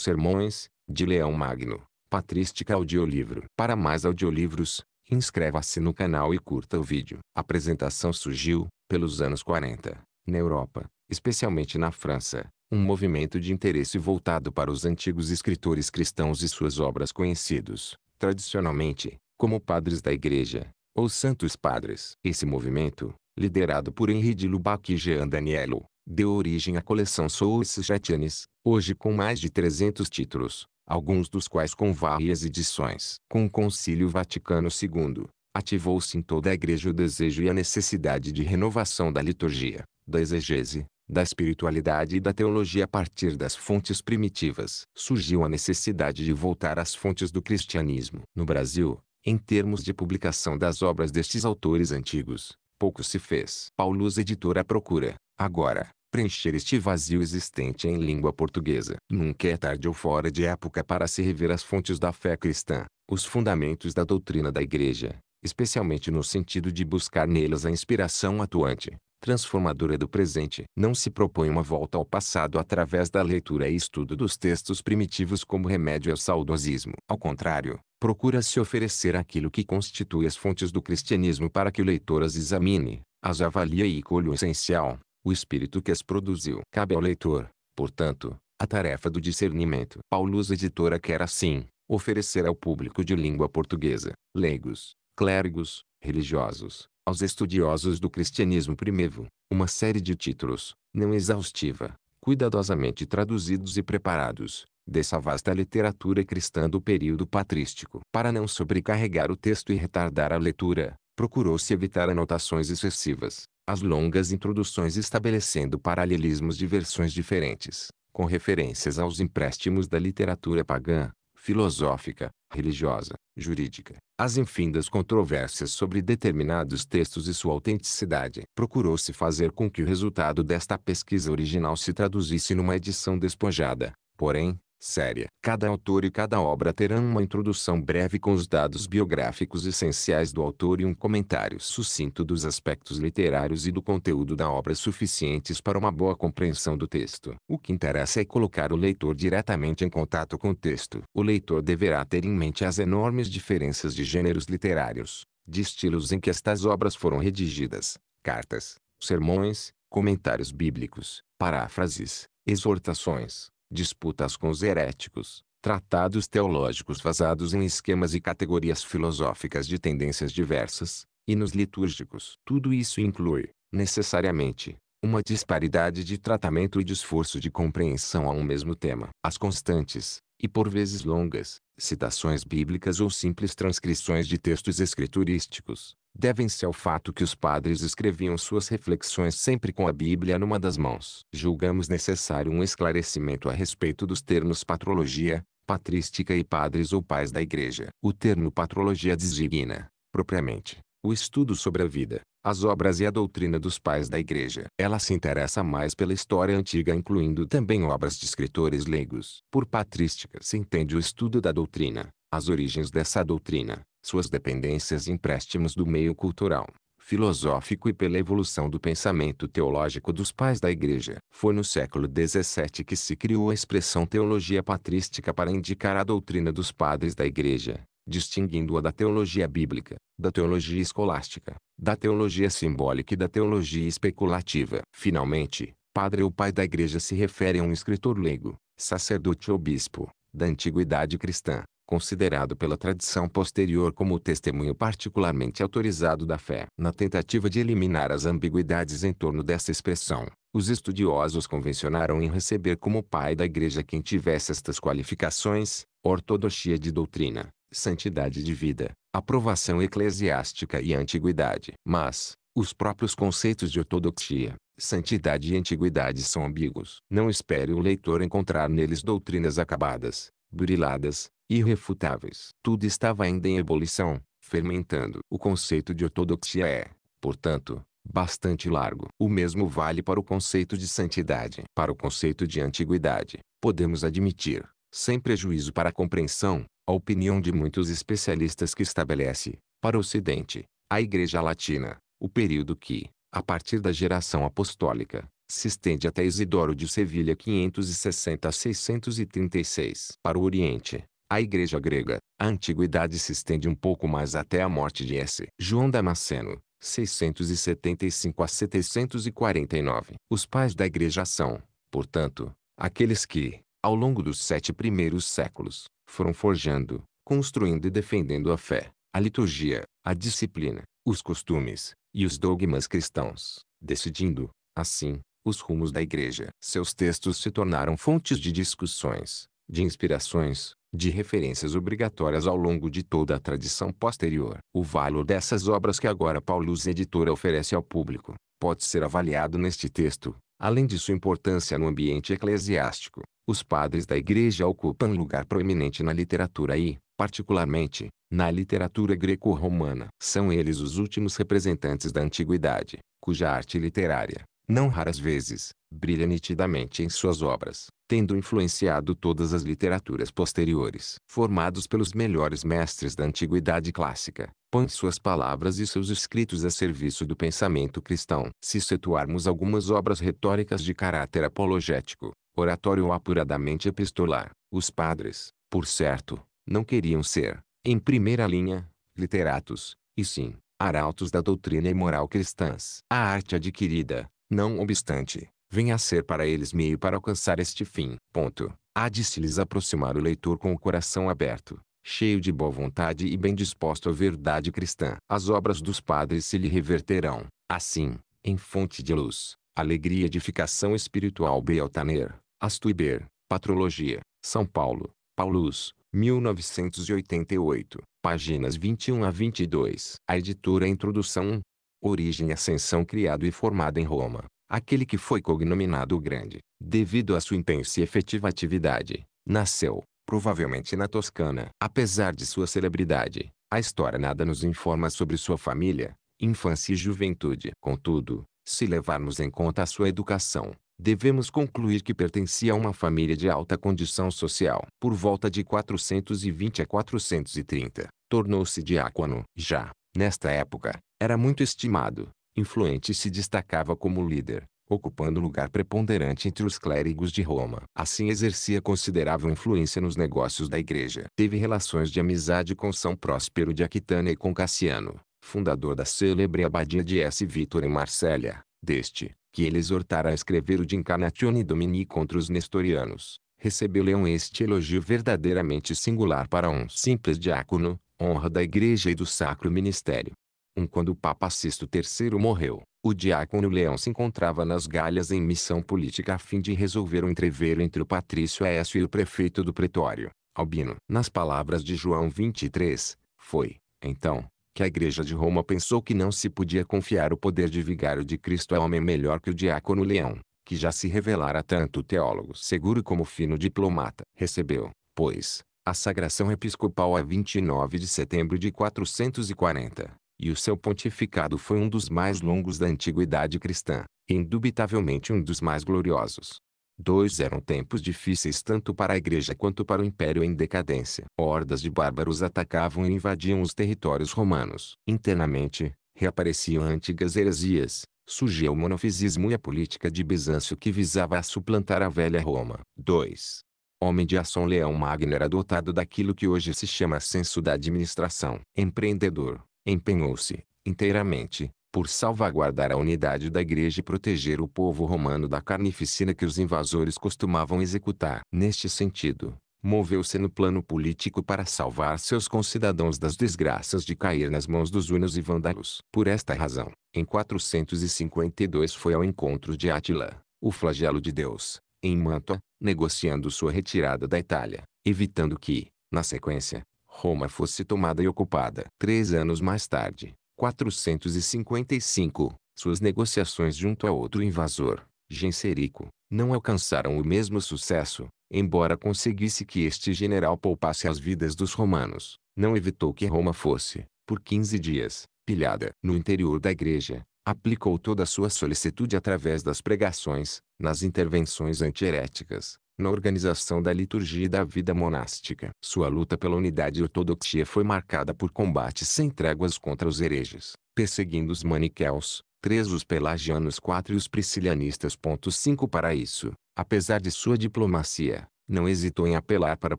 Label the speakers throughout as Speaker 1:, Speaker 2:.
Speaker 1: Sermões, de Leão Magno. Patrística Audiolivro. Para mais audiolivros, inscreva-se no canal e curta o vídeo. A apresentação surgiu, pelos anos 40, na Europa, especialmente na França, um movimento de interesse voltado para os antigos escritores cristãos e suas obras conhecidos, tradicionalmente, como padres da igreja, ou santos padres. Esse movimento, liderado por Henri de Lubac e Jean Danielo, deu origem à coleção Sois Chrétiennes, hoje com mais de 300 títulos, alguns dos quais com várias edições. Com o Concílio Vaticano II, ativou-se em toda a Igreja o desejo e a necessidade de renovação da liturgia, da exegese, da espiritualidade e da teologia a partir das fontes primitivas. Surgiu a necessidade de voltar às fontes do cristianismo. No Brasil, em termos de publicação das obras destes autores antigos, pouco se fez. Paulus Editora procura, agora, preencher este vazio existente em língua portuguesa. Nunca é tarde ou fora de época para se rever as fontes da fé cristã, os fundamentos da doutrina da Igreja, especialmente no sentido de buscar neles a inspiração atuante, transformadora do presente. Não se propõe uma volta ao passado através da leitura e estudo dos textos primitivos como remédio ao saudosismo. Ao contrário, procura-se oferecer aquilo que constitui as fontes do cristianismo para que o leitor as examine, as avalie e colhe o essencial, o espírito que as produziu. Cabe ao leitor, portanto, a tarefa do discernimento. Paulus Editora quer assim, oferecer ao público de língua portuguesa, leigos, clérigos, religiosos, aos estudiosos do cristianismo primevo, uma série de títulos, não exaustiva, cuidadosamente traduzidos e preparados, dessa vasta literatura cristã do período patrístico. Para não sobrecarregar o texto e retardar a leitura, procurou-se evitar anotações excessivas, as longas introduções estabelecendo paralelismos de versões diferentes, com referências aos empréstimos da literatura pagã, filosófica, religiosa, jurídica, as infindas controvérsias sobre determinados textos e sua autenticidade. Procurou-se fazer com que o resultado desta pesquisa original se traduzisse numa edição despojada, porém, séria. Cada autor e cada obra terão uma introdução breve com os dados biográficos essenciais do autor e um comentário sucinto dos aspectos literários e do conteúdo da obra suficientes para uma boa compreensão do texto. O que interessa é colocar o leitor diretamente em contato com o texto. O leitor deverá ter em mente as enormes diferenças de gêneros literários, de estilos em que estas obras foram redigidas, cartas, sermões, comentários bíblicos, paráfrases, exortações, disputas com os heréticos, tratados teológicos vazados em esquemas e categorias filosóficas de tendências diversas, e nos litúrgicos. Tudo isso inclui, necessariamente, uma disparidade de tratamento e de esforço de compreensão a um mesmo tema. As constantes, e por vezes longas, citações bíblicas ou simples transcrições de textos escriturísticos, devem-se ao fato que os padres escreviam suas reflexões sempre com a Bíblia numa das mãos. Julgamos necessário um esclarecimento a respeito dos termos patrologia, patrística e padres ou pais da igreja. O termo patrologia designa, propriamente, o estudo sobre a vida, as obras e a doutrina dos pais da igreja. Ela se interessa mais pela história antiga, incluindo também obras de escritores leigos. Por patrística se entende o estudo da doutrina, as origens dessa doutrina, suas dependências e empréstimos do meio cultural, filosófico e pela evolução do pensamento teológico dos pais da Igreja. Foi no século XVII que se criou a expressão teologia patrística para indicar a doutrina dos padres da Igreja, distinguindo-a da teologia bíblica, da teologia escolástica, da teologia simbólica e da teologia especulativa. Finalmente, padre ou pai da Igreja se refere a um escritor leigo, sacerdote ou bispo, da antiguidade cristã, considerado pela tradição posterior como o testemunho particularmente autorizado da fé. Na tentativa de eliminar as ambiguidades em torno dessa expressão, os estudiosos convencionaram em receber como pai da igreja quem tivesse estas qualificações, ortodoxia de doutrina, santidade de vida, aprovação eclesiástica e antiguidade. Mas, os próprios conceitos de ortodoxia, santidade e antiguidade são ambíguos. Não espere o leitor encontrar neles doutrinas acabadas, buriladas, irrefutáveis. Tudo estava ainda em ebulição, fermentando. O conceito de ortodoxia é, portanto, bastante largo. O mesmo vale para o conceito de santidade. Para o conceito de antiguidade, podemos admitir, sem prejuízo para a compreensão, a opinião de muitos especialistas que estabelece, para o Ocidente, a Igreja Latina, o período que, a partir da geração apostólica, se estende até Isidoro de Sevilha 560 a 636. Para o Oriente, a Igreja grega, a antiguidade se estende um pouco mais até a morte de S. João Damasceno, 675 a 749. Os pais da Igreja são, portanto, aqueles que, ao longo dos sete primeiros séculos, foram forjando, construindo e defendendo a fé, a liturgia, a disciplina, os costumes e os dogmas cristãos, decidindo, assim, os rumos da igreja. Seus textos se tornaram fontes de discussões, de inspirações, de referências obrigatórias ao longo de toda a tradição posterior. O valor dessas obras que agora Paulus Editora oferece ao público, pode ser avaliado neste texto, além de sua importância no ambiente eclesiástico. Os padres da igreja ocupam lugar proeminente na literatura e, particularmente, na literatura greco-romana. São eles os últimos representantes da antiguidade, cuja arte literária, não raras vezes, brilha nitidamente em suas obras, tendo influenciado todas as literaturas posteriores. Formados pelos melhores mestres da antiguidade clássica, põe suas palavras e seus escritos a serviço do pensamento cristão. Se situarmos algumas obras retóricas de caráter apologético, oratório ou apuradamente epistolar, os padres, por certo, não queriam ser, em primeira linha, literatos, e sim, arautos da doutrina e moral cristãs. A arte adquirida, não obstante, venha a ser para eles meio para alcançar este fim. Ponto. Há de se lhes aproximar o leitor com o coração aberto, cheio de boa vontade e bem disposto à verdade cristã. As obras dos padres se lhe reverterão, assim, em fonte de luz, alegria e edificação espiritual. Beltaner, Astuiber, Patrologia, São Paulo, Paulus, 1988, páginas 21 a 22. A editora Introdução origem e ascensão criado e formado em Roma, aquele que foi cognominado o Grande, devido à sua intensa e efetiva atividade, nasceu, provavelmente na Toscana. Apesar de sua celebridade, a história nada nos informa sobre sua família, infância e juventude. Contudo, se levarmos em conta a sua educação, devemos concluir que pertencia a uma família de alta condição social. Por volta de 420 a 430, tornou-se diácono. Já, nesta época, era muito estimado, influente e se destacava como líder, ocupando lugar preponderante entre os clérigos de Roma. Assim exercia considerável influência nos negócios da igreja. Teve relações de amizade com São Próspero de Aquitânia e com Cassiano, fundador da célebre abadia de S. Vítor em Marsella, deste, que ele exortara a escrever o De Incarnatione Domini contra os nestorianos. Recebeu Leão este elogio verdadeiramente singular para um simples diácono, honra da igreja e do sacro ministério. Um quando o Papa Sisto III morreu, o diácono Leão se encontrava nas galhas em missão política a fim de resolver o um entreveiro entre o patrício Aécio e o prefeito do pretório, Albino. Nas palavras de João 23, foi, então, que a igreja de Roma pensou que não se podia confiar o poder de vigário de Cristo a homem melhor que o diácono Leão, que já se revelara tanto teólogo seguro como fino diplomata. Recebeu, pois, a sagração episcopal a 29 de setembro de 440, e o seu pontificado foi um dos mais longos da antiguidade cristã, e indubitavelmente um dos mais gloriosos. Dois eram tempos difíceis tanto para a igreja quanto para o império em decadência. Hordas de bárbaros atacavam e invadiam os territórios romanos. Internamente, reapareciam antigas heresias, surgiu o monofisismo e a política de Bizâncio que visava a suplantar a velha Roma. 2. Homem de ação Leão Magno era dotado daquilo que hoje se chama senso da administração. Empreendedor, empenhou-se, inteiramente, por salvaguardar a unidade da igreja e proteger o povo romano da carnificina que os invasores costumavam executar. Neste sentido, moveu-se no plano político para salvar seus concidadãos das desgraças de cair nas mãos dos hunos e vândalos. Por esta razão, em 452 foi ao encontro de Átila, o flagelo de Deus, em Mantua, negociando sua retirada da Itália, evitando que, na sequência, Roma fosse tomada e ocupada. Três anos mais tarde, 455, suas negociações junto a outro invasor, Genserico, não alcançaram o mesmo sucesso, embora conseguisse que este general poupasse as vidas dos romanos, não evitou que Roma fosse, por 15 dias, pilhada. No interior da igreja, aplicou toda a sua solicitude através das pregações, nas intervenções antiheréticas, na organização da liturgia e da vida monástica. Sua luta pela unidade e ortodoxia foi marcada por combates sem tréguas contra os hereges, perseguindo os maniqueus, 3 os pelagianos 4 e os priscilianistas. 5 Para isso, apesar de sua diplomacia, não hesitou em apelar para a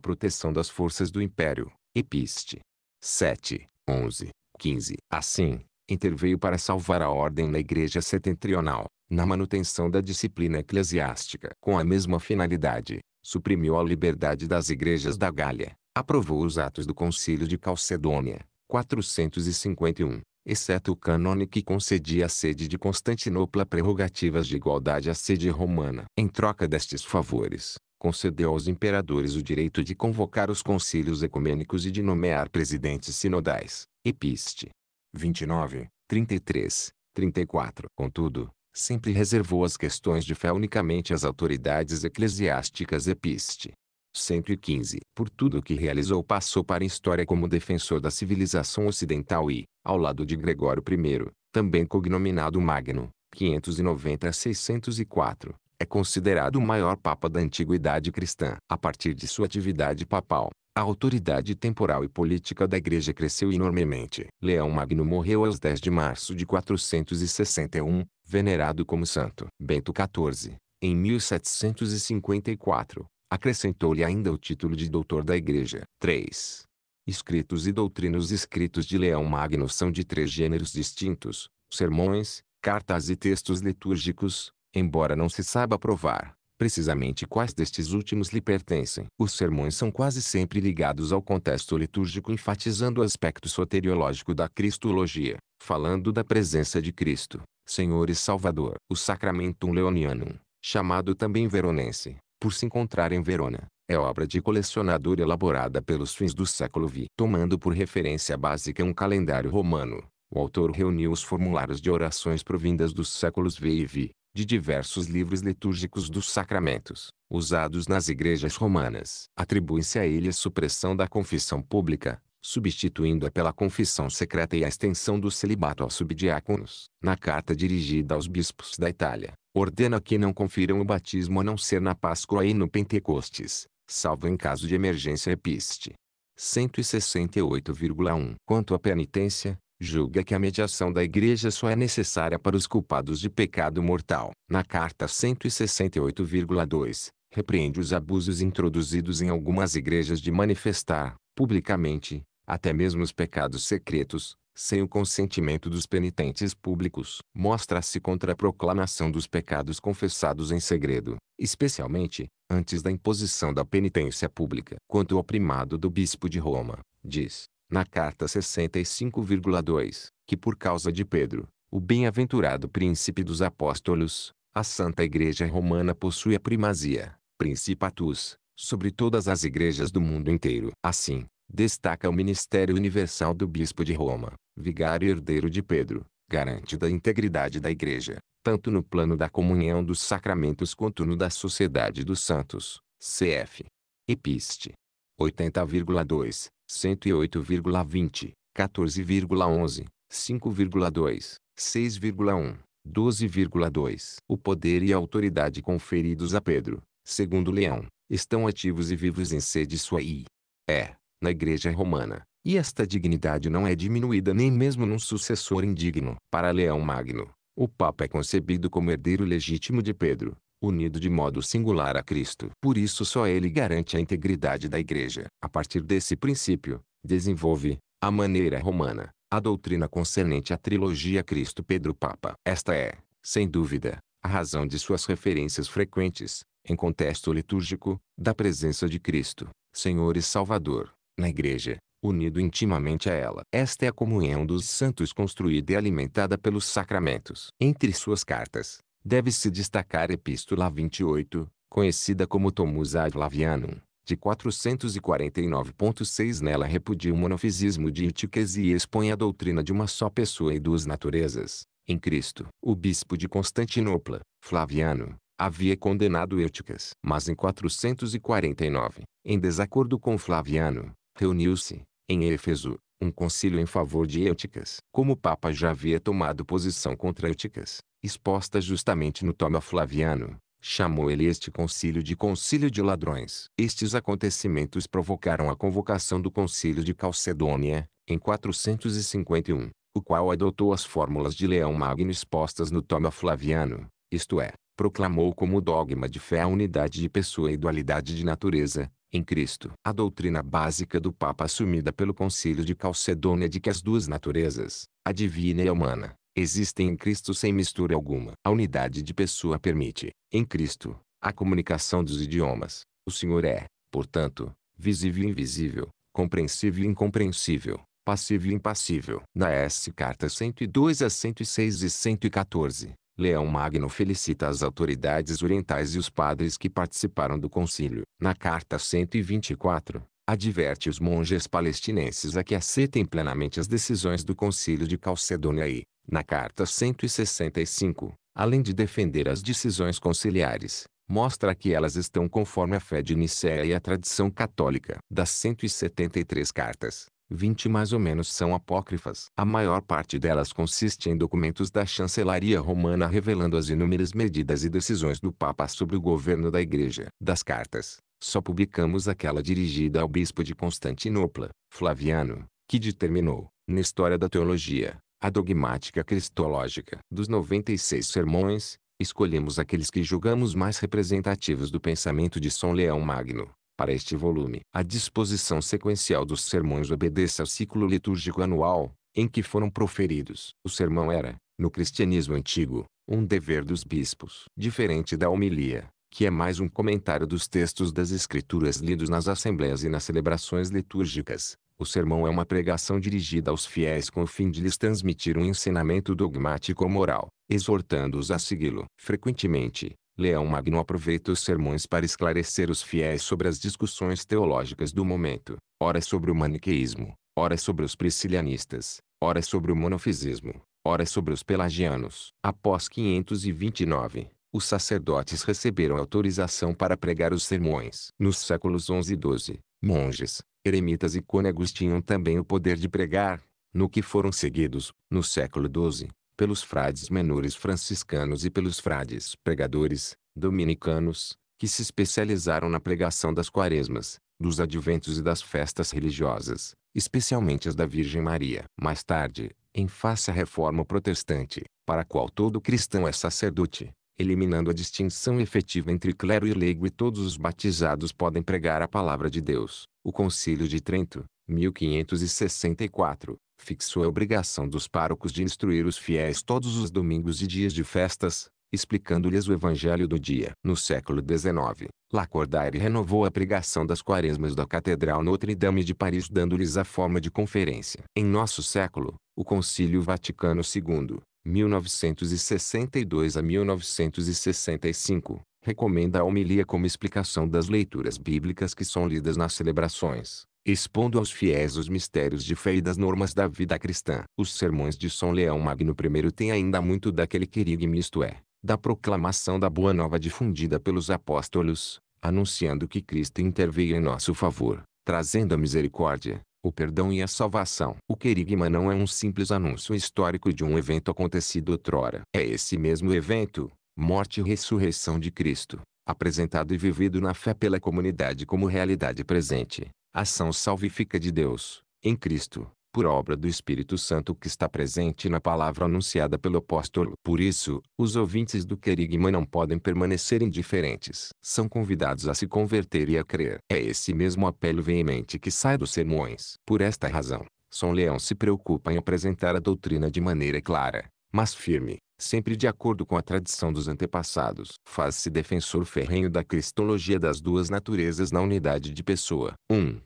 Speaker 1: proteção das forças do império, Episte. 7, 11, 15. Assim, interveio para salvar a ordem na igreja setentrional, na manutenção da disciplina eclesiástica. Com a mesma finalidade, suprimiu a liberdade das igrejas da Gália, aprovou os atos do Concílio de Calcedônia, 451, exceto o cânone que concedia à sede de Constantinopla prerrogativas de igualdade à sede romana. Em troca destes favores, concedeu aos imperadores o direito de convocar os concílios ecumênicos e de nomear presidentes sinodais. Episte 29, 33, 34. Contudo, sempre reservou as questões de fé unicamente às autoridades eclesiásticas episte. 115. Por tudo o que realizou passou para a história como defensor da civilização ocidental e, ao lado de Gregório I, também cognominado Magno, 590 a 604, é considerado o maior papa da antiguidade cristã. A partir de sua atividade papal, a autoridade temporal e política da igreja cresceu enormemente. Leão Magno morreu aos 10 de março de 461, venerado como santo. Bento XIV, em 1754, acrescentou-lhe ainda o título de doutor da igreja. 3. Escritos e doutrinos escritos de Leão Magno são de três gêneros distintos, sermões, cartas e textos litúrgicos, embora não se saiba provar precisamente quais destes últimos lhe pertencem. Os sermões são quase sempre ligados ao contexto litúrgico, enfatizando o aspecto soteriológico da cristologia, falando da presença de Cristo, Senhor e Salvador. O Sacramentum Leonianum, chamado também veronense, por se encontrar em Verona, é obra de colecionador elaborada pelos fins do século VI, Tomando por referência básica um calendário romano, o autor reuniu os formulários de orações provindas dos séculos V e V, de diversos livros litúrgicos dos sacramentos, usados nas igrejas romanas. Atribui-se a ele a supressão da confissão pública, substituindo-a pela confissão secreta e a extensão do celibato aos subdiáconos. Na carta dirigida aos bispos da Itália, ordena que não confiram o batismo a não ser na Páscoa e no Pentecostes, salvo em caso de emergência episte. 168,1 Quanto à penitência, julga que a mediação da Igreja só é necessária para os culpados de pecado mortal. Na carta 168,2, repreende os abusos introduzidos em algumas igrejas de manifestar, publicamente, até mesmo os pecados secretos, sem o consentimento dos penitentes públicos. Mostra-se contra a proclamação dos pecados confessados em segredo, especialmente, antes da imposição da penitência pública. Quanto ao primado do bispo de Roma, diz: na carta 65,2, que por causa de Pedro, o bem-aventurado príncipe dos apóstolos, a Santa Igreja Romana possui a primazia, principatus, sobre todas as igrejas do mundo inteiro. Assim, destaca o ministério universal do bispo de Roma, vigário herdeiro de Pedro, garante da integridade da igreja, tanto no plano da comunhão dos sacramentos quanto no da sociedade dos santos. CF. Episte. 80,2, 108,20, 14,11, 5,2, 6,1, 12,2. O poder e a autoridade conferidos a Pedro, segundo Leão, estão ativos e vivos em sede sua e é, na Igreja Romana. E esta dignidade não é diminuída nem mesmo num sucessor indigno. Para Leão Magno, o Papa é concebido como herdeiro legítimo de Pedro, unido de modo singular a Cristo. Por isso só ele garante a integridade da igreja. A partir desse princípio, desenvolve, a maneira romana, a doutrina concernente à trilogia Cristo Pedro Papa. Esta é, sem dúvida, a razão de suas referências frequentes, em contexto litúrgico, da presença de Cristo, Senhor e Salvador, na igreja, unido intimamente a ela. Esta é a comunhão dos santos construída e alimentada pelos sacramentos. Entre suas cartas, Deve-se destacar a Epístola 28, conhecida como Tomus ad Lavianum, de 449.6 nela repudia o monofisismo de Itiques e expõe a doutrina de uma só pessoa e duas naturezas, em Cristo. O bispo de Constantinopla, Flaviano, havia condenado Euticas, mas em 449, em desacordo com Flaviano, reuniu-se, em Éfeso, um concílio em favor de Euticas. Como o Papa já havia tomado posição contra Euticas, exposta justamente no Toma Flaviano, chamou ele este concílio de concílio de ladrões. Estes acontecimentos provocaram a convocação do concílio de Calcedônia, em 451, o qual adotou as fórmulas de Leão Magno expostas no Toma Flaviano, isto é, proclamou como dogma de fé a unidade de pessoa e dualidade de natureza, em Cristo. A doutrina básica do Papa assumida pelo concílio de Calcedônia de que as duas naturezas, a divina e a humana, existem em Cristo sem mistura alguma. A unidade de pessoa permite, em Cristo, a comunicação dos idiomas. O Senhor é, portanto, visível e invisível, compreensível e incompreensível, passível e impassível. Na S. Carta 102 a 106 e 114, Leão Magno felicita as autoridades orientais e os padres que participaram do concílio. Na Carta 124, adverte os monges palestinenses a que aceitem plenamente as decisões do concílio de Calcedônia e, na Carta 165, além de defender as decisões conciliares, mostra que elas estão conforme a fé de Nicéia e a tradição católica. Das 173 cartas, 20 mais ou menos são apócrifas. A maior parte delas consiste em documentos da chancelaria romana revelando as inúmeras medidas e decisões do Papa sobre o governo da Igreja. Das cartas, só publicamos aquela dirigida ao bispo de Constantinopla, Flaviano, que determinou, na História da Teologia, a dogmática cristológica. Dos 96 sermões, escolhemos aqueles que julgamos mais representativos do pensamento de São Leão Magno. Para este volume, a disposição sequencial dos sermões obedece ao ciclo litúrgico anual, em que foram proferidos. O sermão era, no cristianismo antigo, um dever dos bispos. Diferente da homilia, que é mais um comentário dos textos das Escrituras lidos nas assembleias e nas celebrações litúrgicas, o sermão é uma pregação dirigida aos fiéis com o fim de lhes transmitir um ensinamento dogmático ou moral, exortando-os a segui-lo. Frequentemente, Leão Magno aproveita os sermões para esclarecer os fiéis sobre as discussões teológicas do momento, ora é sobre o maniqueísmo, ora é sobre os priscilianistas, ora é sobre o monofisismo, ora sobre os pelagianos. Após 529, os sacerdotes receberam autorização para pregar os sermões. Nos séculos 11 e 12, monges, eremitas e cônegos tinham também o poder de pregar, no que foram seguidos, no século XII, pelos frades menores franciscanos e pelos frades pregadores, dominicanos, que se especializaram na pregação das quaresmas, dos adventos e das festas religiosas, especialmente as da Virgem Maria. Mais tarde, em face à reforma protestante, para a qual todo cristão é sacerdote, eliminando a distinção efetiva entre clero e leigo e todos os batizados podem pregar a palavra de Deus. O Concílio de Trento, 1564, fixou a obrigação dos párocos de instruir os fiéis todos os domingos e dias de festas, explicando-lhes o evangelho do dia. No século XIX, Lacordaire renovou a pregação das quaresmas da Catedral Notre-Dame de Paris dando-lhes a forma de conferência. Em nosso século, o Concílio Vaticano II, 1962 a 1965, recomenda a homilia como explicação das leituras bíblicas que são lidas nas celebrações, expondo aos fiéis os mistérios de fé e das normas da vida cristã. Os sermões de São Leão Magno I têm ainda muito daquele querigma isto é, da proclamação da boa nova difundida pelos apóstolos, anunciando que Cristo interveio em nosso favor, trazendo a misericórdia, o perdão e a salvação. O querigma não é um simples anúncio histórico de um evento acontecido outrora. É esse mesmo evento, morte e ressurreição de Cristo, apresentado e vivido na fé pela comunidade como realidade presente, ação salvífica de Deus, em Cristo, por obra do Espírito Santo que está presente na palavra anunciada pelo apóstolo. Por isso, os ouvintes do querigma não podem permanecer indiferentes. São convidados a se converter e a crer. É esse mesmo apelo veemente que sai dos sermões. Por esta razão, São Leão se preocupa em apresentar a doutrina de maneira clara, mas firme, sempre de acordo com a tradição dos antepassados. Faz-se defensor ferrenho da cristologia das duas naturezas na unidade de pessoa. 1.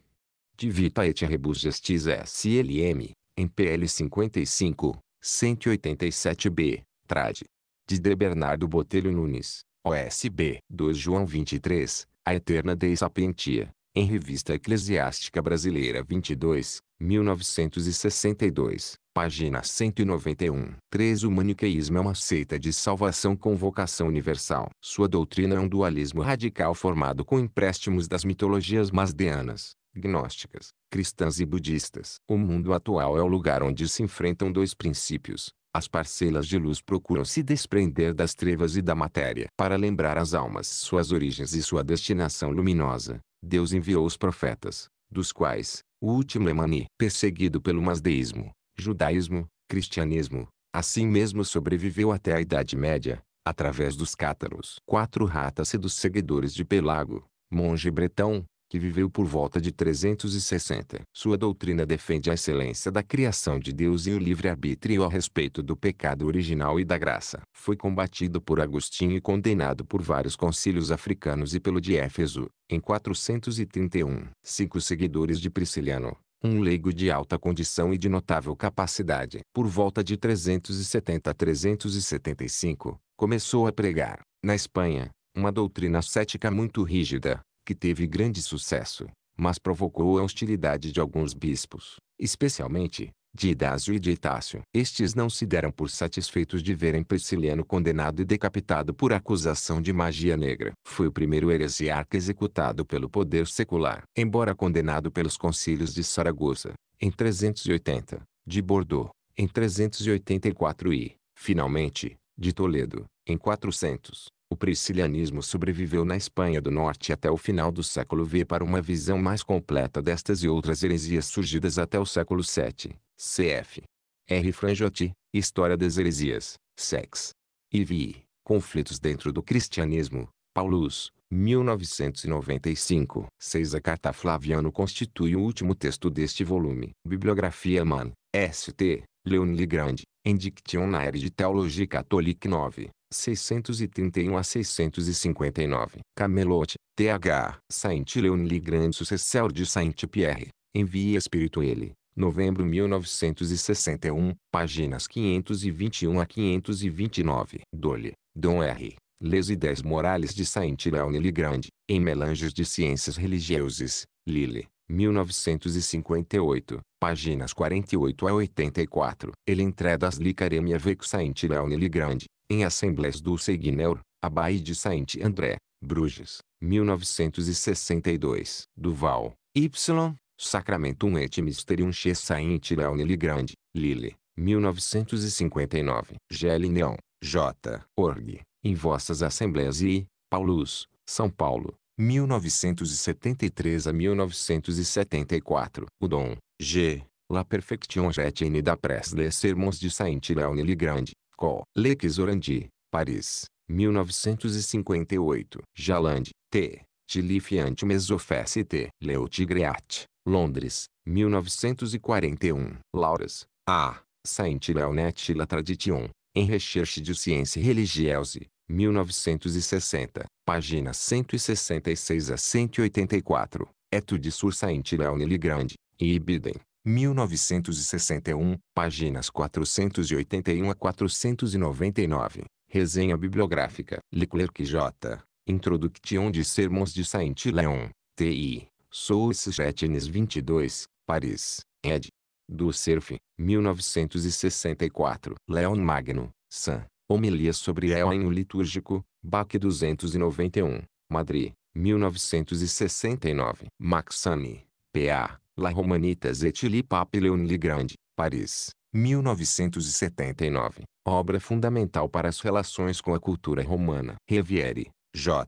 Speaker 1: Divita et rebus gestis SLM, em PL 55, 187b, trad. De D. Bernardo Botelho Nunes, OSB. 2 João 23, A Eterna Dei Sapientia, em Revista Eclesiástica Brasileira 22, 1962, página 191. 3. O maniqueísmo é uma seita de salvação com vocação universal. Sua doutrina é um dualismo radical formado com empréstimos das mitologias masdeanas, gnósticas, cristãs e budistas. O mundo atual é o lugar onde se enfrentam dois princípios. As parcelas de luz procuram se desprender das trevas e da matéria. Para lembrar às almas suas origens e sua destinação luminosa, Deus enviou os profetas, dos quais, o último é Mani, perseguido pelo masdeísmo, judaísmo, cristianismo. Assim mesmo sobreviveu até a Idade Média, através dos cátaros. Quatro ratas e dos seguidores de Pelago, monge bretão, que viveu por volta de 360. Sua doutrina defende a excelência da criação de Deus e o livre-arbítrio a respeito do pecado original e da graça. Foi combatido por Agostinho e condenado por vários concílios africanos e pelo de Éfeso, em 431. Cinco seguidores de Prisciliano, um leigo de alta condição e de notável capacidade. Por volta de 370 a 375, começou a pregar, na Espanha, uma doutrina cética muito rígida, que teve grande sucesso, mas provocou a hostilidade de alguns bispos, especialmente, de Idásio e de Itácio. Estes não se deram por satisfeitos de verem Prisciliano condenado e decapitado por acusação de magia negra. Foi o primeiro heresiarca executado pelo poder secular, embora condenado pelos concílios de Saragoça, em 380, de Bordeaux, em 384 e, finalmente, de Toledo, em 400, o priscilianismo sobreviveu na Espanha do Norte até o final do século V para uma visão mais completa destas e outras heresias surgidas até o século VII. Cf. R. Franjotti, História das Heresias, Sex. IV. Conflitos dentro do Cristianismo, Paulus, 1995. 6. A Carta Flaviano constitui o último texto deste volume. Bibliografia Mann, S.T., Leon Grande, Indiction na Ere de Teologia Catholic 9. 631 a 659. Camelot, TH. Saint-Leon-Li Sucessor de Saint-Pierre. Envie Espírito ele. Novembro 1961, páginas 521 a 529. Dole, Dom R. Les Lesidés Morales de Saint-Leon-Li Grande, em Melanges de Ciências Religiosas, Lille. 1958, páginas 48 a 84. Ele entrega as licaremia vexainte Leonel Grande, em Assembleias do Seguineur, Abai de Saint-André, Bruges, 1962. Duval, Y. Sacramentum et Mysterium chez Saint-Leon Grande, Lille, 1959. Gelineon, J. Org, em Vossas Assembleias e, Paulus, São Paulo, 1973 a 1974. Udon, G. La Perfection Jetine da Presse des Sermons de Saint-Leon Grande, Col. Leques Orandi, Paris, 1958. Jaland, T. Tilifiante Mesofesse T. Leutigreat, Londres, 1941. Lauras, A. Saint Leonet La Tradition, em Recherche de Ciência Religieuse, 1960, páginas 166 a 184. Etude sur Saint Leone Grande, Ibidem, 1961, páginas 481 a 499. Resenha bibliográfica. Leclerc J. Introduction de Sermons de Saint-Léon, T.I. Source Jetines 22, Paris, ed. Do Cerf, 1964. Leon Magno, San. Homilia sobre o Litúrgico, Bach 291, Madrid, 1969. Maxani, P.A. La Romanitas et le Pape Leon Grande, Paris, 1979. Obra fundamental para as relações com a cultura romana. Reviere, J.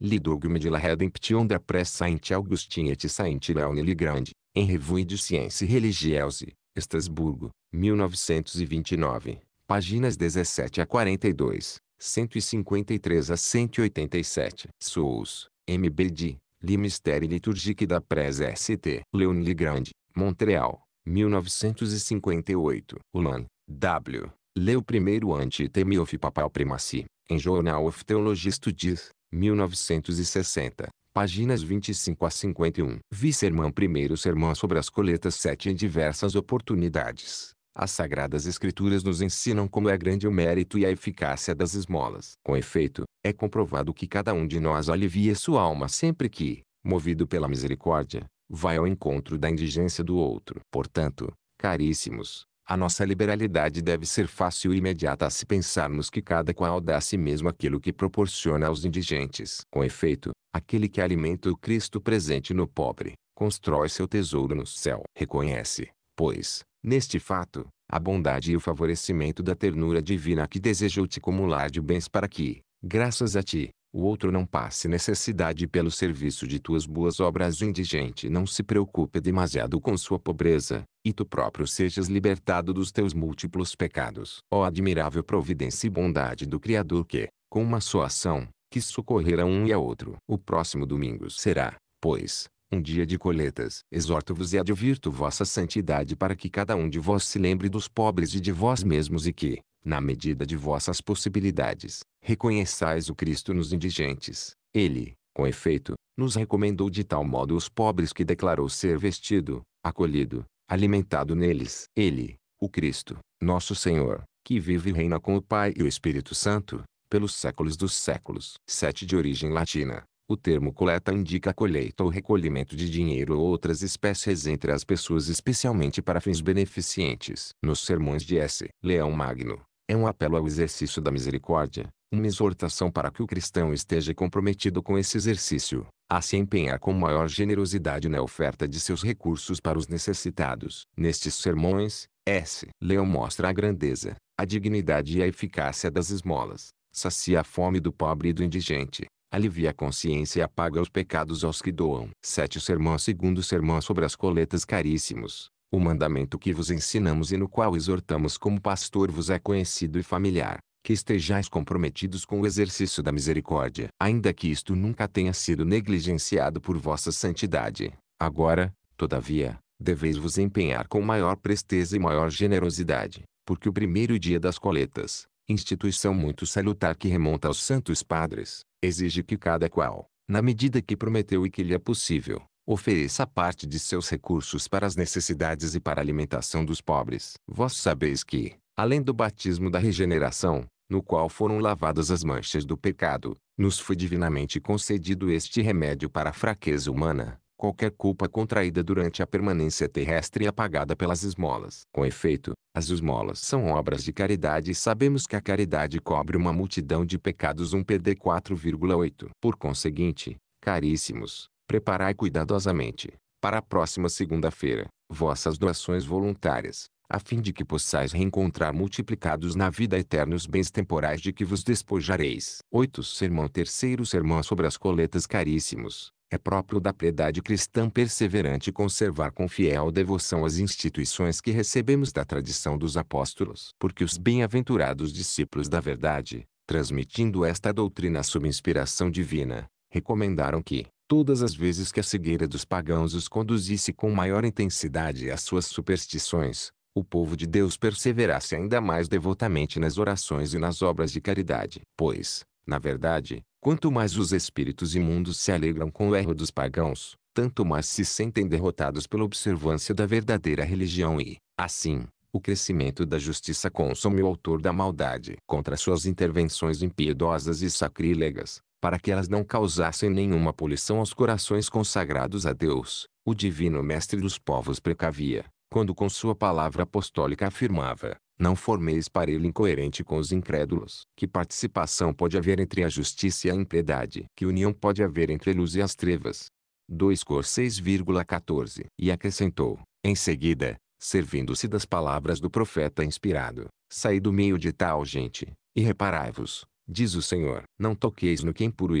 Speaker 1: Lidogme de la Redemption da Presse Saint-Augustin et Saint-Leon le Grande, em Revue de Science Religieuse, Estrasburgo, 1929. Páginas 17 a 42, 153 a 187. Sous, M.B.D. Le Mystère Liturgique da Presse ST. Leon Legrand, Montreal, 1958. Ulan, W. Leu primeiro Antiteme of Papal Primacy, em Journal of Theology Studies, 1960, páginas 25 a 51. Vi sermão primeiro sermão sobre as coletas sete em diversas oportunidades. As Sagradas Escrituras nos ensinam como é grande o mérito e a eficácia das esmolas. Com efeito, é comprovado que cada um de nós alivia sua alma sempre que, movido pela misericórdia, vai ao encontro da indigência do outro. Portanto, caríssimos, a nossa liberalidade deve ser fácil e imediata se pensarmos que cada qual dá a si mesmo aquilo que proporciona aos indigentes. Com efeito, aquele que alimenta o Cristo presente no pobre, constrói seu tesouro no céu. Reconhece, pois, Neste fato, a bondade e o favorecimento da ternura divina que desejou te acumular de bens para que, graças a ti, o outro não passe necessidade pelo serviço de tuas boas obras o indigente não se preocupe demasiado com sua pobreza, e tu próprio sejas libertado dos teus múltiplos pecados. Ó oh, admirável providência e bondade do Criador que, com uma só ação, que socorrer a um e a outro. O próximo domingo será, pois, um dia de coletas Exorto-vos e advirto vossa santidade para que cada um de vós se lembre dos pobres e de vós mesmos e que, na medida de vossas possibilidades, reconheçais o Cristo nos indigentes. Ele, com efeito, nos recomendou de tal modo os pobres que declarou ser vestido, acolhido, alimentado neles. Ele, o Cristo, nosso Senhor, que vive e reina com o Pai e o Espírito Santo, pelos séculos dos séculos. 7 de origem latina, o termo coleta indica a colheita ou recolhimento de dinheiro ou outras espécies entre as pessoas especialmente para fins beneficentes. Nos sermões de S. Leão Magno, é um apelo ao exercício da misericórdia, uma exortação para que o cristão esteja comprometido com esse exercício, a se empenhar com maior generosidade na oferta de seus recursos para os necessitados. Nestes sermões, S. Leão mostra a grandeza, a dignidade e a eficácia das esmolas, sacia a fome do pobre e do indigente, alivia a consciência e apaga os pecados aos que doam. 7. Sermão segundo sermão sobre as coletas caríssimos. O mandamento que vos ensinamos e no qual exortamos como pastor vos é conhecido e familiar, que estejais comprometidos com o exercício da misericórdia. Ainda que isto nunca tenha sido negligenciado por vossa santidade, agora, todavia, deveis vos empenhar com maior presteza e maior generosidade, porque o primeiro dia das coletas, instituição muito salutar que remonta aos santos padres, exige que cada qual, na medida que prometeu e que lhe é possível, ofereça parte de seus recursos para as necessidades e para a alimentação dos pobres. Vós sabeis que, além do batismo da regeneração, no qual foram lavadas as manchas do pecado, nos foi divinamente concedido este remédio para a fraqueza humana, qualquer culpa contraída durante a permanência terrestre é apagada pelas esmolas. Com efeito, as esmolas são obras de caridade e sabemos que a caridade cobre uma multidão de pecados 1 PD 4,8. Por conseguinte, caríssimos, preparai cuidadosamente, para a próxima segunda-feira, vossas doações voluntárias, a fim de que possais reencontrar multiplicados na vida eterna os bens temporais de que vos despojareis. 8 Sermão Terceiro Sermão sobre as coletas caríssimos. É próprio da piedade cristã perseverante conservar com fiel devoção as instituições que recebemos da tradição dos apóstolos. Porque os bem-aventurados discípulos da verdade, transmitindo esta doutrina sob inspiração divina, recomendaram que, todas as vezes que a cegueira dos pagãos os conduzisse com maior intensidade às suas superstições, o povo de Deus perseverasse ainda mais devotamente nas orações e nas obras de caridade. Pois, na verdade, Quanto mais os espíritos imundos se alegram com o erro dos pagãos, tanto mais se sentem derrotados pela observância da verdadeira religião e, assim, o crescimento da justiça consome o autor da maldade contra suas intervenções impiedosas e sacrílegas, para que elas não causassem nenhuma poluição aos corações consagrados a Deus. O divino mestre dos povos precavia, quando com sua palavra apostólica afirmava: não formeis parelho incoerente com os incrédulos. Que participação pode haver entre a justiça e a impiedade? Que união pode haver entre a luz e as trevas? 2 Cor 6,14 E acrescentou, em seguida, servindo-se das palavras do profeta inspirado, saí do meio de tal gente, e reparai-vos, diz o Senhor, não toqueis no quem impuro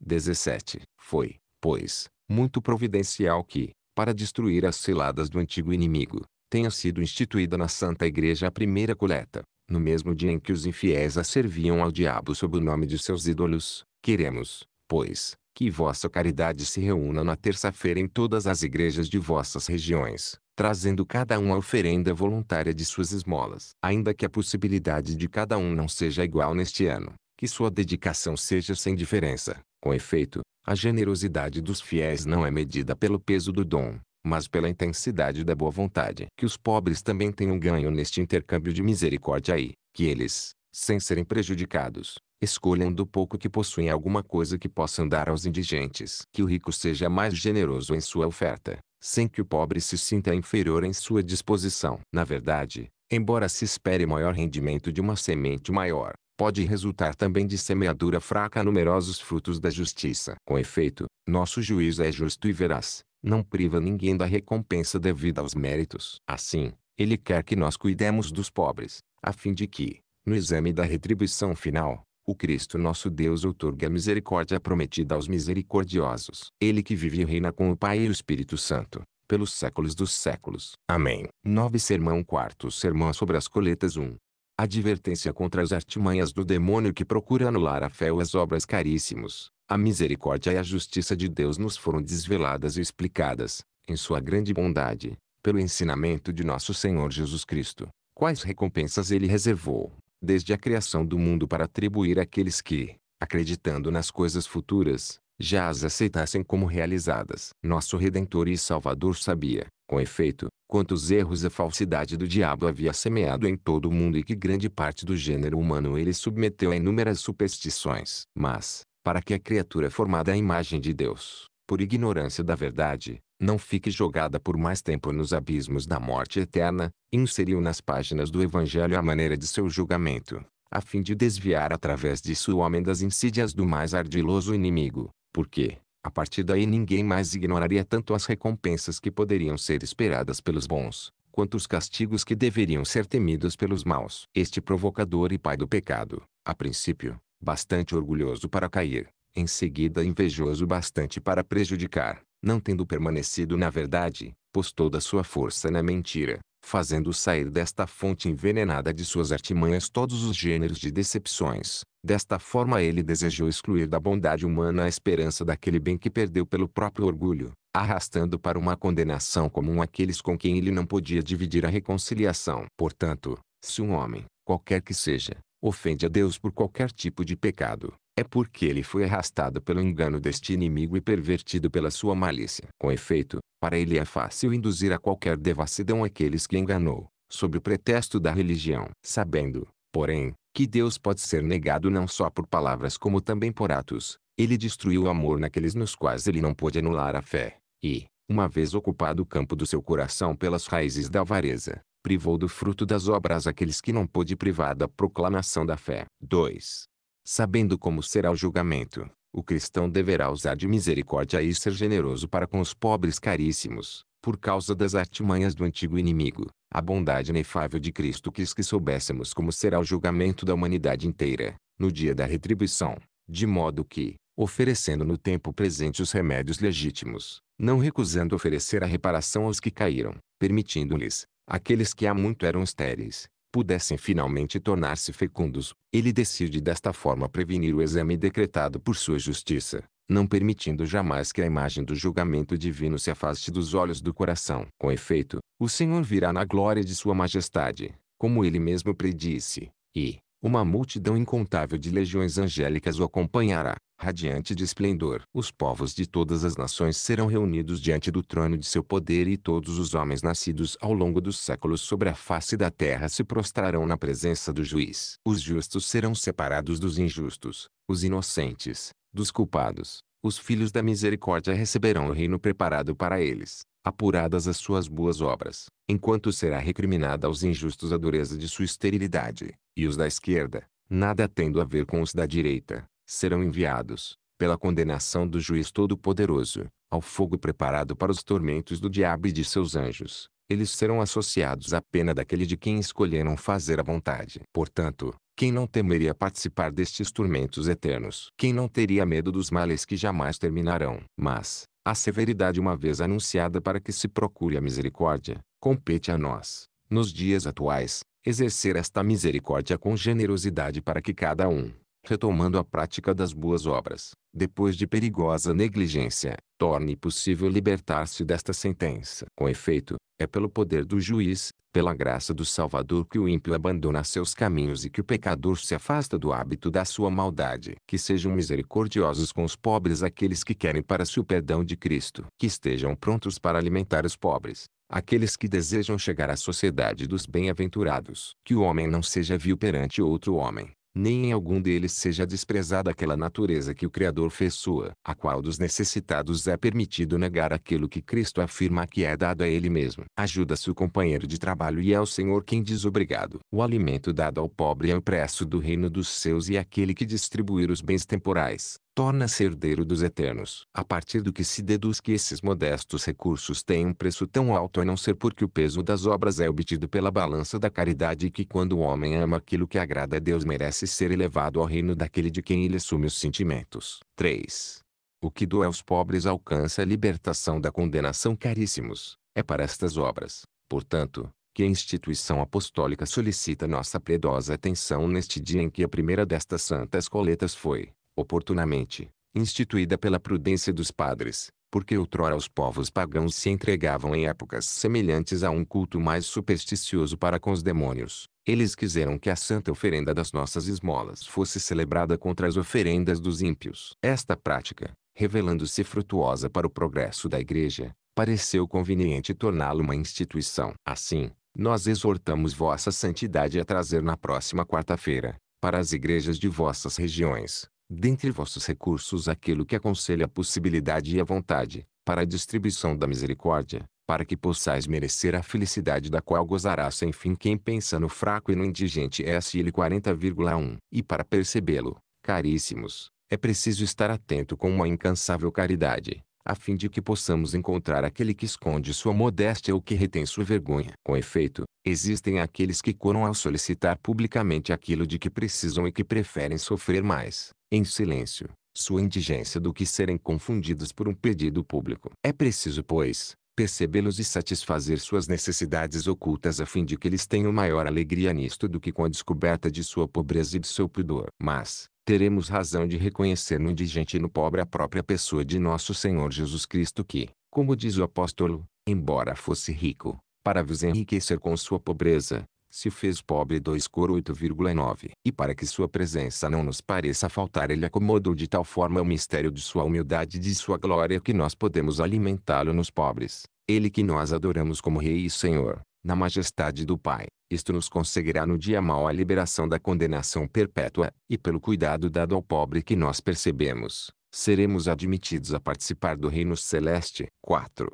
Speaker 1: 17. Foi, pois, muito providencial que, para destruir as ciladas do antigo inimigo, tenha sido instituída na Santa Igreja a primeira coleta, no mesmo dia em que os infiéis a serviam ao diabo sob o nome de seus ídolos, queremos, pois, que vossa caridade se reúna na terça-feira em todas as igrejas de vossas regiões, trazendo cada um a oferenda voluntária de suas esmolas. Ainda que a possibilidade de cada um não seja igual neste ano, que sua dedicação seja sem diferença. Com efeito, a generosidade dos fiéis não é medida pelo peso do dom, mas pela intensidade da boa vontade. Que os pobres também tenham ganho neste intercâmbio de misericórdia e, que eles, sem serem prejudicados, escolham do pouco que possuem alguma coisa que possam dar aos indigentes. Que o rico seja mais generoso em sua oferta, sem que o pobre se sinta inferior em sua disposição. Na verdade, embora se espere maior rendimento de uma semente maior, pode resultar também de semeadura fraca a numerosos frutos da justiça. Com efeito, nosso juízo é justo e veraz, não priva ninguém da recompensa devida aos méritos. Assim, ele quer que nós cuidemos dos pobres, a fim de que, no exame da retribuição final, o Cristo nosso Deus outorgue a misericórdia prometida aos misericordiosos. Ele que vive e reina com o Pai e o Espírito Santo, pelos séculos dos séculos. Amém. 9 Sermão 4 Sermão sobre as Coletas 1 Advertência contra as artimanhas do demônio que procura anular a fé ou as obras caríssimos. A misericórdia e a justiça de Deus nos foram desveladas e explicadas, em sua grande bondade, pelo ensinamento de nosso Senhor Jesus Cristo. Quais recompensas ele reservou, desde a criação do mundo para atribuir àqueles que, acreditando nas coisas futuras, já as aceitassem como realizadas. Nosso Redentor e Salvador sabia, com efeito, quantos erros a falsidade do diabo havia semeado em todo o mundo e que grande parte do gênero humano ele submeteu a inúmeras superstições. Mas, para que a criatura formada à imagem de Deus, por ignorância da verdade, não fique jogada por mais tempo nos abismos da morte eterna, inseriu nas páginas do Evangelho a maneira de seu julgamento, a fim de desviar através disso o homem das insídias do mais ardiloso inimigo, porque, a partir daí ninguém mais ignoraria tanto as recompensas que poderiam ser esperadas pelos bons, quanto os castigos que deveriam ser temidos pelos maus. Este provocador e pai do pecado, a princípio, bastante orgulhoso para cair, em seguida invejoso bastante para prejudicar, não tendo permanecido na verdade, pôs toda sua força na mentira, fazendo sair desta fonte envenenada de suas artimanhas todos os gêneros de decepções. Desta forma ele desejou excluir da bondade humana a esperança daquele bem que perdeu pelo próprio orgulho, arrastando para uma condenação comum aqueles com quem ele não podia dividir a reconciliação. Portanto, se um homem, qualquer que seja, ofende a Deus por qualquer tipo de pecado, é porque ele foi arrastado pelo engano deste inimigo e pervertido pela sua malícia. Com efeito, para ele é fácil induzir a qualquer devassidão aqueles que enganou, sob o pretexto da religião. Sabendo, porém, que Deus pode ser negado não só por palavras como também por atos, ele destruiu o amor naqueles nos quais ele não pôde anular a fé, e, uma vez ocupado o campo do seu coração pelas raízes da avareza, privou do fruto das obras aqueles que não pôde privar da proclamação da fé. 2. Sabendo como será o julgamento, o cristão deverá usar de misericórdia e ser generoso para com os pobres caríssimos, por causa das artimanhas do antigo inimigo, a bondade inefável de Cristo quis que soubéssemos como será o julgamento da humanidade inteira, no dia da retribuição, de modo que, oferecendo no tempo presente os remédios legítimos, não recusando oferecer a reparação aos que caíram, permitindo-lhes, aqueles que há muito eram estéreis, pudessem finalmente tornar-se fecundos, ele decide desta forma prevenir o exame decretado por sua justiça, não permitindo jamais que a imagem do julgamento divino se afaste dos olhos do coração. Com efeito, o Senhor virá na glória de sua majestade, como ele mesmo predisse, e, uma multidão incontável de legiões angélicas o acompanhará radiante de esplendor. Os povos de todas as nações serão reunidos diante do trono de seu poder e todos os homens nascidos ao longo dos séculos sobre a face da terra se prostrarão na presença do juiz. Os justos serão separados dos injustos, os inocentes, dos culpados. Os filhos da misericórdia receberão o reino preparado para eles, apuradas as suas boas obras, enquanto será recriminada aos injustos a dureza de sua esterilidade, e os da esquerda, nada tendo a ver com os da direita, serão enviados, pela condenação do juiz todo-poderoso, ao fogo preparado para os tormentos do diabo e de seus anjos. Eles serão associados à pena daquele de quem escolheram fazer a vontade. Portanto, quem não temeria participar destes tormentos eternos? Quem não teria medo dos males que jamais terminarão? Mas, a severidade uma vez anunciada para que se procure a misericórdia, compete a nós, nos dias atuais, exercer esta misericórdia com generosidade para que cada um, retomando a prática das boas obras, depois de perigosa negligência, torne possível libertar-se desta sentença. Com efeito, é pelo poder do juiz, pela graça do Salvador que o ímpio abandona seus caminhos e que o pecador se afasta do hábito da sua maldade. Que sejam misericordiosos com os pobres aqueles que querem para si o perdão de Cristo. Que estejam prontos para alimentar os pobres, aqueles que desejam chegar à sociedade dos bem-aventurados. Que o homem não seja vil perante outro homem, nem em algum deles seja desprezada aquela natureza que o Criador fez sua, a qual dos necessitados é permitido negar aquilo que Cristo afirma que é dado a ele mesmo. Ajuda-se o companheiro de trabalho e é o Senhor quem diz obrigado. O alimento dado ao pobre é o preço do reino dos seus e é aquele que distribuir os bens temporais, torna-se herdeiro dos eternos. A partir do que se deduz que esses modestos recursos têm um preço tão alto a não ser porque o peso das obras é obtido pela balança da caridade e que quando o homem ama aquilo que agrada a Deus merece ser elevado ao reino daquele de quem ele assume os sentimentos. 3. O que doa é aos pobres alcança a libertação da condenação caríssimos. É para estas obras, portanto, que a instituição apostólica solicita nossa piedosa atenção neste dia em que a primeira destas santas coletas foi, oportunamente, instituída pela prudência dos padres, porque outrora os povos pagãos se entregavam em épocas semelhantes a um culto mais supersticioso para com os demônios. Eles quiseram que a santa oferenda das nossas esmolas fosse celebrada contra as oferendas dos ímpios. Esta prática, revelando-se frutuosa para o progresso da Igreja, pareceu conveniente torná-la uma instituição. Assim, nós exortamos Vossa Santidade a trazer na próxima quarta-feira, para as igrejas de vossas regiões, dentre vossos recursos aquilo que aconselha a possibilidade e a vontade, para a distribuição da misericórdia, para que possais merecer a felicidade da qual gozará sem fim quem pensa no fraco e no indigente é SL 40,1. E para percebê-lo, caríssimos, é preciso estar atento com uma incansável caridade, a fim de que possamos encontrar aquele que esconde sua modéstia ou que retém sua vergonha. Com efeito, existem aqueles que coram ao solicitar publicamente aquilo de que precisam e que preferem sofrer mais, em silêncio, sua indigência do que serem confundidos por um pedido público. É preciso, pois, percebê-los e satisfazer suas necessidades ocultas a fim de que eles tenham maior alegria nisto do que com a descoberta de sua pobreza e de seu pudor. Mas, teremos razão de reconhecer no indigente e no pobre a própria pessoa de nosso Senhor Jesus Cristo que, como diz o apóstolo, embora fosse rico, para vos enriquecer com sua pobreza, se fez pobre 2 cor 8,9. E para que sua presença não nos pareça faltar ele acomodou de tal forma o mistério de sua humildade e de sua glória que nós podemos alimentá-lo nos pobres. Ele que nós adoramos como Rei e Senhor, na majestade do Pai, isto nos conseguirá no dia mau a liberação da condenação perpétua, e pelo cuidado dado ao pobre que nós percebemos, seremos admitidos a participar do reino celeste. 4.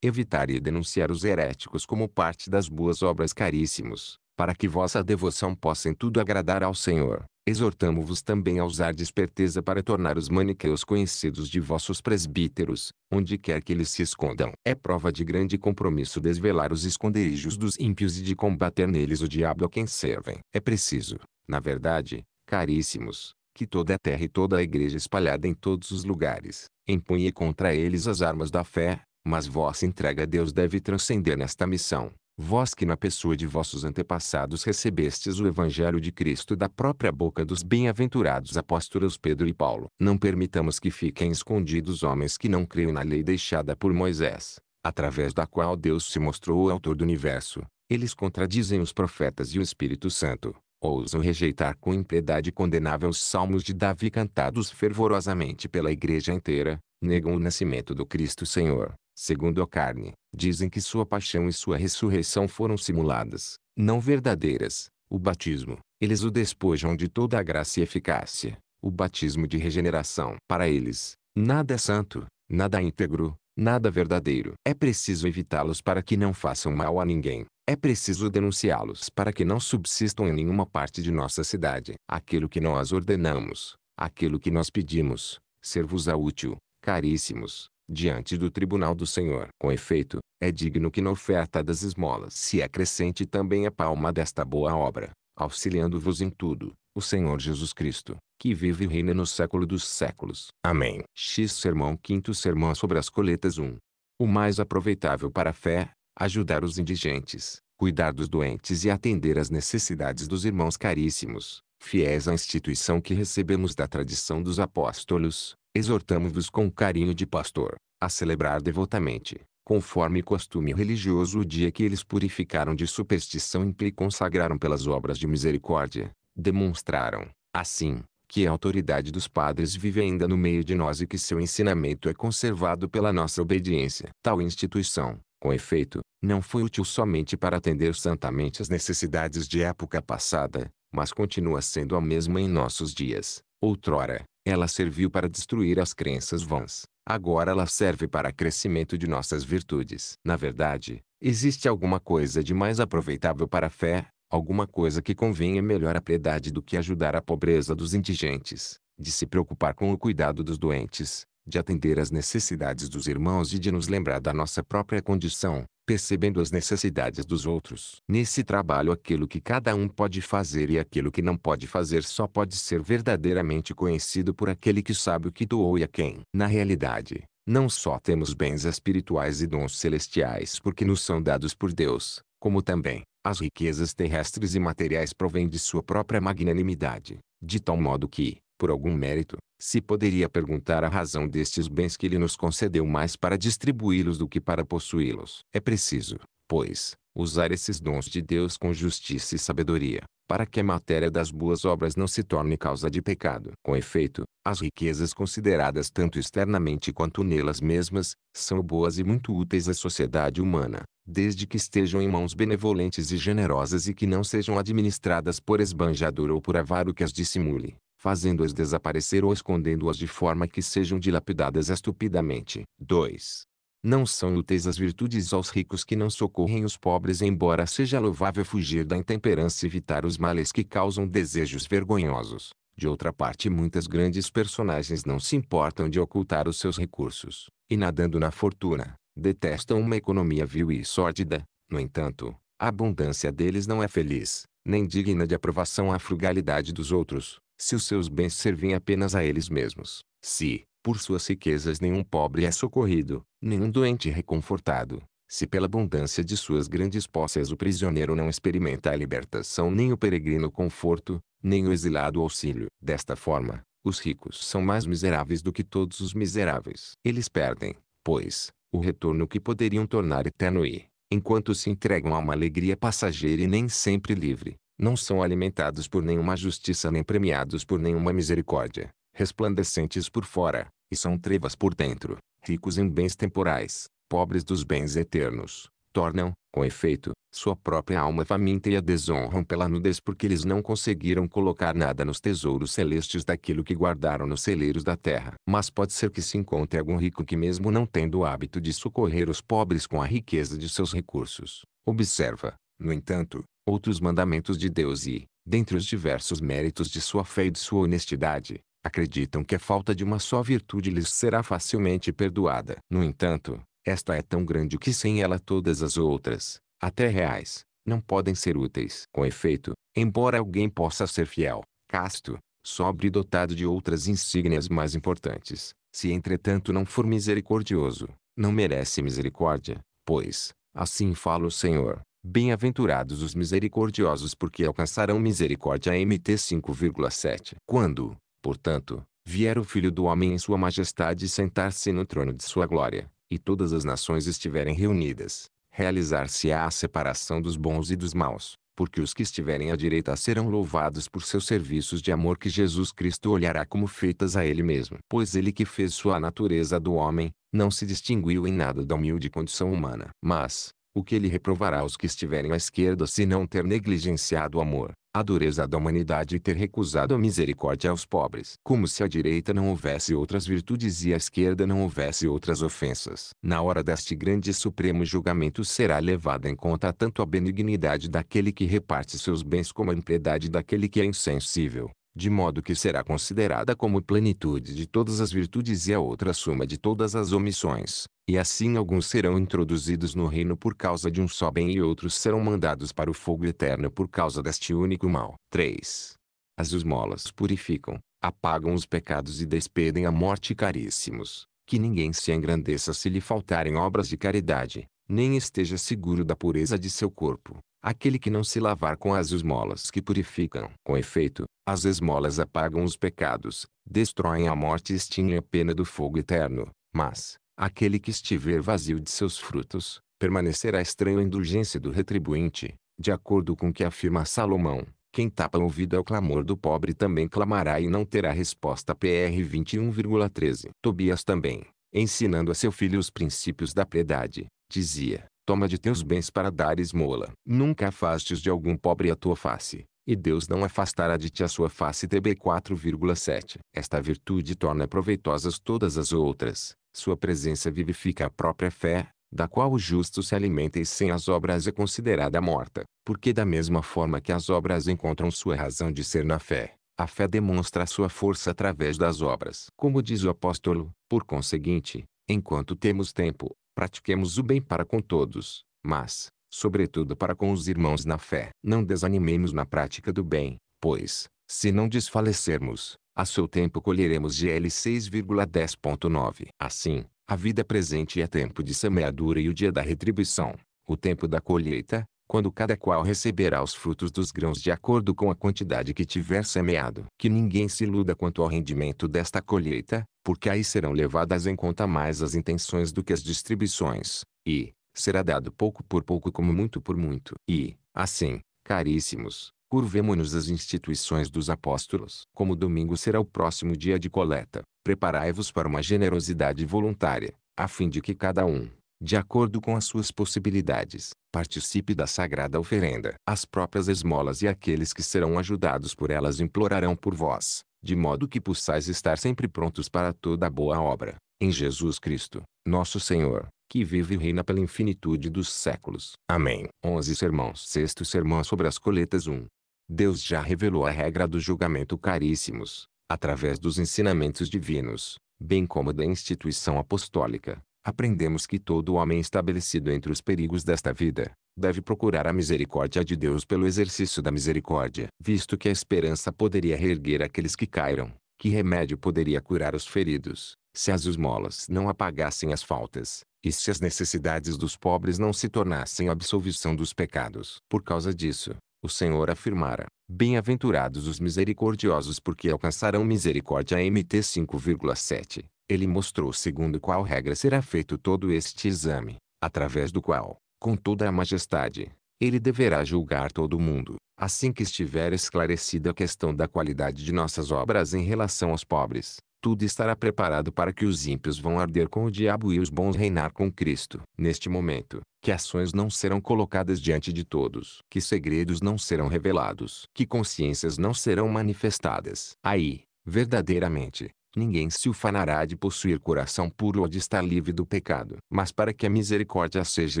Speaker 1: Evitar e denunciar os heréticos como parte das boas obras caríssimos, para que vossa devoção possa em tudo agradar ao Senhor. Exortamo-vos também a usar de esperteza para tornar os maniqueus conhecidos de vossos presbíteros, onde quer que eles se escondam. É prova de grande compromisso desvelar os esconderijos dos ímpios e de combater neles o diabo a quem servem. É preciso, na verdade, caríssimos, que toda a terra e toda a igreja espalhada em todos os lugares, empunhe contra eles as armas da fé, mas vossa entrega a Deus deve transcender nesta missão vós que na pessoa de vossos antepassados recebestes o Evangelho de Cristo da própria boca dos bem-aventurados apóstolos Pedro e Paulo. Não permitamos que fiquem escondidos homens que não creem na lei deixada por Moisés, através da qual Deus se mostrou o autor do universo. Eles contradizem os profetas e o Espírito Santo, ousam rejeitar com impiedade condenável os salmos de Davi cantados fervorosamente pela igreja inteira, negam o nascimento do Cristo Senhor, segundo a carne Dizem que sua paixão e sua ressurreição foram simuladas, não verdadeiras. O batismo, eles o despojam de toda a graça e eficácia. O batismo de regeneração, para eles, nada é santo, nada é íntegro, nada é verdadeiro. É preciso evitá-los para que não façam mal a ninguém. É preciso denunciá-los para que não subsistam em nenhuma parte de nossa cidade. Aquilo que nós ordenamos, aquilo que nós pedimos, ser-vos-á útil, caríssimos, diante do tribunal do Senhor. Com efeito, é digno que na oferta das esmolas se acrescente também a palma desta boa obra, auxiliando-vos em tudo, o Senhor Jesus Cristo, que vive e reina no século dos séculos. Amém. X Sermão Quinto Sermão sobre as Coletas 1. O mais aproveitável para a fé, ajudar os indigentes, cuidar dos doentes e atender às necessidades dos irmãos caríssimos, fiéis à instituição que recebemos da tradição dos apóstolos, exortamos-vos com carinho de pastor, a celebrar devotamente, conforme costume religioso o dia que eles purificaram de superstição e consagraram pelas obras de misericórdia, demonstraram, assim, que a autoridade dos padres vive ainda no meio de nós e que seu ensinamento é conservado pela nossa obediência. Tal instituição, com efeito, não foi útil somente para atender santamente as necessidades de época passada, mas continua sendo a mesma em nossos dias. Outrora, ela serviu para destruir as crenças vãs. Agora ela serve para crescimento de nossas virtudes. Na verdade, existe alguma coisa de mais aproveitável para a fé, alguma coisa que convenha é melhor à piedade do que ajudar a pobreza dos indigentes, de se preocupar com o cuidado dos doentes, de atender às necessidades dos irmãos e de nos lembrar da nossa própria condição, percebendo as necessidades dos outros. Nesse trabalho, aquilo que cada um pode fazer e aquilo que não pode fazer só pode ser verdadeiramente conhecido por aquele que sabe o que doou e a quem. Na realidade, não só temos bens espirituais e dons celestiais porque nos são dados por Deus, como também, as riquezas terrestres e materiais provêm de sua própria magnanimidade, de tal modo que, por algum mérito, se poderia perguntar a razão destes bens que ele nos concedeu mais para distribuí-los do que para possuí-los. É preciso, pois, usar esses dons de Deus com justiça e sabedoria, para que a matéria das boas obras não se torne causa de pecado. Com efeito, as riquezas consideradas tanto externamente quanto nelas mesmas, são boas e muito úteis à sociedade humana, desde que estejam em mãos benevolentes e generosas e que não sejam administradas por esbanjador ou por avaro que as dissimule fazendo-as desaparecer ou escondendo-as de forma que sejam dilapidadas estupidamente. 2. Não são úteis as virtudes aos ricos que não socorrem os pobres, embora seja louvável fugir da intemperança e evitar os males que causam desejos vergonhosos. De outra parte, muitas grandes personagens não se importam de ocultar os seus recursos, e nadando na fortuna, detestam uma economia vil e sórdida. No entanto, a abundância deles não é feliz, nem digna de aprovação à frugalidade dos outros, se os seus bens servem apenas a eles mesmos, se, por suas riquezas nenhum pobre é socorrido, nenhum doente reconfortado, se pela abundância de suas grandes posses o prisioneiro não experimenta a libertação nem o peregrino conforto, nem o exilado auxílio. Desta forma, os ricos são mais miseráveis do que todos os miseráveis. Eles perdem, pois, o retorno que poderiam tornar eterno e, enquanto se entregam a uma alegria passageira e nem sempre livre, não são alimentados por nenhuma justiça nem premiados por nenhuma misericórdia, resplandecentes por fora, e são trevas por dentro, ricos em bens temporais, pobres dos bens eternos, tornam, com efeito, sua própria alma faminta e a desonram pela nudez porque eles não conseguiram colocar nada nos tesouros celestes daquilo que guardaram nos celeiros da terra. Mas pode ser que se encontre algum rico que mesmo não tendo o hábito de socorrer os pobres com a riqueza de seus recursos, observa, no entanto, outros mandamentos de Deus e, dentre os diversos méritos de sua fé e de sua honestidade, acreditam que a falta de uma só virtude lhes será facilmente perdoada. No entanto, esta é tão grande que sem ela todas as outras, até reais, não podem ser úteis. Com efeito, embora alguém possa ser fiel, casto, sóbrio e dotado de outras insígnias mais importantes, se entretanto não for misericordioso, não merece misericórdia, pois, assim fala o Senhor, Bem-aventurados os misericordiosos porque alcançarão misericórdia. MT 5,7 Quando, portanto, vier o Filho do Homem em sua majestade sentar-se no trono de sua glória, e todas as nações estiverem reunidas, realizar-se-á a separação dos bons e dos maus, porque os que estiverem à direita serão louvados por seus serviços de amor que Jesus Cristo olhará como feitas a ele mesmo. Pois ele que fez sua natureza do homem, não se distinguiu em nada da humilde condição humana. Mas, o que ele reprovará aos que estiverem à esquerda se não ter negligenciado o amor, a dureza da humanidade e ter recusado a misericórdia aos pobres. Como se à direita não houvesse outras virtudes e à esquerda não houvesse outras ofensas. Na hora deste grande e supremo julgamento será levada em conta tanto a benignidade daquele que reparte seus bens como a impiedade daquele que é insensível de modo que será considerada como plenitude de todas as virtudes e a outra soma de todas as omissões, e assim alguns serão introduzidos no reino por causa de um só bem e outros serão mandados para o fogo eterno por causa deste único mal. 3. As esmolas purificam, apagam os pecados e despedem a morte caríssimos, que ninguém se engrandeça se lhe faltarem obras de caridade, nem esteja seguro da pureza de seu corpo. Aquele que não se lavar com as esmolas que purificam. Com efeito, as esmolas apagam os pecados, destroem a morte e extinguem a pena do fogo eterno. Mas, aquele que estiver vazio de seus frutos, permanecerá estranho à indulgência do retribuinte. De acordo com o que afirma Salomão, quem tapa o ouvido ao clamor do pobre também clamará e não terá resposta. PR 21,13 Tobias também, ensinando a seu filho os princípios da piedade, dizia, Toma de teus bens para dar esmola. Nunca afastes de algum pobre a tua face, e Deus não afastará de ti a sua face. TB 4,7. Esta virtude torna proveitosas todas as outras. Sua presença vivifica a própria fé, da qual o justo se alimenta e sem as obras é considerada morta, porque da mesma forma que as obras encontram sua razão de ser na fé, a fé demonstra sua força através das obras. Como diz o apóstolo, por conseguinte, enquanto temos tempo, Pratiquemos o bem para com todos, mas, sobretudo para com os irmãos na fé. Não desanimemos na prática do bem, pois, se não desfalecermos, a seu tempo colheremos GL 6,10.9. Assim, a vida presente é tempo de semeadura e o dia da retribuição, o tempo da colheita, quando cada qual receberá os frutos dos grãos de acordo com a quantidade que tiver semeado. Que ninguém se iluda quanto ao rendimento desta colheita, porque aí serão levadas em conta mais as intenções do que as distribuições, e será dado pouco por pouco como muito por muito. E, assim, caríssimos, curvemo-nos às instituições dos apóstolos. Como domingo será o próximo dia de coleta, preparai-vos para uma generosidade voluntária, a fim de que cada um, de acordo com as suas possibilidades, participe da sagrada oferenda. As próprias esmolas e aqueles que serão ajudados por elas implorarão por vós, de modo que possais estar sempre prontos para toda boa obra, em Jesus Cristo, nosso Senhor, que vive e reina pela infinitude dos séculos. Amém. 11 Sermões Sexto Sermão sobre as Coletas 1 Deus já revelou a regra do julgamento caríssimos, através dos ensinamentos divinos, bem como da instituição apostólica aprendemos que todo homem estabelecido entre os perigos desta vida, deve procurar a misericórdia de Deus pelo exercício da misericórdia. Visto que a esperança poderia reerguer aqueles que caíram, que remédio poderia curar os feridos, se as esmolas não apagassem as faltas, e se as necessidades dos pobres não se tornassem a absolvição dos pecados? Por causa disso, o Senhor afirmara, Bem-aventurados os misericordiosos porque alcançarão misericórdia MT 5,7. Ele mostrou segundo qual regra será feito todo este exame, através do qual, com toda a majestade, ele deverá julgar todo mundo, assim que estiver esclarecida a questão da qualidade de nossas obras em relação aos pobres. Tudo estará preparado para que os ímpios vão arder com o diabo e os bons reinar com Cristo. Neste momento, que ações não serão colocadas diante de todos, que segredos não serão revelados, que consciências não serão manifestadas. Aí, verdadeiramente, Ninguém se ufanará de possuir coração puro ou de estar livre do pecado. Mas para que a misericórdia seja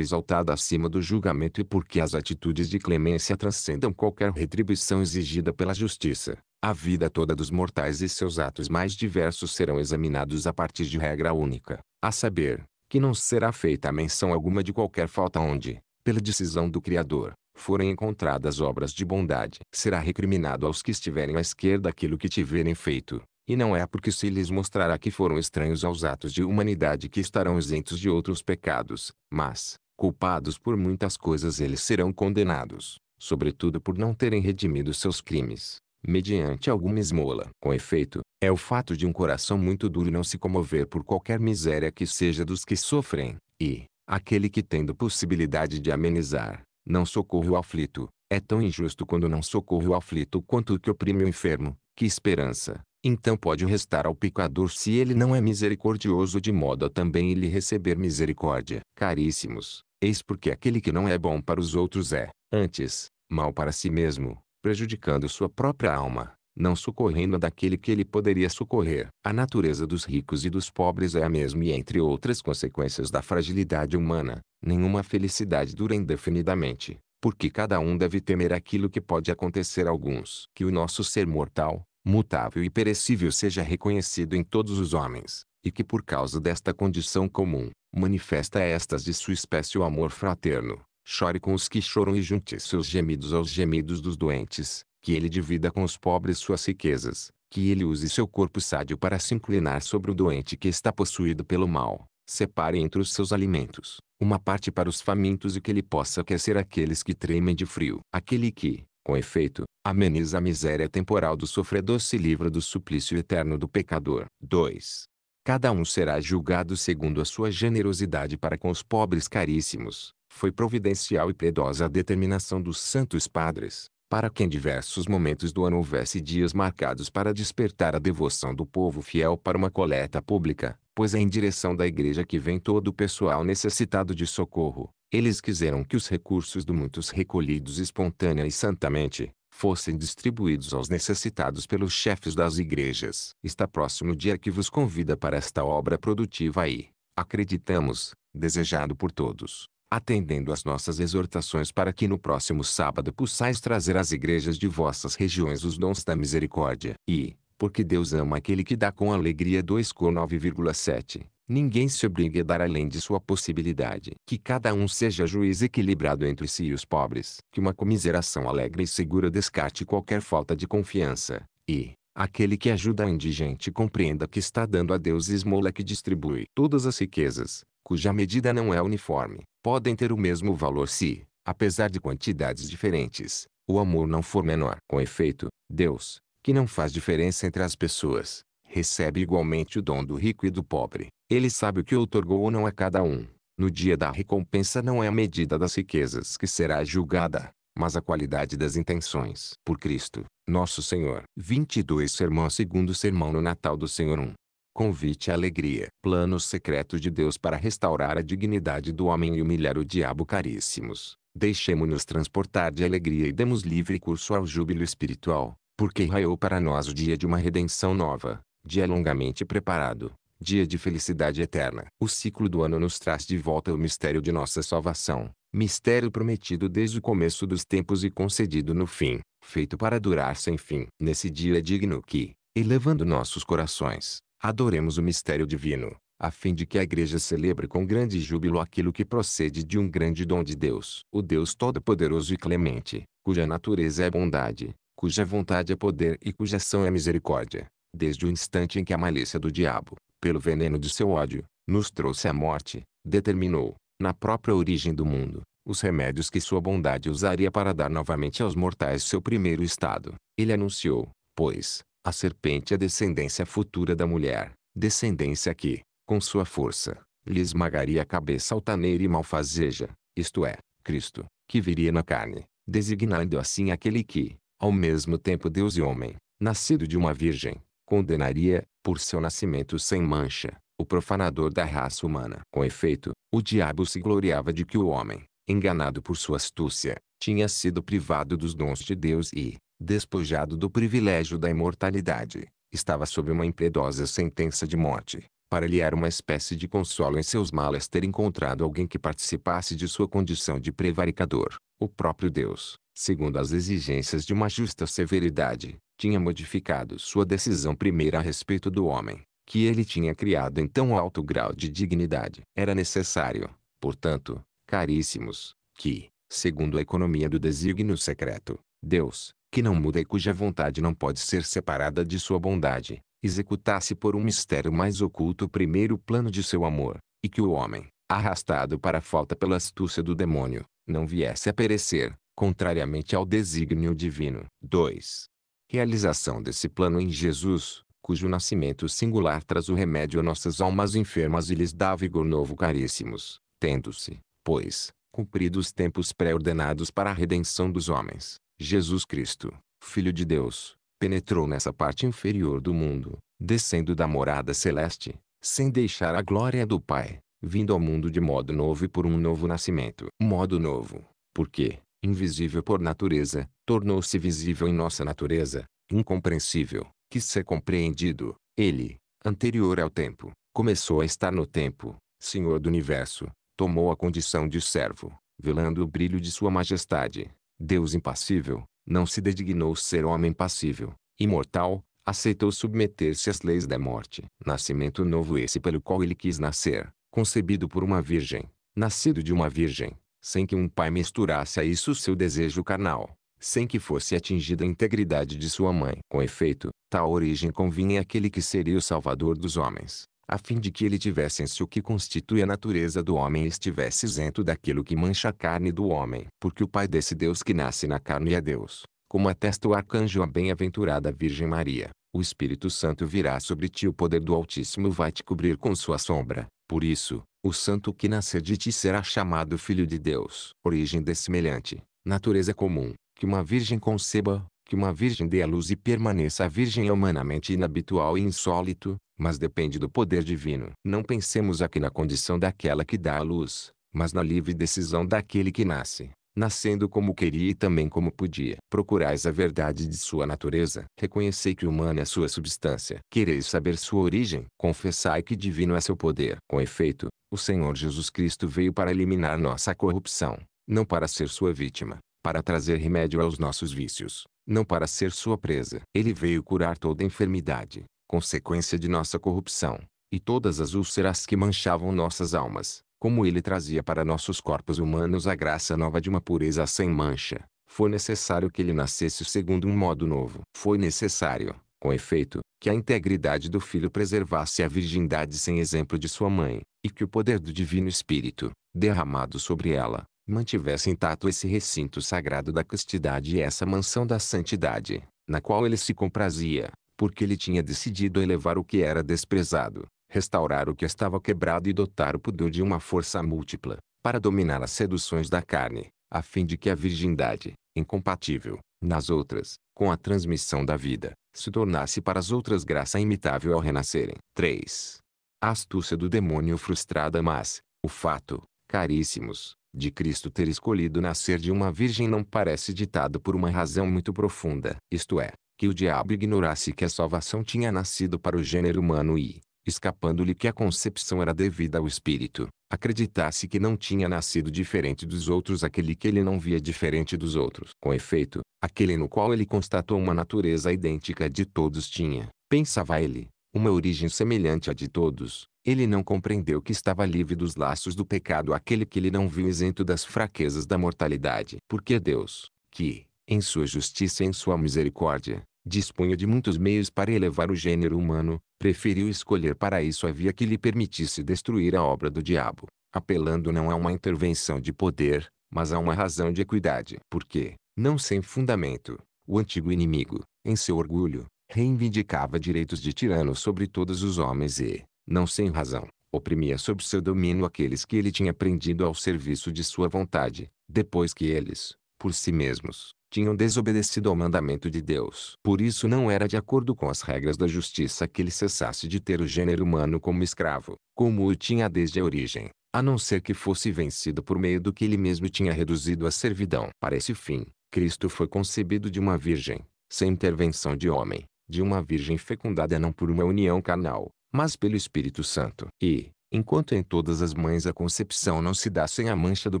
Speaker 1: exaltada acima do julgamento e porque as atitudes de clemência transcendam qualquer retribuição exigida pela justiça, a vida toda dos mortais e seus atos mais diversos serão examinados a partir de regra única, a saber, que não será feita menção alguma de qualquer falta onde, pela decisão do Criador, forem encontradas obras de bondade. Será recriminado aos que estiverem à esquerda aquilo que tiverem feito, e não é porque se lhes mostrará que foram estranhos aos atos de humanidade que estarão isentos de outros pecados, mas, culpados por muitas coisas eles serão condenados, sobretudo por não terem redimido seus crimes, mediante alguma esmola. Com efeito, é o fato de um coração muito duro não se comover por qualquer miséria que seja dos que sofrem, e, aquele que tendo possibilidade de amenizar, não socorre o aflito, é tão injusto quando não socorre o aflito quanto o que oprime o enfermo, que esperança, então pode restar ao pecador se ele não é misericordioso de modo a também ele receber misericórdia. Caríssimos, eis porque aquele que não é bom para os outros é, antes, mal para si mesmo, prejudicando sua própria alma, não socorrendo a daquele que ele poderia socorrer. A natureza dos ricos e dos pobres é a mesma e entre outras consequências da fragilidade humana, nenhuma felicidade dura indefinidamente porque cada um deve temer aquilo que pode acontecer a alguns. Que o nosso ser mortal, mutável e perecível seja reconhecido em todos os homens, e que por causa desta condição comum, manifesta a estas de sua espécie o amor fraterno, chore com os que choram e junte seus gemidos aos gemidos dos doentes, que ele divida com os pobres suas riquezas, que ele use seu corpo sádio para se inclinar sobre o doente que está possuído pelo mal, separe entre os seus alimentos, uma parte para os famintos e que ele possa aquecer aqueles que tremem de frio. Aquele que, com efeito, ameniza a miséria temporal do sofredor se livra do suplício eterno do pecador. 2. Cada um será julgado segundo a sua generosidade para com os pobres caríssimos. Foi providencial e piedosa a determinação dos santos padres, para que em diversos momentos do ano houvesse dias marcados para despertar a devoção do povo fiel para uma coleta pública, pois é em direção da igreja que vem todo o pessoal necessitado de socorro. Eles quiseram que os recursos do muitos recolhidos espontânea e santamente, fossem distribuídos aos necessitados pelos chefes das igrejas. Está próximo o dia que vos convida para esta obra produtiva e, acreditamos, desejado por todos, atendendo às nossas exortações para que no próximo sábado possais trazer às igrejas de vossas regiões os dons da misericórdia. E, porque Deus ama aquele que dá com alegria 2 Cor 9,7. Ninguém se obrigue a dar além de sua possibilidade. Que cada um seja juiz equilibrado entre si e os pobres. Que uma comiseração alegre e segura descarte qualquer falta de confiança. E, aquele que ajuda a indigente compreenda que está dando a Deus esmola que distribui. Todas as riquezas, cuja medida não é uniforme, podem ter o mesmo valor se, apesar de quantidades diferentes, o amor não for menor. Com efeito, Deus, que não faz diferença entre as pessoas, recebe igualmente o dom do rico e do pobre. Ele sabe o que outorgou ou não a cada um. No dia da recompensa não é a medida das riquezas que será julgada, mas a qualidade das intenções. Por Cristo, nosso Senhor. 22 Sermão segundo Sermão no Natal do Senhor 1. Convite à alegria. Plano secreto de Deus para restaurar a dignidade do homem e humilhar o diabo caríssimos. Deixemo-nos transportar de alegria e demos livre curso ao júbilo espiritual, porque raiou para nós o dia de uma redenção nova dia longamente preparado, dia de felicidade eterna. O ciclo do ano nos traz de volta o mistério de nossa salvação, mistério prometido desde o começo dos tempos e concedido no fim, feito para durar sem fim. Nesse dia é digno que, elevando nossos corações, adoremos o mistério divino, a fim de que a igreja celebre com grande júbilo aquilo que procede de um grande dom de Deus. O Deus Todo-Poderoso e Clemente, cuja natureza é bondade, cuja vontade é poder e cuja ação é misericórdia desde o instante em que a malícia do diabo, pelo veneno de seu ódio, nos trouxe à morte, determinou, na própria origem do mundo, os remédios que sua bondade usaria para dar novamente aos mortais seu primeiro estado. Ele anunciou, pois, a serpente a descendência futura da mulher, descendência que, com sua força, lhe esmagaria a cabeça altaneira e malfazeja, isto é, Cristo, que viria na carne, designando assim aquele que, ao mesmo tempo Deus e homem, nascido de uma virgem, condenaria, por seu nascimento sem mancha, o profanador da raça humana. Com efeito, o diabo se gloriava de que o homem, enganado por sua astúcia, tinha sido privado dos dons de Deus e, despojado do privilégio da imortalidade, estava sob uma impiedosa sentença de morte. Para lhe era uma espécie de consolo em seus males ter encontrado alguém que participasse de sua condição de prevaricador, o próprio Deus, segundo as exigências de uma justa severidade, tinha modificado sua decisão primeira a respeito do homem, que ele tinha criado em tão alto grau de dignidade. Era necessário, portanto, caríssimos, que, segundo a economia do desígnio secreto, Deus, que não muda e cuja vontade não pode ser separada de sua bondade, executasse por um mistério mais oculto o primeiro plano de seu amor, e que o homem, arrastado para a falta pela astúcia do demônio, não viesse a perecer, contrariamente ao desígnio divino. 2 realização desse plano em Jesus, cujo nascimento singular traz o remédio a nossas almas enfermas e lhes dá vigor novo caríssimos, tendo-se, pois, cumprido os tempos pré-ordenados para a redenção dos homens, Jesus Cristo, Filho de Deus, penetrou nessa parte inferior do mundo, descendo da morada celeste, sem deixar a glória do Pai, vindo ao mundo de modo novo e por um novo nascimento. Modo novo, porque, invisível por natureza, tornou-se visível em nossa natureza, incompreensível, que ser compreendido. Ele, anterior ao tempo, começou a estar no tempo, Senhor do universo, tomou a condição de servo, velando o brilho de sua majestade. Deus impassível, não se designou ser homem passível, imortal, aceitou submeter-se às leis da morte. Nascimento novo esse pelo qual ele quis nascer, concebido por uma virgem, nascido de uma virgem, sem que um pai misturasse a isso seu desejo carnal, sem que fosse atingida a integridade de sua mãe. Com efeito, tal origem convinha àquele que seria o salvador dos homens, a fim de que ele tivesse em si o que constitui a natureza do homem e estivesse isento daquilo que mancha a carne do homem. Porque o pai desse Deus que nasce na carne é Deus, como atesta o arcanjo a bem-aventurada Virgem Maria. O Espírito Santo virá sobre ti o poder do Altíssimo vai te cobrir com sua sombra. Por isso, o santo que nascer de ti será chamado Filho de Deus. Origem dessemelhante, natureza comum, que uma virgem conceba, que uma virgem dê à luz e permaneça virgem é humanamente inabitual e insólito, mas depende do poder divino. Não pensemos aqui na condição daquela que dá à luz, mas na livre decisão daquele que nasce nascendo como queria e também como podia. Procurais a verdade de sua natureza. Reconhecei que humana é sua substância. Quereis saber sua origem. Confessai que divino é seu poder. Com efeito, o Senhor Jesus Cristo veio para eliminar nossa corrupção, não para ser sua vítima, para trazer remédio aos nossos vícios, não para ser sua presa. Ele veio curar toda enfermidade, consequência de nossa corrupção, e todas as úlceras que manchavam nossas almas como ele trazia para nossos corpos humanos a graça nova de uma pureza sem mancha, foi necessário que ele nascesse segundo um modo novo. Foi necessário, com efeito, que a integridade do filho preservasse a virgindade sem exemplo de sua mãe, e que o poder do Divino Espírito, derramado sobre ela, mantivesse intacto esse recinto sagrado da castidade e essa mansão da santidade, na qual ele se comprazia, porque ele tinha decidido elevar o que era desprezado, restaurar o que estava quebrado e dotar o pudor de uma força múltipla, para dominar as seduções da carne, a fim de que a virgindade, incompatível, nas outras, com a transmissão da vida, se tornasse para as outras graça imitável ao renascerem. 3. A astúcia do demônio frustrada mas, o fato, caríssimos, de Cristo ter escolhido nascer de uma virgem não parece ditado por uma razão muito profunda, isto é, que o diabo ignorasse que a salvação tinha nascido para o gênero humano e, escapando-lhe que a concepção era devida ao espírito, acreditasse que não tinha nascido diferente dos outros aquele que ele não via diferente dos outros. Com efeito, aquele no qual ele constatou uma natureza idêntica de todos tinha, pensava ele, uma origem semelhante à de todos. Ele não compreendeu que estava livre dos laços do pecado aquele que ele não viu isento das fraquezas da mortalidade. Porque Deus, que, em sua justiça e em sua misericórdia, dispunha de muitos meios para elevar o gênero humano, preferiu escolher para isso a via que lhe permitisse destruir a obra do diabo, apelando não a uma intervenção de poder, mas a uma razão de equidade. Porque, não sem fundamento, o antigo inimigo, em seu orgulho, reivindicava direitos de tirano sobre todos os homens e, não sem razão, oprimia sob seu domínio aqueles que ele tinha prendido ao serviço de sua vontade, depois que eles, por si mesmos, tinham desobedecido ao mandamento de Deus. Por isso não era de acordo com as regras da justiça que ele cessasse de ter o gênero humano como escravo, como o tinha desde a origem, a não ser que fosse vencido por meio do que ele mesmo tinha reduzido à servidão. Para esse fim, Cristo foi concebido de uma virgem, sem intervenção de homem, de uma virgem fecundada não por uma união carnal, mas pelo Espírito Santo. E, enquanto em todas as mães a concepção não se dá sem a mancha do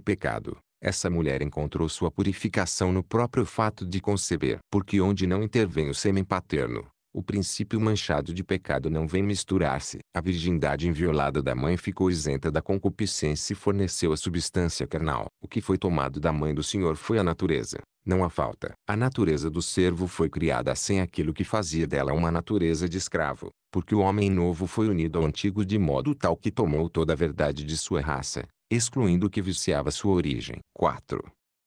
Speaker 1: pecado, essa mulher encontrou sua purificação no próprio fato de conceber. Porque onde não intervém o sêmen paterno, o princípio manchado de pecado não vem misturar-se. A virgindade inviolada da mãe ficou isenta da concupiscência e forneceu a substância carnal. O que foi tomado da mãe do Senhor foi a natureza, não a falta. A natureza do servo foi criada sem aquilo que fazia dela uma natureza de escravo, porque o homem novo foi unido ao antigo de modo tal que tomou toda a verdade de sua raça excluindo o que viciava sua origem. 4.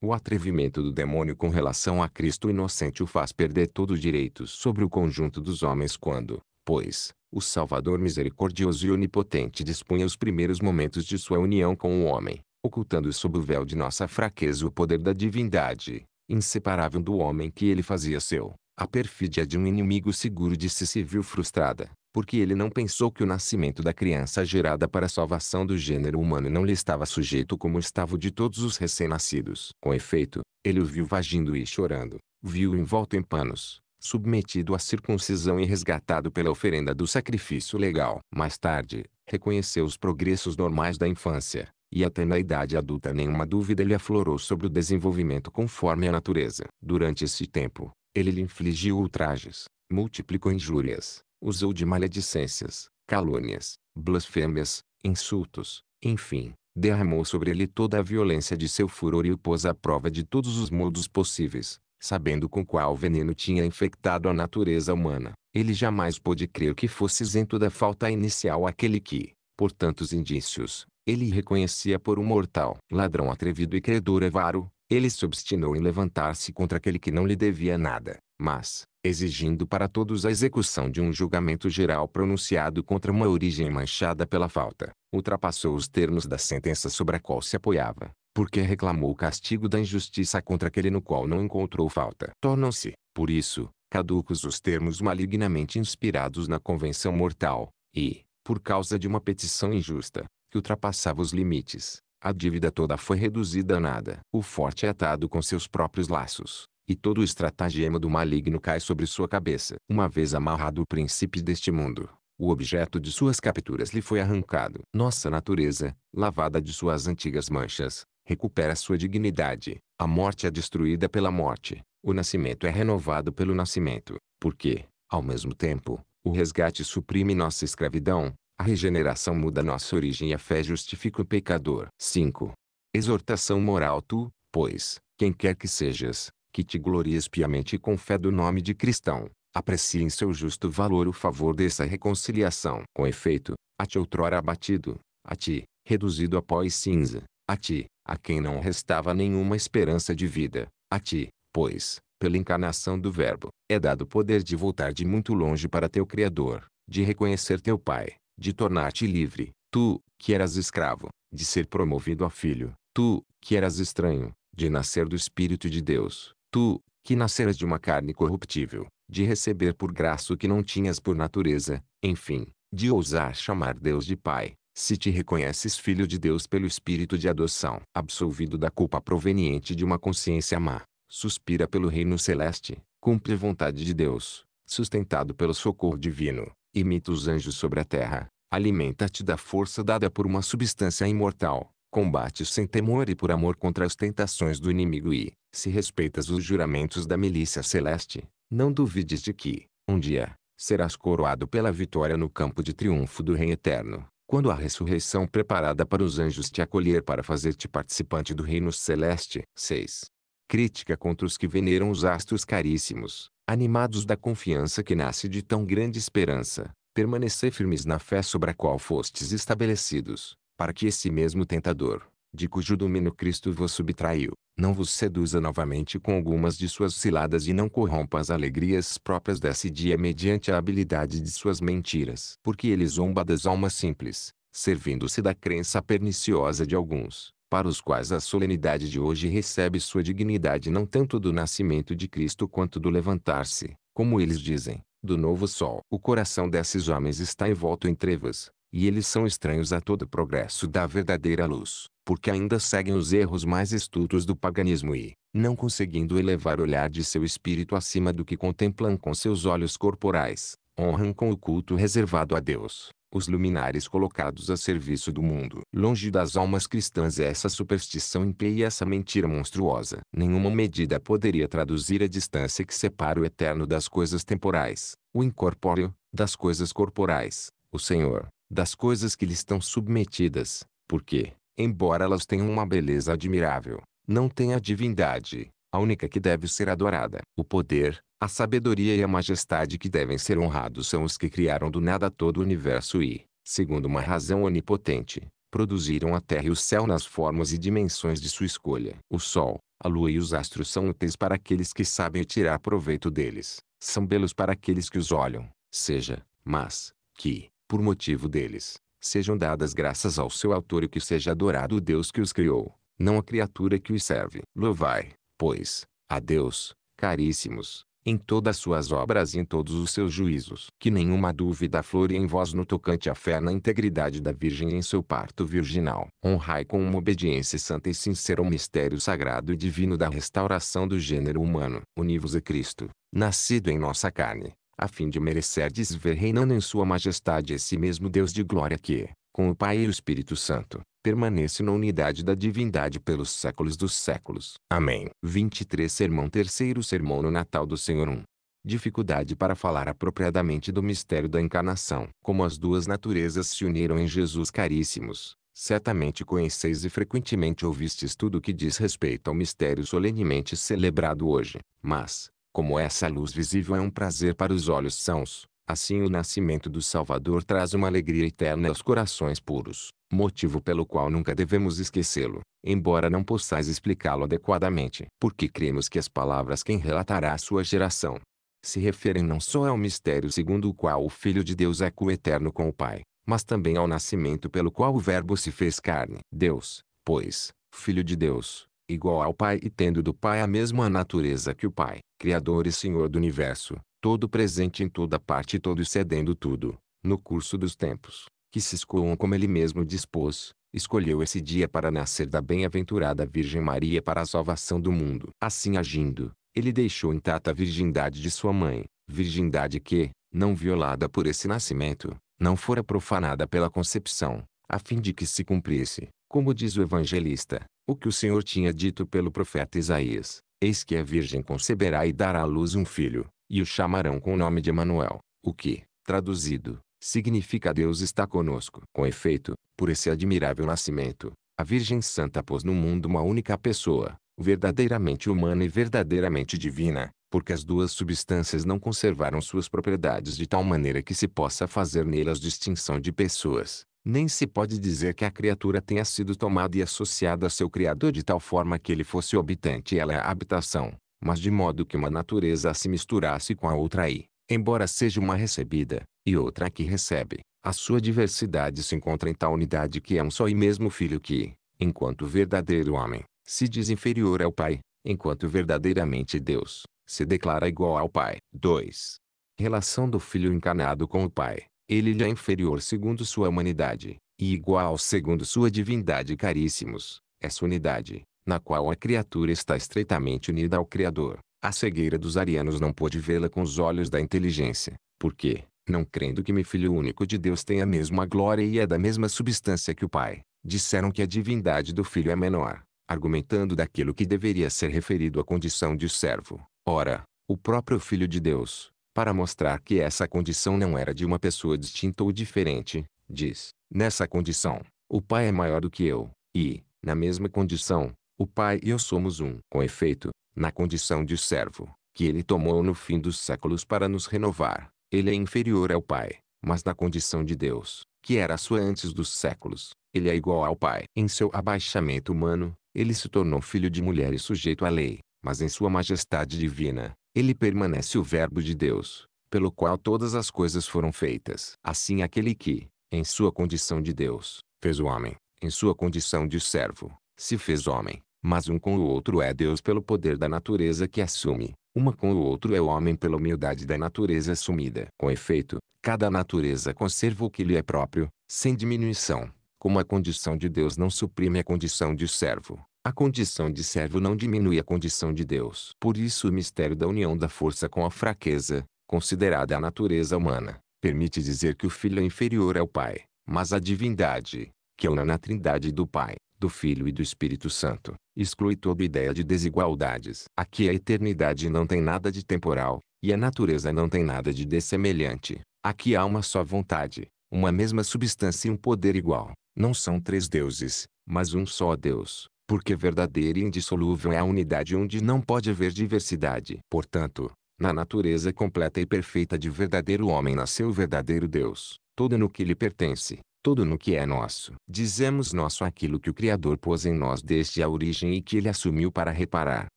Speaker 1: O atrevimento do demônio com relação a Cristo inocente o faz perder todo o direito sobre o conjunto dos homens quando, pois, o Salvador misericordioso e onipotente dispunha os primeiros momentos de sua união com o homem, ocultando sob o véu de nossa fraqueza o poder da divindade, inseparável do homem que ele fazia seu. A perfídia de um inimigo seguro de si se viu frustrada, porque ele não pensou que o nascimento da criança gerada para a salvação do gênero humano não lhe estava sujeito como estava o de todos os recém-nascidos. Com efeito, ele o viu vagindo e chorando, viu-o envolto em panos, submetido à circuncisão e resgatado pela oferenda do sacrifício legal. Mais tarde, reconheceu os progressos normais da infância, e até na idade adulta nenhuma dúvida lhe aflorou sobre o desenvolvimento conforme a natureza. Durante esse tempo, ele lhe infligiu ultrajes, multiplicou injúrias, usou de maledicências, calúnias, blasfêmias, insultos, enfim, derramou sobre ele toda a violência de seu furor e o pôs à prova de todos os modos possíveis, sabendo com qual veneno tinha infectado a natureza humana. Ele jamais pôde crer que fosse isento da falta inicial aquele que, por tantos indícios, ele reconhecia por um mortal. Ladrão atrevido e credor avaro, ele se obstinou em levantar-se contra aquele que não lhe devia nada, mas, exigindo para todos a execução de um julgamento geral pronunciado contra uma origem manchada pela falta, ultrapassou os termos da sentença sobre a qual se apoiava, porque reclamou o castigo da injustiça contra aquele no qual não encontrou falta. Tornam-se, por isso, caducos os termos malignamente inspirados na convenção mortal, e, por causa de uma petição injusta, que ultrapassava os limites, a dívida toda foi reduzida a nada. O forte é atado com seus próprios laços, e todo o estratagema do maligno cai sobre sua cabeça. Uma vez amarrado o príncipe deste mundo, o objeto de suas capturas lhe foi arrancado. Nossa natureza, lavada de suas antigas manchas, recupera sua dignidade. A morte é destruída pela morte. O nascimento é renovado pelo nascimento. Porque, ao mesmo tempo, o resgate suprime nossa escravidão, a regeneração muda nossa origem e a fé justifica o pecador. 5. Exortação moral Tu, pois, quem quer que sejas, que te glories piamente com fé do nome de cristão, aprecie em seu justo valor o favor dessa reconciliação. Com efeito, a ti outrora abatido, a ti, reduzido a pó e cinza, a ti, a quem não restava nenhuma esperança de vida, a ti, pois, pela encarnação do Verbo, é dado o poder de voltar de muito longe para teu Criador, de reconhecer teu Pai, de tornar-te livre, tu, que eras escravo, de ser promovido a filho, tu, que eras estranho, de nascer do Espírito de Deus, Tu, que nasceras de uma carne corruptível, de receber por graça o que não tinhas por natureza, enfim, de ousar chamar Deus de Pai, se te reconheces filho de Deus pelo espírito de adoção, absolvido da culpa proveniente de uma consciência má, suspira pelo reino celeste, cumpre vontade de Deus, sustentado pelo socorro divino, imita os anjos sobre a terra, alimenta-te da força dada por uma substância imortal, combates sem temor e por amor contra as tentações do inimigo e, se respeitas os juramentos da milícia celeste, não duvides de que, um dia, serás coroado pela vitória no campo de triunfo do reino Eterno, quando a ressurreição preparada para os anjos te acolher para fazer-te participante do reino celeste. 6. Crítica contra os que veneram os astros caríssimos, animados da confiança que nasce de tão grande esperança, permanecer firmes na fé sobre a qual fostes estabelecidos, para que esse mesmo tentador, de cujo domínio Cristo vos subtraiu, não vos seduza novamente com algumas de suas ciladas e não corrompa as alegrias próprias desse dia mediante a habilidade de suas mentiras. Porque ele zomba das almas simples, servindo-se da crença perniciosa de alguns, para os quais a solenidade de hoje recebe sua dignidade não tanto do nascimento de Cristo quanto do levantar-se, como eles dizem, do novo sol. O coração desses homens está envolto em trevas, e eles são estranhos a todo progresso da verdadeira luz, porque ainda seguem os erros mais estultos do paganismo e, não conseguindo elevar o olhar de seu espírito acima do que contemplam com seus olhos corporais, honram com o culto reservado a Deus, os luminares colocados a serviço do mundo. Longe das almas cristãs essa superstição impia e essa mentira monstruosa. Nenhuma medida poderia traduzir a distância que separa o eterno das coisas temporais, o incorpóreo, das coisas corporais, o Senhor, das coisas que lhe estão submetidas, porque, embora elas tenham uma beleza admirável, não têm a divindade, a única que deve ser adorada. O poder, a sabedoria e a majestade que devem ser honrados são os que criaram do nada todo o universo e, segundo uma razão onipotente, produziram a terra e o céu nas formas e dimensões de sua escolha. O sol, a lua e os astros são úteis para aqueles que sabem tirar proveito deles. São belos para aqueles que os olham, seja, mas, que, por motivo deles, sejam dadas graças ao seu autor e que seja adorado o Deus que os criou, não a criatura que os serve. Louvai, pois, a Deus, caríssimos, em todas suas obras e em todos os seus juízos. Que nenhuma dúvida flore em vós no tocante à fé na integridade da Virgem em seu parto virginal. Honrai com uma obediência santa e sincera o mistério sagrado e divino da restauração do gênero humano. Univos a Cristo, nascido em nossa carne, a fim de merecer ver reinando em sua majestade esse mesmo Deus de glória que, com o Pai e o Espírito Santo, permanece na unidade da divindade pelos séculos dos séculos. Amém. 23 Sermão Terceiro Sermão no Natal do Senhor 1 Dificuldade para falar apropriadamente do mistério da encarnação. Como as duas naturezas se uniram em Jesus caríssimos, certamente conheceis e frequentemente ouvistes tudo o que diz respeito ao mistério solenemente celebrado hoje. Mas, como essa luz visível é um prazer para os olhos sãos, assim o nascimento do Salvador traz uma alegria eterna aos corações puros, motivo pelo qual nunca devemos esquecê-lo, embora não possais explicá-lo adequadamente, porque cremos que as palavras quem relatará a sua geração se referem não só ao mistério segundo o qual o Filho de Deus é coeterno com o Pai, mas também ao nascimento pelo qual o Verbo se fez carne. Deus, pois, Filho de Deus, igual ao Pai e tendo do Pai a mesma natureza que o Pai, Criador e Senhor do Universo, todo presente em toda parte e todo excedendo tudo, no curso dos tempos, que se escoam como Ele mesmo dispôs, escolheu esse dia para nascer da bem-aventurada Virgem Maria para a salvação do mundo. Assim agindo, Ele deixou intacta a virgindade de sua mãe, virgindade que, não violada por esse nascimento, não fora profanada pela concepção, a fim de que se cumprisse, como diz o evangelista, o que o Senhor tinha dito pelo profeta Isaías: Eis que a virgem conceberá e dará à luz um filho, e o chamarão com o nome de Emanuel, o que, traduzido, significa Deus está conosco. Com efeito, por esse admirável nascimento, a Virgem Santa pôs no mundo uma única pessoa, verdadeiramente humana e verdadeiramente divina, porque as duas substâncias não conservaram suas propriedades de tal maneira que se possa fazer nelas distinção de pessoas nem se pode dizer que a criatura tenha sido tomada e associada a seu Criador de tal forma que ele fosse o habitante e ela é a habitação, mas de modo que uma natureza se misturasse com a outra e, embora seja uma recebida, e outra que recebe, a sua diversidade se encontra em tal unidade que é um só e mesmo filho que, enquanto verdadeiro homem, se diz inferior ao Pai, enquanto verdadeiramente Deus, se declara igual ao Pai. 2. Relação do Filho encarnado com o Pai. Ele é inferior segundo sua humanidade, e igual segundo sua divindade caríssimos, essa unidade, na qual a criatura está estreitamente unida ao Criador. A cegueira dos arianos não pôde vê-la com os olhos da inteligência, porque, não crendo que meu Filho único de Deus tem a mesma glória e é da mesma substância que o Pai, disseram que a divindade do Filho é menor, argumentando daquilo que deveria ser referido à condição de servo. Ora, o próprio Filho de Deus, para mostrar que essa condição não era de uma pessoa distinta ou diferente, diz: Nessa condição, o Pai é maior do que eu, e, na mesma condição, o Pai e eu somos um. Com efeito, na condição de servo, que ele tomou no fim dos séculos para nos renovar, ele é inferior ao Pai, mas na condição de Deus, que era sua antes dos séculos, ele é igual ao Pai. Em seu abaixamento humano, ele se tornou filho de mulher e sujeito à lei, mas em sua majestade divina, ele permanece o Verbo de Deus, pelo qual todas as coisas foram feitas. Assim aquele que, em sua condição de Deus, fez o homem, em sua condição de servo, se fez homem, mas um com o outro é Deus pelo poder da natureza que assume, uma com o outro é o homem pela humildade da natureza assumida. Com efeito, cada natureza conserva o que lhe é próprio, sem diminuição, como a condição de Deus não suprime a condição de servo, a condição de servo não diminui a condição de Deus. Por isso o mistério da união da força com a fraqueza, considerada a natureza humana, permite dizer que o filho é inferior ao pai, mas a divindade, que é una na trindade do pai, do filho e do Espírito Santo, exclui toda ideia de desigualdades. Aqui a eternidade não tem nada de temporal, e a natureza não tem nada de dessemelhante. Aqui há uma só vontade, uma mesma substância e um poder igual. Não são três deuses, mas um só Deus porque verdadeira e indissolúvel é a unidade onde não pode haver diversidade. Portanto, na natureza completa e perfeita de verdadeiro homem nasceu o verdadeiro Deus, todo no que lhe pertence, todo no que é nosso. Dizemos nosso aquilo que o Criador pôs em nós desde a origem e que ele assumiu para reparar.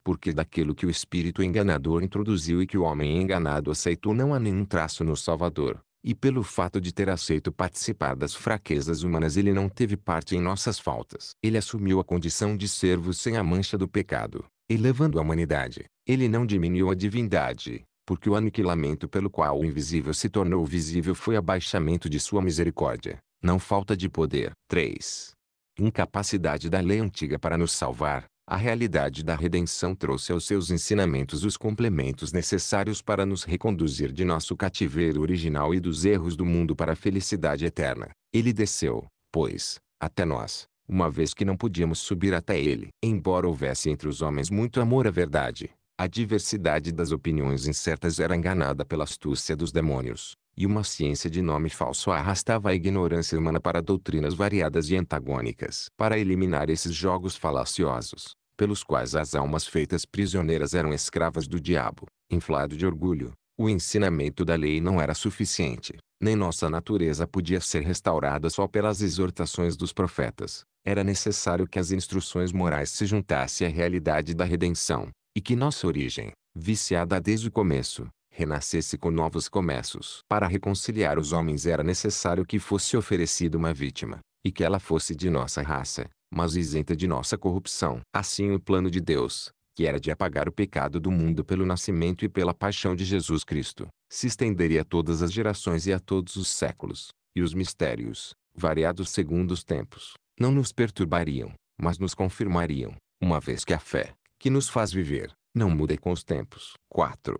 Speaker 1: Porque daquilo que o espírito enganador introduziu e que o homem enganado aceitou não há nenhum traço no Salvador e pelo fato de ter aceito participar das fraquezas humanas ele não teve parte em nossas faltas. Ele assumiu a condição de servo sem a mancha do pecado, elevando a humanidade. Ele não diminuiu a divindade, porque o aniquilamento pelo qual o invisível se tornou visível foi abaixamento de sua misericórdia, não falta de poder. 3. Incapacidade da lei antiga para nos salvar, a realidade da redenção trouxe aos seus ensinamentos os complementos necessários para nos reconduzir de nosso cativeiro original e dos erros do mundo para a felicidade eterna. Ele desceu, pois, até nós, uma vez que não podíamos subir até ele. Embora houvesse entre os homens muito amor à verdade, a diversidade das opiniões incertas era enganada pela astúcia dos demônios, e uma ciência de nome falso arrastava a ignorância humana para doutrinas variadas e antagônicas. Para eliminar esses jogos falaciosos, pelos quais as almas feitas prisioneiras eram escravas do diabo, inflado de orgulho, o ensinamento da lei não era suficiente, nem nossa natureza podia ser restaurada só pelas exortações dos profetas. Era necessário que as instruções morais se juntassem à realidade da redenção, e que nossa origem, viciada desde o começo, renascesse com novos começos. Para reconciliar os homens era necessário que fosse oferecida uma vítima, e que ela fosse de nossa raça, mas isenta de nossa corrupção. Assim o plano de Deus, que era de apagar o pecado do mundo pelo nascimento e pela paixão de Jesus Cristo, se estenderia a todas as gerações e a todos os séculos, e os mistérios, variados segundo os tempos, não nos perturbariam, mas nos confirmariam, uma vez que a fé, que nos faz viver, não muda com os tempos. 4.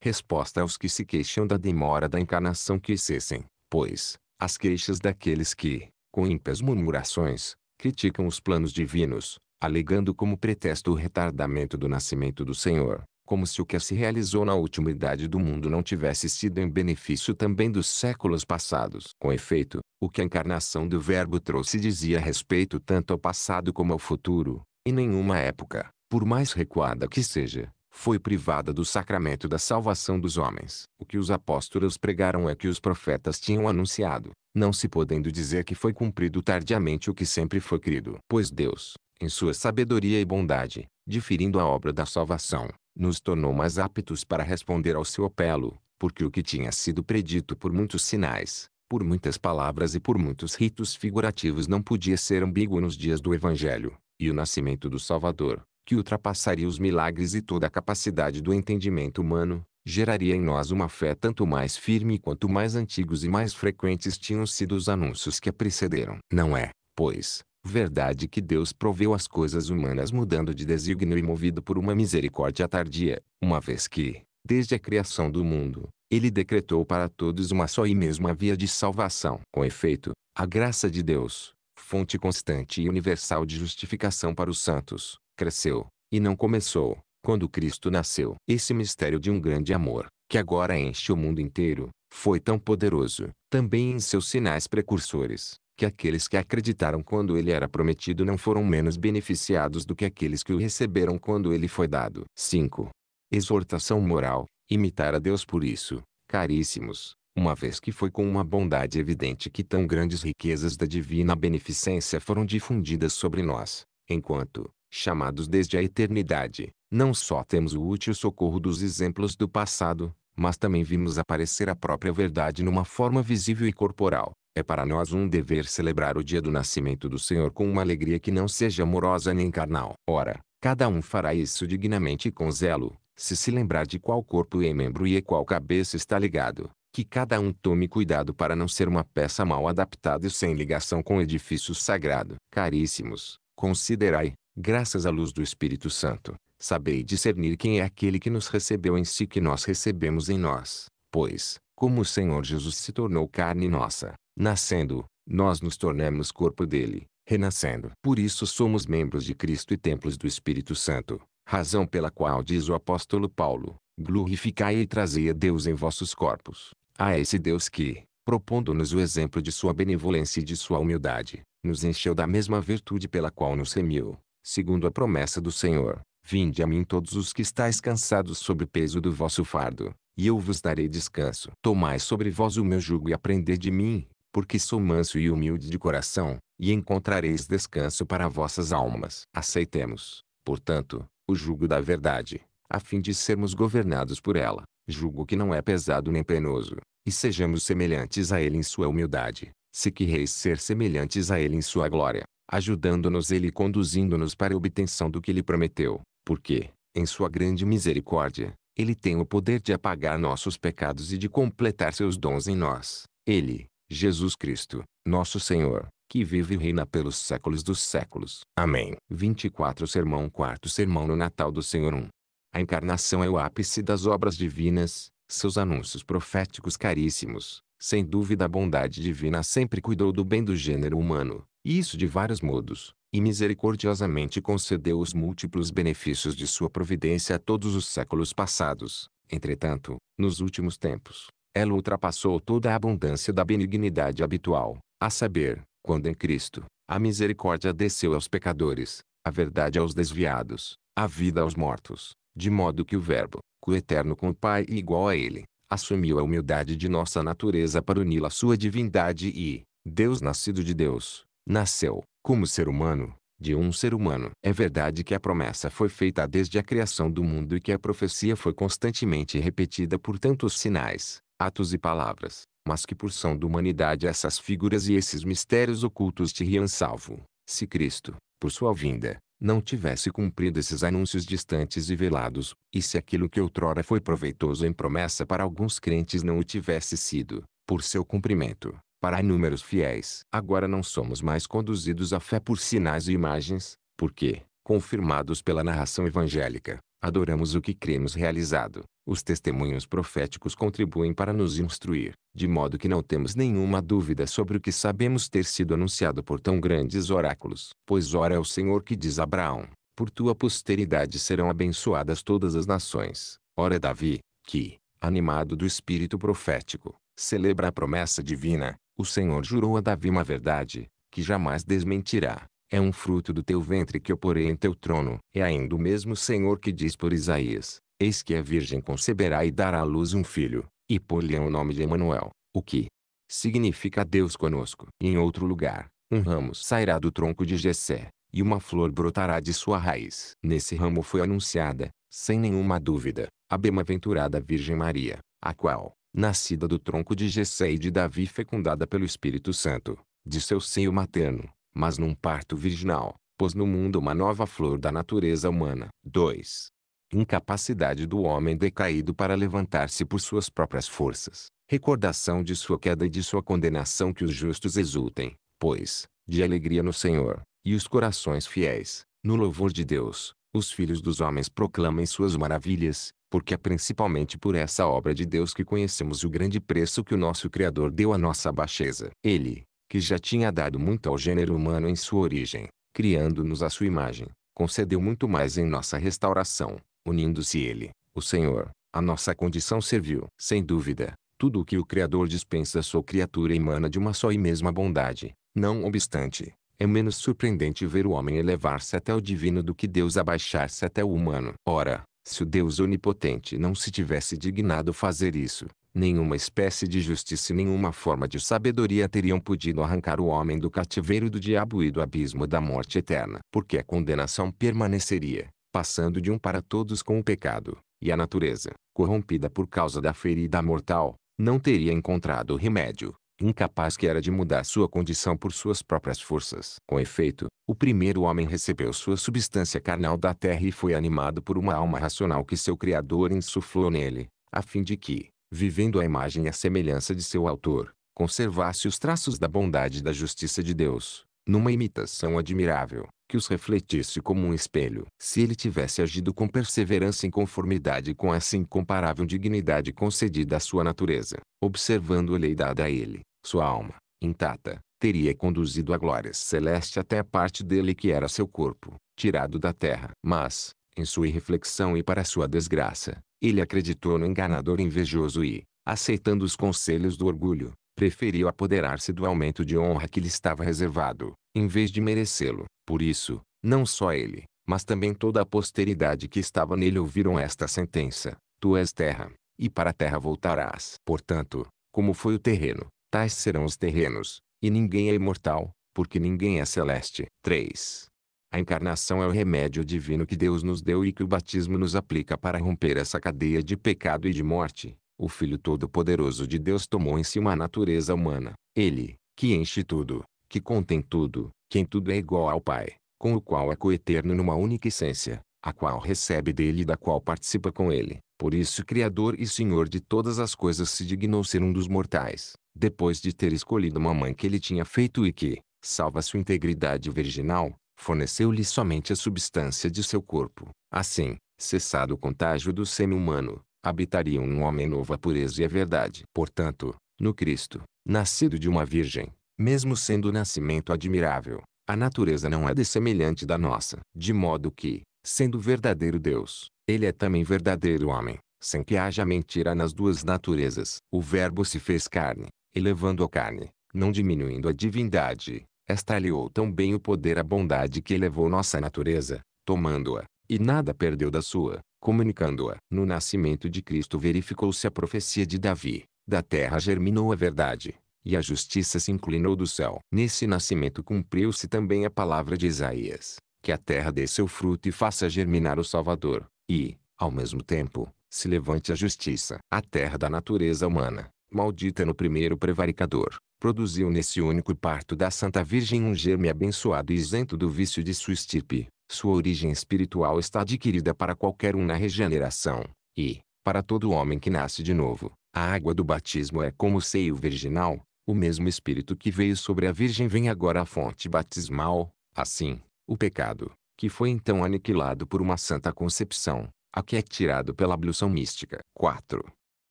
Speaker 1: Resposta aos que se queixam da demora da encarnação que cessem, pois, as queixas daqueles que, com ímpias murmurações, criticam os planos divinos, alegando como pretexto o retardamento do nascimento do Senhor, como se o que se realizou na última idade do mundo não tivesse sido em benefício também dos séculos passados. Com efeito, o que a encarnação do Verbo trouxe dizia respeito tanto ao passado como ao futuro, e nenhuma época, por mais recuada que seja, foi privada do sacramento da salvação dos homens. O que os apóstolos pregaram é que os profetas tinham anunciado, não se podendo dizer que foi cumprido tardiamente o que sempre foi crido. Pois Deus, em sua sabedoria e bondade, diferindo a obra da salvação, nos tornou mais aptos para responder ao seu apelo, porque o que tinha sido predito por muitos sinais, por muitas palavras e por muitos ritos figurativos não podia ser ambíguo nos dias do Evangelho, e o nascimento do Salvador, que ultrapassaria os milagres e toda a capacidade do entendimento humano, geraria em nós uma fé tanto mais firme quanto mais antigos e mais frequentes tinham sido os anúncios que a precederam. Não é, pois, verdade que Deus proveu as coisas humanas mudando de desígnio e movido por uma misericórdia tardia, uma vez que, desde a criação do mundo, ele decretou para todos uma só e mesma via de salvação. Com efeito, a graça de Deus, fonte constante e universal de justificação para os santos, cresceu, e não começou, quando Cristo nasceu. Esse mistério de um grande amor, que agora enche o mundo inteiro, foi tão poderoso, também em seus sinais precursores, que aqueles que acreditaram quando ele era prometido não foram menos beneficiados do que aqueles que o receberam quando ele foi dado. 5. Exortação moral: imitar a Deus por isso, caríssimos, uma vez que foi com uma bondade evidente que tão grandes riquezas da divina beneficência foram difundidas sobre nós, enquanto, chamados desde a eternidade, não só temos o útil socorro dos exemplos do passado, mas também vimos aparecer a própria verdade numa forma visível e corporal. É para nós um dever celebrar o dia do nascimento do Senhor com uma alegria que não seja amorosa nem carnal. Ora, cada um fará isso dignamente e com zelo, se se lembrar de qual corpo e membro e qual cabeça está ligado. Que cada um tome cuidado para não ser uma peça mal adaptada e sem ligação com o edifício sagrado. Caríssimos, considerai, graças à luz do Espírito Santo, sabei discernir quem é aquele que nos recebeu em si que nós recebemos em nós, pois, como o Senhor Jesus se tornou carne nossa, nascendo, nós nos tornamos corpo dele, renascendo. Por isso somos membros de Cristo e templos do Espírito Santo, razão pela qual diz o apóstolo Paulo, glorificai e trazei a Deus em vossos corpos. A esse Deus que, propondo-nos o exemplo de sua benevolência e de sua humildade, nos encheu da mesma virtude pela qual nos remiu, segundo a promessa do Senhor, Vinde a mim todos os que estáis cansados sob o peso do vosso fardo, e eu vos darei descanso. Tomai sobre vós o meu jugo e aprendei de mim, porque sou manso e humilde de coração, e encontrareis descanso para vossas almas. Aceitemos, portanto, o jugo da verdade, a fim de sermos governados por ela, jugo que não é pesado nem penoso, e sejamos semelhantes a ele em sua humildade, se quereis ser semelhantes a ele em sua glória, ajudando-nos ele e conduzindo-nos para a obtenção do que lhe prometeu porque, em sua grande misericórdia, ele tem o poder de apagar nossos pecados e de completar seus dons em nós. Ele, Jesus Cristo, nosso Senhor, que vive e reina pelos séculos dos séculos. Amém. 24 Sermão 4 Sermão no Natal do Senhor 1 A encarnação é o ápice das obras divinas, seus anúncios proféticos caríssimos, sem dúvida a bondade divina sempre cuidou do bem do gênero humano, e isso de vários modos, e misericordiosamente concedeu os múltiplos benefícios de sua providência a todos os séculos passados. Entretanto, nos últimos tempos, ela ultrapassou toda a abundância da benignidade habitual, a saber, quando em Cristo, a misericórdia desceu aos pecadores, a verdade aos desviados, a vida aos mortos, de modo que o Verbo, coeterno com o Pai e é igual a Ele, assumiu a humildade de nossa natureza para unir a sua divindade e, Deus nascido de Deus, nasceu, como ser humano, de um ser humano. É verdade que a promessa foi feita desde a criação do mundo e que a profecia foi constantemente repetida por tantos sinais, atos e palavras, mas que por são da humanidade essas figuras e esses mistérios ocultos te riam salvo, se Cristo, por sua vinda, não tivesse cumprido esses anúncios distantes e velados, e se aquilo que outrora foi proveitoso em promessa para alguns crentes não o tivesse sido, por seu cumprimento, para inúmeros fiéis. Agora não somos mais conduzidos à fé por sinais e imagens, porque, confirmados pela narração evangélica, Adoramos o que cremos realizado. Os testemunhos proféticos contribuem para nos instruir, de modo que não temos nenhuma dúvida sobre o que sabemos ter sido anunciado por tão grandes oráculos. Pois ora é o Senhor que diz a Abraão, por tua posteridade serão abençoadas todas as nações. Ora é Davi, que, animado do espírito profético, celebra a promessa divina. O Senhor jurou a Davi uma verdade, que jamais desmentirá. É um fruto do teu ventre que eu porei em teu trono. É ainda o mesmo Senhor que diz por Isaías, Eis que a virgem conceberá e dará à luz um filho, e por lhe o nome de Emanuel, o que significa Deus conosco. E em outro lugar, um ramo sairá do tronco de Jessé, e uma flor brotará de sua raiz. Nesse ramo foi anunciada, sem nenhuma dúvida, a bem-aventurada Virgem Maria, a qual, nascida do tronco de Jessé e de Davi fecundada pelo Espírito Santo, de seu seio materno, mas num parto virginal, pôs no mundo uma nova flor da natureza humana. 2. Incapacidade do homem decaído para levantar-se por suas próprias forças. Recordação de sua queda e de sua condenação que os justos exultem, pois, de alegria no Senhor, e os corações fiéis, no louvor de Deus, os filhos dos homens proclamem suas maravilhas, porque é principalmente por essa obra de Deus que conhecemos o grande preço que o nosso Criador deu à nossa baixeza. Ele, que já tinha dado muito ao gênero humano em sua origem, criando-nos à sua imagem, concedeu muito mais em nossa restauração, unindo-se ele, o Senhor, à nossa condição serviu, Sem dúvida, tudo o que o Criador dispensa à sua criatura emana de uma só e mesma bondade. Não obstante, é menos surpreendente ver o homem elevar-se até o divino do que Deus abaixar-se até o humano. Ora, se o Deus onipotente não se tivesse dignado fazer isso, Nenhuma espécie de justiça e nenhuma forma de sabedoria teriam podido arrancar o homem do cativeiro do diabo e do abismo da morte eterna, porque a condenação permaneceria, passando de um para todos com o pecado, e a natureza, corrompida por causa da ferida mortal, não teria encontrado remédio, incapaz que era de mudar sua condição por suas próprias forças. Com efeito, o primeiro homem recebeu sua substância carnal da terra e foi animado por uma alma racional que seu Criador insuflou nele, a fim de que, vivendo a imagem e a semelhança de seu autor, conservasse os traços da bondade e da justiça de Deus, numa imitação admirável, que os refletisse como um espelho. Se ele tivesse agido com perseverança em conformidade com essa incomparável dignidade concedida à sua natureza, observando a lei dada a ele, sua alma, intacta, teria conduzido a glória celeste até a parte dele que era seu corpo, tirado da terra. Mas, em sua reflexão e para sua desgraça, ele acreditou no enganador invejoso e, aceitando os conselhos do orgulho, preferiu apoderar-se do aumento de honra que lhe estava reservado, em vez de merecê-lo. Por isso, não só ele, mas também toda a posteridade que estava nele ouviram esta sentença: Tu és terra, e para a terra voltarás. Portanto, como foi o terreno, tais serão os terrenos, e ninguém é imortal, porque ninguém é celeste. 3. A encarnação é o remédio divino que Deus nos deu e que o batismo nos aplica para romper essa cadeia de pecado e de morte. O Filho Todo-Poderoso de Deus tomou em si uma natureza humana. Ele, que enche tudo, que contém tudo, que em tudo é igual ao Pai, com o qual é coeterno numa única essência, a qual recebe dele e da qual participa com ele. Por isso Criador e Senhor de todas as coisas se dignou ser um dos mortais, depois de ter escolhido uma mãe que ele tinha feito e que, salva sua integridade virginal, forneceu-lhe somente a substância de seu corpo. Assim, cessado o contágio do semi-humano, habitariam um homem novo a pureza e a verdade. Portanto, no Cristo, nascido de uma virgem, mesmo sendo o nascimento admirável, a natureza não é dessemelhante da nossa. De modo que, sendo verdadeiro Deus, ele é também verdadeiro homem, sem que haja mentira nas duas naturezas. O Verbo se fez carne, elevando a carne, não diminuindo a divindade, esta aliou tão bem o poder à bondade que elevou nossa natureza, tomando-a, e nada perdeu da sua, comunicando-a. No nascimento de Cristo verificou-se a profecia de Davi, da terra germinou a verdade, e a justiça se inclinou do céu. Nesse nascimento cumpriu-se também a palavra de Isaías, que a terra dê seu fruto e faça germinar o Salvador, e, ao mesmo tempo, se levante a justiça. A terra da natureza humana, maldita no primeiro prevaricador, produziu nesse único parto da Santa Virgem um germe abençoado e isento do vício de sua estirpe. Sua origem espiritual está adquirida para qualquer um na regeneração, e, para todo homem que nasce de novo, a água do batismo é como o seio virginal, o mesmo espírito que veio sobre a Virgem vem agora à fonte batismal, assim, o pecado, que foi então aniquilado por uma santa concepção, a que é tirado pela ablução mística. 4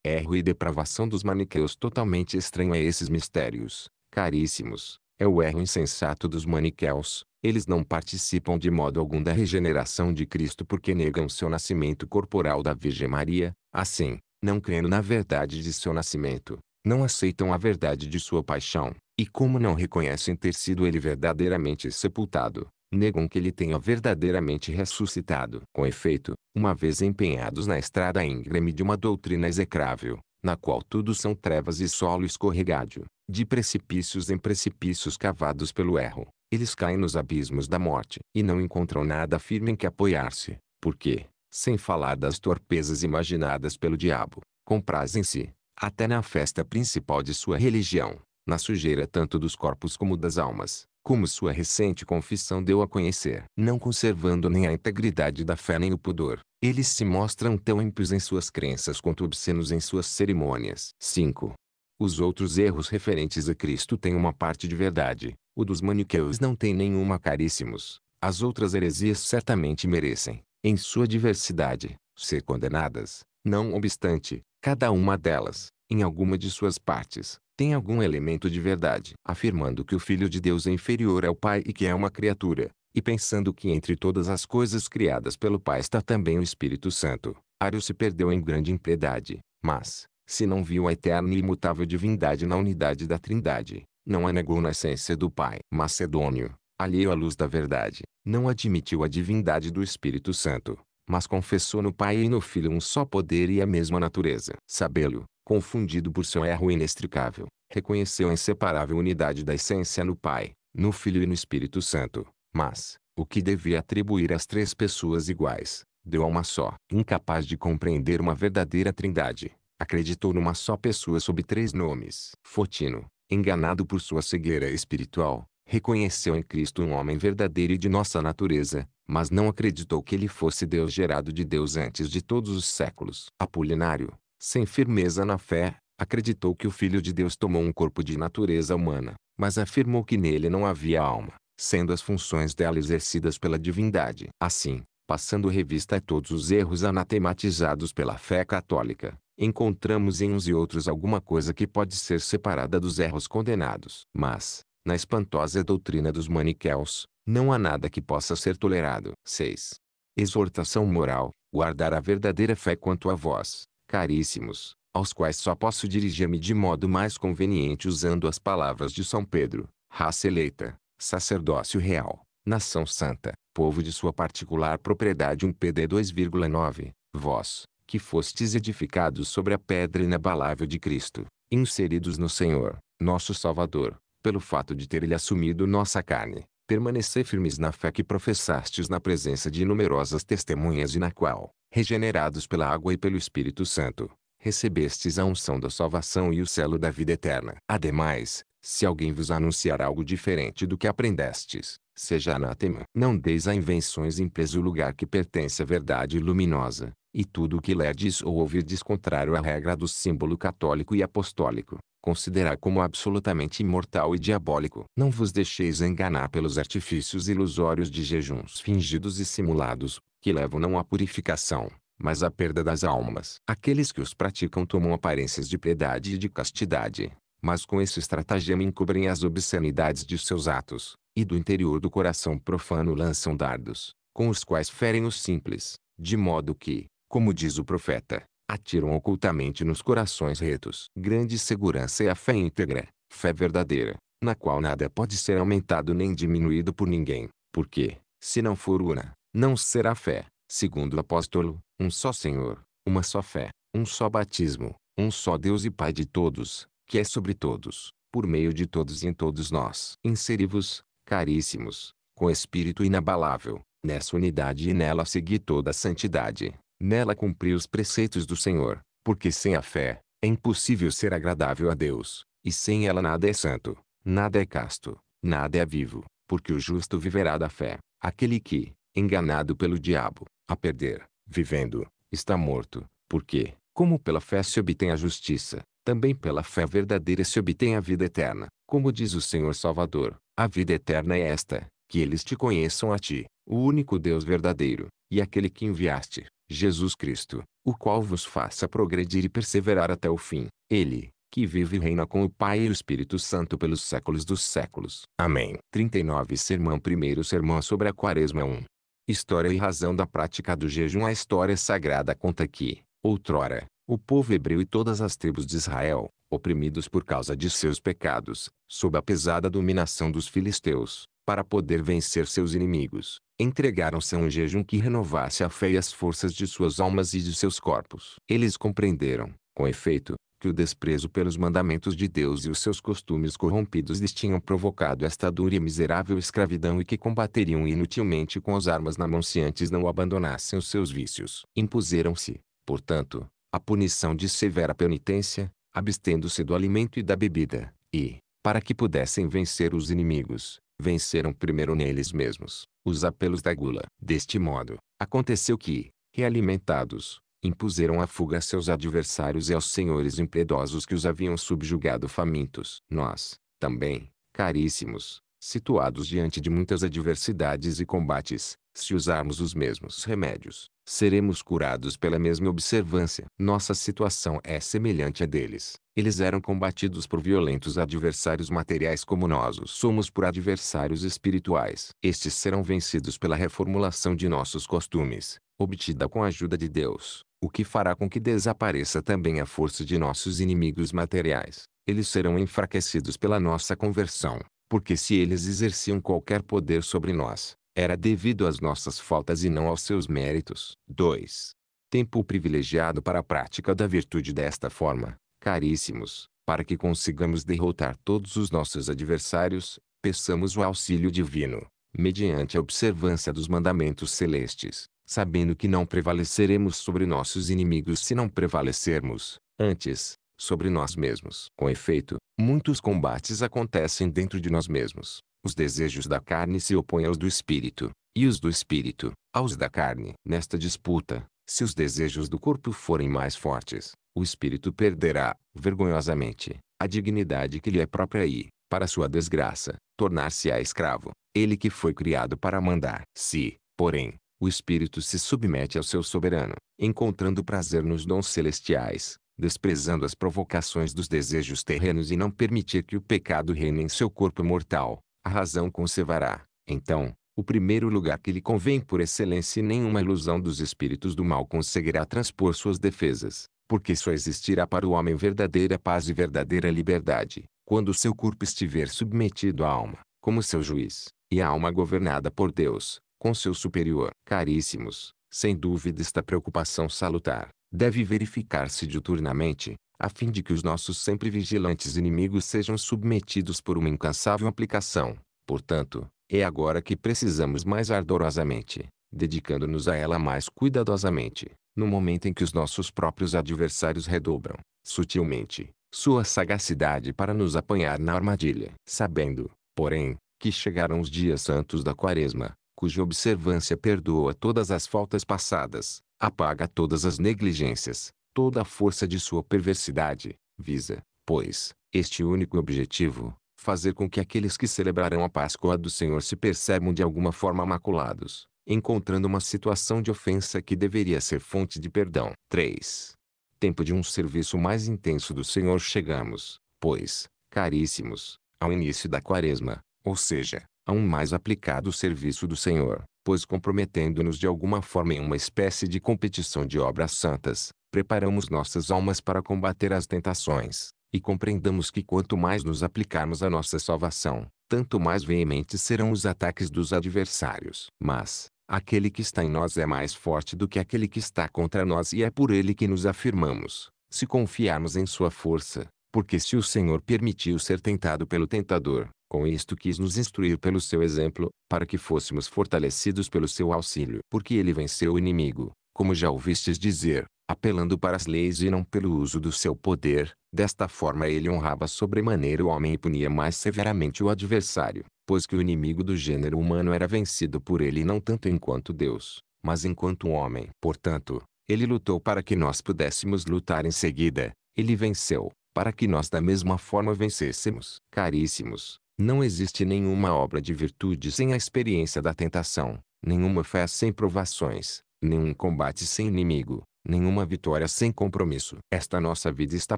Speaker 1: erro e depravação dos maniqueus totalmente estranho a esses mistérios, caríssimos, é o erro insensato dos maniqueus. Eles não participam de modo algum da regeneração de Cristo porque negam seu nascimento corporal da Virgem Maria, assim, não crendo na verdade de seu nascimento, não aceitam a verdade de sua paixão, e como não reconhecem ter sido ele verdadeiramente sepultado, negam que ele tenha verdadeiramente ressuscitado. Com efeito, uma vez empenhados na estrada íngreme de uma doutrina execrável, na qual tudo são trevas e solo escorregadio, de precipícios em precipícios cavados pelo erro, eles caem nos abismos da morte e não encontram nada firme em que apoiar-se, porque, sem falar das torpezas imaginadas pelo diabo, comprazem-se, até na festa principal de sua religião, na sujeira tanto dos corpos como das almas, como sua recente confissão deu a conhecer. Não conservando nem a integridade da fé nem o pudor, eles se mostram tão ímpios em suas crenças quanto obscenos em suas cerimônias. 5. Os outros erros referentes a Cristo têm uma parte de verdade. O dos maniqueus não tem nenhuma caríssimos. As outras heresias certamente merecem, em sua diversidade, ser condenadas. Não obstante, cada uma delas, em alguma de suas partes, tem algum elemento de verdade, afirmando que o Filho de Deus é inferior ao Pai e que é uma criatura, e pensando que entre todas as coisas criadas pelo Pai está também o Espírito Santo. Ario se perdeu em grande impiedade, mas, se não viu a eterna e imutável divindade na unidade da Trindade, não a negou na essência do Pai. Macedônio, alheio à luz da verdade, não admitiu a divindade do Espírito Santo, mas confessou no Pai e no Filho um só poder e a mesma natureza. Sabelo, confundido por seu erro inextricável, reconheceu a inseparável unidade da essência no Pai, no Filho e no Espírito Santo, mas, o que devia atribuir às três pessoas iguais, deu a uma só. Incapaz de compreender uma verdadeira trindade, acreditou numa só pessoa sob três nomes. Fotino, enganado por sua cegueira espiritual, reconheceu em Cristo um homem verdadeiro e de nossa natureza, mas não acreditou que ele fosse Deus gerado de Deus antes de todos os séculos. Apolinário, sem firmeza na fé, acreditou que o Filho de Deus tomou um corpo de natureza humana, mas afirmou que nele não havia alma, sendo as funções dela exercidas pela divindade. Assim, passando revista a todos os erros anatematizados pela fé católica, encontramos em uns e outros alguma coisa que pode ser separada dos erros condenados. Mas, na espantosa doutrina dos maniqueus, não há nada que possa ser tolerado. 6. Exortação moral, guardar a verdadeira fé quanto a vós, caríssimos, aos quais só posso dirigir-me de modo mais conveniente usando as palavras de São Pedro, raça eleita, sacerdócio real, nação santa, povo de sua particular propriedade 1 PD 2,9, vós, que fostes edificados sobre a pedra inabalável de Cristo, inseridos no Senhor, nosso Salvador, pelo fato de ter ele assumido nossa carne, permanecer firmes na fé que professastes na presença de numerosas testemunhas e na qual, regenerados pela água e pelo Espírito Santo, recebestes a unção da salvação e o selo da vida eterna. Ademais, se alguém vos anunciar algo diferente do que aprendestes, seja anátema. Não deis a invenções em preso lugar que pertence à verdade luminosa, e tudo o que lerdes ou ouvirdes contrário à regra do símbolo católico e apostólico, considerar como absolutamente imortal e diabólico. Não vos deixeis enganar pelos artifícios ilusórios de jejuns fingidos e simulados, que levam não à purificação, mas à perda das almas. Aqueles que os praticam tomam aparências de piedade e de castidade, mas com esse estratagema encobrem as obscenidades de seus atos, e do interior do coração profano lançam dardos, com os quais ferem os simples, de modo que, como diz o profeta, atiram ocultamente nos corações retos. Grande segurança é a fé íntegra, fé verdadeira, na qual nada pode ser aumentado nem diminuído por ninguém, porque, se não for una, não será fé, segundo o apóstolo, um só Senhor, uma só fé, um só batismo, um só Deus e Pai de todos, que é sobre todos, por meio de todos e em todos nós. inseri-vos, caríssimos, com espírito inabalável, nessa unidade e nela segui toda a santidade, Nela cumpri os preceitos do Senhor, porque sem a fé, é impossível ser agradável a Deus, e sem ela nada é santo, nada é casto, nada é vivo, porque o justo viverá da fé. Aquele que, enganado pelo diabo, a perder, vivendo, está morto, porque, como pela fé se obtém a justiça, também pela fé verdadeira se obtém a vida eterna. Como diz o Senhor Salvador, a vida eterna é esta, que eles te conheçam a ti, o único Deus verdadeiro, e aquele que enviaste, Jesus Cristo, o qual vos faça progredir e perseverar até o fim. Ele, que vive e reina com o Pai e o Espírito Santo pelos séculos dos séculos. Amém. 39 Sermão Primeiro Sermão sobre a Quaresma 1 História e razão da prática do jejum A história sagrada conta que, outrora, o povo hebreu e todas as tribos de Israel, oprimidos por causa de seus pecados, sob a pesada dominação dos filisteus, para poder vencer seus inimigos, entregaram-se a um jejum que renovasse a fé e as forças de suas almas e de seus corpos. Eles compreenderam, com efeito, que o desprezo pelos mandamentos de Deus e os seus costumes corrompidos lhes tinham provocado esta dura e miserável escravidão e que combateriam inutilmente com as armas na mão se antes não abandonassem os seus vícios. Impuseram-se, portanto, a punição de severa penitência, abstendo-se do alimento e da bebida, e, para que pudessem vencer os inimigos, venceram primeiro neles mesmos, os apelos da gula. Deste modo, aconteceu que, realimentados, impuseram a fuga a seus adversários e aos senhores impiedosos que os haviam subjugado famintos. Nós, também, caríssimos, situados diante de muitas adversidades e combates, se usarmos os mesmos remédios, seremos curados pela mesma observância. Nossa situação é semelhante à deles. Eles eram combatidos por violentos adversários materiais como nós os somos por adversários espirituais. Estes serão vencidos pela reformulação de nossos costumes, obtida com a ajuda de Deus, o que fará com que desapareça também a força de nossos inimigos materiais. Eles serão enfraquecidos pela nossa conversão, porque se eles exerciam qualquer poder sobre nós, era devido às nossas faltas e não aos seus méritos. 2. Tempo privilegiado para a prática da virtude desta forma, caríssimos, para que consigamos derrotar todos os nossos adversários, peçamos o auxílio divino, mediante a observância dos mandamentos celestes, sabendo que não prevaleceremos sobre nossos inimigos se não prevalecermos, antes, sobre nós mesmos. Com efeito, muitos combates acontecem dentro de nós mesmos os desejos da carne se opõem aos do espírito, e os do espírito, aos da carne. Nesta disputa, se os desejos do corpo forem mais fortes, o espírito perderá, vergonhosamente, a dignidade que lhe é própria e, para sua desgraça, tornar-se-á escravo, ele que foi criado para mandar. Se, porém, o espírito se submete ao seu soberano, encontrando prazer nos dons celestiais, desprezando as provocações dos desejos terrenos e não permitir que o pecado reine em seu corpo mortal, a razão conservará, então, o primeiro lugar que lhe convém por excelência e nenhuma ilusão dos espíritos do mal conseguirá transpor suas defesas, porque só existirá para o homem verdadeira paz e verdadeira liberdade, quando seu corpo estiver submetido à alma, como seu juiz, e a alma governada por Deus, com seu superior. Caríssimos, sem dúvida esta preocupação salutar, deve verificar-se diuturnamente, a fim de que os nossos sempre vigilantes inimigos sejam submetidos por uma incansável aplicação. Portanto, é agora que precisamos mais ardorosamente, dedicando-nos a ela mais cuidadosamente, no momento em que os nossos próprios adversários redobram, sutilmente, sua sagacidade para nos apanhar na armadilha. Sabendo, porém, que chegaram os dias santos da quaresma, cuja observância perdoa todas as faltas passadas, apaga todas as negligências, toda a força de sua perversidade, visa, pois, este único objetivo, fazer com que aqueles que celebrarão a Páscoa do Senhor se percebam de alguma forma maculados, encontrando uma situação de ofensa que deveria ser fonte de perdão. 3. Tempo de um serviço mais intenso do Senhor chegamos, pois, caríssimos, ao início da quaresma, ou seja, a um mais aplicado serviço do Senhor, pois comprometendo-nos de alguma forma em uma espécie de competição de obras santas, preparamos nossas almas para combater as tentações, e compreendamos que quanto mais nos aplicarmos à nossa salvação, tanto mais veementes serão os ataques dos adversários. Mas, aquele que está em nós é mais forte do que aquele que está contra nós e é por ele que nos afirmamos, se confiarmos em sua força, porque se o Senhor permitiu ser tentado pelo tentador, com isto quis nos instruir pelo seu exemplo, para que fôssemos fortalecidos pelo seu auxílio. Porque ele venceu o inimigo, como já ouvistes dizer, apelando para as leis e não pelo uso do seu poder. Desta forma ele honrava sobremaneira o homem e punia mais severamente o adversário, pois que o inimigo do gênero humano era vencido por ele não tanto enquanto Deus, mas enquanto homem. Portanto, ele lutou para que nós pudéssemos lutar em seguida, ele venceu, para que nós da mesma forma vencêssemos. Caríssimos, não existe nenhuma obra de virtude sem a experiência da tentação, nenhuma fé sem provações, nenhum combate sem inimigo, Nenhuma vitória sem compromisso. Esta nossa vida está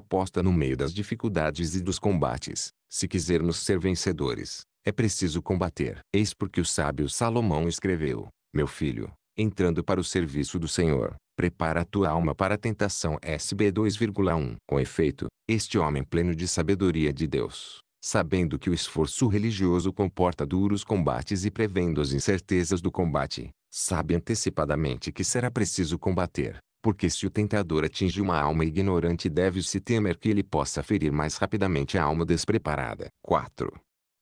Speaker 1: posta no meio das dificuldades e dos combates. Se quisermos ser vencedores, é preciso combater. Eis porque o sábio Salomão escreveu: Meu filho, entrando para o serviço do Senhor, prepara a tua alma para a tentação SB 2,1. Com efeito, este homem pleno de sabedoria de Deus, sabendo que o esforço religioso comporta duros combates e prevendo as incertezas do combate, sabe antecipadamente que será preciso combater. Porque se o tentador atinge uma alma ignorante deve-se temer que ele possa ferir mais rapidamente a alma despreparada. 4.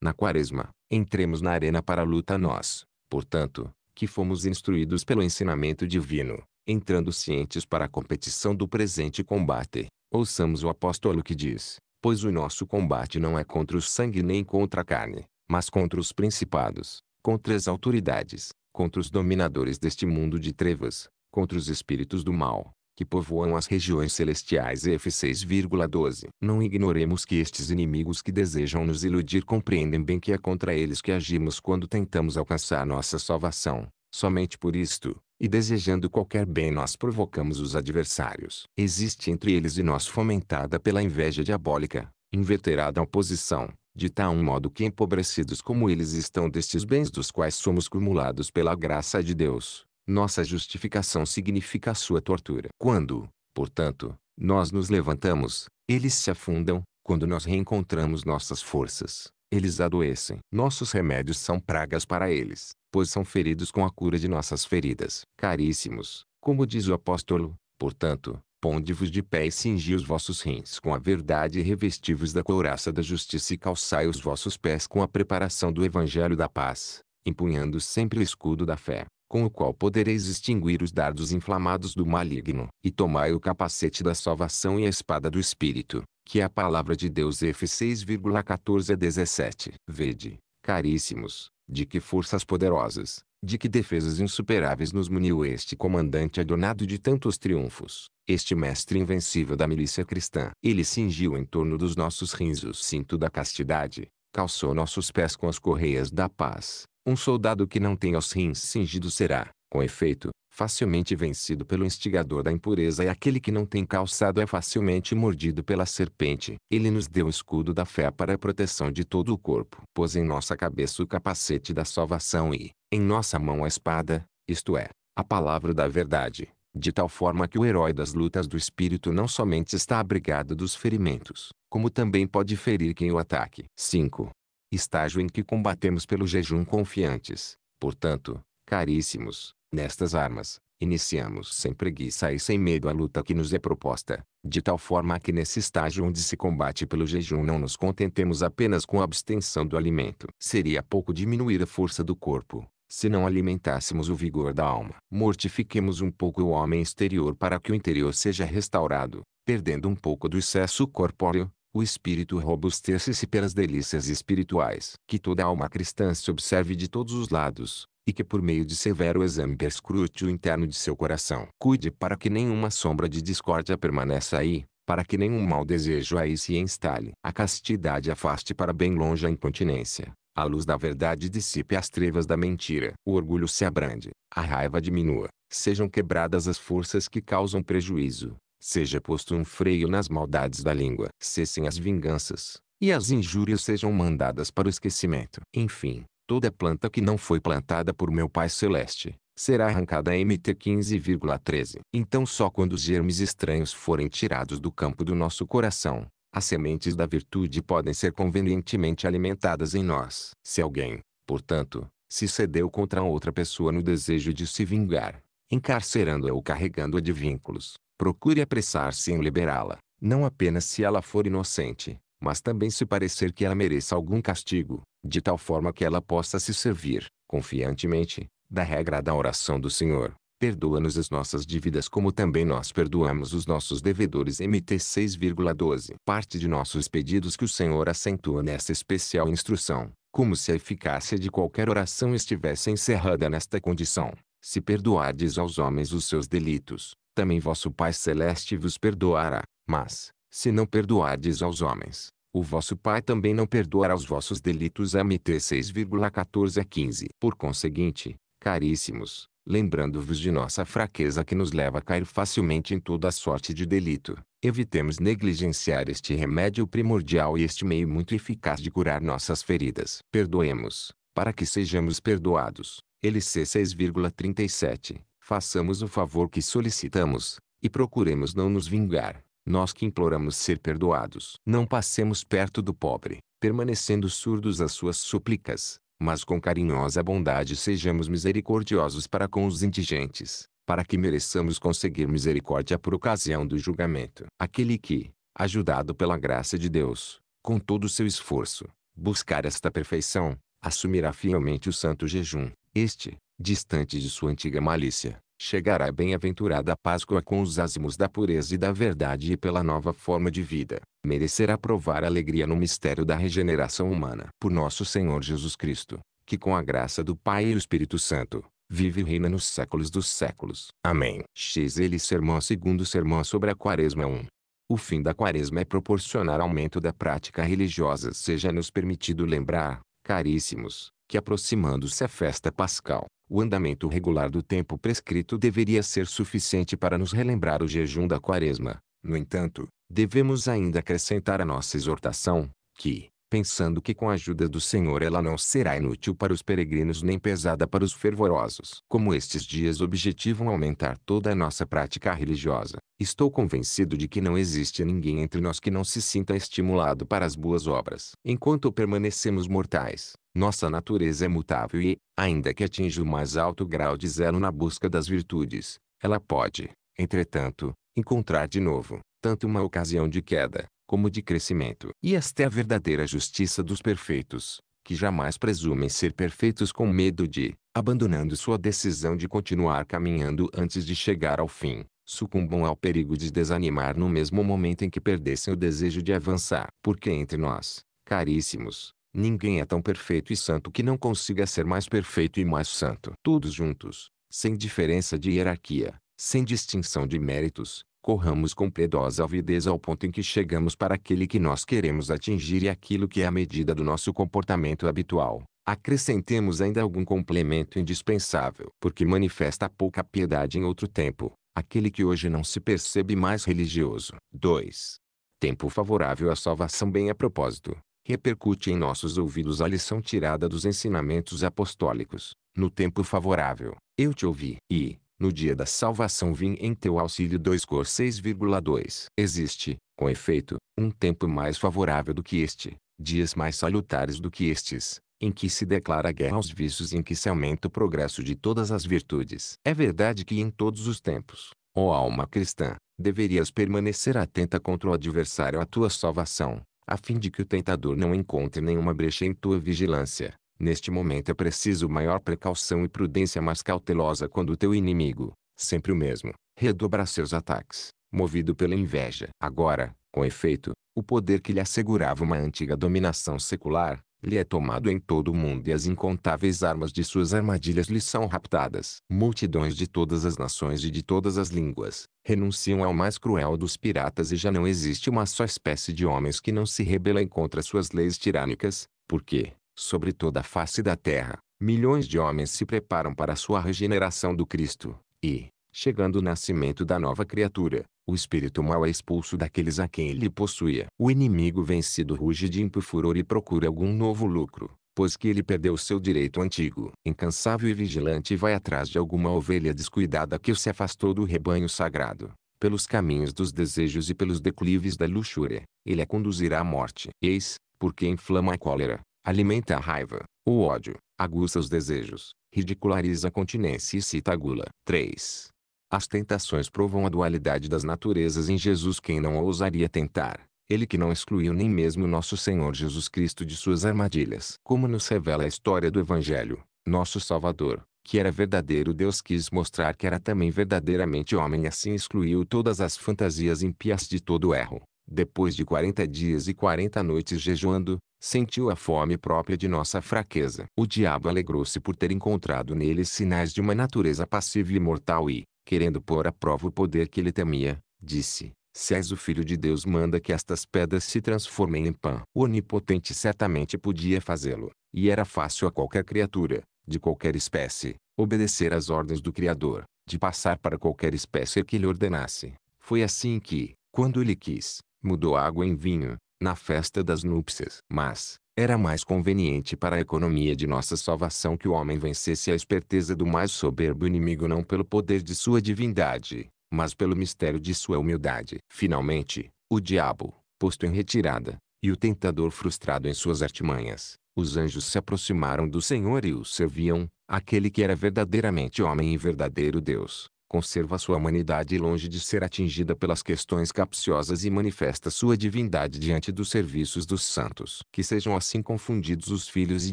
Speaker 1: Na quaresma, entremos na arena para a luta nós, portanto, que fomos instruídos pelo ensinamento divino, entrando cientes para a competição do presente combate. Ouçamos o apóstolo que diz, pois o nosso combate não é contra o sangue nem contra a carne, mas contra os principados, contra as autoridades, contra os dominadores deste mundo de trevas, contra os espíritos do mal, que povoam as regiões celestiais F6,12. Não ignoremos que estes inimigos que desejam nos iludir compreendem bem que é contra eles que agimos quando tentamos alcançar nossa salvação. Somente por isto, e desejando qualquer bem nós provocamos os adversários. Existe entre eles e nós fomentada pela inveja diabólica, inveterada oposição, de tal modo que empobrecidos como eles estão destes bens dos quais somos cumulados pela graça de Deus, nossa justificação significa a sua tortura. Quando, portanto, nós nos levantamos, eles se afundam, quando nós reencontramos nossas forças, eles adoecem. Nossos remédios são pragas para eles, pois são feridos com a cura de nossas feridas. Caríssimos, como diz o apóstolo, portanto, ponde-vos de pé e cingi os vossos rins com a verdade e revesti-vos da couraça da justiça e calçai os vossos pés com a preparação do evangelho da paz, empunhando sempre o escudo da fé com o qual podereis extinguir os dardos inflamados do maligno, e tomai o capacete da salvação e a espada do Espírito, que é a palavra de Deus F 6,14 a 17. Vede, caríssimos, de que forças poderosas, de que defesas insuperáveis nos muniu este comandante adornado de tantos triunfos, este mestre invencível da milícia cristã. Ele cingiu em torno dos nossos rins o cinto da castidade, calçou nossos pés com as correias da paz, um soldado que não tem os rins cingidos será, com efeito, facilmente vencido pelo instigador da impureza e aquele que não tem calçado é facilmente mordido pela serpente. Ele nos deu o escudo da fé para a proteção de todo o corpo. Pôs em nossa cabeça o capacete da salvação e, em nossa mão a espada, isto é, a palavra da verdade, de tal forma que o herói das lutas do espírito não somente está abrigado dos ferimentos, como também pode ferir quem o ataque. 5 estágio em que combatemos pelo jejum confiantes. Portanto, caríssimos, nestas armas, iniciamos sem preguiça e sem medo a luta que nos é proposta, de tal forma que nesse estágio onde se combate pelo jejum não nos contentemos apenas com a abstenção do alimento. Seria pouco diminuir a força do corpo, se não alimentássemos o vigor da alma. Mortifiquemos um pouco o homem exterior para que o interior seja restaurado, perdendo um pouco do excesso corpóreo, o espírito robustece-se pelas delícias espirituais que toda alma cristã se observe de todos os lados, e que por meio de severo exame perscrute o interno de seu coração. Cuide para que nenhuma sombra de discórdia permaneça aí, para que nenhum mau desejo aí se instale. A castidade afaste para bem longe a incontinência. A luz da verdade dissipe as trevas da mentira. O orgulho se abrande, a raiva diminua, sejam quebradas as forças que causam prejuízo, Seja posto um freio nas maldades da língua. Cessem as vinganças, e as injúrias sejam mandadas para o esquecimento. Enfim, toda planta que não foi plantada por meu Pai Celeste, será arrancada a MT 15,13. Então só quando os germes estranhos forem tirados do campo do nosso coração, as sementes da virtude podem ser convenientemente alimentadas em nós. Se alguém, portanto, se cedeu contra outra pessoa no desejo de se vingar, encarcerando-a ou carregando-a de vínculos, procure apressar-se em liberá-la, não apenas se ela for inocente, mas também se parecer que ela mereça algum castigo, de tal forma que ela possa se servir, confiantemente, da regra da oração do Senhor. Perdoa-nos as nossas dívidas como também nós perdoamos os nossos devedores. MT 6,12 Parte de nossos pedidos que o Senhor acentua nessa especial instrução, como se a eficácia de qualquer oração estivesse encerrada nesta condição. Se perdoardes aos homens os seus delitos, também vosso Pai Celeste vos perdoará. Mas, se não perdoardes aos homens, o vosso Pai também não perdoará os vossos delitos. MT 6,14 a 15. Por conseguinte, caríssimos, lembrando-vos de nossa fraqueza que nos leva a cair facilmente em toda sorte de delito, evitemos negligenciar este remédio primordial e este meio muito eficaz de curar nossas feridas. Perdoemos, para que sejamos perdoados. LC 6,37 façamos o favor que solicitamos, e procuremos não nos vingar, nós que imploramos ser perdoados. Não passemos perto do pobre, permanecendo surdos às suas súplicas, mas com carinhosa bondade sejamos misericordiosos para com os indigentes, para que mereçamos conseguir misericórdia por ocasião do julgamento. Aquele que, ajudado pela graça de Deus, com todo o seu esforço, buscar esta perfeição, assumirá fielmente o santo jejum. Este, distante de sua antiga malícia, chegará a bem-aventurada Páscoa com os ázimos da pureza e da verdade e pela nova forma de vida, merecerá provar alegria no mistério da regeneração humana por nosso Senhor Jesus Cristo, que com a graça do Pai e o Espírito Santo, vive e reina nos séculos dos séculos. Amém. X. Ele Sermão Segundo Sermão sobre a Quaresma 1. O fim da quaresma é proporcionar aumento da prática religiosa seja nos permitido lembrar, caríssimos, que aproximando-se a festa pascal, o andamento regular do tempo prescrito deveria ser suficiente para nos relembrar o jejum da quaresma. No entanto, devemos ainda acrescentar a nossa exortação, que, pensando que com a ajuda do Senhor ela não será inútil para os peregrinos nem pesada para os fervorosos. Como estes dias objetivam aumentar toda a nossa prática religiosa, estou convencido de que não existe ninguém entre nós que não se sinta estimulado para as boas obras. Enquanto permanecemos mortais, nossa natureza é mutável e, ainda que atinja o mais alto grau de zelo na busca das virtudes, ela pode, entretanto, encontrar de novo, tanto uma ocasião de queda, como de crescimento. E esta é a verdadeira justiça dos perfeitos, que jamais presumem ser perfeitos com medo de, abandonando sua decisão de continuar caminhando antes de chegar ao fim, sucumbam ao perigo de desanimar no mesmo momento em que perdessem o desejo de avançar. Porque entre nós, caríssimos, Ninguém é tão perfeito e santo que não consiga ser mais perfeito e mais santo. Todos juntos, sem diferença de hierarquia, sem distinção de méritos, corramos com piedosa avidez ao ponto em que chegamos para aquele que nós queremos atingir e aquilo que é a medida do nosso comportamento habitual. Acrescentemos ainda algum complemento indispensável, porque manifesta pouca piedade em outro tempo, aquele que hoje não se percebe mais religioso. 2. Tempo favorável à salvação bem a propósito repercute em nossos ouvidos a lição tirada dos ensinamentos apostólicos. No tempo favorável, eu te ouvi. E, no dia da salvação vim em teu auxílio 2 cor 6,2. Existe, com efeito, um tempo mais favorável do que este, dias mais salutares do que estes, em que se declara guerra aos vícios e em que se aumenta o progresso de todas as virtudes. É verdade que em todos os tempos, ó alma cristã, deverias permanecer atenta contra o adversário à tua salvação, a fim de que o tentador não encontre nenhuma brecha em tua vigilância. Neste momento é preciso maior precaução e prudência mais cautelosa quando o teu inimigo, sempre o mesmo, redobra seus ataques, movido pela inveja. Agora, com efeito, o poder que lhe assegurava uma antiga dominação secular, lhe é tomado em todo o mundo e as incontáveis armas de suas armadilhas lhe são raptadas. Multidões de todas as nações e de todas as línguas renunciam ao mais cruel dos piratas e já não existe uma só espécie de homens que não se rebelem contra suas leis tirânicas, porque, sobre toda a face da terra, milhões de homens se preparam para a sua regeneração do Cristo, e, chegando o nascimento da nova criatura, o espírito mau é expulso daqueles a quem ele possuía. O inimigo vencido ruge de ímpio furor e procura algum novo lucro, pois que ele perdeu seu direito antigo. Incansável e vigilante vai atrás de alguma ovelha descuidada que se afastou do rebanho sagrado. Pelos caminhos dos desejos e pelos declives da luxúria, ele a conduzirá à morte. Eis, porque inflama a cólera, alimenta a raiva, o ódio, aguça os desejos, ridiculariza a continência e cita a gula. 3. As tentações provam a dualidade das naturezas em Jesus quem não ousaria tentar. Ele que não excluiu nem mesmo nosso Senhor Jesus Cristo de suas armadilhas. Como nos revela a história do Evangelho, nosso Salvador, que era verdadeiro Deus quis mostrar que era também verdadeiramente homem e assim excluiu todas as fantasias impias de todo erro. Depois de quarenta dias e quarenta noites jejuando, sentiu a fome própria de nossa fraqueza. O diabo alegrou-se por ter encontrado neles sinais de uma natureza passiva e mortal e, querendo pôr à prova o poder que ele temia, disse: Se és o filho de Deus, manda que estas pedras se transformem em pão. O onipotente certamente podia fazê-lo, e era fácil a qualquer criatura, de qualquer espécie, obedecer às ordens do Criador, de passar para qualquer espécie que ele ordenasse. Foi assim que, quando ele quis, mudou água em vinho, na festa das núpcias. Mas, era mais conveniente para a economia de nossa salvação que o homem vencesse a esperteza do mais soberbo inimigo não pelo poder de sua divindade, mas pelo mistério de sua humildade. Finalmente, o diabo, posto em retirada, e o tentador frustrado em suas artimanhas, os anjos se aproximaram do Senhor e o serviam, aquele que era verdadeiramente homem e verdadeiro Deus conserva sua humanidade longe de ser atingida pelas questões capciosas e manifesta sua divindade diante dos serviços dos santos. Que sejam assim confundidos os filhos e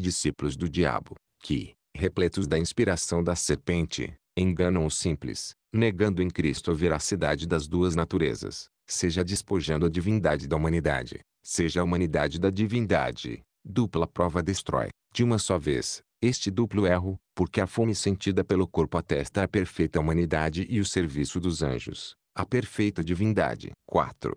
Speaker 1: discípulos do diabo, que, repletos da inspiração da serpente, enganam os simples, negando em Cristo a veracidade das duas naturezas, seja despojando a divindade da humanidade, seja a humanidade da divindade, dupla prova destrói, de uma só vez, este duplo erro, porque a fome sentida pelo corpo atesta a perfeita humanidade e o serviço dos anjos, a perfeita divindade. 4.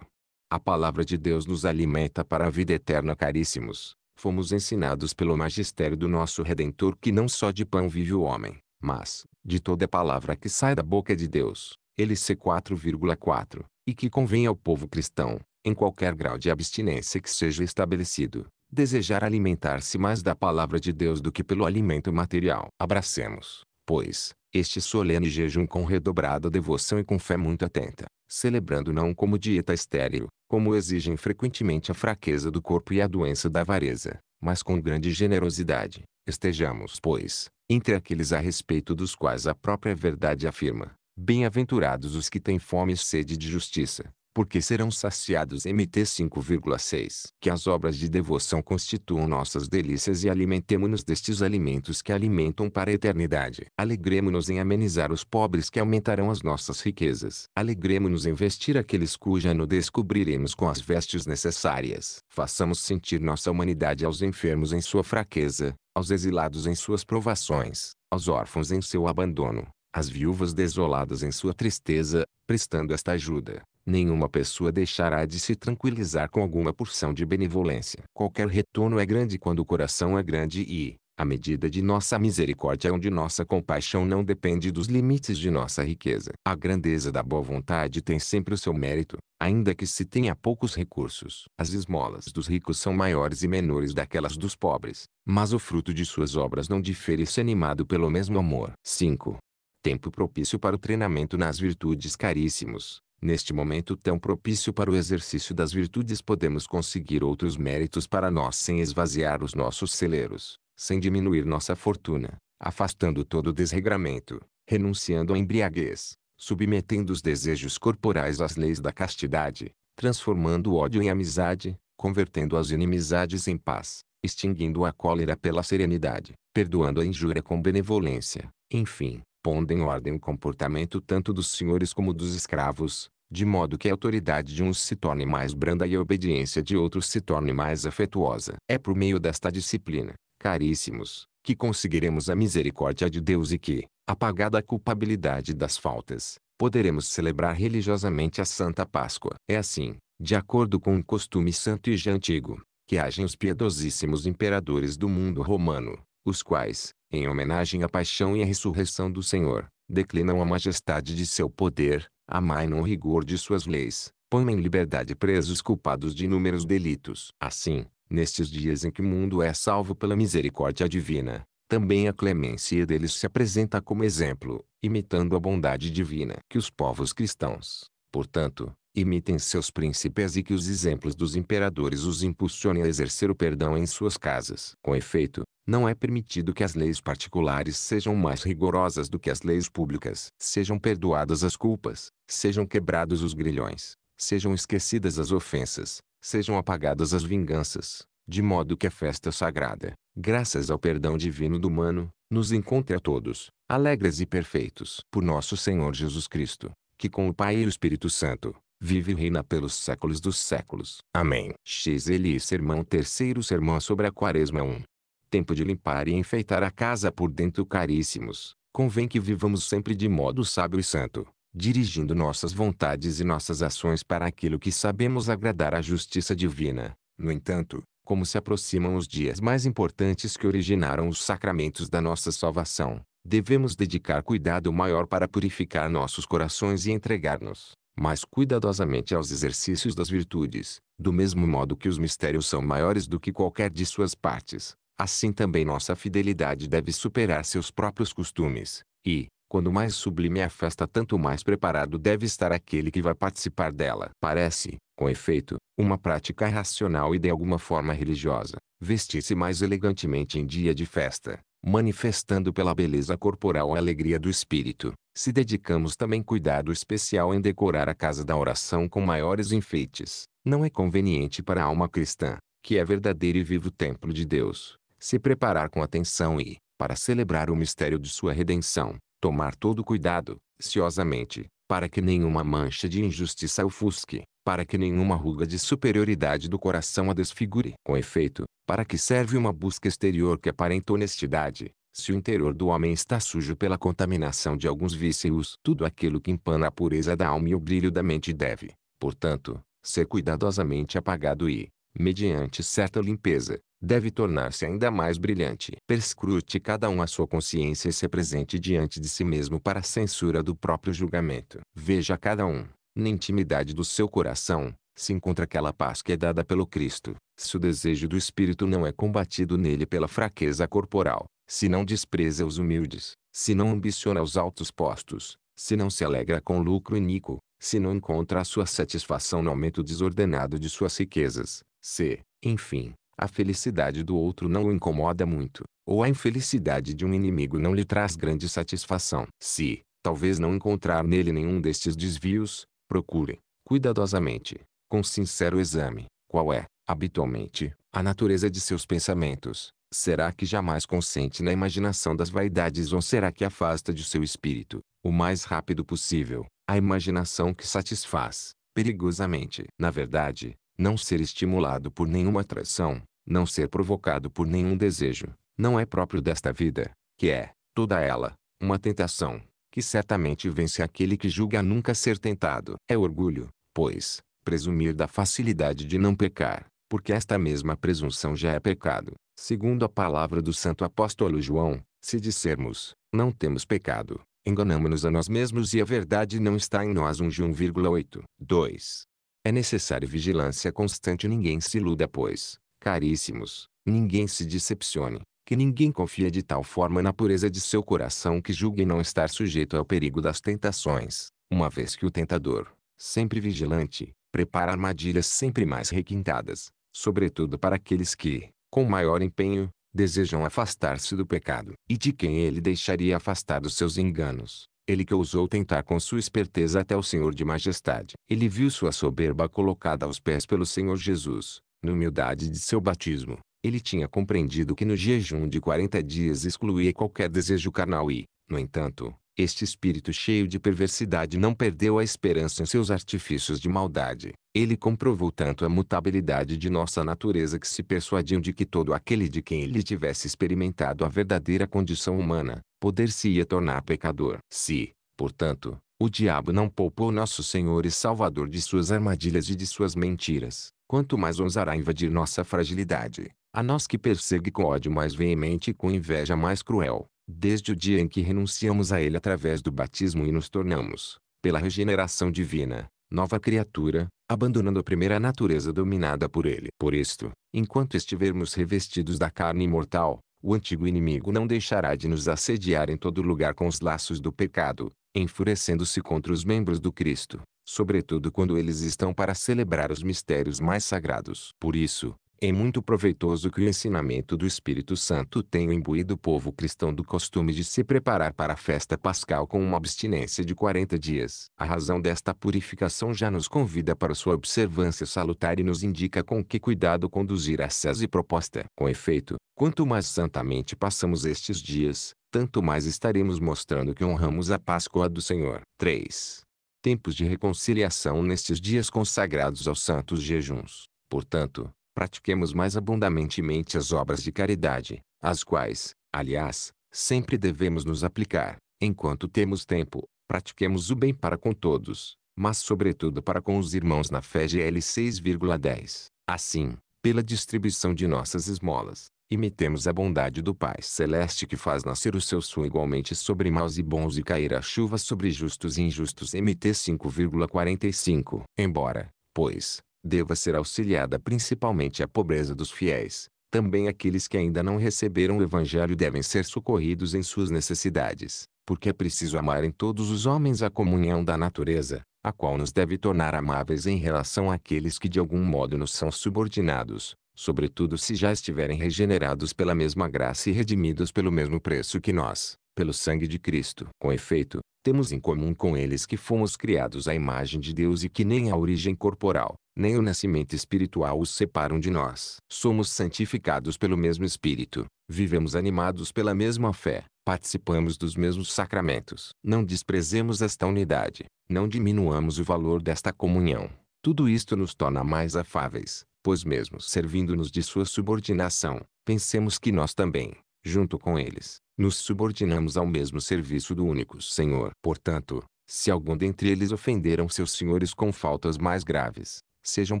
Speaker 1: A palavra de Deus nos alimenta para a vida eterna, caríssimos. Fomos ensinados pelo magistério do nosso Redentor que não só de pão vive o homem, mas, de toda a palavra que sai da boca de Deus, ele se 4,4, e que convém ao povo cristão, em qualquer grau de abstinência que seja estabelecido, desejar alimentar-se mais da palavra de Deus do que pelo alimento material. Abracemos, pois, este solene jejum com redobrada devoção e com fé muito atenta, celebrando não como dieta estéril, como exigem frequentemente a fraqueza do corpo e a doença da avareza, mas com grande generosidade. Estejamos, pois, entre aqueles a respeito dos quais a própria verdade afirma: Bem-aventurados os que têm fome e sede de justiça, porque serão saciados. MT 5,6 Que as obras de devoção constituam nossas delícias e alimentemo-nos destes alimentos que alimentam para a eternidade. Alegremo-nos em amenizar os pobres que aumentarão as nossas riquezas. Alegremo-nos em vestir aqueles cuja no descobriremos com as vestes necessárias. Façamos sentir nossa humanidade aos enfermos em sua fraqueza, aos exilados em suas provações, aos órfãos em seu abandono. às viúvas desoladas em sua tristeza, prestando esta ajuda nenhuma pessoa deixará de se tranquilizar com alguma porção de benevolência. Qualquer retorno é grande quando o coração é grande e, à medida de nossa misericórdia onde nossa compaixão não depende dos limites de nossa riqueza. A grandeza da boa vontade tem sempre o seu mérito, ainda que se tenha poucos recursos. As esmolas dos ricos são maiores e menores daquelas dos pobres, mas o fruto de suas obras não difere se animado pelo mesmo amor. 5. Tempo propício para o treinamento nas virtudes caríssimos. Neste momento tão propício para o exercício das virtudes, podemos conseguir outros méritos para nós sem esvaziar os nossos celeiros, sem diminuir nossa fortuna, afastando todo o desregramento, renunciando à embriaguez, submetendo os desejos corporais às leis da castidade, transformando o ódio em amizade, convertendo as inimizades em paz, extinguindo a cólera pela serenidade, perdoando a injúria com benevolência, enfim, pondo em ordem o comportamento tanto dos senhores como dos escravos, de modo que a autoridade de uns se torne mais branda e a obediência de outros se torne mais afetuosa. É por meio desta disciplina, caríssimos, que conseguiremos a misericórdia de Deus e que, apagada a culpabilidade das faltas, poderemos celebrar religiosamente a Santa Páscoa. É assim, de acordo com um costume santo e já antigo, que agem os piedosíssimos imperadores do mundo romano, os quais, em homenagem à paixão e à ressurreição do Senhor, declinam a majestade de seu poder, amainam o rigor de suas leis, põem em liberdade presos culpados de inúmeros delitos. Assim, nestes dias em que o mundo é salvo pela misericórdia divina, também a clemência deles se apresenta como exemplo, imitando a bondade divina que os povos cristãos, portanto, imitem seus príncipes e que os exemplos dos imperadores os impulsionem a exercer o perdão em suas casas. Com efeito, não é permitido que as leis particulares sejam mais rigorosas do que as leis públicas. Sejam perdoadas as culpas, sejam quebrados os grilhões, sejam esquecidas as ofensas, sejam apagadas as vinganças, de modo que a festa sagrada, graças ao perdão divino do humano, nos encontre a todos, alegres e perfeitos, por nosso Senhor Jesus Cristo, que com o Pai e o Espírito Santo, vive e reina pelos séculos dos séculos. Amém. X Eli Sermão Terceiro Sermão sobre a Quaresma 1 Tempo de limpar e enfeitar a casa por dentro caríssimos, convém que vivamos sempre de modo sábio e santo, dirigindo nossas vontades e nossas ações para aquilo que sabemos agradar à justiça divina. No entanto, como se aproximam os dias mais importantes que originaram os sacramentos da nossa salvação, devemos dedicar cuidado maior para purificar nossos corações e entregar-nos mais cuidadosamente aos exercícios das virtudes, do mesmo modo que os mistérios são maiores do que qualquer de suas partes, assim também nossa fidelidade deve superar seus próprios costumes, e, quando mais sublime a festa tanto mais preparado deve estar aquele que vai participar dela. Parece, com efeito, uma prática racional e de alguma forma religiosa, vestir-se mais elegantemente em dia de festa, manifestando pela beleza corporal a alegria do espírito, se dedicamos também cuidado especial em decorar a casa da oração com maiores enfeites, não é conveniente para a alma cristã, que é verdadeiro e vivo templo de Deus, se preparar com atenção e, para celebrar o mistério de sua redenção, tomar todo cuidado, ciosamente, para que nenhuma mancha de injustiça ofusque, para que nenhuma ruga de superioridade do coração a desfigure. Com efeito, para que serve uma busca exterior que aparenta honestidade, se o interior do homem está sujo pela contaminação de alguns vícios, tudo aquilo que empana a pureza da alma e o brilho da mente deve, portanto, ser cuidadosamente apagado e, mediante certa limpeza, deve tornar-se ainda mais brilhante. Perscrute cada um a sua consciência e se apresente diante de si mesmo para a censura do próprio julgamento. Veja cada um, na intimidade do seu coração, se encontra aquela paz que é dada pelo Cristo, se o desejo do espírito não é combatido nele pela fraqueza corporal, se não despreza os humildes, se não ambiciona os altos postos, se não se alegra com lucro iníquo, se não encontra a sua satisfação no aumento desordenado de suas riquezas, se, enfim, a felicidade do outro não o incomoda muito, ou a infelicidade de um inimigo não lhe traz grande satisfação. Se, talvez não encontrar nele nenhum destes desvios, procure, cuidadosamente, com sincero exame, qual é, habitualmente, a natureza de seus pensamentos, Será que jamais consente na imaginação das vaidades ou será que afasta de seu espírito, o mais rápido possível, a imaginação que satisfaz, perigosamente, na verdade, não ser estimulado por nenhuma atração, não ser provocado por nenhum desejo, não é próprio desta vida, que é, toda ela, uma tentação, que certamente vence aquele que julga nunca ser tentado. É orgulho, pois, presumir da facilidade de não pecar, porque esta mesma presunção já é pecado. Segundo a palavra do santo apóstolo João, se dissermos, não temos pecado, enganamos-nos a nós mesmos e a verdade não está em nós. 1 João 1,8. 2. É necessário vigilância constante. Ninguém se iluda, pois, caríssimos, ninguém se decepcione, que ninguém confia de tal forma na pureza de seu coração que julgue não estar sujeito ao perigo das tentações, uma vez que o tentador, sempre vigilante, prepara armadilhas sempre mais requintadas, sobretudo para aqueles que, com maior empenho, desejam afastar-se do pecado, e de quem ele deixaria afastar dos seus enganos. Ele que ousou tentar com sua esperteza até o Senhor de majestade. Ele viu sua soberba colocada aos pés pelo Senhor Jesus, na humildade de seu batismo. Ele tinha compreendido que no jejum de 40 dias excluía qualquer desejo carnal e, no entanto, este espírito cheio de perversidade não perdeu a esperança em seus artifícios de maldade. Ele comprovou tanto a mutabilidade de nossa natureza que se persuadiu de que todo aquele de quem ele tivesse experimentado a verdadeira condição humana, poder-se-ia tornar pecador. Se, portanto, o diabo não poupou nosso Senhor e Salvador de suas armadilhas e de suas mentiras, quanto mais ousará invadir nossa fragilidade, a nós que persegue com ódio mais veemente e com inveja mais cruel desde o dia em que renunciamos a ele através do batismo e nos tornamos, pela regeneração divina, nova criatura, abandonando a primeira natureza dominada por ele. Por isto, enquanto estivermos revestidos da carne imortal, o antigo inimigo não deixará de nos assediar em todo lugar com os laços do pecado, enfurecendo-se contra os membros do Cristo, sobretudo quando eles estão para celebrar os mistérios mais sagrados. Por isso, é muito proveitoso que o ensinamento do Espírito Santo tenha imbuído o povo cristão do costume de se preparar para a festa pascal com uma abstinência de 40 dias. A razão desta purificação já nos convida para sua observância salutar e nos indica com que cuidado conduzir a sese proposta. Com efeito, quanto mais santamente passamos estes dias, tanto mais estaremos mostrando que honramos a Páscoa do Senhor. 3. Tempos de reconciliação nestes dias consagrados aos santos jejuns. Portanto, pratiquemos mais abundantemente as obras de caridade, as quais, aliás, sempre devemos nos aplicar, enquanto temos tempo, pratiquemos o bem para com todos, mas sobretudo para com os irmãos na fé GL 6,10. Assim, pela distribuição de nossas esmolas, imitemos a bondade do Pai Celeste que faz nascer o seu sul igualmente sobre maus e bons e cair a chuva sobre justos e injustos. MT 5,45 Embora, pois, deva ser auxiliada principalmente a pobreza dos fiéis. Também aqueles que ainda não receberam o Evangelho devem ser socorridos em suas necessidades, porque é preciso amar em todos os homens a comunhão da natureza, a qual nos deve tornar amáveis em relação àqueles que de algum modo nos são subordinados, sobretudo se já estiverem regenerados pela mesma graça e redimidos pelo mesmo preço que nós pelo sangue de Cristo. Com efeito, temos em comum com eles que fomos criados à imagem de Deus e que nem a origem corporal, nem o nascimento espiritual os separam de nós. Somos santificados pelo mesmo Espírito, vivemos animados pela mesma fé, participamos dos mesmos sacramentos. Não desprezemos esta unidade, não diminuamos o valor desta comunhão. Tudo isto nos torna mais afáveis, pois mesmo servindo-nos de sua subordinação, pensemos que nós também, junto com eles, nos subordinamos ao mesmo serviço do único Senhor. Portanto, se algum dentre eles ofenderam seus senhores com faltas mais graves, sejam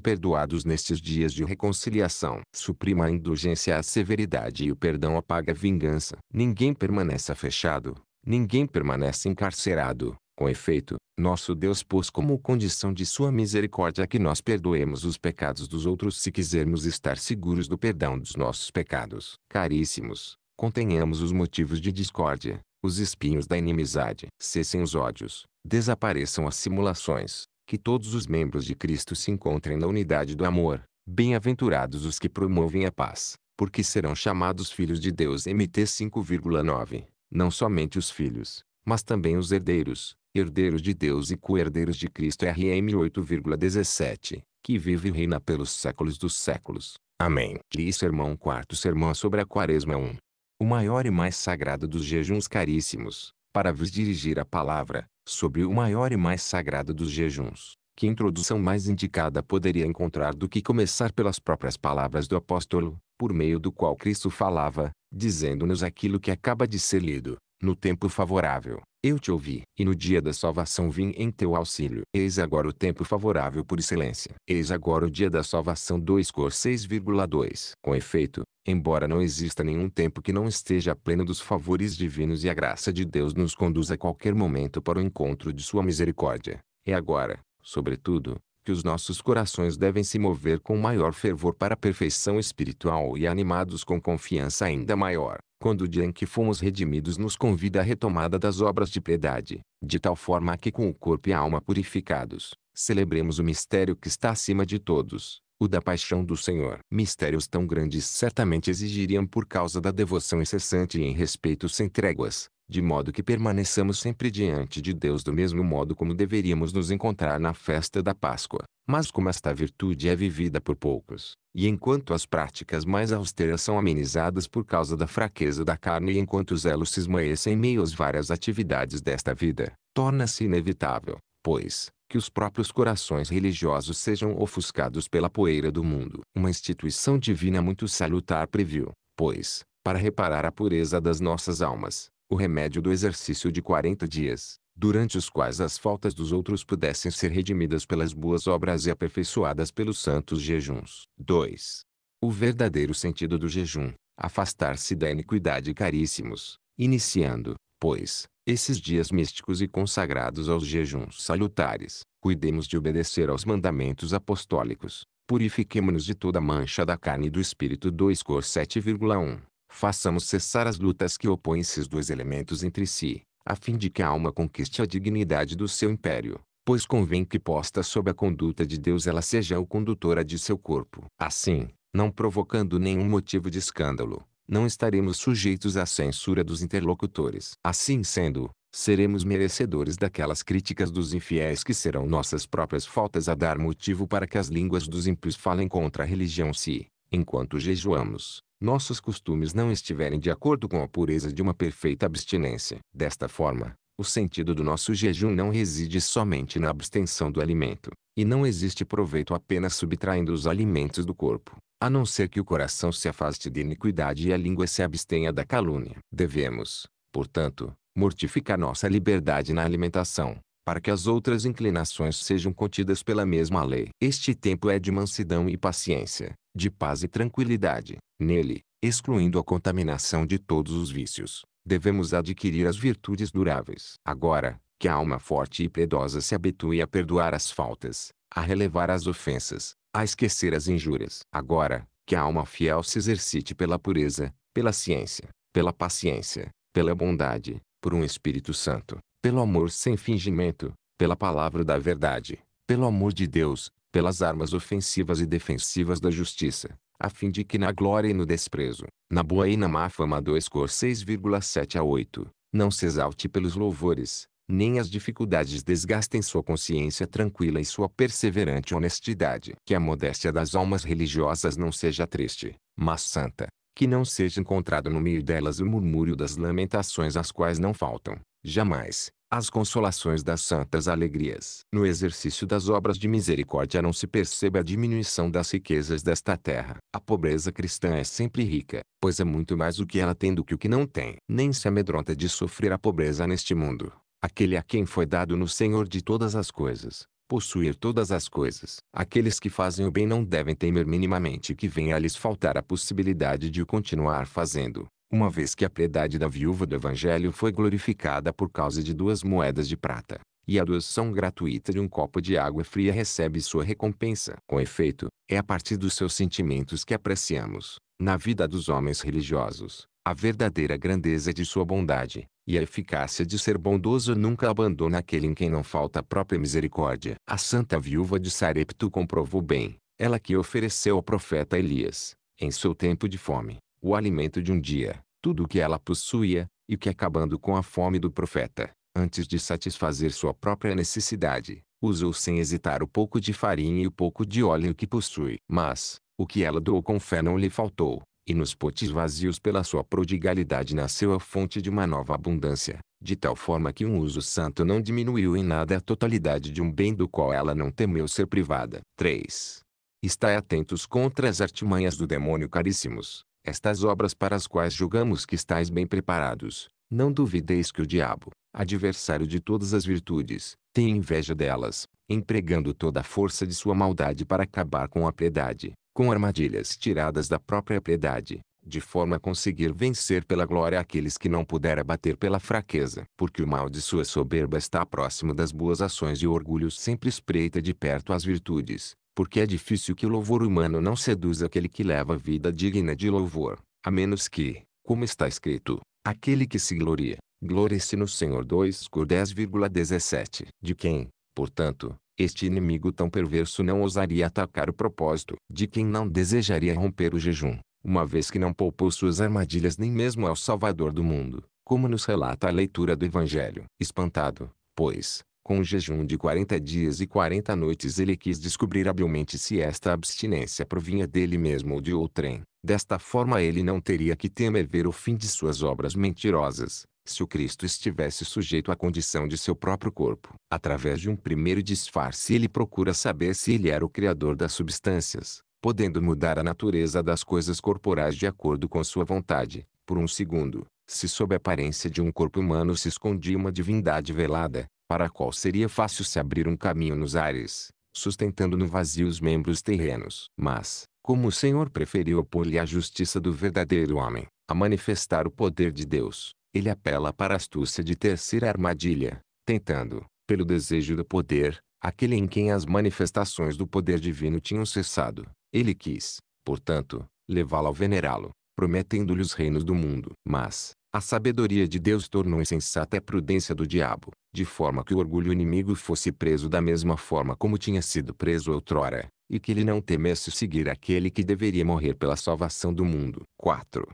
Speaker 1: perdoados nestes dias de reconciliação. Suprima a indulgência à severidade e o perdão apaga a vingança. Ninguém permaneça fechado, ninguém permanece encarcerado. Com efeito, nosso Deus pôs como condição de sua misericórdia que nós perdoemos os pecados dos outros se quisermos estar seguros do perdão dos nossos pecados. Caríssimos, Contenhamos os motivos de discórdia, os espinhos da inimizade. Cessem os ódios, desapareçam as simulações, que todos os membros de Cristo se encontrem na unidade do amor. Bem-aventurados os que promovem a paz, porque serão chamados filhos de Deus. MT 5,9 Não somente os filhos, mas também os herdeiros, herdeiros de Deus e co-herdeiros de Cristo. RM 8,17 Que vive e reina pelos séculos dos séculos. Amém. Diz sermão quarto sermão sobre a quaresma 1 o maior e mais sagrado dos jejuns caríssimos, para vos dirigir a palavra, sobre o maior e mais sagrado dos jejuns. Que introdução mais indicada poderia encontrar do que começar pelas próprias palavras do apóstolo, por meio do qual Cristo falava, dizendo-nos aquilo que acaba de ser lido no tempo favorável, eu te ouvi, e no dia da salvação vim em teu auxílio. Eis agora o tempo favorável por excelência. Eis agora o dia da salvação 2 cor 6,2. Com efeito, embora não exista nenhum tempo que não esteja pleno dos favores divinos e a graça de Deus nos conduz a qualquer momento para o encontro de sua misericórdia, é agora, sobretudo, que os nossos corações devem se mover com maior fervor para a perfeição espiritual e animados com confiança ainda maior, quando o dia em que fomos redimidos nos convida à retomada das obras de piedade, de tal forma que com o corpo e a alma purificados, celebremos o mistério que está acima de todos, o da paixão do Senhor. Mistérios tão grandes certamente exigiriam por causa da devoção incessante e em respeito sem tréguas, de modo que permaneçamos sempre diante de Deus do mesmo modo como deveríamos nos encontrar na festa da Páscoa. Mas como esta virtude é vivida por poucos, e enquanto as práticas mais austeras são amenizadas por causa da fraqueza da carne e enquanto os elos se esmaecem em meio às várias atividades desta vida, torna-se inevitável, pois, que os próprios corações religiosos sejam ofuscados pela poeira do mundo. Uma instituição divina muito salutar previu, pois, para reparar a pureza das nossas almas, o remédio do exercício de 40 dias, durante os quais as faltas dos outros pudessem ser redimidas pelas boas obras e aperfeiçoadas pelos santos jejuns. 2. O verdadeiro sentido do jejum, afastar-se da iniquidade caríssimos, iniciando, pois, esses dias místicos e consagrados aos jejuns salutares, cuidemos de obedecer aos mandamentos apostólicos, purifiquemo-nos de toda mancha da carne e do espírito 2 Cor 7,1. Façamos cessar as lutas que opõem esses dois elementos entre si, a fim de que a alma conquiste a dignidade do seu império, pois convém que posta sob a conduta de Deus ela seja o condutora de seu corpo. Assim, não provocando nenhum motivo de escândalo, não estaremos sujeitos à censura dos interlocutores. Assim sendo, seremos merecedores daquelas críticas dos infiéis que serão nossas próprias faltas a dar motivo para que as línguas dos ímpios falem contra a religião se, enquanto jejuamos, nossos costumes não estiverem de acordo com a pureza de uma perfeita abstinência. Desta forma, o sentido do nosso jejum não reside somente na abstenção do alimento, e não existe proveito apenas subtraindo os alimentos do corpo, a não ser que o coração se afaste de iniquidade e a língua se abstenha da calúnia. Devemos, portanto, mortificar nossa liberdade na alimentação, para que as outras inclinações sejam contidas pela mesma lei. Este tempo é de mansidão e paciência, de paz e tranquilidade. Nele, excluindo a contaminação de todos os vícios, devemos adquirir as virtudes duráveis. Agora, que a alma forte e piedosa se habitue a perdoar as faltas, a relevar as ofensas, a esquecer as injúrias. Agora, que a alma fiel se exercite pela pureza, pela ciência, pela paciência, pela bondade, por um Espírito Santo, pelo amor sem fingimento, pela palavra da verdade, pelo amor de Deus, pelas armas ofensivas e defensivas da justiça, a fim de que na glória e no desprezo, na boa e na má fama 2 Cor 6,7 a 8, não se exalte pelos louvores, nem as dificuldades desgastem sua consciência tranquila e sua perseverante honestidade. Que a modéstia das almas religiosas não seja triste, mas santa, que não seja encontrado no meio delas o murmúrio das lamentações às quais não faltam, jamais, as consolações das santas alegrias. No exercício das obras de misericórdia não se percebe a diminuição das riquezas desta terra. A pobreza cristã é sempre rica, pois é muito mais o que ela tem do que o que não tem. Nem se amedronta de sofrer a pobreza neste mundo. Aquele a quem foi dado no Senhor de todas as coisas, possuir todas as coisas. Aqueles que fazem o bem não devem temer minimamente que venha a lhes faltar a possibilidade de o continuar fazendo uma vez que a piedade da viúva do Evangelho foi glorificada por causa de duas moedas de prata, e a doação gratuita de um copo de água fria recebe sua recompensa. Com efeito, é a partir dos seus sentimentos que apreciamos, na vida dos homens religiosos, a verdadeira grandeza de sua bondade, e a eficácia de ser bondoso nunca abandona aquele em quem não falta a própria misericórdia. A santa viúva de Sarepto comprovou bem, ela que ofereceu ao profeta Elias, em seu tempo de fome, o alimento de um dia, tudo o que ela possuía, e que acabando com a fome do profeta, antes de satisfazer sua própria necessidade, usou sem hesitar o pouco de farinha e o pouco de óleo que possui. Mas, o que ela doou com fé não lhe faltou, e nos potes vazios pela sua prodigalidade nasceu a fonte de uma nova abundância, de tal forma que um uso santo não diminuiu em nada a totalidade de um bem do qual ela não temeu ser privada. 3. Estai atentos contra as artimanhas do demônio caríssimos. Estas obras para as quais julgamos que estáis bem preparados, não duvideis que o diabo, adversário de todas as virtudes, tem inveja delas, empregando toda a força de sua maldade para acabar com a piedade, com armadilhas tiradas da própria piedade, de forma a conseguir vencer pela glória aqueles que não puder abater pela fraqueza. Porque o mal de sua soberba está próximo das boas ações e o orgulho sempre espreita de perto as virtudes, porque é difícil que o louvor humano não seduza aquele que leva vida digna de louvor, a menos que, como está escrito, aquele que se gloria, glorie-se no Senhor 2 Cor 10,17. De quem, portanto, este inimigo tão perverso não ousaria atacar o propósito, de quem não desejaria romper o jejum, uma vez que não poupou suas armadilhas nem mesmo ao é Salvador do mundo, como nos relata a leitura do Evangelho. Espantado, pois, com um jejum de quarenta dias e quarenta noites ele quis descobrir habilmente se esta abstinência provinha dele mesmo ou de outrem. Desta forma ele não teria que temer ver o fim de suas obras mentirosas, se o Cristo estivesse sujeito à condição de seu próprio corpo. Através de um primeiro disfarce ele procura saber se ele era o Criador das substâncias, podendo mudar a natureza das coisas corporais de acordo com sua vontade. Por um segundo, se sob a aparência de um corpo humano se escondia uma divindade velada, para a qual seria fácil se abrir um caminho nos ares, sustentando no vazio os membros terrenos. Mas, como o Senhor preferiu opor-lhe a justiça do verdadeiro homem, a manifestar o poder de Deus, ele apela para a astúcia de terceira armadilha, tentando, pelo desejo do poder, aquele em quem as manifestações do poder divino tinham cessado. Ele quis, portanto, levá-lo ao venerá-lo, prometendo-lhe os reinos do mundo. Mas, a sabedoria de Deus tornou insensata a prudência do diabo, de forma que o orgulho inimigo fosse preso da mesma forma como tinha sido preso outrora, e que ele não temesse seguir aquele que deveria morrer pela salvação do mundo. 4.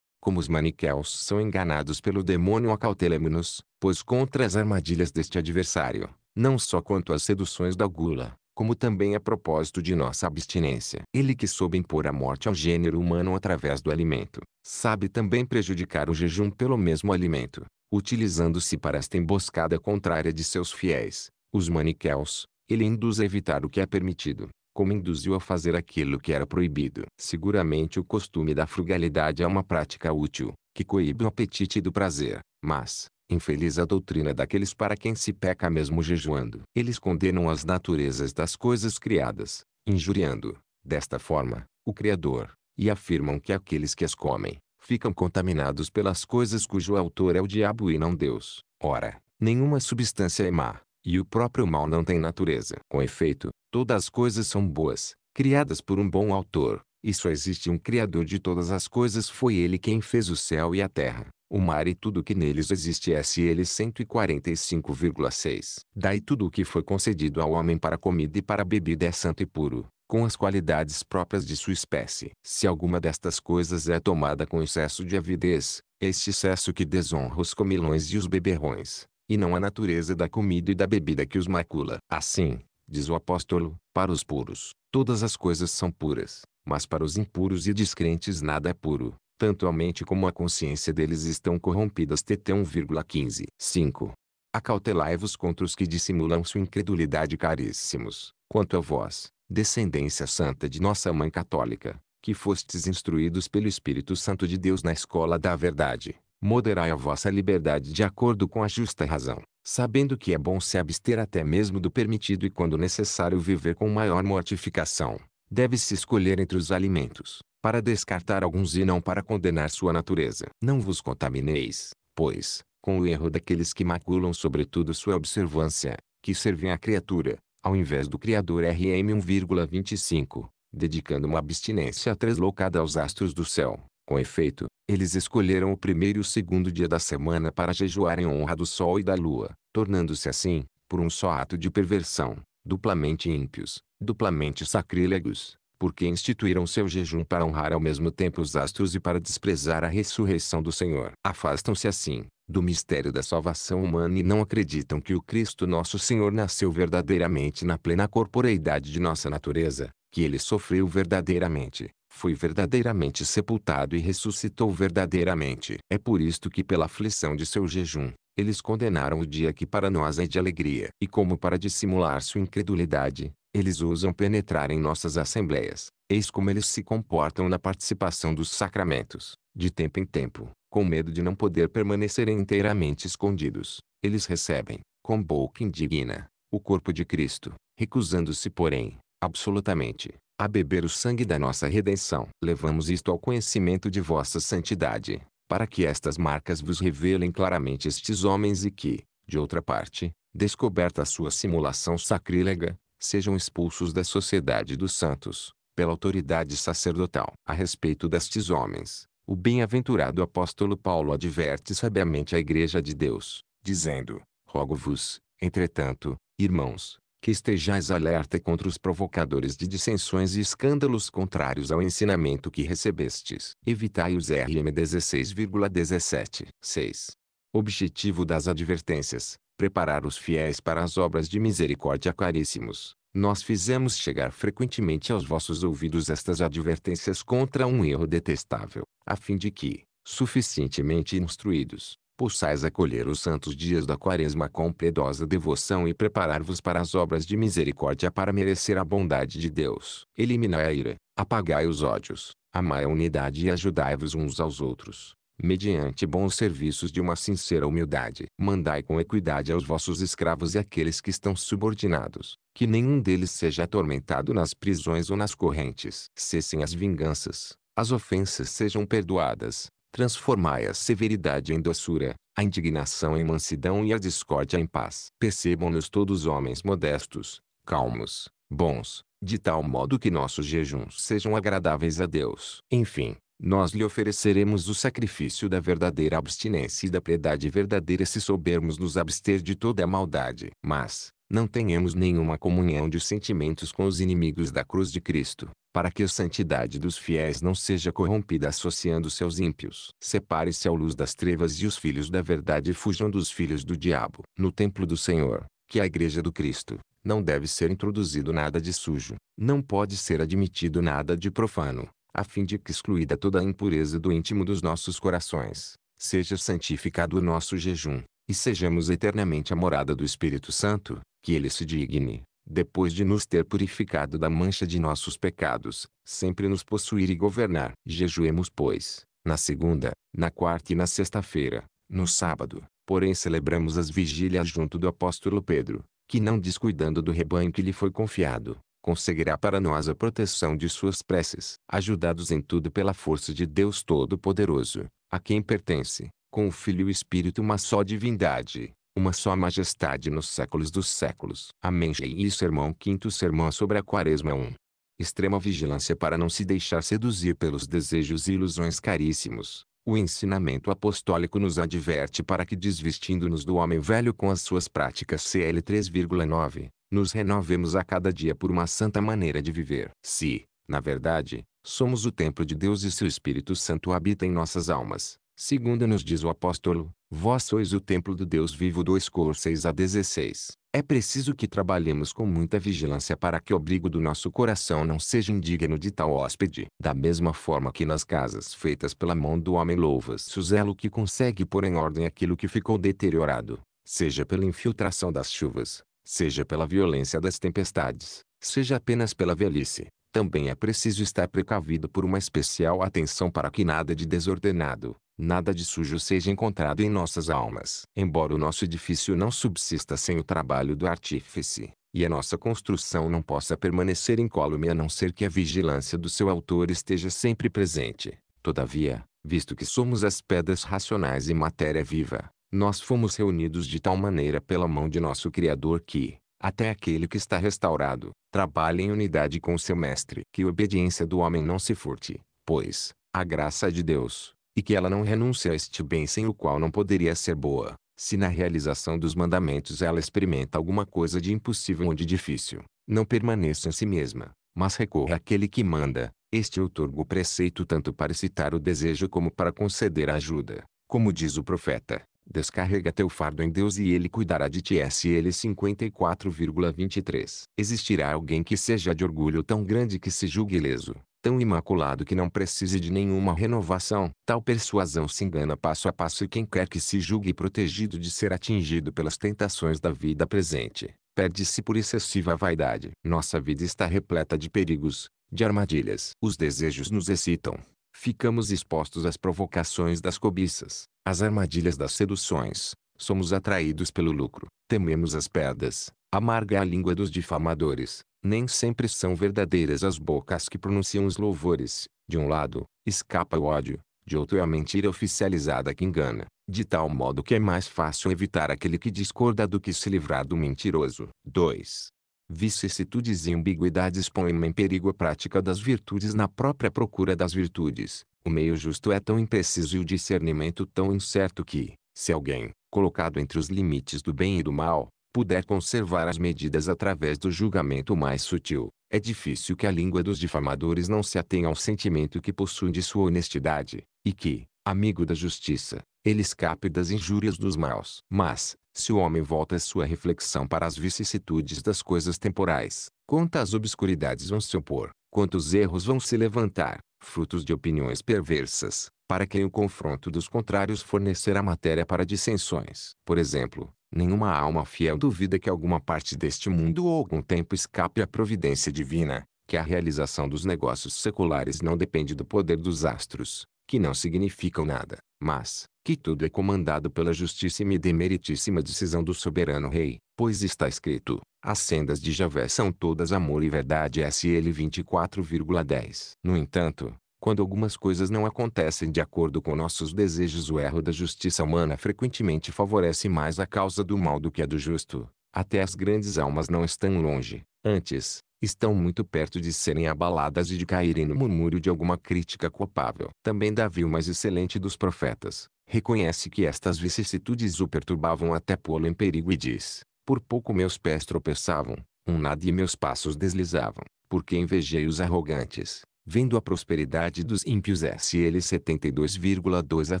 Speaker 1: Como os maniqueus são enganados pelo demônio acautelemos-nos, pois contra as armadilhas deste adversário, não só quanto às seduções da gula, como também a propósito de nossa abstinência. Ele que soube impor a morte ao gênero humano através do alimento, sabe também prejudicar o jejum pelo mesmo alimento, utilizando-se para esta emboscada contrária de seus fiéis, os maniqueus. Ele induz a evitar o que é permitido, como induziu a fazer aquilo que era proibido. Seguramente o costume da frugalidade é uma prática útil, que coíbe o apetite do prazer, mas, Infeliz a doutrina daqueles para quem se peca mesmo jejuando. Eles condenam as naturezas das coisas criadas, injuriando, desta forma, o Criador, e afirmam que aqueles que as comem, ficam contaminados pelas coisas cujo autor é o diabo e não Deus. Ora, nenhuma substância é má, e o próprio mal não tem natureza. Com efeito, todas as coisas são boas, criadas por um bom autor, e só existe um Criador de todas as coisas foi ele quem fez o céu e a terra o mar e tudo o que neles existe é SL 145,6. Daí tudo o que foi concedido ao homem para comida e para bebida é santo e puro, com as qualidades próprias de sua espécie. Se alguma destas coisas é tomada com excesso de avidez, este excesso que desonra os comilões e os beberrões, e não a natureza da comida e da bebida que os macula. Assim, diz o apóstolo, para os puros, todas as coisas são puras, mas para os impuros e descrentes nada é puro, tanto a mente como a consciência deles estão corrompidas. TT 1,15. 5. Acautelai-vos contra os que dissimulam sua incredulidade, caríssimos, quanto a vós, descendência santa de nossa Mãe Católica, que fostes instruídos pelo Espírito Santo de Deus na escola da verdade, moderai a vossa liberdade de acordo com a justa razão, sabendo que é bom se abster até mesmo do permitido e quando necessário viver com maior mortificação. Deve-se escolher entre os alimentos, para descartar alguns e não para condenar sua natureza. Não vos contamineis, pois, com o erro daqueles que maculam sobretudo sua observância, que servem à criatura, ao invés do Criador RM 1,25, dedicando uma abstinência translocada aos astros do céu. Com efeito, eles escolheram o primeiro e o segundo dia da semana para jejuar em honra do sol e da lua, tornando-se assim, por um só ato de perversão, duplamente ímpios, duplamente sacrílegos, porque instituíram seu jejum para honrar ao mesmo tempo os astros e para desprezar a ressurreição do Senhor. Afastam-se assim do mistério da salvação humana e não acreditam que o Cristo nosso Senhor nasceu verdadeiramente na plena corporeidade de nossa natureza, que ele sofreu verdadeiramente, foi verdadeiramente sepultado e ressuscitou verdadeiramente. É por isto que pela aflição de seu jejum, eles condenaram o dia que para nós é de alegria. E como para dissimular sua incredulidade, eles ousam penetrar em nossas assembleias. Eis como eles se comportam na participação dos sacramentos, de tempo em tempo, com medo de não poder permanecerem inteiramente escondidos. Eles recebem, com boca indigna, o corpo de Cristo, recusando-se, porém, absolutamente, a beber o sangue da nossa redenção. Levamos isto ao conhecimento de vossa santidade, para que estas marcas vos revelem claramente estes homens e que, de outra parte, descoberta a sua simulação sacrílega, sejam expulsos da sociedade dos santos, pela autoridade sacerdotal. A respeito destes homens, o bem-aventurado apóstolo Paulo adverte sabiamente a Igreja de Deus, dizendo: Rogo-vos, entretanto, irmãos, que estejais alerta contra os provocadores de dissensões e escândalos contrários ao ensinamento que recebestes. Evitai os RM 16,17. 6. Objetivo das advertências: preparar os fiéis para as obras de misericórdia caríssimos, nós fizemos chegar frequentemente aos vossos ouvidos estas advertências contra um erro detestável, a fim de que, suficientemente instruídos, possais acolher os santos dias da quaresma com piedosa devoção e preparar-vos para as obras de misericórdia para merecer a bondade de Deus. Eliminar a ira, apagai os ódios, amai a unidade e ajudai-vos uns aos outros mediante bons serviços de uma sincera humildade. Mandai com equidade aos vossos escravos e àqueles que estão subordinados, que nenhum deles seja atormentado nas prisões ou nas correntes. Cessem as vinganças, as ofensas sejam perdoadas, transformai a severidade em doçura, a indignação em mansidão e a discórdia em paz. Percebam-nos todos homens modestos, calmos, bons, de tal modo que nossos jejuns sejam agradáveis a Deus. Enfim, nós lhe ofereceremos o sacrifício da verdadeira abstinência e da piedade verdadeira se soubermos nos abster de toda a maldade. Mas, não tenhamos nenhuma comunhão de sentimentos com os inimigos da cruz de Cristo, para que a santidade dos fiéis não seja corrompida associando-se aos ímpios. Separe-se à luz das trevas e os filhos da verdade fujam dos filhos do diabo. No templo do Senhor, que é a igreja do Cristo, não deve ser introduzido nada de sujo, não pode ser admitido nada de profano a fim de que excluída toda a impureza do íntimo dos nossos corações, seja santificado o nosso jejum, e sejamos eternamente a morada do Espírito Santo, que ele se digne, depois de nos ter purificado da mancha de nossos pecados, sempre nos possuir e governar. Jejuemos, pois, na segunda, na quarta e na sexta-feira, no sábado, porém celebramos as vigílias junto do apóstolo Pedro, que não descuidando do rebanho que lhe foi confiado, conseguirá para nós a proteção de suas preces, ajudados em tudo pela força de Deus Todo-Poderoso, a quem pertence, com o Filho e o Espírito, uma só divindade, uma só majestade nos séculos dos séculos. Amém. E sermão quinto sermão sobre a quaresma 1. Extrema vigilância para não se deixar seduzir pelos desejos e ilusões caríssimos. O ensinamento apostólico nos adverte para que desvestindo-nos do homem velho com as suas práticas CL 3,9, nos renovemos a cada dia por uma santa maneira de viver. Se, na verdade, somos o templo de Deus e seu Espírito Santo habita em nossas almas, segundo nos diz o apóstolo, vós sois o templo do Deus vivo 2 Cor 6 a 16. É preciso que trabalhemos com muita vigilância para que o abrigo do nosso coração não seja indigno de tal hóspede. Da mesma forma que nas casas feitas pela mão do homem louva-se o zelo que consegue pôr em ordem aquilo que ficou deteriorado, seja pela infiltração das chuvas, seja pela violência das tempestades, seja apenas pela velhice, também é preciso estar precavido por uma especial atenção para que nada de desordenado, nada de sujo seja encontrado em nossas almas. Embora o nosso edifício não subsista sem o trabalho do artífice, e a nossa construção não possa permanecer incólume a não ser que a vigilância do seu autor esteja sempre presente. Todavia, visto que somos as pedras racionais e matéria viva, nós fomos reunidos de tal maneira pela mão de nosso Criador que, até aquele que está restaurado, trabalha em unidade com seu Mestre. Que a obediência do homem não se furte, pois, a graça é de Deus, e que ela não renuncie a este bem sem o qual não poderia ser boa, se na realização dos mandamentos ela experimenta alguma coisa de impossível ou de difícil, não permaneça em si mesma, mas recorra àquele que manda. Este outorgo o preceito tanto para excitar o desejo como para conceder a ajuda, como diz o profeta. Descarrega teu fardo em Deus e Ele cuidará de ti. SL 54,23 Existirá alguém que seja de orgulho tão grande que se julgue ileso, tão imaculado que não precise de nenhuma renovação. Tal persuasão se engana passo a passo e quem quer que se julgue protegido de ser atingido pelas tentações da vida presente, perde-se por excessiva vaidade. Nossa vida está repleta de perigos, de armadilhas. Os desejos nos excitam, ficamos expostos às provocações das cobiças, às armadilhas das seduções, somos atraídos pelo lucro, tememos as pedras, amarga a língua dos difamadores, nem sempre são verdadeiras as bocas que pronunciam os louvores, de um lado, escapa o ódio, de outro é a mentira oficializada que engana, de tal modo que é mais fácil evitar aquele que discorda do que se livrar do mentiroso. 2 vicissitudes e ambiguidades põem em perigo a prática das virtudes na própria procura das virtudes. O meio justo é tão impreciso e o discernimento tão incerto que, se alguém, colocado entre os limites do bem e do mal, puder conservar as medidas através do julgamento mais sutil, é difícil que a língua dos difamadores não se atenha ao sentimento que possuem de sua honestidade, e que, amigo da justiça, ele escape das injúrias dos maus. Mas, se o homem volta sua reflexão para as vicissitudes das coisas temporais, quantas obscuridades vão se opor, quantos erros vão se levantar, frutos de opiniões perversas, para quem o confronto dos contrários fornecerá matéria para dissensões. Por exemplo, nenhuma alma fiel duvida que alguma parte deste mundo ou algum tempo escape à providência divina, que a realização dos negócios seculares não depende do poder dos astros, que não significam nada, mas, que tudo é comandado pela justíssima e demeritíssima decisão do soberano rei, pois está escrito, as sendas de Javé são todas amor e verdade SL 24,10. No entanto, quando algumas coisas não acontecem de acordo com nossos desejos, o erro da justiça humana frequentemente favorece mais a causa do mal do que a do justo. Até as grandes almas não estão longe. Antes, estão muito perto de serem abaladas e de caírem no murmúrio de alguma crítica culpável. Também Davi, o mais excelente dos profetas, reconhece que estas vicissitudes o perturbavam até pô-lo em perigo e diz: Por pouco meus pés tropeçavam, um nada e meus passos deslizavam, porque invejei os arrogantes. Vendo a prosperidade dos ímpios S.L. 72,2 a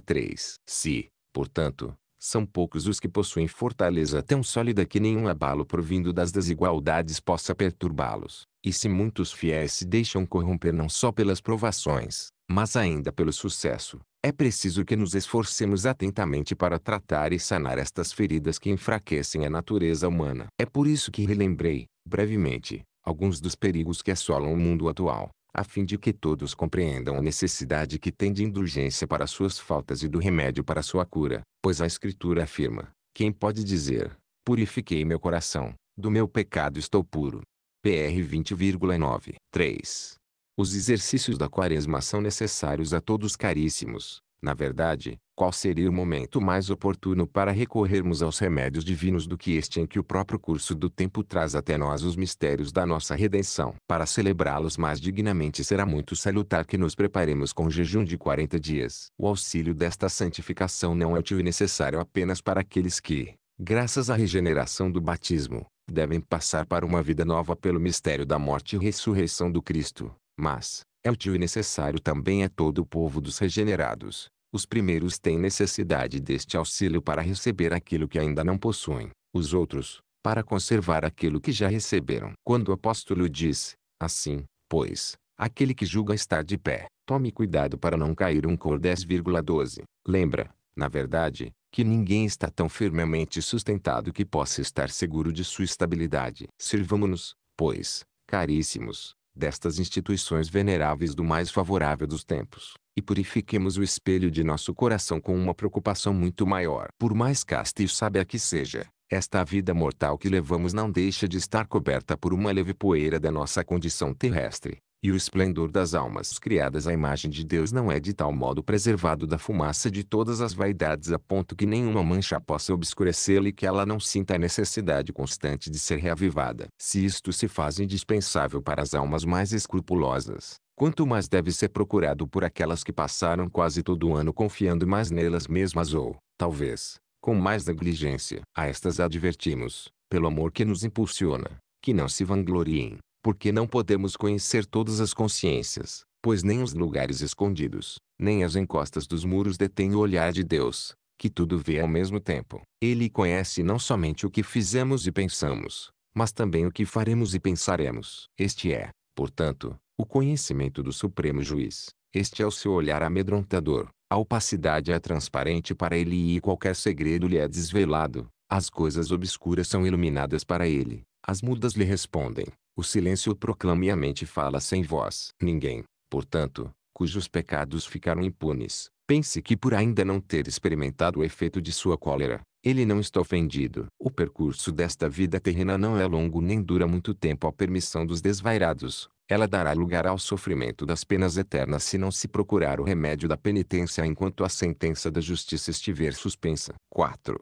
Speaker 1: 3. Se, portanto, são poucos os que possuem fortaleza tão sólida que nenhum abalo provindo das desigualdades possa perturbá-los. E se muitos fiéis se deixam corromper não só pelas provações, mas ainda pelo sucesso, é preciso que nos esforcemos atentamente para tratar e sanar estas feridas que enfraquecem a natureza humana. É por isso que relembrei, brevemente, alguns dos perigos que assolam o mundo atual a fim de que todos compreendam a necessidade que tem de indulgência para suas faltas e do remédio para sua cura, pois a Escritura afirma: quem pode dizer, purifiquei meu coração, do meu pecado estou puro. PR 20,9. 3. Os exercícios da quaresma são necessários a todos caríssimos. Na verdade, qual seria o momento mais oportuno para recorrermos aos remédios divinos do que este em que o próprio curso do tempo traz até nós os mistérios da nossa redenção? Para celebrá-los mais dignamente será muito salutar que nos preparemos com jejum de 40 dias. O auxílio desta santificação não é útil e necessário apenas para aqueles que, graças à regeneração do batismo, devem passar para uma vida nova pelo mistério da morte e ressurreição do Cristo, mas, é útil e necessário também a todo o povo dos regenerados, os primeiros têm necessidade deste auxílio para receber aquilo que ainda não possuem, os outros, para conservar aquilo que já receberam. Quando o apóstolo diz, assim, pois, aquele que julga estar de pé, tome cuidado para não cair um cor 10,12. Lembra, na verdade, que ninguém está tão firmemente sustentado que possa estar seguro de sua estabilidade. servamo nos pois, caríssimos, destas instituições veneráveis do mais favorável dos tempos, e purifiquemos o espelho de nosso coração com uma preocupação muito maior. Por mais casta e sábia que seja, esta vida mortal que levamos não deixa de estar coberta por uma leve poeira da nossa condição terrestre, e o esplendor das almas criadas à imagem de Deus não é de tal modo preservado da fumaça de todas as vaidades a ponto que nenhuma mancha possa obscurecê-la e que ela não sinta a necessidade constante de ser reavivada. Se isto se faz indispensável para as almas mais escrupulosas, quanto mais deve ser procurado por aquelas que passaram quase todo o ano confiando mais nelas mesmas ou, talvez, com mais negligência, a estas advertimos, pelo amor que nos impulsiona, que não se vangloriem, porque não podemos conhecer todas as consciências, pois nem os lugares escondidos, nem as encostas dos muros detêm o olhar de Deus, que tudo vê ao mesmo tempo. Ele conhece não somente o que fizemos e pensamos, mas também o que faremos e pensaremos. Este é, portanto, o conhecimento do Supremo Juiz. Este é o seu olhar amedrontador, a opacidade é transparente para ele e qualquer segredo lhe é desvelado. As coisas obscuras são iluminadas para ele. As mudas lhe respondem. O silêncio proclama e a mente fala sem voz. Ninguém, portanto, cujos pecados ficaram impunes, pense que por ainda não ter experimentado o efeito de sua cólera, ele não está ofendido. O percurso desta vida terrena não é longo nem dura muito tempo à permissão dos desvairados ela dará lugar ao sofrimento das penas eternas se não se procurar o remédio da penitência enquanto a sentença da justiça estiver suspensa. 4.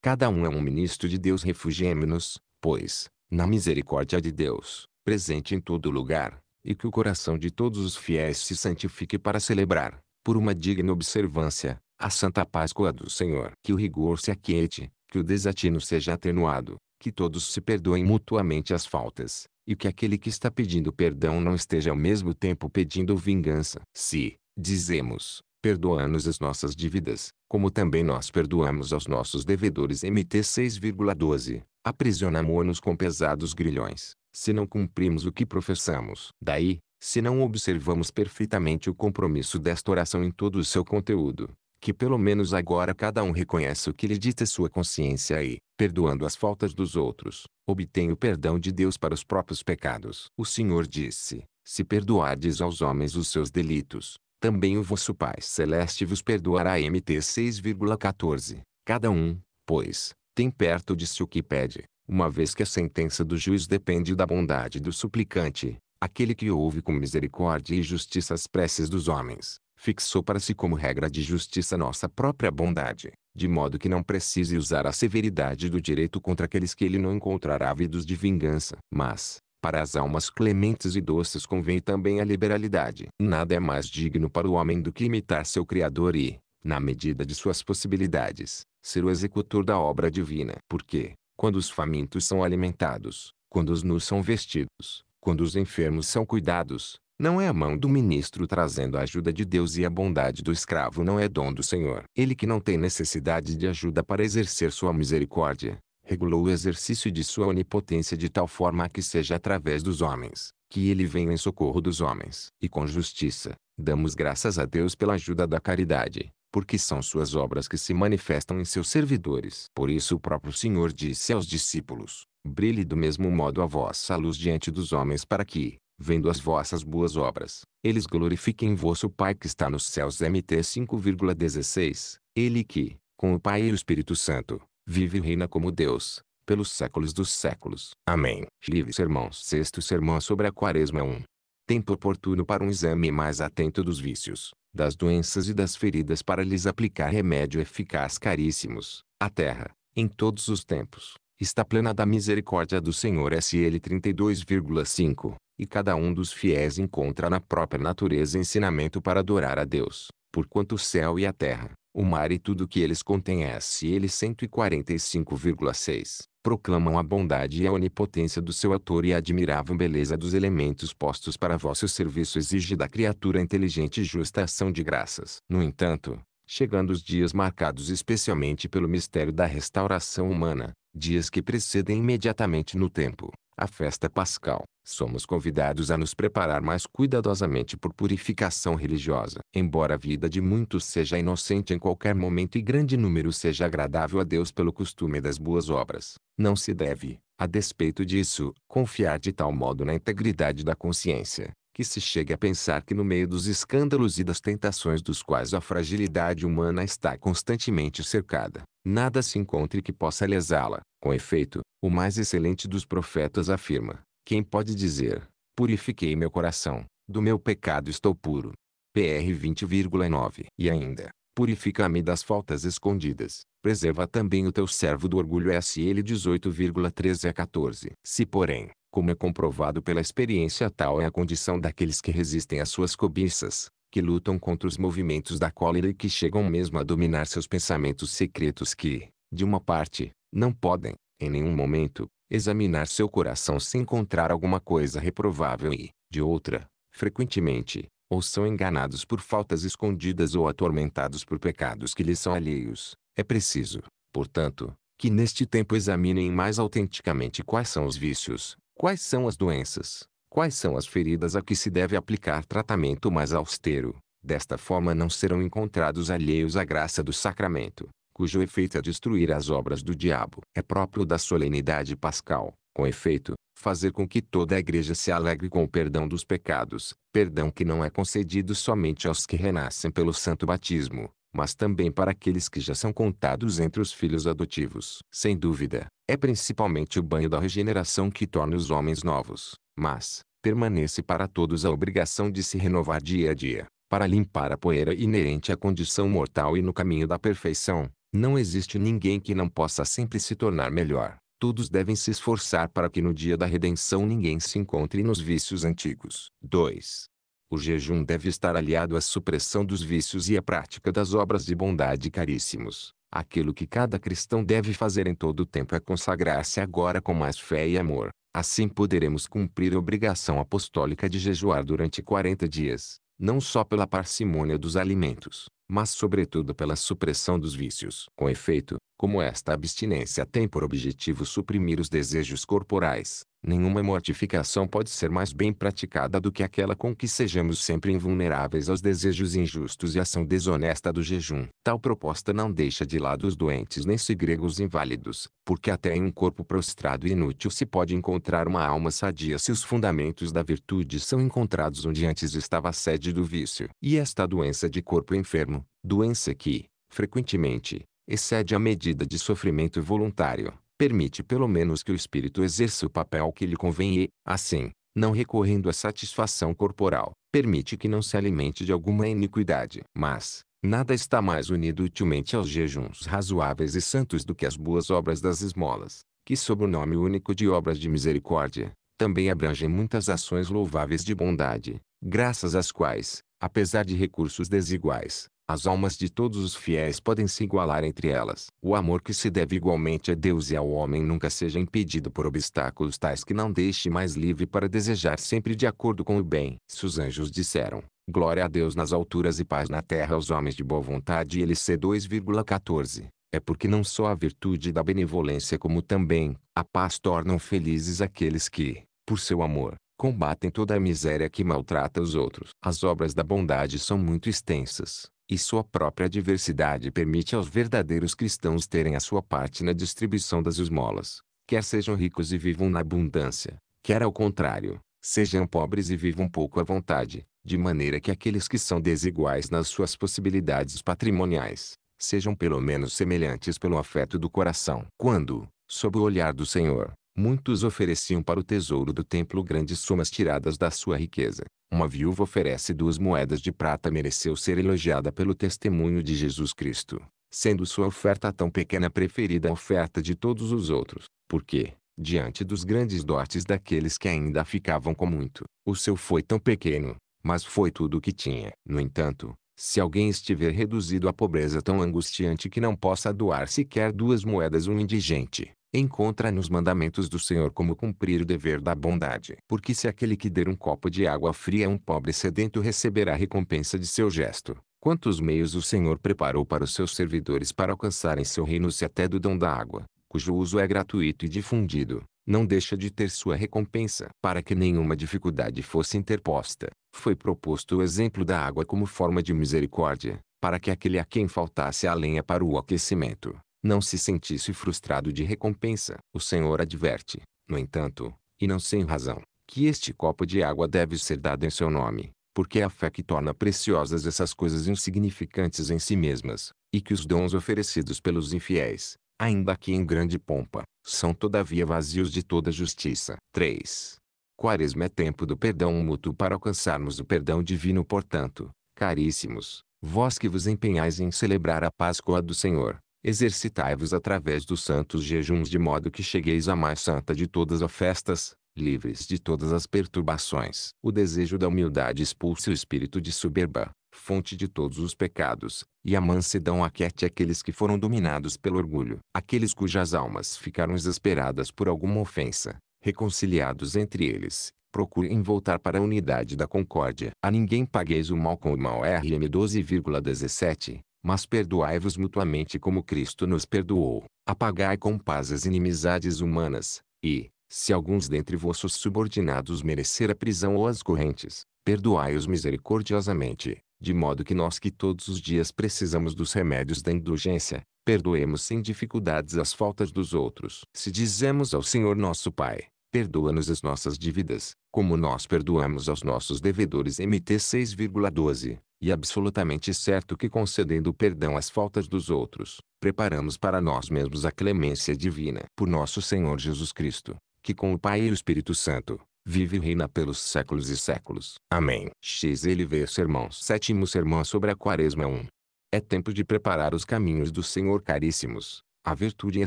Speaker 1: Cada um é um ministro de Deus refugiemos nos pois, na misericórdia de Deus, presente em todo lugar, e que o coração de todos os fiéis se santifique para celebrar, por uma digna observância, a santa Páscoa do Senhor. Que o rigor se aquiete, que o desatino seja atenuado, que todos se perdoem mutuamente as faltas, e que aquele que está pedindo perdão não esteja ao mesmo tempo pedindo vingança. Se, dizemos, perdoa-nos as nossas dívidas, como também nós perdoamos aos nossos devedores MT 6,12, aprisionamo-nos com pesados grilhões, se não cumprimos o que professamos. Daí, se não observamos perfeitamente o compromisso desta oração em todo o seu conteúdo, que pelo menos agora cada um reconhece o que lhe dita sua consciência e, perdoando as faltas dos outros, obtém o perdão de Deus para os próprios pecados. O Senhor disse, se perdoardes aos homens os seus delitos, também o vosso Pai Celeste vos perdoará. MT 6,14 Cada um, pois, tem perto de si o que pede, uma vez que a sentença do juiz depende da bondade do suplicante, aquele que ouve com misericórdia e justiça as preces dos homens fixou para si como regra de justiça nossa própria bondade, de modo que não precise usar a severidade do direito contra aqueles que ele não encontrará ávidos de vingança. Mas, para as almas clementes e doces convém também a liberalidade. Nada é mais digno para o homem do que imitar seu Criador e, na medida de suas possibilidades, ser o executor da obra divina. Porque, quando os famintos são alimentados, quando os nus são vestidos, quando os enfermos são cuidados, não é a mão do ministro trazendo a ajuda de Deus e a bondade do escravo não é dom do Senhor. Ele que não tem necessidade de ajuda para exercer sua misericórdia, regulou o exercício de sua onipotência de tal forma que seja através dos homens, que ele venha em socorro dos homens. E com justiça, damos graças a Deus pela ajuda da caridade, porque são suas obras que se manifestam em seus servidores. Por isso o próprio Senhor disse aos discípulos, Brilhe do mesmo modo a vossa luz diante dos homens para que, vendo as vossas boas obras, eles glorifiquem vosso Pai que está nos céus. MT 5,16 Ele que, com o Pai e o Espírito Santo, vive e reina como Deus, pelos séculos dos séculos. Amém. Livre Sermão Sexto Sermão sobre a Quaresma 1 Tempo oportuno para um exame mais atento dos vícios, das doenças e das feridas para lhes aplicar remédio eficaz caríssimos. A terra, em todos os tempos, está plena da misericórdia do Senhor. SL 32,5 e cada um dos fiéis encontra na própria natureza ensinamento para adorar a Deus, porquanto o céu e a terra, o mar e tudo que eles contêm é SL 145,6 proclamam a bondade e a onipotência do seu autor e a admirável beleza dos elementos postos para vosso serviço exige da criatura inteligente e justa ação de graças. No entanto, chegando os dias marcados especialmente pelo mistério da restauração humana, dias que precedem imediatamente no tempo a festa pascal, somos convidados a nos preparar mais cuidadosamente por purificação religiosa. Embora a vida de muitos seja inocente em qualquer momento e grande número seja agradável a Deus pelo costume das boas obras, não se deve, a despeito disso, confiar de tal modo na integridade da consciência, que se chegue a pensar que no meio dos escândalos e das tentações dos quais a fragilidade humana está constantemente cercada, nada se encontre que possa lesá-la. Com efeito, o mais excelente dos profetas afirma: quem pode dizer, purifiquei meu coração, do meu pecado estou puro. PR 20,9 E ainda, purifica-me das faltas escondidas. Preserva também o teu servo do orgulho SL 18,13 a 14. Se porém, como é comprovado pela experiência tal é a condição daqueles que resistem às suas cobiças, que lutam contra os movimentos da cólera e que chegam mesmo a dominar seus pensamentos secretos que, de uma parte, não podem, em nenhum momento, examinar seu coração se encontrar alguma coisa reprovável e, de outra, frequentemente, ou são enganados por faltas escondidas ou atormentados por pecados que lhes são alheios. É preciso, portanto, que neste tempo examinem mais autenticamente quais são os vícios, Quais são as doenças? Quais são as feridas a que se deve aplicar tratamento mais austero? Desta forma não serão encontrados alheios à graça do sacramento, cujo efeito é destruir as obras do diabo. É próprio da solenidade pascal, com efeito, fazer com que toda a igreja se alegre com o perdão dos pecados, perdão que não é concedido somente aos que renascem pelo santo batismo, mas também para aqueles que já são contados entre os filhos adotivos. Sem dúvida, é principalmente o banho da regeneração que torna os homens novos, mas, permanece para todos a obrigação de se renovar dia a dia, para limpar a poeira inerente à condição mortal e no caminho da perfeição. Não existe ninguém que não possa sempre se tornar melhor. Todos devem se esforçar para que no dia da redenção ninguém se encontre nos vícios antigos. 2. O jejum deve estar aliado à supressão dos vícios e à prática das obras de bondade caríssimos. Aquilo que cada cristão deve fazer em todo o tempo é consagrar-se agora com mais fé e amor. Assim poderemos cumprir a obrigação apostólica de jejuar durante 40 dias, não só pela parcimônia dos alimentos, mas sobretudo pela supressão dos vícios. Com efeito, como esta abstinência tem por objetivo suprimir os desejos corporais, nenhuma mortificação pode ser mais bem praticada do que aquela com que sejamos sempre invulneráveis aos desejos injustos e ação desonesta do jejum. Tal proposta não deixa de lado os doentes nem se gregos inválidos, porque até em um corpo prostrado e inútil se pode encontrar uma alma sadia se os fundamentos da virtude são encontrados onde antes estava a sede do vício. E esta doença de corpo enfermo, doença que, frequentemente, excede a medida de sofrimento voluntário, permite pelo menos que o espírito exerça o papel que lhe convém e, assim, não recorrendo à satisfação corporal, permite que não se alimente de alguma iniquidade. Mas, nada está mais unido utilmente aos jejuns razoáveis e santos do que as boas obras das esmolas, que sob o nome único de obras de misericórdia, também abrangem muitas ações louváveis de bondade, graças às quais, apesar de recursos desiguais, as almas de todos os fiéis podem se igualar entre elas. O amor que se deve igualmente a Deus e ao homem nunca seja impedido por obstáculos tais que não deixe mais livre para desejar sempre de acordo com o bem. Se os anjos disseram, glória a Deus nas alturas e paz na terra aos homens de boa vontade LC 2,14, é porque não só a virtude da benevolência como também a paz tornam felizes aqueles que, por seu amor, combatem toda a miséria que maltrata os outros. As obras da bondade são muito extensas e sua própria diversidade permite aos verdadeiros cristãos terem a sua parte na distribuição das esmolas, quer sejam ricos e vivam na abundância, quer ao contrário, sejam pobres e vivam pouco à vontade, de maneira que aqueles que são desiguais nas suas possibilidades patrimoniais, sejam pelo menos semelhantes pelo afeto do coração. Quando, sob o olhar do Senhor, Muitos ofereciam para o tesouro do templo grandes somas tiradas da sua riqueza. Uma viúva oferece duas moedas de prata mereceu ser elogiada pelo testemunho de Jesus Cristo, sendo sua oferta tão pequena preferida à oferta de todos os outros, porque, diante dos grandes dotes daqueles que ainda ficavam com muito, o seu foi tão pequeno, mas foi tudo o que tinha. No entanto, se alguém estiver reduzido à pobreza tão angustiante que não possa doar sequer duas moedas um indigente, encontra nos mandamentos do Senhor como cumprir o dever da bondade. Porque se aquele que der um copo de água fria a um pobre sedento receberá a recompensa de seu gesto, quantos meios o Senhor preparou para os seus servidores para alcançarem seu reino se até do dom da água, cujo uso é gratuito e difundido, não deixa de ter sua recompensa. Para que nenhuma dificuldade fosse interposta, foi proposto o exemplo da água como forma de misericórdia, para que aquele a quem faltasse a lenha para o aquecimento, não se sentisse frustrado de recompensa. O Senhor adverte, no entanto, e não sem razão, que este copo de água deve ser dado em seu nome, porque é a fé que torna preciosas essas coisas insignificantes em si mesmas, e que os dons oferecidos pelos infiéis, ainda que em grande pompa, são todavia vazios de toda justiça. 3. Quaresma é tempo do perdão mútuo para alcançarmos o perdão divino, portanto, caríssimos, vós que vos empenhais em celebrar a Páscoa do Senhor, exercitai-vos através dos santos jejuns de modo que chegueis à mais santa de todas as festas, livres de todas as perturbações. O desejo da humildade expulsa o espírito de soberba, fonte de todos os pecados, e a mansidão aquete aqueles que foram dominados pelo orgulho. Aqueles cujas almas ficaram exasperadas por alguma ofensa, reconciliados entre eles, procurem voltar para a unidade da concórdia. A ninguém pagueis o mal com o mal. RM 12,17 mas perdoai-vos mutuamente como Cristo nos perdoou. Apagai com paz as inimizades humanas, e, se alguns dentre vossos subordinados merecer a prisão ou as correntes, perdoai-os misericordiosamente, de modo que nós que todos os dias precisamos dos remédios da indulgência, perdoemos sem dificuldades as faltas dos outros. Se dizemos ao Senhor nosso Pai, Perdoa-nos as nossas dívidas, como nós perdoamos aos nossos devedores MT 6,12. E absolutamente certo que concedendo perdão às faltas dos outros, preparamos para nós mesmos a clemência divina por nosso Senhor Jesus Cristo, que com o Pai e o Espírito Santo, vive e reina pelos séculos e séculos. Amém. XLV Sermão Sétimo Sermão sobre a Quaresma 1 É tempo de preparar os caminhos do Senhor caríssimos, a virtude e a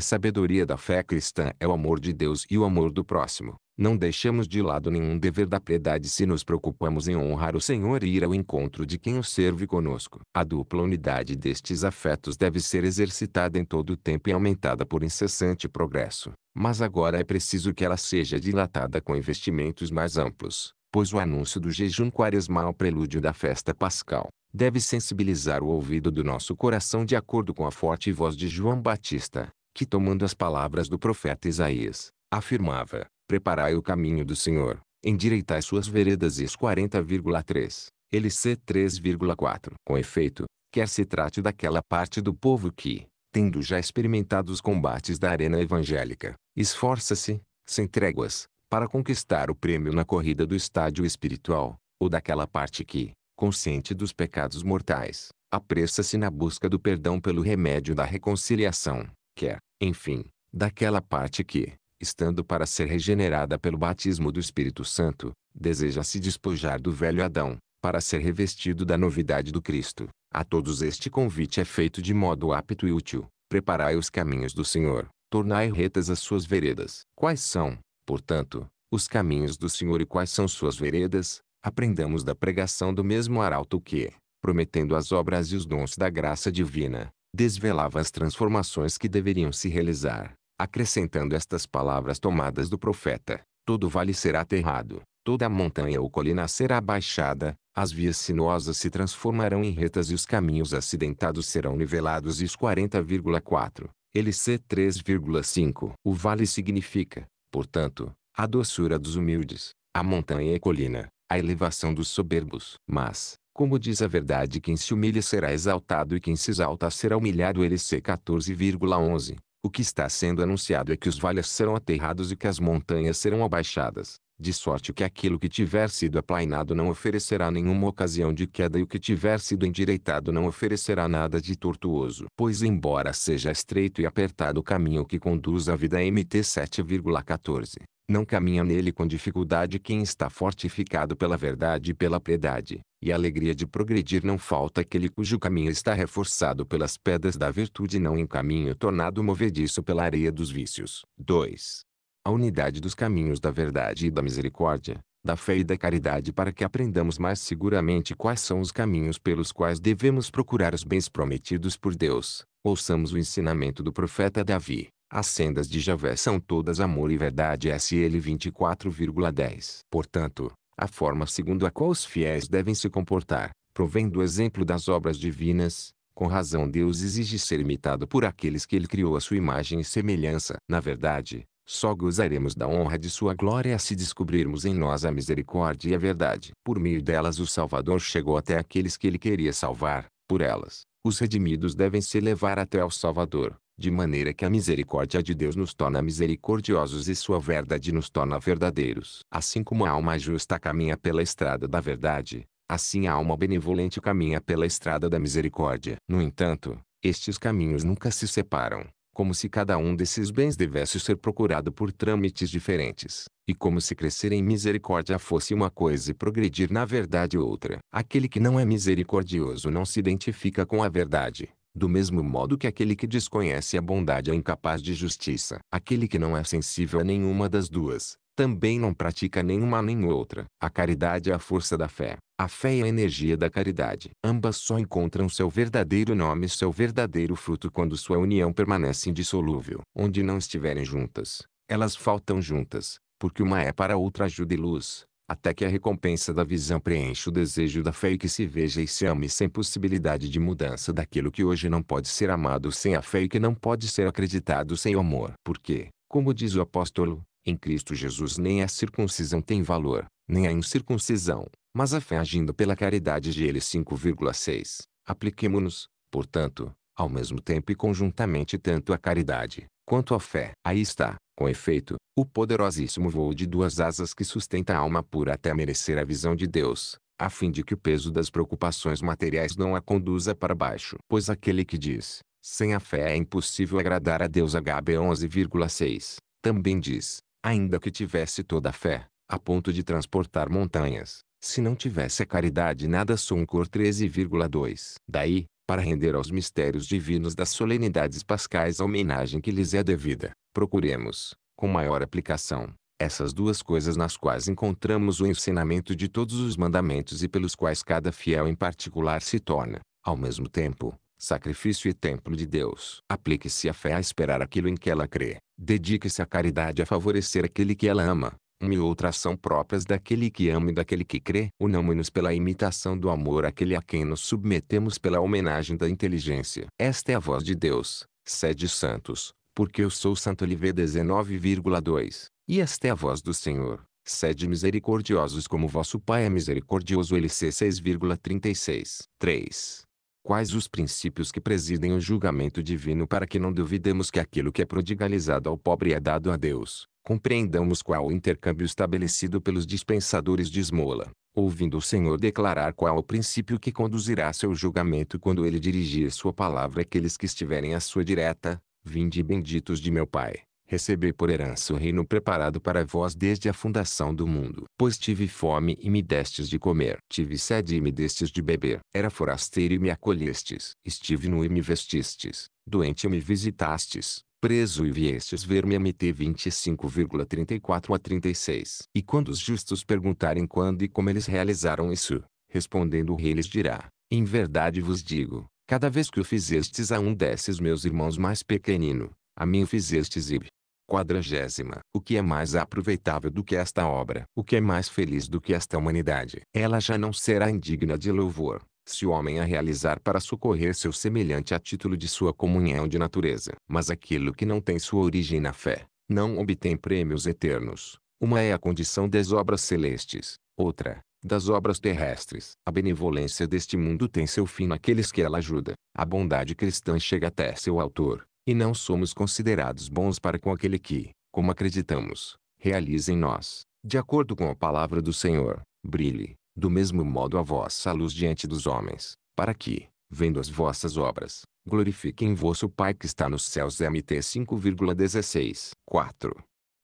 Speaker 1: sabedoria da fé cristã é o amor de Deus e o amor do próximo. Não deixamos de lado nenhum dever da piedade se nos preocupamos em honrar o Senhor e ir ao encontro de quem o serve conosco. A dupla unidade destes afetos deve ser exercitada em todo o tempo e aumentada por incessante progresso. Mas agora é preciso que ela seja dilatada com investimentos mais amplos pois o anúncio do jejum quaresmal prelúdio da festa pascal, deve sensibilizar o ouvido do nosso coração de acordo com a forte voz de João Batista, que tomando as palavras do profeta Isaías, afirmava, preparai o caminho do Senhor, endireitai suas veredas e 40,3, ele c 3,4. Com efeito, quer se trate daquela parte do povo que, tendo já experimentado os combates da arena evangélica, esforça-se, sem tréguas, para conquistar o prêmio na corrida do estádio espiritual, ou daquela parte que, consciente dos pecados mortais, apressa-se na busca do perdão pelo remédio da reconciliação, quer, enfim, daquela parte que, estando para ser regenerada pelo batismo do Espírito Santo, deseja se despojar do velho Adão, para ser revestido da novidade do Cristo. A todos este convite é feito de modo apto e útil. Preparai os caminhos do Senhor, tornai retas as suas veredas. Quais são, Portanto, os caminhos do Senhor e quais são suas veredas, aprendamos da pregação do mesmo arauto que, prometendo as obras e os dons da graça divina, desvelava as transformações que deveriam se realizar, acrescentando estas palavras tomadas do profeta: Todo vale será aterrado, toda montanha ou colina será abaixada, as vias sinuosas se transformarão em retas e os caminhos acidentados serão nivelados. E os 40,4 LC 3,5 O vale significa, portanto, a doçura dos humildes, a montanha e colina, a elevação dos soberbos. Mas, como diz a verdade, quem se humilha será exaltado e quem se exalta será humilhado. LC 14,11. O que está sendo anunciado é que os vales serão aterrados e que as montanhas serão abaixadas de sorte que aquilo que tiver sido aplainado não oferecerá nenhuma ocasião de queda e o que tiver sido endireitado não oferecerá nada de tortuoso. Pois embora seja estreito e apertado o caminho que conduz à vida MT 7,14, não caminha nele com dificuldade quem está fortificado pela verdade e pela piedade, e a alegria de progredir não falta aquele cujo caminho está reforçado pelas pedras da virtude e não em caminho tornado movediço pela areia dos vícios. 2 a unidade dos caminhos da verdade e da misericórdia, da fé e da caridade para que aprendamos mais seguramente quais são os caminhos pelos quais devemos procurar os bens prometidos por Deus. Ouçamos o ensinamento do profeta Davi. As sendas de Javé são todas amor e verdade SL 24,10. Portanto, a forma segundo a qual os fiéis devem se comportar, provém do exemplo das obras divinas, com razão Deus exige ser imitado por aqueles que ele criou à sua imagem e semelhança. Na verdade, só gozaremos da honra de sua glória se descobrirmos em nós a misericórdia e a verdade. Por meio delas o Salvador chegou até aqueles que ele queria salvar. Por elas, os redimidos devem se levar até ao Salvador, de maneira que a misericórdia de Deus nos torna misericordiosos e sua verdade nos torna verdadeiros. Assim como a alma justa caminha pela estrada da verdade, assim a alma benevolente caminha pela estrada da misericórdia. No entanto, estes caminhos nunca se separam como se cada um desses bens devesse ser procurado por trâmites diferentes, e como se crescer em misericórdia fosse uma coisa e progredir na verdade outra. Aquele que não é misericordioso não se identifica com a verdade, do mesmo modo que aquele que desconhece a bondade é incapaz de justiça. Aquele que não é sensível a nenhuma das duas, também não pratica nenhuma nem outra. A caridade é a força da fé. A fé é a energia da caridade. Ambas só encontram seu verdadeiro nome e seu verdadeiro fruto quando sua união permanece indissolúvel. Onde não estiverem juntas, elas faltam juntas, porque uma é para a outra ajuda e luz, até que a recompensa da visão preenche o desejo da fé e que se veja e se ame sem possibilidade de mudança daquilo que hoje não pode ser amado sem a fé e que não pode ser acreditado sem o amor. Porque, como diz o apóstolo, em Cristo Jesus nem a circuncisão tem valor, nem a incircuncisão, mas a fé agindo pela caridade de ele 5,6. Apliquemo-nos, portanto, ao mesmo tempo e conjuntamente tanto a caridade, quanto a fé. Aí está, com efeito, o poderosíssimo voo de duas asas que sustenta a alma pura até merecer a visão de Deus, a fim de que o peso das preocupações materiais não a conduza para baixo. Pois aquele que diz, sem a fé é impossível agradar a Deus HB 11,6, também diz, ainda que tivesse toda a fé, a ponto de transportar montanhas, se não tivesse a caridade nada sou um cor 13,2. Daí, para render aos mistérios divinos das solenidades pascais a homenagem que lhes é devida, procuremos, com maior aplicação, essas duas coisas nas quais encontramos o ensinamento de todos os mandamentos e pelos quais cada fiel em particular se torna, ao mesmo tempo, sacrifício e templo de Deus. Aplique-se a fé a esperar aquilo em que ela crê, Dedique-se à caridade a favorecer aquele que ela ama. Uma e outra são próprias daquele que ama e daquele que crê. Unamos-nos pela imitação do amor àquele a quem nos submetemos pela homenagem da inteligência. Esta é a voz de Deus, sede santos, porque eu sou Santo Oliveira 19,2. E esta é a voz do Senhor, sede misericordiosos como vosso Pai é misericordioso LC 6,36. 3 quais os princípios que presidem o julgamento divino para que não duvidemos que aquilo que é prodigalizado ao pobre é dado a Deus. Compreendamos qual o intercâmbio estabelecido pelos dispensadores de esmola, ouvindo o Senhor declarar qual o princípio que conduzirá seu julgamento quando ele dirigir sua palavra àqueles que estiverem à sua direta, vinde benditos de meu Pai receber por herança o reino preparado para vós desde a fundação do mundo. Pois tive fome e me destes de comer. Tive sede e me destes de beber. Era forasteiro e me acolhestes. Estive nu e me vestistes. Doente e me visitastes. Preso e viestes ver-me MT 25,34 a 36. E quando os justos perguntarem quando e como eles realizaram isso, respondendo o rei lhes dirá, em verdade vos digo, cada vez que o fizestes a um desses meus irmãos mais pequenino, a mim fizestes ir. Quadragésima. O que é mais aproveitável do que esta obra? O que é mais feliz do que esta humanidade? Ela já não será indigna de louvor, se o homem a realizar para socorrer seu semelhante a título de sua comunhão de natureza. Mas aquilo que não tem sua origem na fé, não obtém prêmios eternos. Uma é a condição das obras celestes, outra, das obras terrestres. A benevolência deste mundo tem seu fim naqueles que ela ajuda. A bondade cristã chega até seu autor, e não somos considerados bons para com aquele que, como acreditamos, realiza em nós, de acordo com a palavra do Senhor, brilhe, do mesmo modo a vossa luz diante dos homens, para que, vendo as vossas obras, glorifiquem vosso Pai que está nos céus. MT 5,16 4.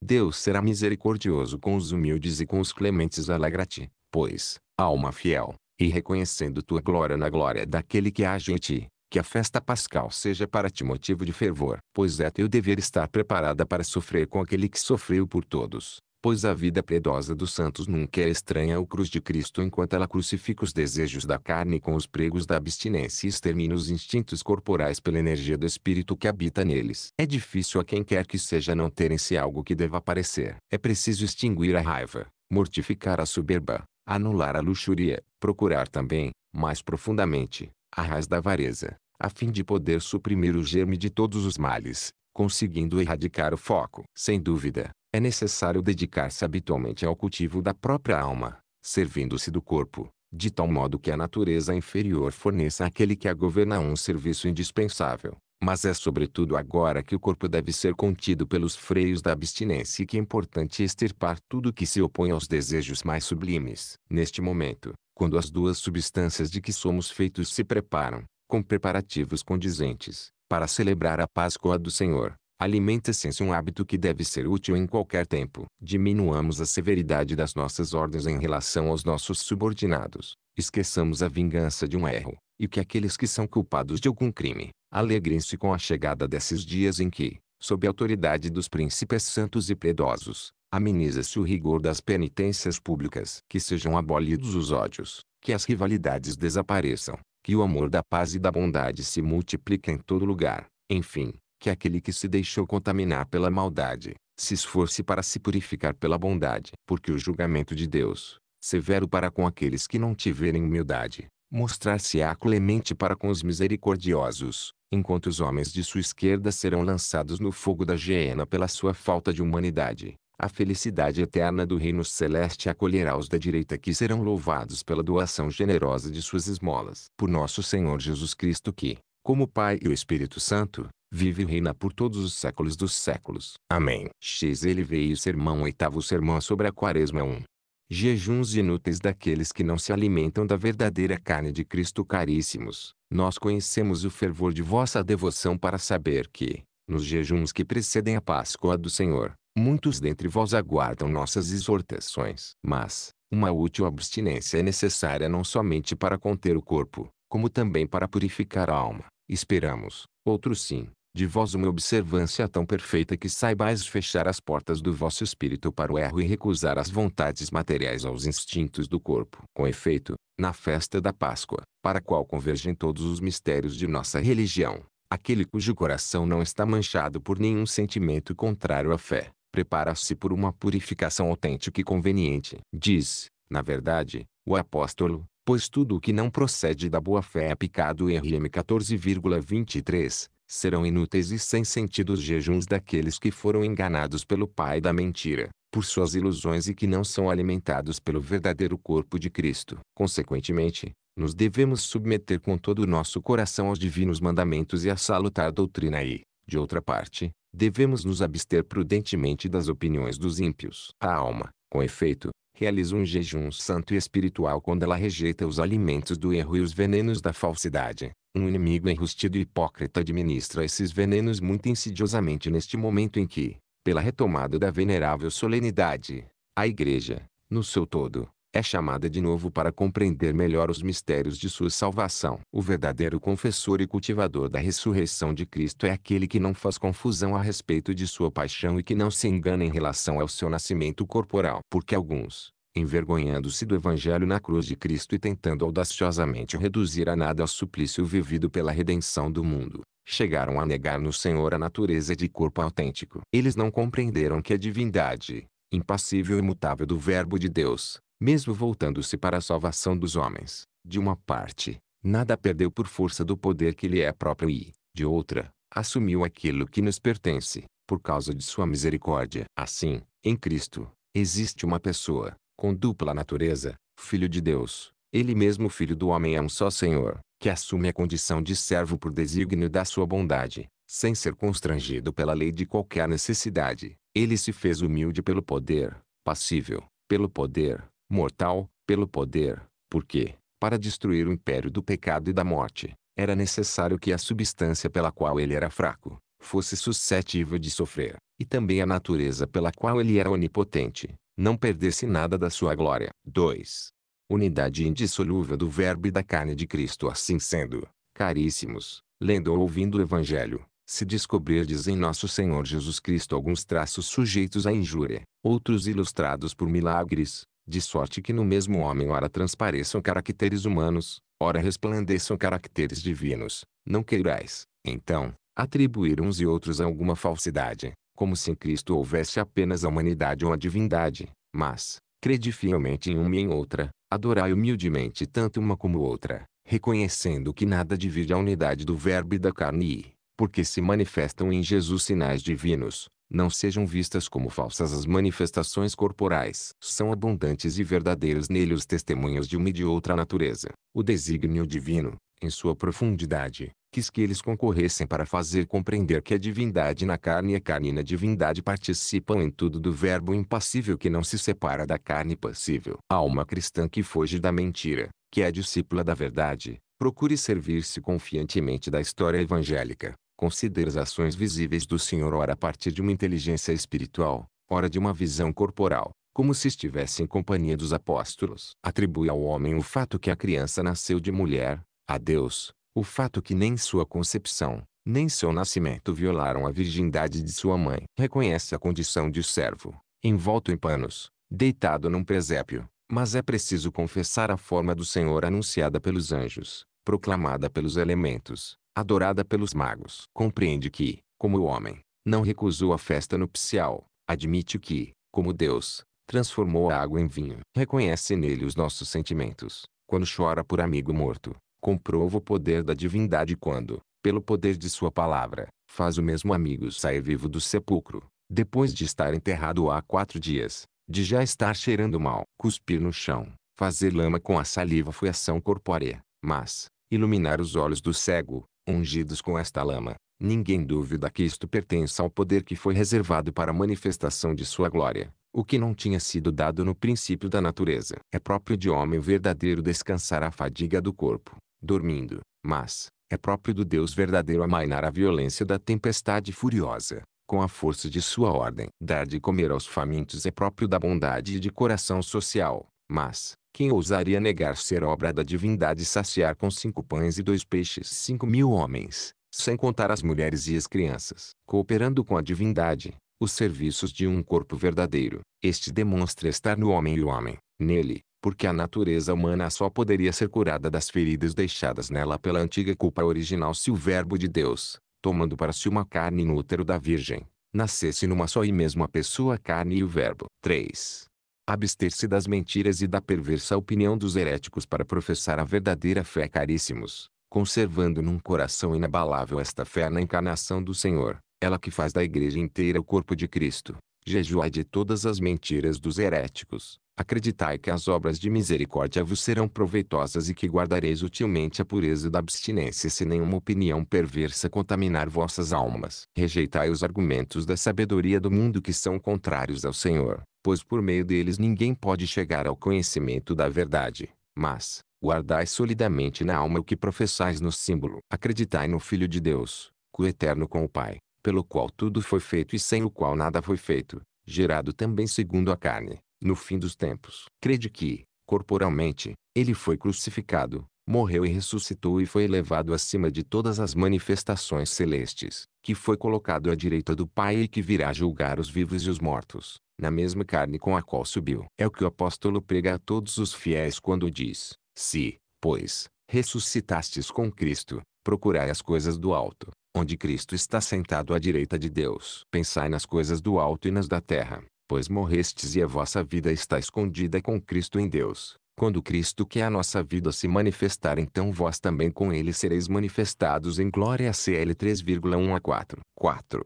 Speaker 1: Deus será misericordioso com os humildes e com os clementes. Alegra-te, pois, alma fiel, e reconhecendo tua glória na glória daquele que age em ti, que a festa pascal seja para ti motivo de fervor, pois é teu dever estar preparada para sofrer com aquele que sofreu por todos. Pois a vida piedosa dos santos nunca é estranha ao cruz de Cristo enquanto ela crucifica os desejos da carne com os pregos da abstinência e extermina os instintos corporais pela energia do Espírito que habita neles. É difícil a quem quer que seja não ter em si algo que deva aparecer. É preciso extinguir a raiva, mortificar a soberba, anular a luxúria, procurar também, mais profundamente, a raiz da avareza, a fim de poder suprimir o germe de todos os males, conseguindo erradicar o foco. Sem dúvida, é necessário dedicar-se habitualmente ao cultivo da própria alma, servindo-se do corpo, de tal modo que a natureza inferior forneça àquele que a governa um serviço indispensável. Mas é sobretudo agora que o corpo deve ser contido pelos freios da abstinência e que é importante extirpar tudo que se opõe aos desejos mais sublimes. Neste momento, quando as duas substâncias de que somos feitos se preparam, com preparativos condizentes, para celebrar a Páscoa do Senhor. Alimenta-se um hábito que deve ser útil em qualquer tempo. Diminuamos a severidade das nossas ordens em relação aos nossos subordinados. Esqueçamos a vingança de um erro, e que aqueles que são culpados de algum crime, alegrem-se com a chegada desses dias em que, sob a autoridade dos príncipes santos e piedosos, ameniza-se o rigor das penitências públicas. Que sejam abolidos os ódios, que as rivalidades desapareçam, que o amor da paz e da bondade se multiplique em todo lugar, enfim, que aquele que se deixou contaminar pela maldade, se esforce para se purificar pela bondade, porque o julgamento de Deus, severo para com aqueles que não tiverem humildade, mostrar-se-á clemente para com os misericordiosos, enquanto os homens de sua esquerda serão lançados no fogo da hiena pela sua falta de humanidade. A felicidade eterna do reino celeste acolherá os da direita que serão louvados pela doação generosa de suas esmolas. Por nosso Senhor Jesus Cristo que, como Pai e o Espírito Santo, vive e reina por todos os séculos dos séculos. Amém. X ele veio sermão oitavo sermão sobre a quaresma 1. Jejuns inúteis daqueles que não se alimentam da verdadeira carne de Cristo caríssimos. Nós conhecemos o fervor de vossa devoção para saber que, nos jejuns que precedem a Páscoa do Senhor, Muitos dentre vós aguardam nossas exortações. Mas, uma útil abstinência é necessária não somente para conter o corpo, como também para purificar a alma. Esperamos, outro sim, de vós uma observância tão perfeita que saibais fechar as portas do vosso espírito para o erro e recusar as vontades materiais aos instintos do corpo. Com efeito, na festa da Páscoa, para a qual convergem todos os mistérios de nossa religião, aquele cujo coração não está manchado por nenhum sentimento contrário à fé, prepara-se por uma purificação autêntica e conveniente. Diz, na verdade, o apóstolo, pois tudo o que não procede da boa-fé é picado RM 14,23, serão inúteis e sem sentido os jejuns daqueles que foram enganados pelo pai da mentira, por suas ilusões e que não são alimentados pelo verdadeiro corpo de Cristo. Consequentemente, nos devemos submeter com todo o nosso coração aos divinos mandamentos e à salutar doutrina e, de outra parte, devemos nos abster prudentemente das opiniões dos ímpios. A alma, com efeito, realiza um jejum santo e espiritual quando ela rejeita os alimentos do erro e os venenos da falsidade. Um inimigo enrustido e hipócrita administra esses venenos muito insidiosamente neste momento em que, pela retomada da venerável solenidade, a Igreja, no seu todo, é chamada de novo para compreender melhor os mistérios de sua salvação. O verdadeiro confessor e cultivador da ressurreição de Cristo é aquele que não faz confusão a respeito de sua paixão e que não se engana em relação ao seu nascimento corporal. Porque alguns, envergonhando-se do Evangelho na cruz de Cristo e tentando audaciosamente reduzir a nada ao suplício vivido pela redenção do mundo, chegaram a negar no Senhor a natureza de corpo autêntico. Eles não compreenderam que a divindade, impassível e imutável do Verbo de Deus, mesmo voltando-se para a salvação dos homens, de uma parte, nada perdeu por força do poder que lhe é próprio e, de outra, assumiu aquilo que nos pertence, por causa de sua misericórdia. Assim, em Cristo, existe uma pessoa, com dupla natureza, filho de Deus, ele mesmo filho do homem é um só Senhor, que assume a condição de servo por desígnio da sua bondade, sem ser constrangido pela lei de qualquer necessidade. Ele se fez humilde pelo poder, passível, pelo poder, mortal, pelo poder, porque, para destruir o império do pecado e da morte, era necessário que a substância pela qual ele era fraco, fosse suscetível de sofrer, e também a natureza pela qual ele era onipotente, não perdesse nada da sua glória. 2. Unidade indissolúvel do Verbo e da carne de Cristo. Assim sendo, caríssimos, lendo ou ouvindo o Evangelho, se descobrirdes em nosso Senhor Jesus Cristo alguns traços sujeitos à injúria, outros ilustrados por milagres, de sorte que no mesmo homem ora transpareçam caracteres humanos, ora resplandeçam caracteres divinos. Não queirais, então, atribuir uns e outros a alguma falsidade, como se em Cristo houvesse apenas a humanidade ou a divindade, mas, crede fielmente em uma e em outra, adorai humildemente tanto uma como outra, reconhecendo que nada divide a unidade do Verbo e da carne e, porque se manifestam em Jesus sinais divinos, não sejam vistas como falsas as manifestações corporais. São abundantes e verdadeiros nele os testemunhos de uma e de outra natureza. O desígnio divino, em sua profundidade, quis que eles concorressem para fazer compreender que a divindade na carne e a carne na divindade participam em tudo do verbo impassível que não se separa da carne passível. A alma cristã que foge da mentira, que é discípula da verdade, procure servir-se confiantemente da história evangélica. Considera as ações visíveis do Senhor ora a partir de uma inteligência espiritual, ora de uma visão corporal, como se estivesse em companhia dos apóstolos. Atribui ao homem o fato que a criança nasceu de mulher, a Deus, o fato que nem sua concepção, nem seu nascimento violaram a virgindade de sua mãe. Reconhece a condição de servo, envolto em panos, deitado num presépio, mas é preciso confessar a forma do Senhor anunciada pelos anjos, proclamada pelos elementos, adorada pelos magos. Compreende que, como o homem, não recusou a festa nupcial, admite que, como Deus, transformou a água em vinho. Reconhece nele os nossos sentimentos, quando chora por amigo morto. Comprova o poder da divindade quando, pelo poder de sua palavra, faz o mesmo amigo sair vivo do sepulcro, depois de estar enterrado há quatro dias, de já estar cheirando mal. Cuspir no chão, fazer lama com a saliva foi ação corpórea, mas, iluminar os olhos do cego, ungidos com esta lama. Ninguém duvida que isto pertence ao poder que foi reservado para a manifestação de sua glória, o que não tinha sido dado no princípio da natureza. É próprio de homem verdadeiro descansar a fadiga do corpo, dormindo, mas, é próprio do Deus verdadeiro amainar a violência da tempestade furiosa, com a força de sua ordem. Dar de comer aos famintos é próprio da bondade e de coração social, mas, quem ousaria negar ser obra da divindade saciar com cinco pães e dois peixes cinco mil homens, sem contar as mulheres e as crianças, cooperando com a divindade, os serviços de um corpo verdadeiro, este demonstra estar no homem e o homem, nele, porque a natureza humana só poderia ser curada das feridas deixadas nela pela antiga culpa original se o Verbo de Deus, tomando para si uma carne no útero da Virgem, nascesse numa só e mesma pessoa a carne e o Verbo. 3 abster-se das mentiras e da perversa opinião dos heréticos para professar a verdadeira fé caríssimos, conservando num coração inabalável esta fé na encarnação do Senhor, ela que faz da igreja inteira o corpo de Cristo. Jejuai de todas as mentiras dos heréticos, acreditai que as obras de misericórdia vos serão proveitosas e que guardareis utilmente a pureza da abstinência se nenhuma opinião perversa contaminar vossas almas. Rejeitai os argumentos da sabedoria do mundo que são contrários ao Senhor pois por meio deles ninguém pode chegar ao conhecimento da verdade. Mas, guardai solidamente na alma o que professais no símbolo. Acreditai no Filho de Deus, coeterno com o Pai, pelo qual tudo foi feito e sem o qual nada foi feito, gerado também segundo a carne, no fim dos tempos. Crede que, corporalmente, ele foi crucificado, morreu e ressuscitou e foi elevado acima de todas as manifestações celestes, que foi colocado à direita do Pai e que virá julgar os vivos e os mortos na mesma carne com a qual subiu. É o que o apóstolo prega a todos os fiéis quando diz: Se, pois, ressuscitastes com Cristo, procurai as coisas do alto, onde Cristo está sentado à direita de Deus. Pensai nas coisas do alto e nas da terra, pois morrestes e a vossa vida está escondida com Cristo em Deus. Quando Cristo, que é a nossa vida, se manifestar, então vós também com ele sereis manifestados em glória. CL 3,1 a 4. 4.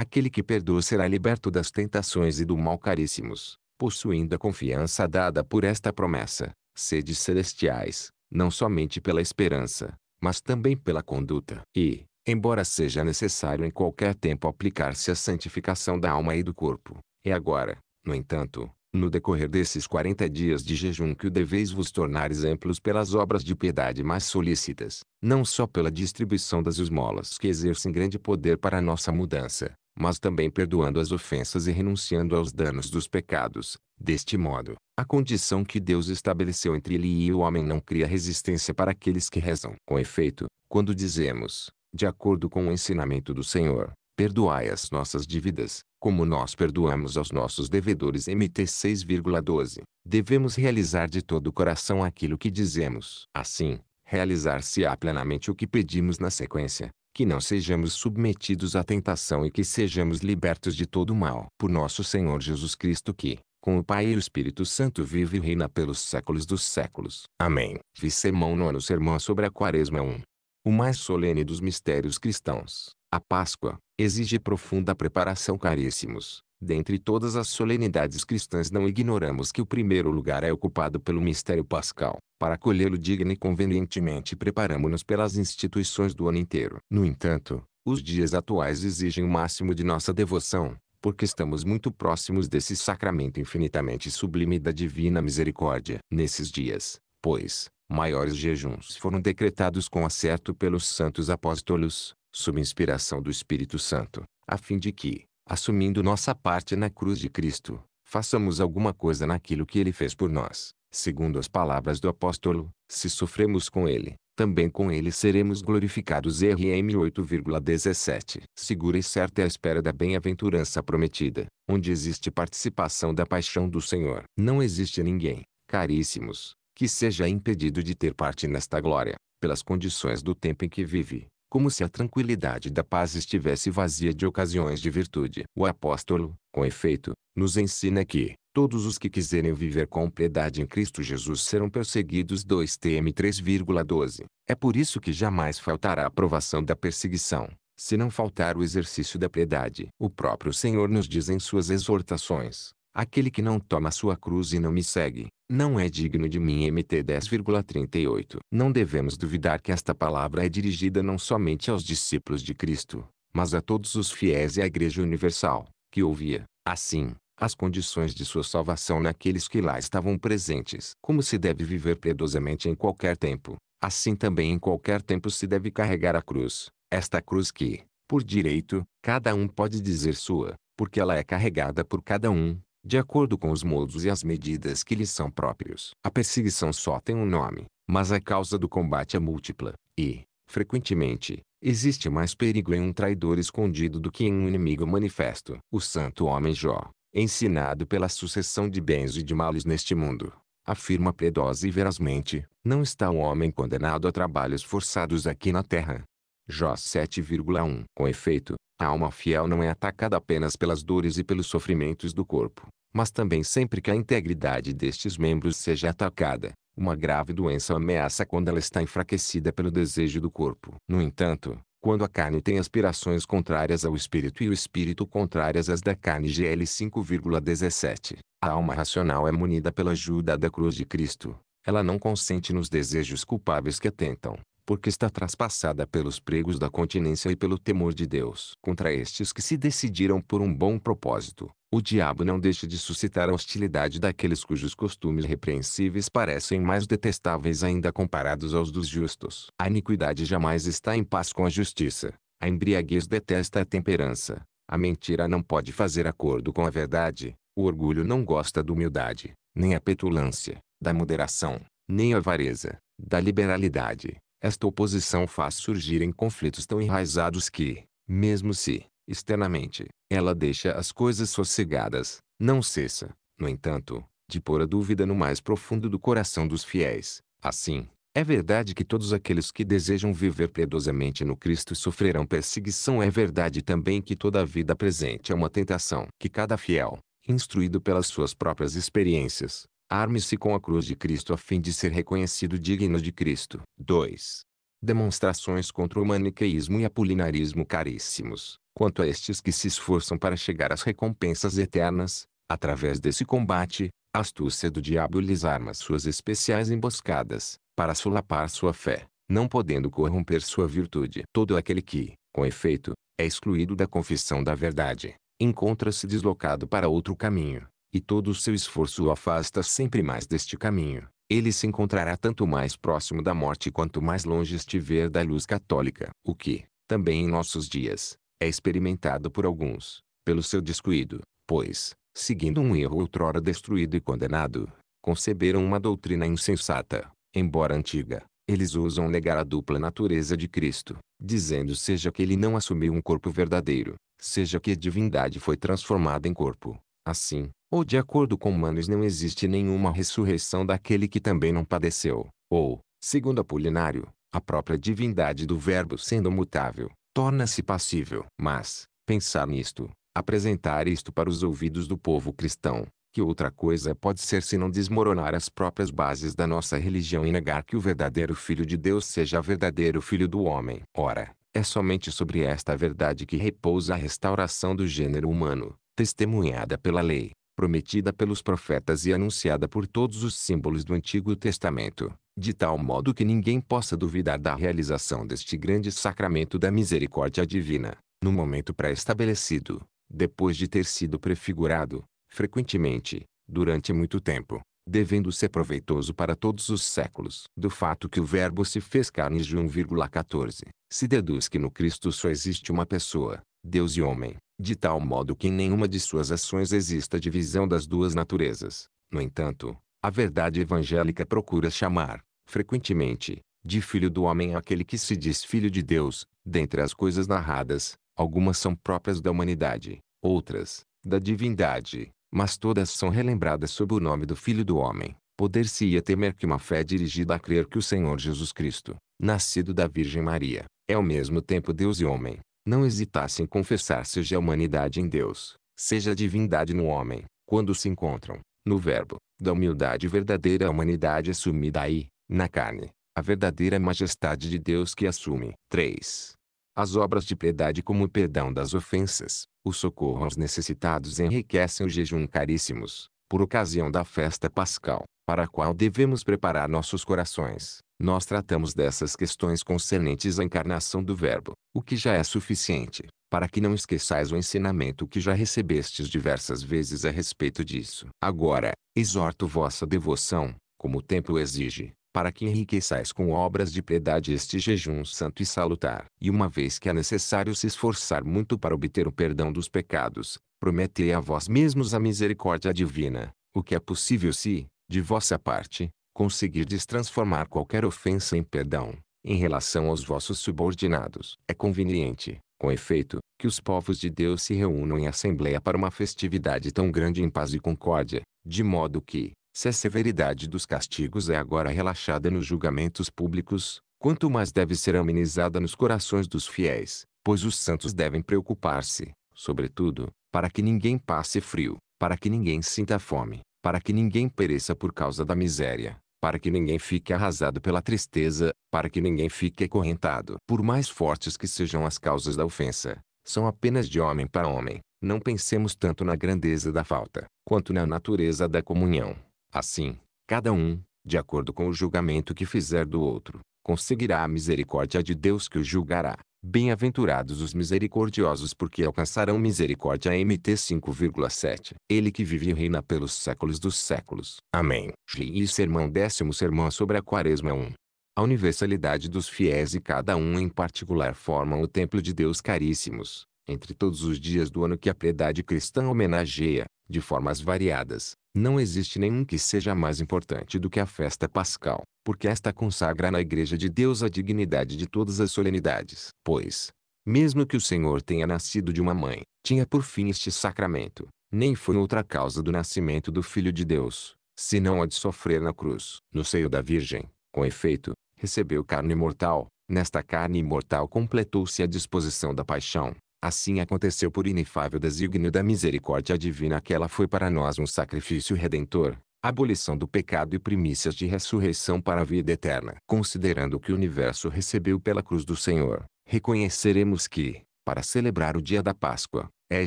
Speaker 1: Aquele que perdoa será liberto das tentações e do mal caríssimos, possuindo a confiança dada por esta promessa, sedes celestiais, não somente pela esperança, mas também pela conduta. E, embora seja necessário em qualquer tempo aplicar-se à santificação da alma e do corpo, é agora, no entanto, no decorrer desses quarenta dias de jejum que o deveis vos tornar exemplos pelas obras de piedade mais solícitas, não só pela distribuição das esmolas que exercem grande poder para a nossa mudança, mas também perdoando as ofensas e renunciando aos danos dos pecados. Deste modo, a condição que Deus estabeleceu entre ele e o homem não cria resistência para aqueles que rezam. Com efeito, quando dizemos, de acordo com o ensinamento do Senhor, perdoai as nossas dívidas, como nós perdoamos aos nossos devedores MT 6,12, devemos realizar de todo o coração aquilo que dizemos. Assim, realizar-se-á plenamente o que pedimos na sequência, que não sejamos submetidos à tentação e que sejamos libertos de todo mal. Por nosso Senhor Jesus Cristo que, com o Pai e o Espírito Santo vive e reina pelos séculos dos séculos. Amém. Vi sermão nono sermão sobre a quaresma 1. O mais solene dos mistérios cristãos, a Páscoa, exige profunda preparação caríssimos. Dentre todas as solenidades cristãs não ignoramos que o primeiro lugar é ocupado pelo mistério pascal. Para acolhê-lo digno e convenientemente preparamos-nos pelas instituições do ano inteiro. No entanto, os dias atuais exigem o máximo de nossa devoção, porque estamos muito próximos desse sacramento infinitamente sublime da divina misericórdia. Nesses dias, pois, maiores jejuns foram decretados com acerto pelos santos apóstolos, sob inspiração do Espírito Santo, a fim de que, assumindo nossa parte na cruz de Cristo, façamos alguma coisa naquilo que ele fez por nós. Segundo as palavras do apóstolo, se sofremos com ele, também com ele seremos glorificados. RM 8,17. Segura e certa é a espera da bem-aventurança prometida, onde existe participação da paixão do Senhor. Não existe ninguém, caríssimos, que seja impedido de ter parte nesta glória, pelas condições do tempo em que vive como se a tranquilidade da paz estivesse vazia de ocasiões de virtude. O apóstolo, com efeito, nos ensina que, todos os que quiserem viver com piedade em Cristo Jesus serão perseguidos 2 TM 3,12. É por isso que jamais faltará a provação da perseguição, se não faltar o exercício da piedade. O próprio Senhor nos diz em suas exortações, Aquele que não toma sua cruz e não me segue, não é digno de mim. MT 10,38 Não devemos duvidar que esta palavra é dirigida não somente aos discípulos de Cristo, mas a todos os fiéis e à Igreja Universal, que ouvia, assim, as condições de sua salvação naqueles que lá estavam presentes. Como se deve viver piedosamente em qualquer tempo, assim também em qualquer tempo se deve carregar a cruz, esta cruz que, por direito, cada um pode dizer sua, porque ela é carregada por cada um, de acordo com os modos e as medidas que lhes são próprios. A perseguição só tem um nome, mas a é causa do combate é múltipla, e, frequentemente, existe mais perigo em um traidor escondido do que em um inimigo manifesto. O santo homem Jó, ensinado pela sucessão de bens e de males neste mundo, afirma piedosa e verazmente, não está o homem condenado a trabalhos forçados aqui na terra, Jó 7,1 Com efeito, a alma fiel não é atacada apenas pelas dores e pelos sofrimentos do corpo, mas também sempre que a integridade destes membros seja atacada. Uma grave doença ameaça quando ela está enfraquecida pelo desejo do corpo. No entanto, quando a carne tem aspirações contrárias ao espírito e o espírito contrárias às da carne GL 5,17, a alma racional é munida pela ajuda da cruz de Cristo. Ela não consente nos desejos culpáveis que atentam porque está traspassada pelos pregos da continência e pelo temor de Deus. Contra estes que se decidiram por um bom propósito, o diabo não deixa de suscitar a hostilidade daqueles cujos costumes repreensíveis parecem mais detestáveis ainda comparados aos dos justos. A iniquidade jamais está em paz com a justiça. A embriaguez detesta a temperança. A mentira não pode fazer acordo com a verdade. O orgulho não gosta da humildade, nem a petulância, da moderação, nem a avareza, da liberalidade, esta oposição faz surgirem conflitos tão enraizados que, mesmo se, externamente, ela deixa as coisas sossegadas, não cessa, no entanto, de pôr a dúvida no mais profundo do coração dos fiéis. Assim, é verdade que todos aqueles que desejam viver piedosamente no Cristo sofrerão perseguição. É verdade também que toda a vida presente é uma tentação. Que cada fiel, instruído pelas suas próprias experiências, Arme-se com a cruz de Cristo a fim de ser reconhecido digno de Cristo. 2. Demonstrações contra o maniqueísmo e apolinarismo caríssimos, quanto a estes que se esforçam para chegar às recompensas eternas, através desse combate, a astúcia do diabo lhes arma suas especiais emboscadas, para solapar sua fé, não podendo corromper sua virtude. Todo aquele que, com efeito, é excluído da confissão da verdade, encontra-se deslocado para outro caminho, e todo o seu esforço o afasta sempre mais deste caminho, ele se encontrará tanto mais próximo da morte quanto mais longe estiver da luz católica. O que, também em nossos dias, é experimentado por alguns, pelo seu descuido, pois, seguindo um erro outrora destruído e condenado, conceberam uma doutrina insensata, embora antiga. Eles ousam negar a dupla natureza de Cristo, dizendo seja que ele não assumiu um corpo verdadeiro, seja que a divindade foi transformada em corpo, Assim, ou de acordo com Manos não existe nenhuma ressurreição daquele que também não padeceu, ou, segundo Apolinário, a própria divindade do Verbo sendo mutável, torna-se passível. Mas, pensar nisto, apresentar isto para os ouvidos do povo cristão, que outra coisa pode ser se não desmoronar as próprias bases da nossa religião e negar que o verdadeiro Filho de Deus seja verdadeiro Filho do homem. Ora, é somente sobre esta verdade que repousa a restauração do gênero humano, testemunhada pela lei, prometida pelos profetas e anunciada por todos os símbolos do Antigo Testamento, de tal modo que ninguém possa duvidar da realização deste grande sacramento da misericórdia divina, no momento pré-estabelecido, depois de ter sido prefigurado, frequentemente, durante muito tempo, devendo ser proveitoso para todos os séculos. Do fato que o Verbo se fez carne de 1,14, se deduz que no Cristo só existe uma pessoa, Deus e homem, de tal modo que em nenhuma de suas ações exista divisão das duas naturezas. No entanto, a verdade evangélica procura chamar, frequentemente, de filho do homem aquele que se diz filho de Deus. Dentre as coisas narradas, algumas são próprias da humanidade, outras, da divindade, mas todas são relembradas sob o nome do filho do homem. Poder-se-ia temer que uma fé dirigida a crer que o Senhor Jesus Cristo, nascido da Virgem Maria, é ao mesmo tempo Deus e homem, não hesitasse em confessar seja a humanidade em Deus, seja a divindade no homem, quando se encontram, no verbo, da humildade verdadeira a humanidade assumida aí, na carne, a verdadeira majestade de Deus que assume. 3. As obras de piedade como o perdão das ofensas, o socorro aos necessitados enriquecem o jejum caríssimos, por ocasião da festa pascal, para a qual devemos preparar nossos corações, nós tratamos dessas questões concernentes à encarnação do Verbo, o que já é suficiente, para que não esqueçais o ensinamento que já recebestes diversas vezes a respeito disso. Agora, exorto vossa devoção, como o tempo exige, para que enriqueçais com obras de piedade este jejum santo e salutar. E uma vez que é necessário se esforçar muito para obter o perdão dos pecados, prometei a vós mesmos a misericórdia divina, o que é possível se, de vossa parte, conseguirdes transformar qualquer ofensa em perdão, em relação aos vossos subordinados. É conveniente, com efeito, que os povos de Deus se reúnam em assembleia para uma festividade tão grande em paz e concórdia, de modo que, se a severidade dos castigos é agora relaxada nos julgamentos públicos, quanto mais deve ser amenizada nos corações dos fiéis, pois os santos devem preocupar-se, sobretudo, para que ninguém passe frio, para que ninguém sinta fome, para que ninguém pereça por causa da miséria, para que ninguém fique arrasado pela tristeza, para que ninguém fique acorrentado. Por mais fortes que sejam as causas da ofensa, são apenas de homem para homem. Não pensemos tanto na grandeza da falta, quanto na natureza da comunhão. Assim, cada um, de acordo com o julgamento que fizer do outro, conseguirá a misericórdia de Deus que o julgará. Bem-aventurados os misericordiosos porque alcançarão misericórdia. MT 5,7 Ele que vive e reina pelos séculos dos séculos. Amém. Gi e Sermão Décimo Sermão sobre a Quaresma 1 a universalidade dos fiéis e cada um em particular formam o templo de Deus caríssimos, entre todos os dias do ano que a piedade cristã homenageia, de formas variadas, não existe nenhum que seja mais importante do que a festa pascal, porque esta consagra na Igreja de Deus a dignidade de todas as solenidades. Pois, mesmo que o Senhor tenha nascido de uma mãe, tinha por fim este sacramento, nem foi outra causa do nascimento do Filho de Deus, senão a de sofrer na cruz. No seio da Virgem, com efeito, recebeu carne mortal, nesta carne imortal completou-se a disposição da paixão, Assim aconteceu por inefável desígnio da misericórdia divina que ela foi para nós um sacrifício redentor, abolição do pecado e primícias de ressurreição para a vida eterna. Considerando que o universo recebeu pela cruz do Senhor, reconheceremos que, para celebrar o dia da Páscoa, é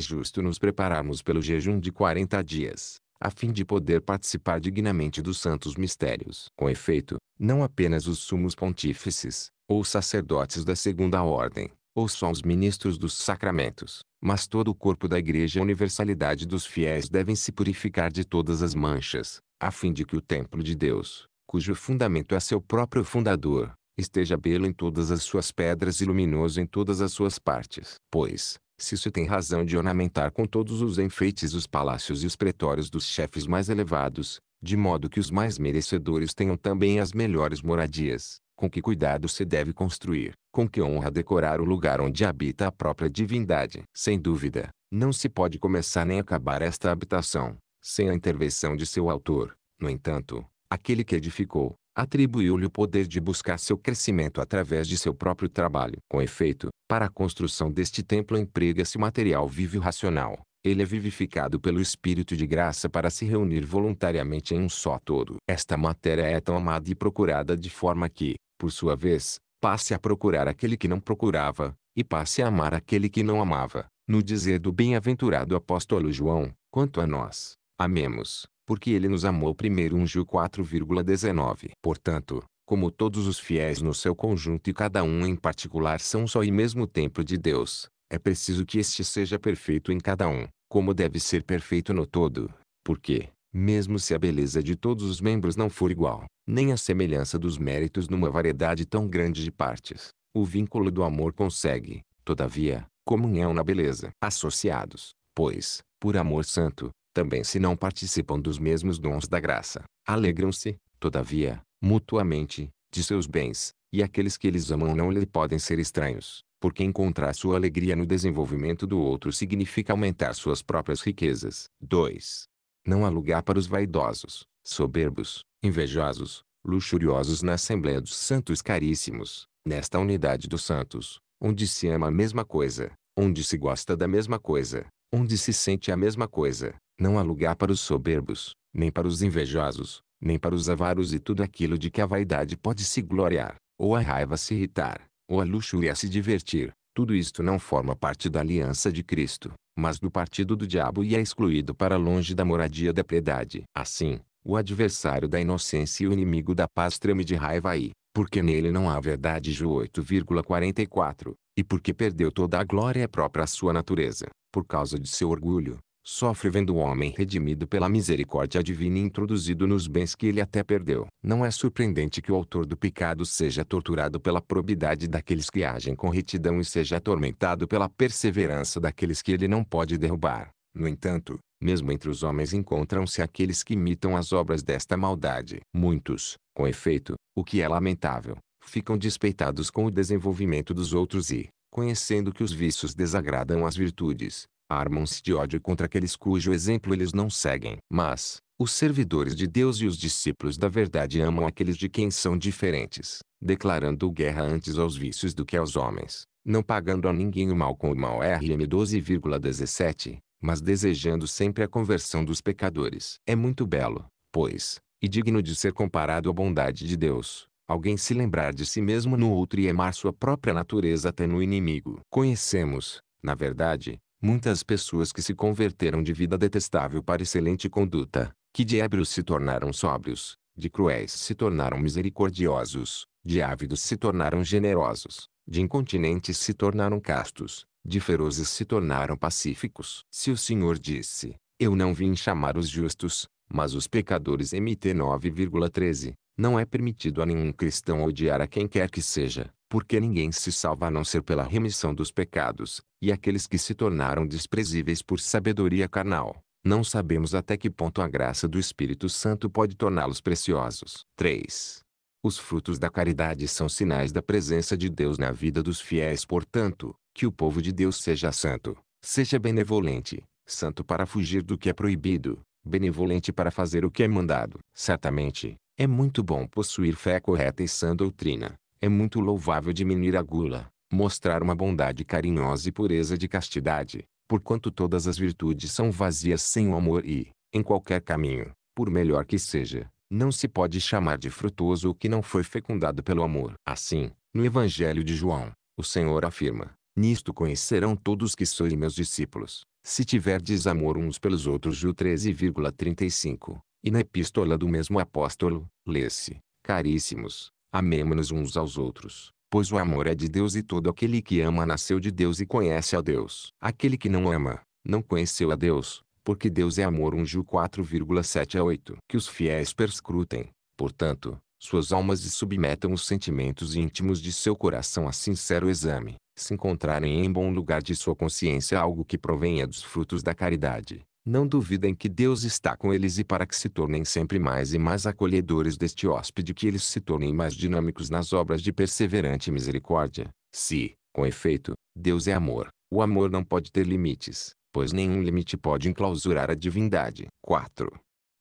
Speaker 1: justo nos prepararmos pelo jejum de 40 dias, a fim de poder participar dignamente dos santos mistérios. Com efeito, não apenas os sumos pontífices, ou sacerdotes da segunda ordem, ou só os ministros dos sacramentos, mas todo o corpo da Igreja a Universalidade dos fiéis devem se purificar de todas as manchas, a fim de que o templo de Deus, cujo fundamento é seu próprio fundador, esteja belo em todas as suas pedras e luminoso em todas as suas partes. Pois, se se tem razão de ornamentar com todos os enfeites os palácios e os pretórios dos chefes mais elevados, de modo que os mais merecedores tenham também as melhores moradias, com que cuidado se deve construir, com que honra decorar o lugar onde habita a própria divindade. Sem dúvida, não se pode começar nem acabar esta habitação, sem a intervenção de seu autor. No entanto, aquele que edificou, atribuiu-lhe o poder de buscar seu crescimento através de seu próprio trabalho. Com efeito, para a construção deste templo emprega-se material vivo e racional. Ele é vivificado pelo Espírito de graça para se reunir voluntariamente em um só todo. Esta matéria é tão amada e procurada de forma que, por sua vez, passe a procurar aquele que não procurava, e passe a amar aquele que não amava. No dizer do bem-aventurado apóstolo João, quanto a nós, amemos, porque ele nos amou primeiro. 1 Ju 4,19. Portanto, como todos os fiéis no seu conjunto e cada um em particular são só e mesmo templo de Deus, é preciso que este seja perfeito em cada um, como deve ser perfeito no todo, porque, mesmo se a beleza de todos os membros não for igual, nem a semelhança dos méritos numa variedade tão grande de partes, o vínculo do amor consegue, todavia, comunhão na beleza. Associados, pois, por amor santo, também se não participam dos mesmos dons da graça, alegram-se, todavia, mutuamente, de seus bens, e aqueles que eles amam não lhe podem ser estranhos, porque encontrar sua alegria no desenvolvimento do outro significa aumentar suas próprias riquezas. 2. Não há lugar para os vaidosos, soberbos, invejosos, luxuriosos na Assembleia dos Santos Caríssimos, nesta unidade dos santos, onde se ama a mesma coisa, onde se gosta da mesma coisa, onde se sente a mesma coisa. Não há lugar para os soberbos, nem para os invejosos, nem para os avaros e tudo aquilo de que a vaidade pode se gloriar, ou a raiva se irritar, ou a luxúria se divertir. Tudo isto não forma parte da aliança de Cristo mas do partido do diabo e é excluído para longe da moradia da piedade. Assim, o adversário da inocência e o inimigo da paz treme de raiva aí, porque nele não há verdade. Ju 8,44. E porque perdeu toda a glória própria à sua natureza, por causa de seu orgulho, Sofre vendo o homem redimido pela misericórdia divina e introduzido nos bens que ele até perdeu. Não é surpreendente que o autor do pecado seja torturado pela probidade daqueles que agem com retidão e seja atormentado pela perseverança daqueles que ele não pode derrubar. No entanto, mesmo entre os homens encontram-se aqueles que imitam as obras desta maldade. Muitos, com efeito, o que é lamentável, ficam despeitados com o desenvolvimento dos outros e, conhecendo que os vícios desagradam as virtudes, armam-se de ódio contra aqueles cujo exemplo eles não seguem. Mas, os servidores de Deus e os discípulos da verdade amam aqueles de quem são diferentes, declarando guerra antes aos vícios do que aos homens, não pagando a ninguém o mal com o mal RM 12,17, mas desejando sempre a conversão dos pecadores. É muito belo, pois, e digno de ser comparado à bondade de Deus, alguém se lembrar de si mesmo no outro e amar sua própria natureza até no inimigo. Conhecemos, na verdade, Muitas pessoas que se converteram de vida detestável para excelente conduta, que de ébrios se tornaram sóbrios, de cruéis se tornaram misericordiosos, de ávidos se tornaram generosos, de incontinentes se tornaram castos, de ferozes se tornaram pacíficos. Se o Senhor disse, eu não vim chamar os justos, mas os pecadores MT 9,13, não é permitido a nenhum cristão odiar a quem quer que seja, porque ninguém se salva a não ser pela remissão dos pecados, e aqueles que se tornaram desprezíveis por sabedoria carnal. Não sabemos até que ponto a graça do Espírito Santo pode torná-los preciosos. 3. Os frutos da caridade são sinais da presença de Deus na vida dos fiéis, portanto, que o povo de Deus seja santo, seja benevolente, santo para fugir do que é proibido, benevolente para fazer o que é mandado. Certamente, é muito bom possuir fé correta e sã doutrina. É muito louvável diminuir a gula, mostrar uma bondade carinhosa e pureza de castidade, porquanto todas as virtudes são vazias sem o amor e, em qualquer caminho, por melhor que seja, não se pode chamar de frutuoso o que não foi fecundado pelo amor. Assim, no Evangelho de João, o Senhor afirma: Nisto conhecerão todos que sois meus discípulos, se tiverdes amor uns pelos outros. Ju 13,35 e na epístola do mesmo apóstolo, lê-se: Caríssimos, amemo-nos uns aos outros, pois o amor é de Deus e todo aquele que ama nasceu de Deus e conhece a Deus. Aquele que não ama, não conheceu a Deus, porque Deus é amor. 1 Ju 4,7 a 8. Que os fiéis perscrutem, portanto, suas almas e submetam os sentimentos íntimos de seu coração a sincero exame, se encontrarem em bom lugar de sua consciência algo que provenha dos frutos da caridade, não duvidem que Deus está com eles e para que se tornem sempre mais e mais acolhedores deste hóspede que eles se tornem mais dinâmicos nas obras de perseverante misericórdia. Se, com efeito, Deus é amor, o amor não pode ter limites, pois nenhum limite pode enclausurar a divindade. 4.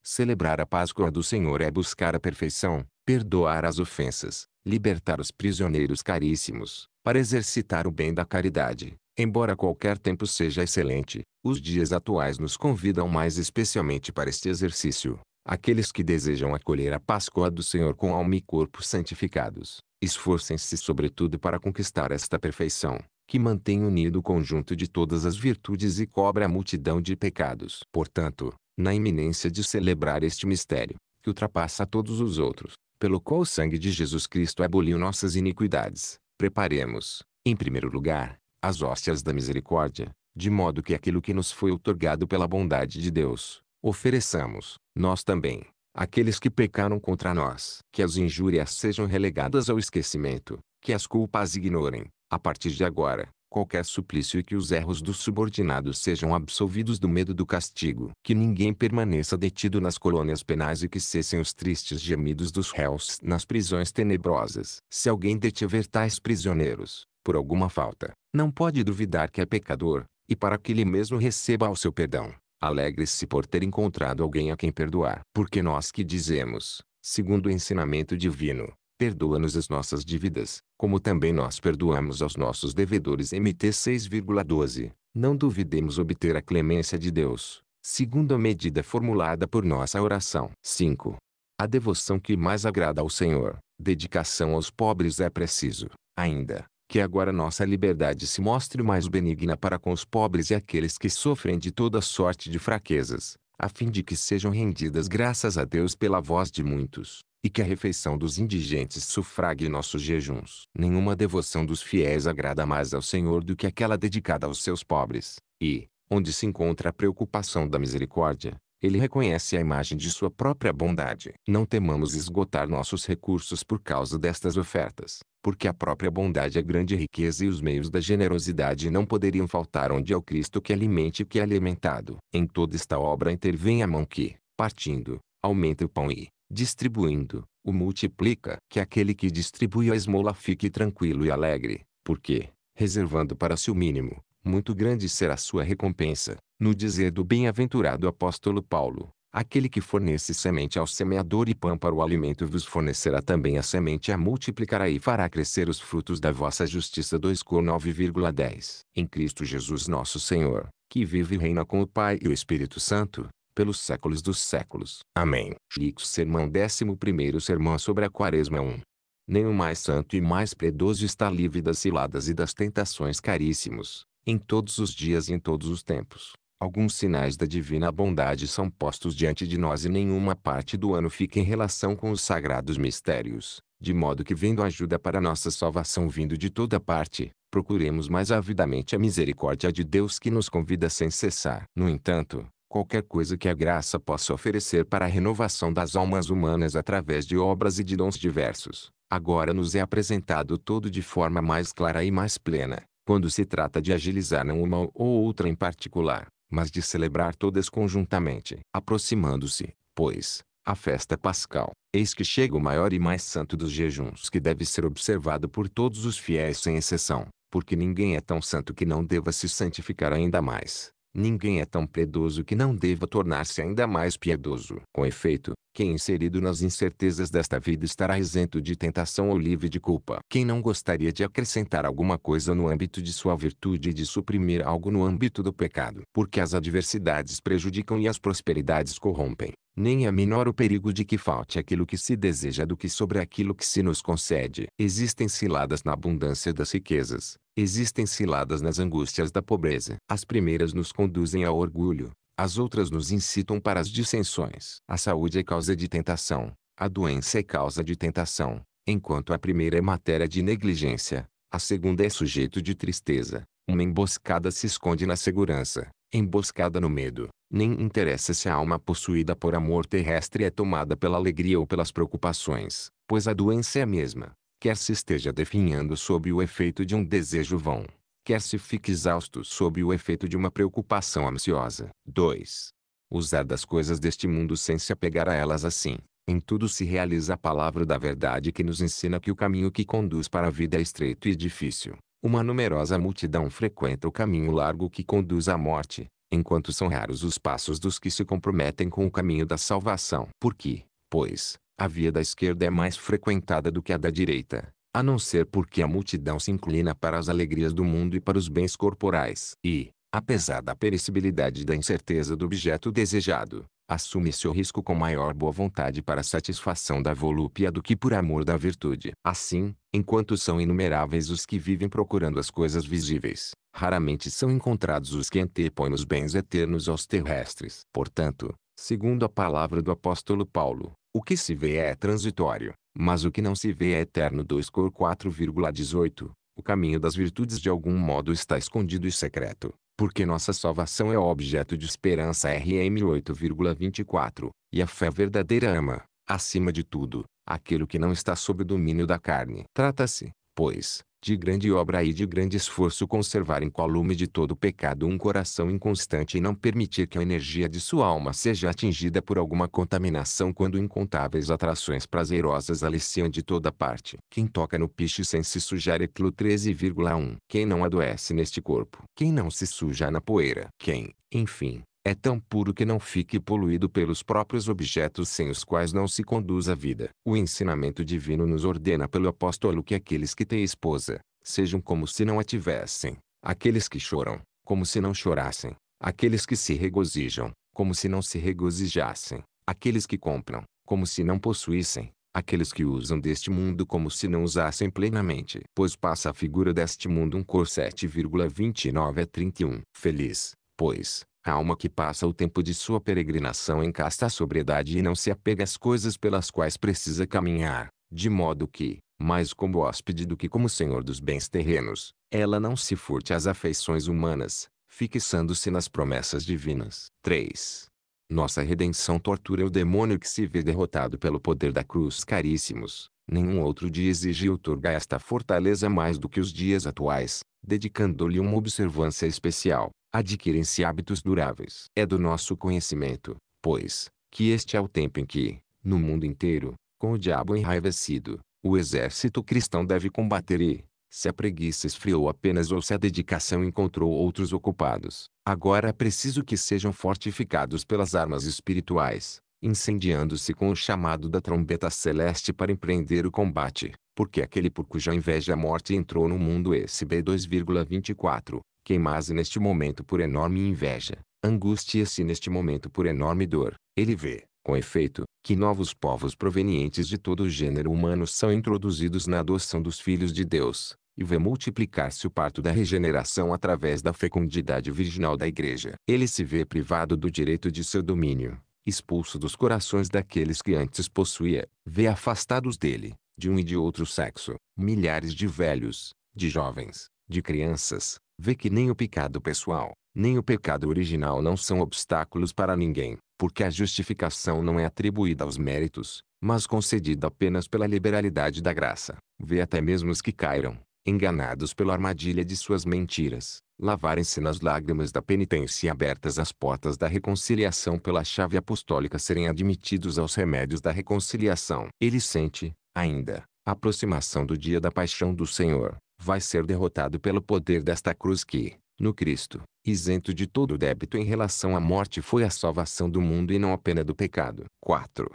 Speaker 1: Celebrar a Páscoa do Senhor é buscar a perfeição, perdoar as ofensas, libertar os prisioneiros caríssimos, para exercitar o bem da caridade, Embora qualquer tempo seja excelente, os dias atuais nos convidam mais especialmente para este exercício. Aqueles que desejam acolher a Páscoa do Senhor com alma e corpo santificados, esforcem-se sobretudo para conquistar esta perfeição, que mantém unido o conjunto de todas as virtudes e cobre a multidão de pecados. Portanto, na iminência de celebrar este mistério, que ultrapassa todos os outros, pelo qual o sangue de Jesus Cristo aboliu nossas iniquidades, preparemos, em primeiro lugar, as hóstias da misericórdia, de modo que aquilo que nos foi otorgado pela bondade de Deus, ofereçamos, nós também, aqueles que pecaram contra nós. Que as injúrias sejam relegadas ao esquecimento, que as culpas ignorem, a partir de agora, qualquer suplício e que os erros dos subordinados sejam absolvidos do medo do castigo. Que ninguém permaneça detido nas colônias penais e que cessem os tristes gemidos dos réus nas prisões tenebrosas. Se alguém detiver tais prisioneiros, por alguma falta, não pode duvidar que é pecador, e para que ele mesmo receba o seu perdão, alegre-se por ter encontrado alguém a quem perdoar. Porque nós que dizemos, segundo o ensinamento divino, perdoa-nos as nossas dívidas, como também nós perdoamos aos nossos devedores. MT 6,12. Não duvidemos obter a clemência de Deus, segundo a medida formulada por nossa oração. 5. A devoção que mais agrada ao Senhor, dedicação aos pobres é preciso, ainda, que agora nossa liberdade se mostre mais benigna para com os pobres e aqueles que sofrem de toda sorte de fraquezas, a fim de que sejam rendidas graças a Deus pela voz de muitos, e que a refeição dos indigentes sufrague nossos jejuns. Nenhuma devoção dos fiéis agrada mais ao Senhor do que aquela dedicada aos seus pobres, e, onde se encontra a preocupação da misericórdia, ele reconhece a imagem de sua própria bondade. Não temamos esgotar nossos recursos por causa destas ofertas, porque a própria bondade é grande riqueza e os meios da generosidade não poderiam faltar onde é o Cristo que alimente e que é alimentado. Em toda esta obra intervém a mão que, partindo, aumenta o pão e, distribuindo, o multiplica. Que aquele que distribui a esmola fique tranquilo e alegre, porque, reservando para si o mínimo, muito grande será sua recompensa no dizer do bem-aventurado apóstolo Paulo, aquele que fornece semente ao semeador e pão para o alimento vos fornecerá também a semente a multiplicará e fará crescer os frutos da vossa justiça 2 Cor 9,10. Em Cristo Jesus nosso Senhor, que vive e reina com o Pai e o Espírito Santo, pelos séculos dos séculos. Amém. Chico Sermão 11 Sermão sobre a Quaresma 1 Nenhum mais santo e mais predoso está livre das ciladas e das tentações caríssimos, em todos os dias e em todos os tempos. Alguns sinais da divina bondade são postos diante de nós e nenhuma parte do ano fica em relação com os sagrados mistérios, de modo que vendo ajuda para nossa salvação vindo de toda parte, procuremos mais avidamente a misericórdia de Deus que nos convida sem cessar. No entanto, qualquer coisa que a graça possa oferecer para a renovação das almas humanas através de obras e de dons diversos, agora nos é apresentado todo de forma mais clara e mais plena, quando se trata de agilizar não uma ou outra em particular, mas de celebrar todas conjuntamente. Aproximando-se, pois, a festa é pascal, eis que chega o maior e mais santo dos jejuns que deve ser observado por todos os fiéis sem exceção, porque ninguém é tão santo que não deva se santificar ainda mais. Ninguém é tão piedoso que não deva tornar-se ainda mais piedoso. Com efeito, quem inserido nas incertezas desta vida estará isento de tentação ou livre de culpa. Quem não gostaria de acrescentar alguma coisa no âmbito de sua virtude e de suprimir algo no âmbito do pecado? Porque as adversidades prejudicam e as prosperidades corrompem. Nem é menor o perigo de que falte aquilo que se deseja do que sobre aquilo que se nos concede. Existem ciladas na abundância das riquezas, Existem ciladas nas angústias da pobreza. As primeiras nos conduzem ao orgulho, as outras nos incitam para as dissensões. A saúde é causa de tentação, a doença é causa de tentação, enquanto a primeira é matéria de negligência, a segunda é sujeito de tristeza. Uma emboscada se esconde na segurança, emboscada no medo. Nem interessa se a alma possuída por amor terrestre é tomada pela alegria ou pelas preocupações, pois a doença é a mesma quer se esteja definhando sob o efeito de um desejo vão, quer se fique exausto sob o efeito de uma preocupação ansiosa. 2. Usar das coisas deste mundo sem se apegar a elas assim. Em tudo se realiza a palavra da verdade que nos ensina que o caminho que conduz para a vida é estreito e difícil. Uma numerosa multidão frequenta o caminho largo que conduz à morte, enquanto são raros os passos dos que se comprometem com o caminho da salvação. Porque, pois, a via da esquerda é mais frequentada do que a da direita, a não ser porque a multidão se inclina para as alegrias do mundo e para os bens corporais e, apesar da perecibilidade e da incerteza do objeto desejado, assume-se o risco com maior boa vontade para a satisfação da volúpia do que por amor da virtude. Assim, enquanto são inumeráveis os que vivem procurando as coisas visíveis, raramente são encontrados os que antepõem os bens eternos aos terrestres. Portanto, segundo a palavra do apóstolo Paulo, o que se vê é transitório, mas o que não se vê é eterno. 2 Cor 4,18 O caminho das virtudes de algum modo está escondido e secreto, porque nossa salvação é objeto de esperança RM 8,24, e a fé verdadeira ama, acima de tudo, aquilo que não está sob o domínio da carne. Trata-se, pois, de grande obra e de grande esforço conservar em incolume de todo pecado um coração inconstante e não permitir que a energia de sua alma seja atingida por alguma contaminação quando incontáveis atrações prazerosas aliciam de toda parte. Quem toca no piche sem se sujar Eclu 13,1 Quem não adoece neste corpo? Quem não se suja na poeira? Quem, enfim, é tão puro que não fique poluído pelos próprios objetos sem os quais não se conduz a vida. O ensinamento divino nos ordena pelo apóstolo que aqueles que têm esposa, sejam como se não a tivessem, aqueles que choram, como se não chorassem, aqueles que se regozijam, como se não se regozijassem, aqueles que compram, como se não possuíssem, aqueles que usam deste mundo como se não usassem plenamente. Pois passa a figura deste mundo um cor 7,29 a 31. Feliz, pois, a alma que passa o tempo de sua peregrinação encasta a sobriedade e não se apega às coisas pelas quais precisa caminhar, de modo que, mais como hóspede do que como senhor dos bens terrenos, ela não se furte às afeições humanas, fixando-se nas promessas divinas. 3. Nossa redenção tortura o demônio que se vê derrotado pelo poder da cruz. Caríssimos, nenhum outro dia exigiu otorgar esta fortaleza mais do que os dias atuais, dedicando-lhe uma observância especial adquirem-se hábitos duráveis. É do nosso conhecimento, pois, que este é o tempo em que, no mundo inteiro, com o diabo enraivecido, o exército cristão deve combater e, se a preguiça esfriou apenas ou se a dedicação encontrou outros ocupados, agora é preciso que sejam fortificados pelas armas espirituais, incendiando-se com o chamado da trombeta celeste para empreender o combate, porque aquele por cuja inveja a morte entrou no mundo esse B2,24, Queimase neste momento por enorme inveja, angustia-se neste momento por enorme dor. Ele vê, com efeito, que novos povos provenientes de todo o gênero humano são introduzidos na adoção dos filhos de Deus, e vê multiplicar-se o parto da regeneração através da fecundidade virginal da igreja. Ele se vê privado do direito de seu domínio, expulso dos corações daqueles que antes possuía, vê afastados dele, de um e de outro sexo, milhares de velhos, de jovens, de crianças, vê que nem o pecado pessoal, nem o pecado original não são obstáculos para ninguém, porque a justificação não é atribuída aos méritos, mas concedida apenas pela liberalidade da graça. Vê até mesmo os que caíram, enganados pela armadilha de suas mentiras, lavarem-se nas lágrimas da penitência e abertas as portas da reconciliação pela chave apostólica serem admitidos aos remédios da reconciliação. Ele sente, ainda, a aproximação do dia da paixão do Senhor, vai ser derrotado pelo poder desta cruz que, no Cristo, isento de todo débito em relação à morte foi a salvação do mundo e não a pena do pecado. 4.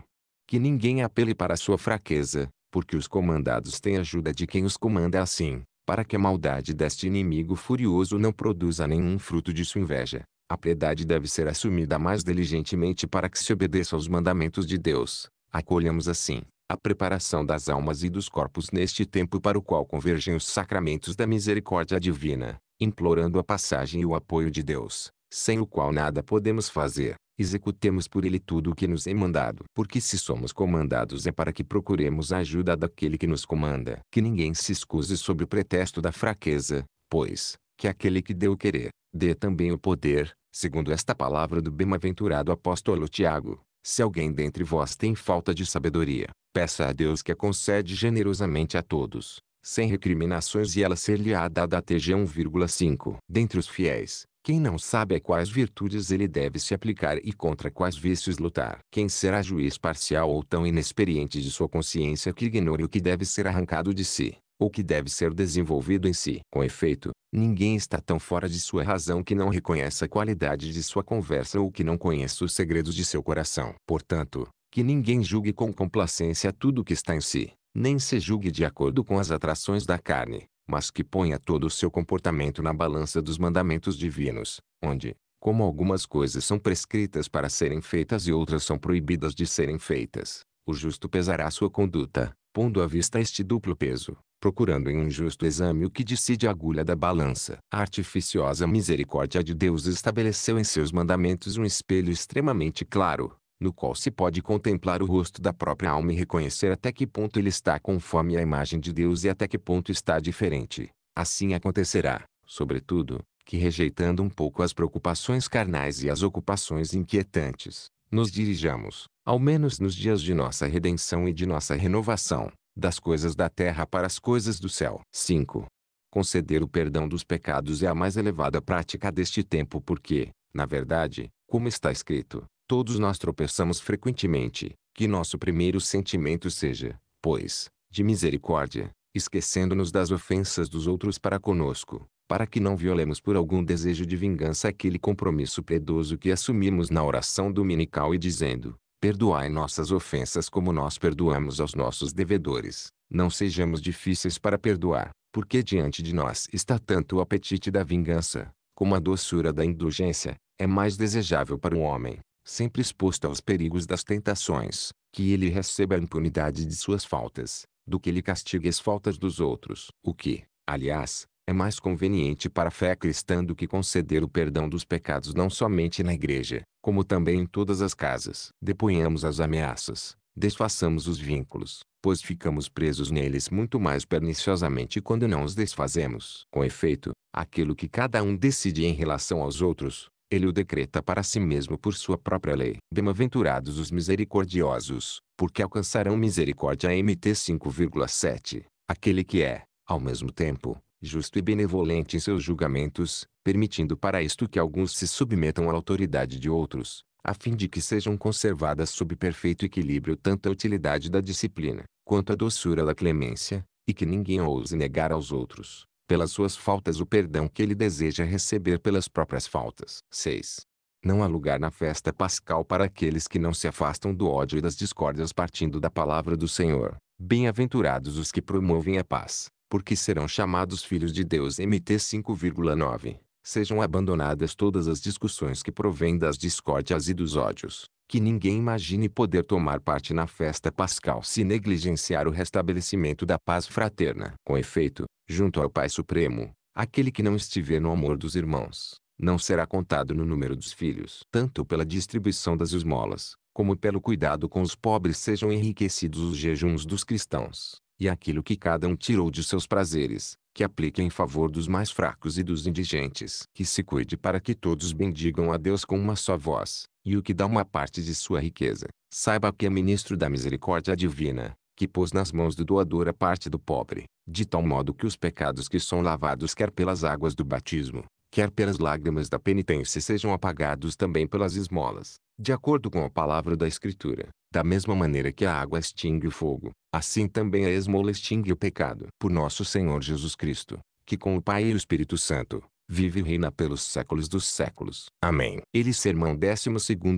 Speaker 1: Que ninguém apele para sua fraqueza, porque os comandados têm ajuda de quem os comanda assim, para que a maldade deste inimigo furioso não produza nenhum fruto de sua inveja. A piedade deve ser assumida mais diligentemente para que se obedeça aos mandamentos de Deus. Acolhamos assim, a preparação das almas e dos corpos neste tempo para o qual convergem os sacramentos da misericórdia divina, implorando a passagem e o apoio de Deus, sem o qual nada podemos fazer. Executemos por ele tudo o que nos é mandado. Porque se somos comandados é para que procuremos a ajuda daquele que nos comanda. Que ninguém se excuse sob o pretexto da fraqueza, pois, que aquele que deu o querer, dê também o poder, segundo esta palavra do bem-aventurado apóstolo Tiago. Se alguém dentre vós tem falta de sabedoria, peça a Deus que a concede generosamente a todos, sem recriminações e ela ser-lhe-á dada até 1,5. Dentre os fiéis, quem não sabe a quais virtudes ele deve se aplicar e contra quais vícios lutar. Quem será juiz parcial ou tão inexperiente de sua consciência que ignore o que deve ser arrancado de si, ou que deve ser desenvolvido em si. Com efeito, ninguém está tão fora de sua razão que não reconheça a qualidade de sua conversa ou que não conheça os segredos de seu coração. Portanto, que ninguém julgue com complacência tudo o que está em si, nem se julgue de acordo com as atrações da carne, mas que ponha todo o seu comportamento na balança dos mandamentos divinos, onde, como algumas coisas são prescritas para serem feitas e outras são proibidas de serem feitas, o justo pesará sua conduta, pondo à vista este duplo peso procurando em um justo exame o que decide a agulha da balança. A artificiosa misericórdia de Deus estabeleceu em seus mandamentos um espelho extremamente claro, no qual se pode contemplar o rosto da própria alma e reconhecer até que ponto ele está conforme a imagem de Deus e até que ponto está diferente. Assim acontecerá, sobretudo, que rejeitando um pouco as preocupações carnais e as ocupações inquietantes, nos dirijamos, ao menos nos dias de nossa redenção e de nossa renovação, das coisas da terra para as coisas do céu. 5. Conceder o perdão dos pecados é a mais elevada prática deste tempo porque, na verdade, como está escrito, todos nós tropeçamos frequentemente, que nosso primeiro sentimento seja, pois, de misericórdia, esquecendo-nos das ofensas dos outros para conosco, para que não violemos por algum desejo de vingança aquele compromisso piedoso que assumimos na oração dominical e dizendo, Perdoai nossas ofensas como nós perdoamos aos nossos devedores. Não sejamos difíceis para perdoar, porque diante de nós está tanto o apetite da vingança, como a doçura da indulgência, é mais desejável para o homem, sempre exposto aos perigos das tentações, que ele receba a impunidade de suas faltas, do que ele castigue as faltas dos outros. O que, aliás, é mais conveniente para a fé cristã do que conceder o perdão dos pecados não somente na igreja, como também em todas as casas. Deponhamos as ameaças, desfaçamos os vínculos, pois ficamos presos neles muito mais perniciosamente quando não os desfazemos. Com efeito, aquilo que cada um decide em relação aos outros, ele o decreta para si mesmo por sua própria lei. Bem-aventurados os misericordiosos, porque alcançarão misericórdia. MT 5,7 Aquele que é, ao mesmo tempo, justo e benevolente em seus julgamentos, permitindo para isto que alguns se submetam à autoridade de outros, a fim de que sejam conservadas sob perfeito equilíbrio tanto a utilidade da disciplina, quanto a doçura da clemência, e que ninguém ouse negar aos outros, pelas suas faltas o perdão que ele deseja receber pelas próprias faltas. 6. Não há lugar na festa pascal para aqueles que não se afastam do ódio e das discórdias partindo da palavra do Senhor. Bem-aventurados os que promovem a paz porque serão chamados filhos de Deus. MT 5,9 Sejam abandonadas todas as discussões que provêm das discórdias e dos ódios, que ninguém imagine poder tomar parte na festa pascal se negligenciar o restabelecimento da paz fraterna. Com efeito, junto ao Pai Supremo, aquele que não estiver no amor dos irmãos, não será contado no número dos filhos. Tanto pela distribuição das esmolas, como pelo cuidado com os pobres sejam enriquecidos os jejuns dos cristãos e aquilo que cada um tirou de seus prazeres, que aplique em favor dos mais fracos e dos indigentes. Que se cuide para que todos bendigam a Deus com uma só voz, e o que dá uma parte de sua riqueza, saiba que é ministro da misericórdia divina, que pôs nas mãos do doador a parte do pobre, de tal modo que os pecados que são lavados quer pelas águas do batismo, quer pelas lágrimas da penitência sejam apagados também pelas esmolas. De acordo com a palavra da Escritura, da mesma maneira que a água extingue o fogo, assim também a esmola extingue o pecado. Por nosso Senhor Jesus Cristo, que com o Pai e o Espírito Santo, vive e reina pelos séculos dos séculos. Amém. Ele sermão 12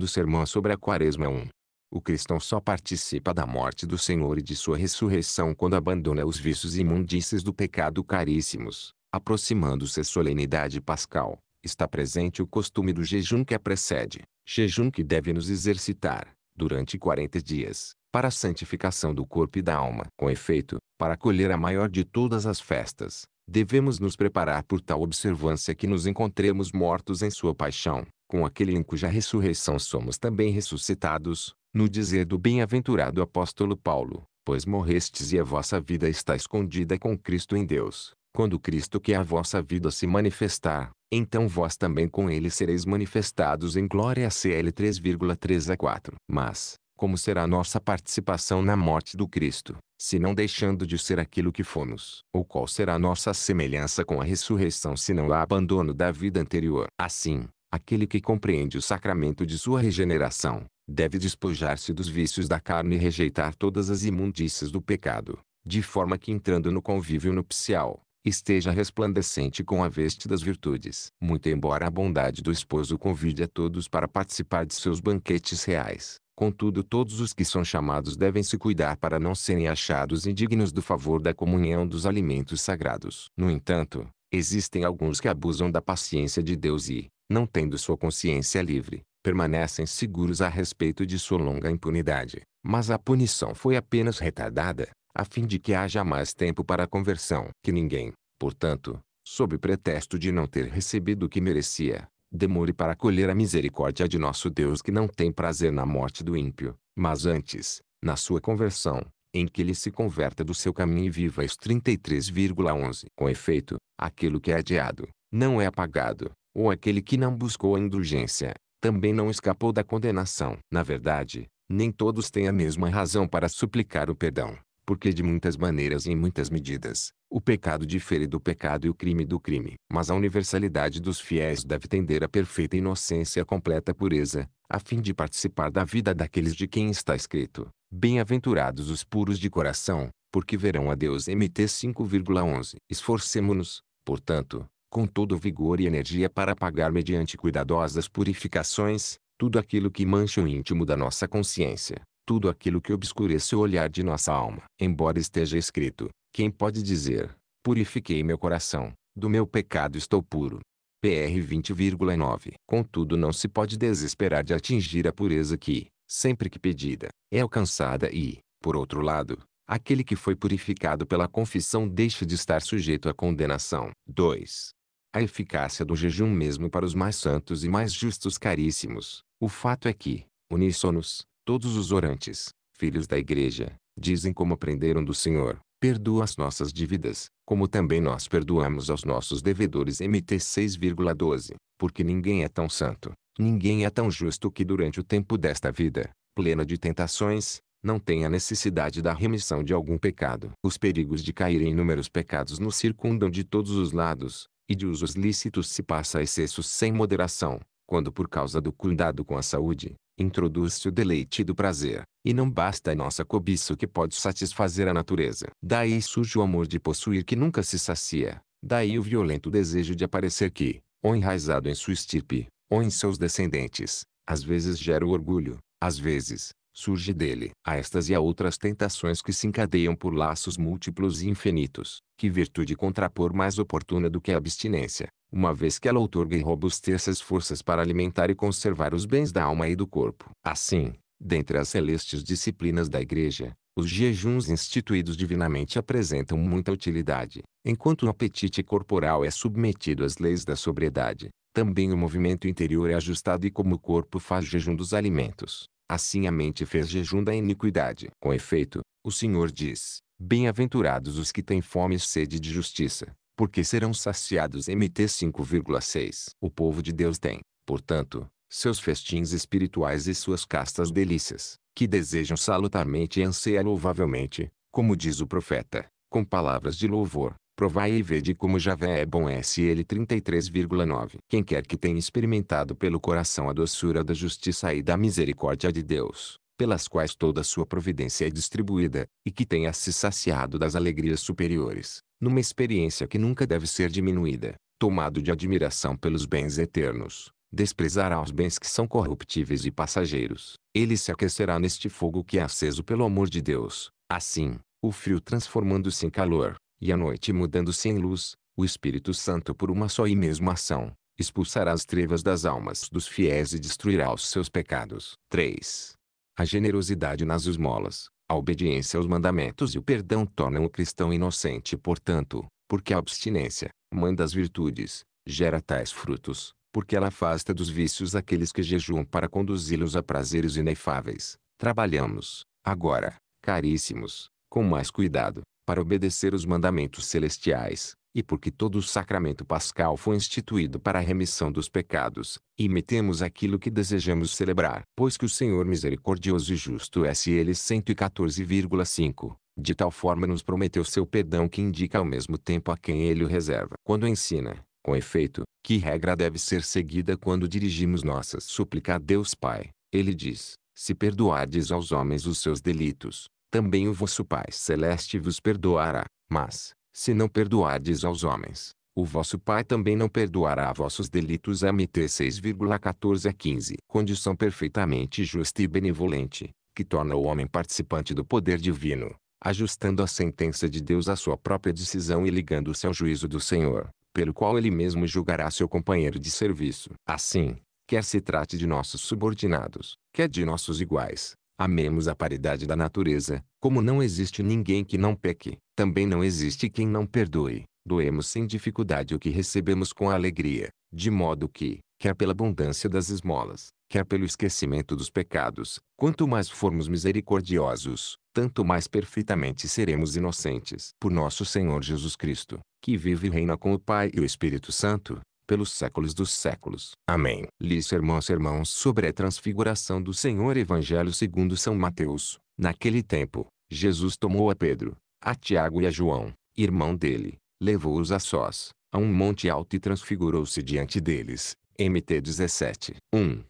Speaker 1: sermão sobre a quaresma 1. O cristão só participa da morte do Senhor e de sua ressurreição quando abandona os vícios imundícies do pecado caríssimos. Aproximando-se a solenidade pascal, está presente o costume do jejum que a precede, jejum que deve nos exercitar, durante 40 dias, para a santificação do corpo e da alma. Com efeito, para acolher a maior de todas as festas, devemos nos preparar por tal observância que nos encontremos mortos em sua paixão, com aquele em cuja ressurreição somos também ressuscitados, no dizer do bem-aventurado apóstolo Paulo, pois morrestes e a vossa vida está escondida com Cristo em Deus. Quando Cristo que é a vossa vida se manifestar, então vós também com ele sereis manifestados em glória CL 3,3 a 4. Mas, como será nossa participação na morte do Cristo, se não deixando de ser aquilo que fomos? Ou qual será nossa semelhança com a ressurreição se não há abandono da vida anterior? Assim, aquele que compreende o sacramento de sua regeneração, deve despojar-se dos vícios da carne e rejeitar todas as imundícias do pecado, de forma que entrando no convívio nupcial, esteja resplandecente com a veste das virtudes. Muito embora a bondade do esposo convide a todos para participar de seus banquetes reais, contudo todos os que são chamados devem se cuidar para não serem achados indignos do favor da comunhão dos alimentos sagrados. No entanto, existem alguns que abusam da paciência de Deus e, não tendo sua consciência livre, permanecem seguros a respeito de sua longa impunidade. Mas a punição foi apenas retardada, a fim de que haja mais tempo para a conversão. Que ninguém, portanto, sob pretexto de não ter recebido o que merecia, demore para acolher a misericórdia de nosso Deus que não tem prazer na morte do ímpio, mas antes, na sua conversão, em que ele se converta do seu caminho e viva. 33,11 Com efeito, aquilo que é adiado, não é apagado, ou aquele que não buscou a indulgência, também não escapou da condenação. Na verdade, nem todos têm a mesma razão para suplicar o perdão porque de muitas maneiras e em muitas medidas, o pecado difere do pecado e o crime do crime. Mas a universalidade dos fiéis deve tender à perfeita inocência e à completa pureza, a fim de participar da vida daqueles de quem está escrito. Bem-aventurados os puros de coração, porque verão a Deus. MT 5,11 Esforcemo-nos, portanto, com todo vigor e energia para apagar mediante cuidadosas purificações, tudo aquilo que mancha o íntimo da nossa consciência, tudo aquilo que obscurece o olhar de nossa alma. Embora esteja escrito, quem pode dizer, purifiquei meu coração, do meu pecado estou puro. PR 20,9. Contudo não se pode desesperar de atingir a pureza que, sempre que pedida, é alcançada e, por outro lado, aquele que foi purificado pela confissão deixa de estar sujeito à condenação. 2. A eficácia do jejum mesmo para os mais santos e mais justos caríssimos. O fato é que, uníssonos, Todos os orantes, filhos da igreja, dizem como aprenderam do Senhor, perdoa as nossas dívidas, como também nós perdoamos aos nossos devedores MT 6,12, porque ninguém é tão santo, ninguém é tão justo que durante o tempo desta vida, plena de tentações, não tenha necessidade da remissão de algum pecado. Os perigos de cair em inúmeros pecados nos circundam de todos os lados, e de usos lícitos se passa a excessos sem moderação, quando por causa do cuidado com a saúde, introduz-se o deleite do prazer, e não basta a nossa cobiça que pode satisfazer a natureza. Daí surge o amor de possuir que nunca se sacia, daí o violento desejo de aparecer que, ou enraizado em sua estirpe, ou em seus descendentes, às vezes gera o orgulho, às vezes, surge dele. A estas e a outras tentações que se encadeiam por laços múltiplos e infinitos, que virtude contrapor mais oportuna do que a abstinência, uma vez que ela outorga enrobustecer as forças para alimentar e conservar os bens da alma e do corpo. Assim, dentre as celestes disciplinas da Igreja, os jejuns instituídos divinamente apresentam muita utilidade. Enquanto o apetite corporal é submetido às leis da sobriedade, também o movimento interior é ajustado e como o corpo faz jejum dos alimentos, assim a mente fez jejum da iniquidade. Com efeito, o Senhor diz, Bem-aventurados os que têm fome e sede de justiça, porque serão saciados. MT 5,6 O povo de Deus tem, portanto, seus festins espirituais e suas castas delícias, que desejam salutarmente e anseia louvavelmente, como diz o profeta, com palavras de louvor. Provai e vede como Javé é bom é SL 33,9. Quem quer que tenha experimentado pelo coração a doçura da justiça e da misericórdia de Deus, pelas quais toda sua providência é distribuída, e que tenha se saciado das alegrias superiores, numa experiência que nunca deve ser diminuída, tomado de admiração pelos bens eternos, desprezará os bens que são corruptíveis e passageiros. Ele se aquecerá neste fogo que é aceso pelo amor de Deus. Assim, o frio transformando-se em calor, e a noite mudando-se em luz, o Espírito Santo por uma só e mesma ação, expulsará as trevas das almas dos fiéis e destruirá os seus pecados. 3. A generosidade nas esmolas. A obediência aos mandamentos e o perdão tornam o cristão inocente portanto, porque a abstinência, mãe das virtudes, gera tais frutos, porque ela afasta dos vícios aqueles que jejuam para conduzi-los a prazeres inefáveis. Trabalhamos, agora, caríssimos, com mais cuidado, para obedecer os mandamentos celestiais, e porque todo o sacramento pascal foi instituído para a remissão dos pecados, e metemos aquilo que desejamos celebrar. Pois que o Senhor misericordioso e justo é SL 114,5, de tal forma nos prometeu seu perdão que indica ao mesmo tempo a quem ele o reserva. Quando ensina, com efeito, que regra deve ser seguida quando dirigimos nossa súplica a Deus Pai, ele diz, se perdoardes aos homens os seus delitos, também o vosso Pai Celeste vos perdoará, mas, se não perdoardes aos homens, o vosso Pai também não perdoará vossos delitos. MT 6,14 a 15. Condição perfeitamente justa e benevolente, que torna o homem participante do poder divino, ajustando a sentença de Deus à sua própria decisão e ligando-se ao juízo do Senhor, pelo qual ele mesmo julgará seu companheiro de serviço. Assim, quer se trate de nossos subordinados, quer de nossos iguais, Amemos a paridade da natureza, como não existe ninguém que não peque, também não existe quem não perdoe. Doemos sem dificuldade o que recebemos com alegria, de modo que, quer pela abundância das esmolas, quer pelo esquecimento dos pecados, quanto mais formos misericordiosos, tanto mais perfeitamente seremos inocentes por nosso Senhor Jesus Cristo, que vive e reina com o Pai e o Espírito Santo, pelos séculos dos séculos. Amém. Li sermão sermão sobre a transfiguração do Senhor Evangelho segundo São Mateus. Naquele tempo, Jesus tomou a Pedro, a Tiago e a João, irmão dele, levou-os a sós, a um monte alto e transfigurou-se diante deles. MT 17. 1.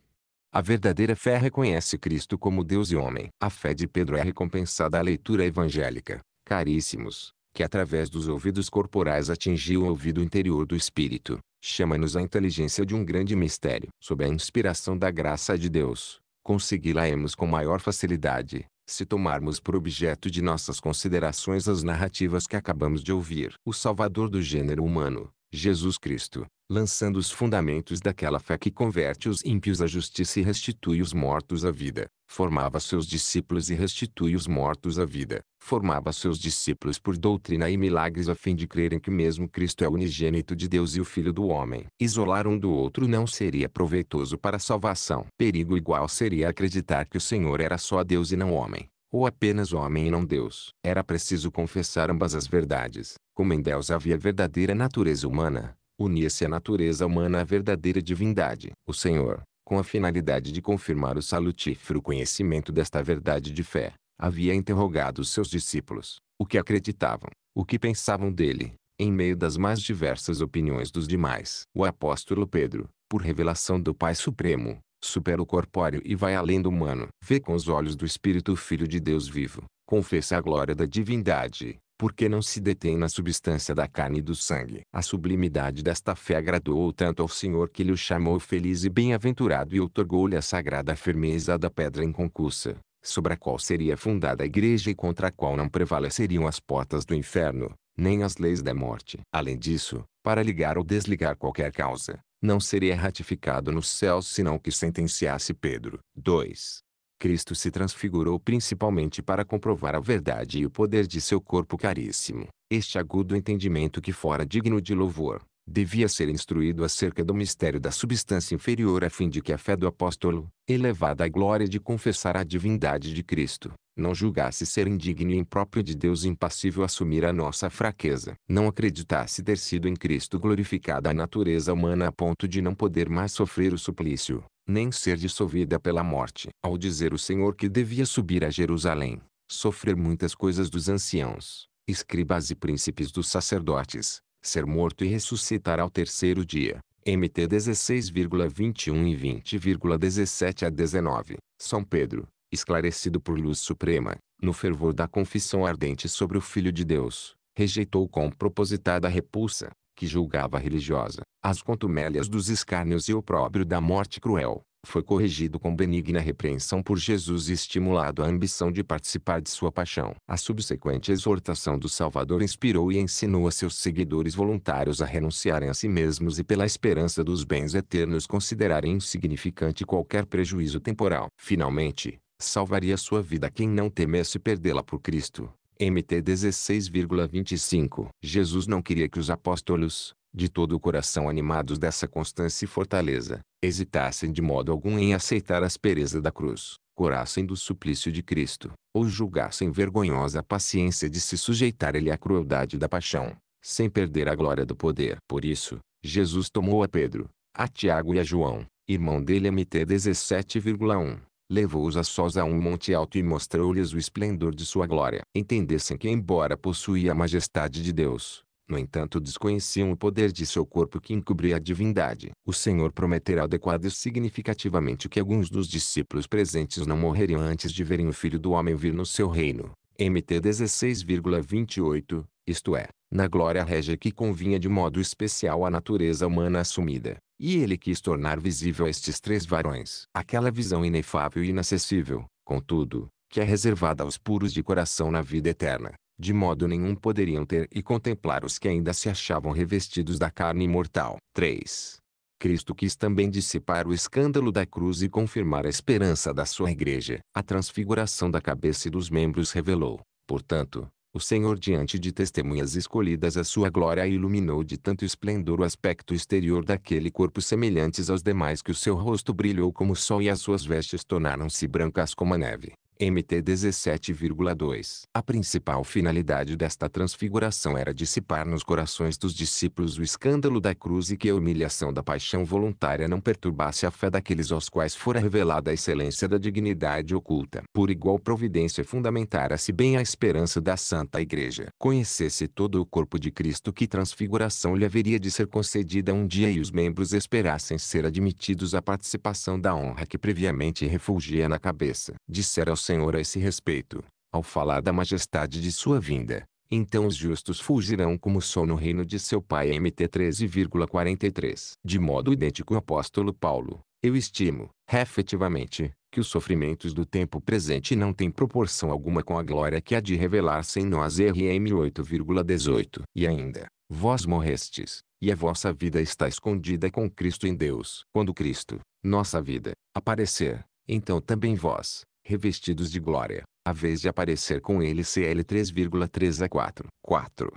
Speaker 1: A verdadeira fé reconhece Cristo como Deus e homem. A fé de Pedro é recompensada à leitura evangélica. Caríssimos, que através dos ouvidos corporais atingiu o ouvido interior do espírito, chama-nos a inteligência de um grande mistério. Sob a inspiração da graça de Deus, consegui-la-emos com maior facilidade, se tomarmos por objeto de nossas considerações as narrativas que acabamos de ouvir. O Salvador do gênero humano, Jesus Cristo, lançando os fundamentos daquela fé que converte os ímpios à justiça e restitui os mortos à vida, formava seus discípulos e restitui os mortos à vida, formava seus discípulos por doutrina e milagres a fim de crerem que mesmo Cristo é o unigênito de Deus e o Filho do homem. Isolar um do outro não seria proveitoso para a salvação. Perigo igual seria acreditar que o Senhor era só Deus e não homem ou apenas homem e não Deus. Era preciso confessar ambas as verdades. Como em Deus havia verdadeira natureza humana, unia-se a natureza humana à verdadeira divindade. O Senhor, com a finalidade de confirmar o salutífero conhecimento desta verdade de fé, havia interrogado os seus discípulos, o que acreditavam, o que pensavam dele, em meio das mais diversas opiniões dos demais. O apóstolo Pedro, por revelação do Pai Supremo, supera o corpóreo e vai além do humano. Vê com os olhos do Espírito o Filho de Deus vivo, confessa a glória da divindade, porque não se detém na substância da carne e do sangue. A sublimidade desta fé agradou tanto ao Senhor que lhe o chamou feliz e bem-aventurado e outorgou-lhe a sagrada firmeza da pedra inconcursa, sobre a qual seria fundada a igreja e contra a qual não prevaleceriam as portas do inferno, nem as leis da morte. Além disso, para ligar ou desligar qualquer causa, não seria ratificado nos céus senão que sentenciasse Pedro. 2. Cristo se transfigurou principalmente para comprovar a verdade e o poder de seu corpo caríssimo. Este agudo entendimento que fora digno de louvor, devia ser instruído acerca do mistério da substância inferior a fim de que a fé do apóstolo, elevada à glória de confessar a divindade de Cristo, não julgasse ser indigno e impróprio de Deus impassível assumir a nossa fraqueza, não acreditasse ter sido em Cristo glorificada a natureza humana a ponto de não poder mais sofrer o suplício, nem ser dissolvida pela morte. Ao dizer o Senhor que devia subir a Jerusalém, sofrer muitas coisas dos anciãos, escribas e príncipes dos sacerdotes, ser morto e ressuscitar ao terceiro dia. MT 16,21 e 20,17 a 19, São Pedro, esclarecido por luz suprema, no fervor da confissão ardente sobre o Filho de Deus, rejeitou com propositada repulsa, que julgava religiosa, as contumélias dos escárnios e o próprio da morte cruel, foi corrigido com benigna repreensão por Jesus e estimulado à ambição de participar de sua paixão. A subsequente exortação do Salvador inspirou e ensinou a seus seguidores voluntários a renunciarem a si mesmos e pela esperança dos bens eternos considerarem insignificante qualquer prejuízo temporal. Finalmente, salvaria sua vida quem não temesse perdê-la por Cristo. MT 16,25 Jesus não queria que os apóstolos, de todo o coração animados dessa constância e fortaleza, hesitassem de modo algum em aceitar a aspereza da cruz, corassem do suplício de Cristo, ou julgassem vergonhosa a paciência de se sujeitar Ele à crueldade da paixão, sem perder a glória do poder. Por isso, Jesus tomou a Pedro, a Tiago e a João, irmão dele MT 17,1 levou-os a sós a um monte alto e mostrou-lhes o esplendor de sua glória. Entendessem que embora possuía a majestade de Deus, no entanto desconheciam o poder de seu corpo que encobria a divindade. O Senhor prometera adequado e significativamente que alguns dos discípulos presentes não morreriam antes de verem o Filho do Homem vir no seu reino. MT 16,28, isto é, na glória régia que convinha de modo especial à natureza humana assumida. E ele quis tornar visível a estes três varões aquela visão inefável e inacessível, contudo, que é reservada aos puros de coração na vida eterna. De modo nenhum poderiam ter e contemplar os que ainda se achavam revestidos da carne imortal. 3. Cristo quis também dissipar o escândalo da cruz e confirmar a esperança da sua igreja. A transfiguração da cabeça e dos membros revelou, portanto, o Senhor diante de testemunhas escolhidas a sua glória iluminou de tanto esplendor o aspecto exterior daquele corpo semelhantes aos demais que o seu rosto brilhou como o sol e as suas vestes tornaram-se brancas como a neve. MT 17,2. A principal finalidade desta transfiguração era dissipar nos corações dos discípulos o escândalo da cruz e que a humilhação da paixão voluntária não perturbasse a fé daqueles aos quais fora revelada a excelência da dignidade oculta. Por igual providência fundamentara-se bem a esperança da Santa Igreja. Conhecesse todo o corpo de Cristo que transfiguração lhe haveria de ser concedida um dia e os membros esperassem ser admitidos à participação da honra que previamente refugia na cabeça. Dissera aos Senhor a esse respeito, ao falar da majestade de sua vinda, então os justos fugirão como sol no reino de seu Pai. MT 13,43 De modo idêntico ao apóstolo Paulo, eu estimo, efetivamente, que os sofrimentos do tempo presente não têm proporção alguma com a glória que há de revelar-se em nós. RM 8,18 E ainda, vós morrestes, e a vossa vida está escondida com Cristo em Deus. Quando Cristo, nossa vida, aparecer, então também vós, revestidos de glória, a vez de aparecer com ele CL 3,3 a 4. 4.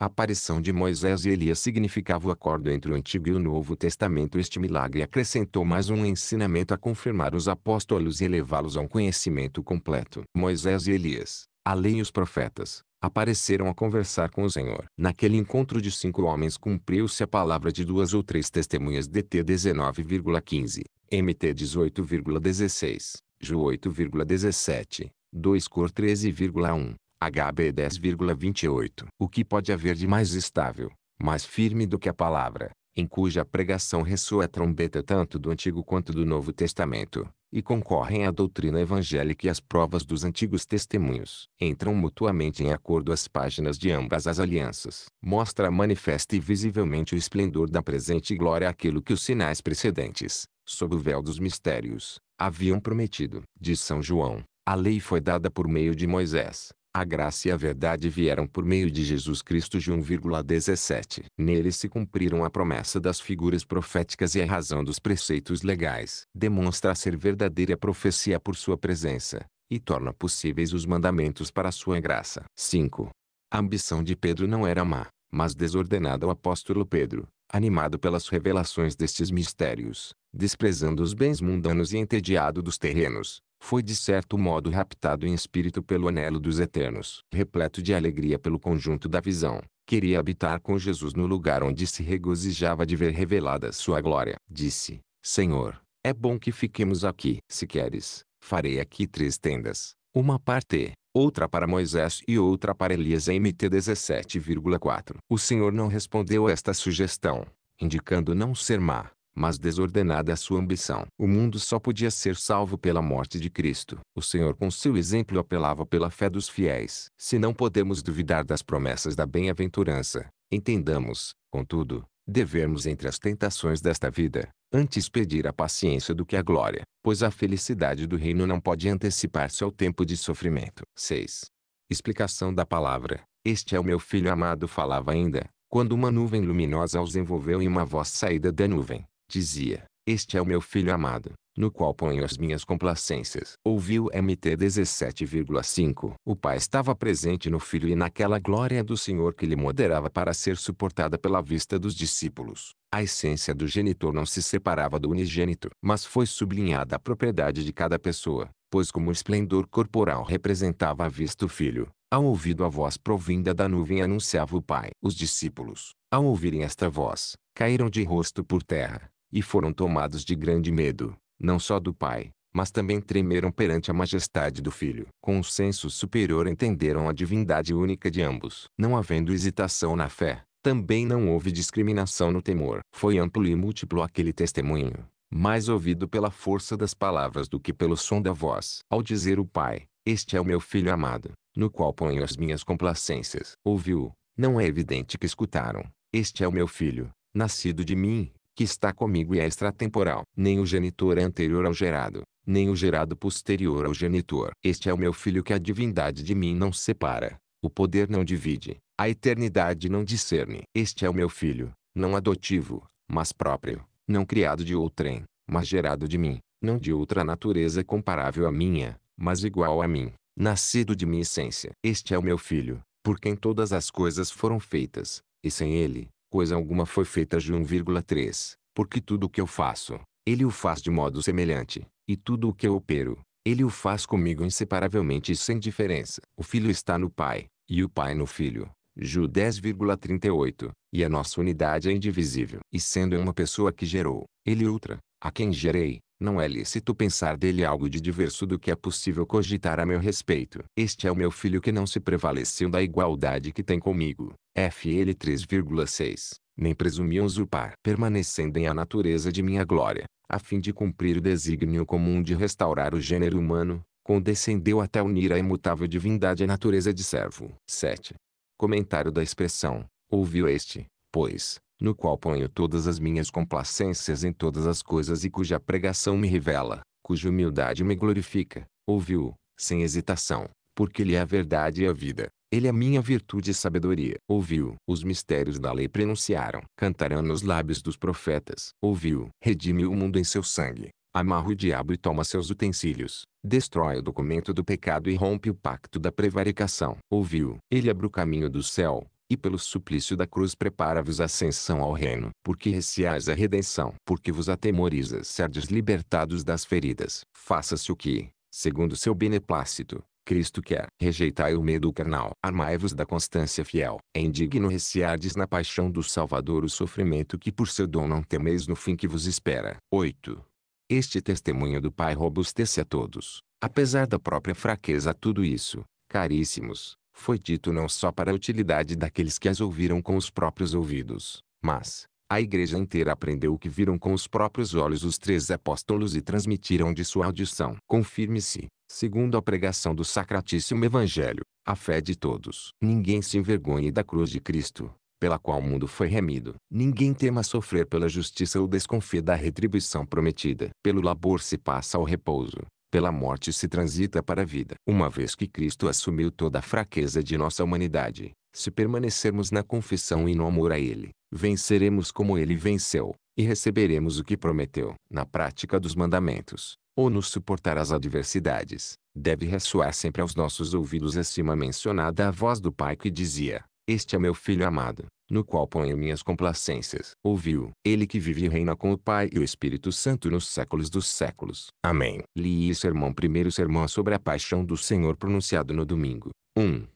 Speaker 1: A aparição de Moisés e Elias significava o acordo entre o Antigo e o Novo Testamento. Este milagre acrescentou mais um ensinamento a confirmar os apóstolos e levá-los a um conhecimento completo. Moisés e Elias, além os profetas, apareceram a conversar com o Senhor. Naquele encontro de cinco homens cumpriu-se a palavra de duas ou três testemunhas DT 19,15, MT 18,16. Ju 8,17, 2 Cor 13,1, HB 10,28. O que pode haver de mais estável, mais firme do que a palavra, em cuja pregação ressoa a trombeta tanto do Antigo quanto do Novo Testamento, e concorrem à doutrina evangélica e às provas dos antigos testemunhos. Entram mutuamente em acordo as páginas de ambas as alianças. Mostra manifesta e visivelmente o esplendor da presente glória aquilo que os sinais precedentes, sob o véu dos mistérios, haviam prometido. De São João, a lei foi dada por meio de Moisés. A graça e a verdade vieram por meio de Jesus Cristo de 1,17. Nele se cumpriram a promessa das figuras proféticas e a razão dos preceitos legais. Demonstra ser verdadeira a profecia por sua presença, e torna possíveis os mandamentos para sua graça. 5. A ambição de Pedro não era má, mas desordenada. O apóstolo Pedro, animado pelas revelações destes mistérios, desprezando os bens mundanos e entediado dos terrenos, foi de certo modo raptado em espírito pelo anelo dos eternos. Repleto de alegria pelo conjunto da visão, queria habitar com Jesus no lugar onde se regozijava de ver revelada sua glória. Disse, Senhor, é bom que fiquemos aqui. Se queres, farei aqui três tendas, uma parte, outra para Moisés e outra para Elias em MT 17,4. O Senhor não respondeu a esta sugestão, indicando não ser má, mas desordenada a sua ambição. O mundo só podia ser salvo pela morte de Cristo. O Senhor com seu exemplo apelava pela fé dos fiéis. Se não podemos duvidar das promessas da bem-aventurança, entendamos, contudo, devemos entre as tentações desta vida, antes pedir a paciência do que a glória, pois a felicidade do reino não pode antecipar-se ao tempo de sofrimento. 6. Explicação da palavra. Este é o meu filho amado falava ainda, quando uma nuvem luminosa os envolveu e uma voz saída da nuvem, dizia, este é o meu filho amado, no qual ponho as minhas complacências. Ouviu MT 17,5. O pai estava presente no filho e naquela glória do Senhor que lhe moderava para ser suportada pela vista dos discípulos. A essência do genitor não se separava do unigênito, mas foi sublinhada a propriedade de cada pessoa, pois como o esplendor corporal representava a vista do filho, ao ouvido a voz provinda da nuvem anunciava o pai. Os discípulos, ao ouvirem esta voz, caíram de rosto por terra e foram tomados de grande medo, não só do pai, mas também tremeram perante a majestade do filho. Com um senso superior entenderam a divindade única de ambos. Não havendo hesitação na fé, também não houve discriminação no temor. Foi amplo e múltiplo aquele testemunho, mais ouvido pela força das palavras do que pelo som da voz. Ao dizer o pai, este é o meu filho amado, no qual ponho as minhas complacências. Ouviu, não é evidente que escutaram, este é o meu filho, nascido de mim, que está comigo e é extratemporal. Nem o genitor é anterior ao gerado, nem o gerado posterior ao genitor. Este é o meu filho que a divindade de mim não separa. O poder não divide, a eternidade não discerne. Este é o meu filho, não adotivo, mas próprio, não criado de outrem, mas gerado de mim, não de outra natureza comparável à minha, mas igual a mim, nascido de minha essência. Este é o meu filho, por quem todas as coisas foram feitas, e sem ele, coisa alguma foi feita de 1,3, porque tudo o que eu faço, ele o faz de modo semelhante, e tudo o que eu opero, ele o faz comigo inseparavelmente e sem diferença. O Filho está no Pai, e o Pai no Filho. Ju 10,38, e a nossa unidade é indivisível. E sendo uma pessoa que gerou, ele outra, a quem gerei, não é lícito pensar dele algo de diverso do que é possível cogitar a meu respeito. Este é o meu filho que não se prevaleceu da igualdade que tem comigo. FL 3,6. Nem presumiu usurpar, permanecendo em a natureza de minha glória, a fim de cumprir o desígnio comum de restaurar o gênero humano, condescendeu até unir a imutável divindade à natureza de servo. 7. Comentário da expressão, ouviu este, pois, no qual ponho todas as minhas complacências em todas as coisas e cuja pregação me revela, cuja humildade me glorifica, ouviu, sem hesitação, porque ele é a verdade e a vida. Ele é minha virtude e sabedoria. Ouviu. Os mistérios da lei pronunciaram. Cantarão nos lábios dos profetas. Ouviu. Redime o mundo em seu sangue. Amarra o diabo e toma seus utensílios. Destrói o documento do pecado e rompe o pacto da prevaricação. Ouviu. Ele abre o caminho do céu e pelo suplício da cruz prepara-vos a ascensão ao reino. Porque receais a redenção. Porque vos atemorizas serdes libertados das feridas. Faça-se o que, segundo seu beneplácito, Cristo quer. Rejeitai o medo carnal. Armai-vos da constância fiel. É indigno receardes na paixão do Salvador o sofrimento que por seu dom não temeis no fim que vos espera. 8. Este testemunho do Pai robustece a todos. Apesar da própria fraqueza tudo isso, caríssimos, foi dito não só para a utilidade daqueles que as ouviram com os próprios ouvidos, mas, a igreja inteira aprendeu o que viram com os próprios olhos os três apóstolos e transmitiram de sua audição. Confirme-se, segundo a pregação do Sacratíssimo Evangelho, a fé de todos. Ninguém se envergonhe da cruz de Cristo, pela qual o mundo foi remido. Ninguém tema sofrer pela justiça ou desconfie da retribuição prometida. Pelo labor se passa ao repouso pela morte se transita para a vida. Uma vez que Cristo assumiu toda a fraqueza de nossa humanidade, se permanecermos na confissão e no amor a Ele, venceremos como Ele venceu, e receberemos o que prometeu. Na prática dos mandamentos, ou nos suportar as adversidades, deve ressoar sempre aos nossos ouvidos acima mencionada a voz do Pai que dizia, Este é meu Filho amado, no qual ponho minhas complacências. Ouviu, ele que vive e reina com o Pai e o Espírito Santo nos séculos dos séculos. Amém. Li sermão primeiro sermão sobre a paixão do Senhor pronunciado no domingo. 1.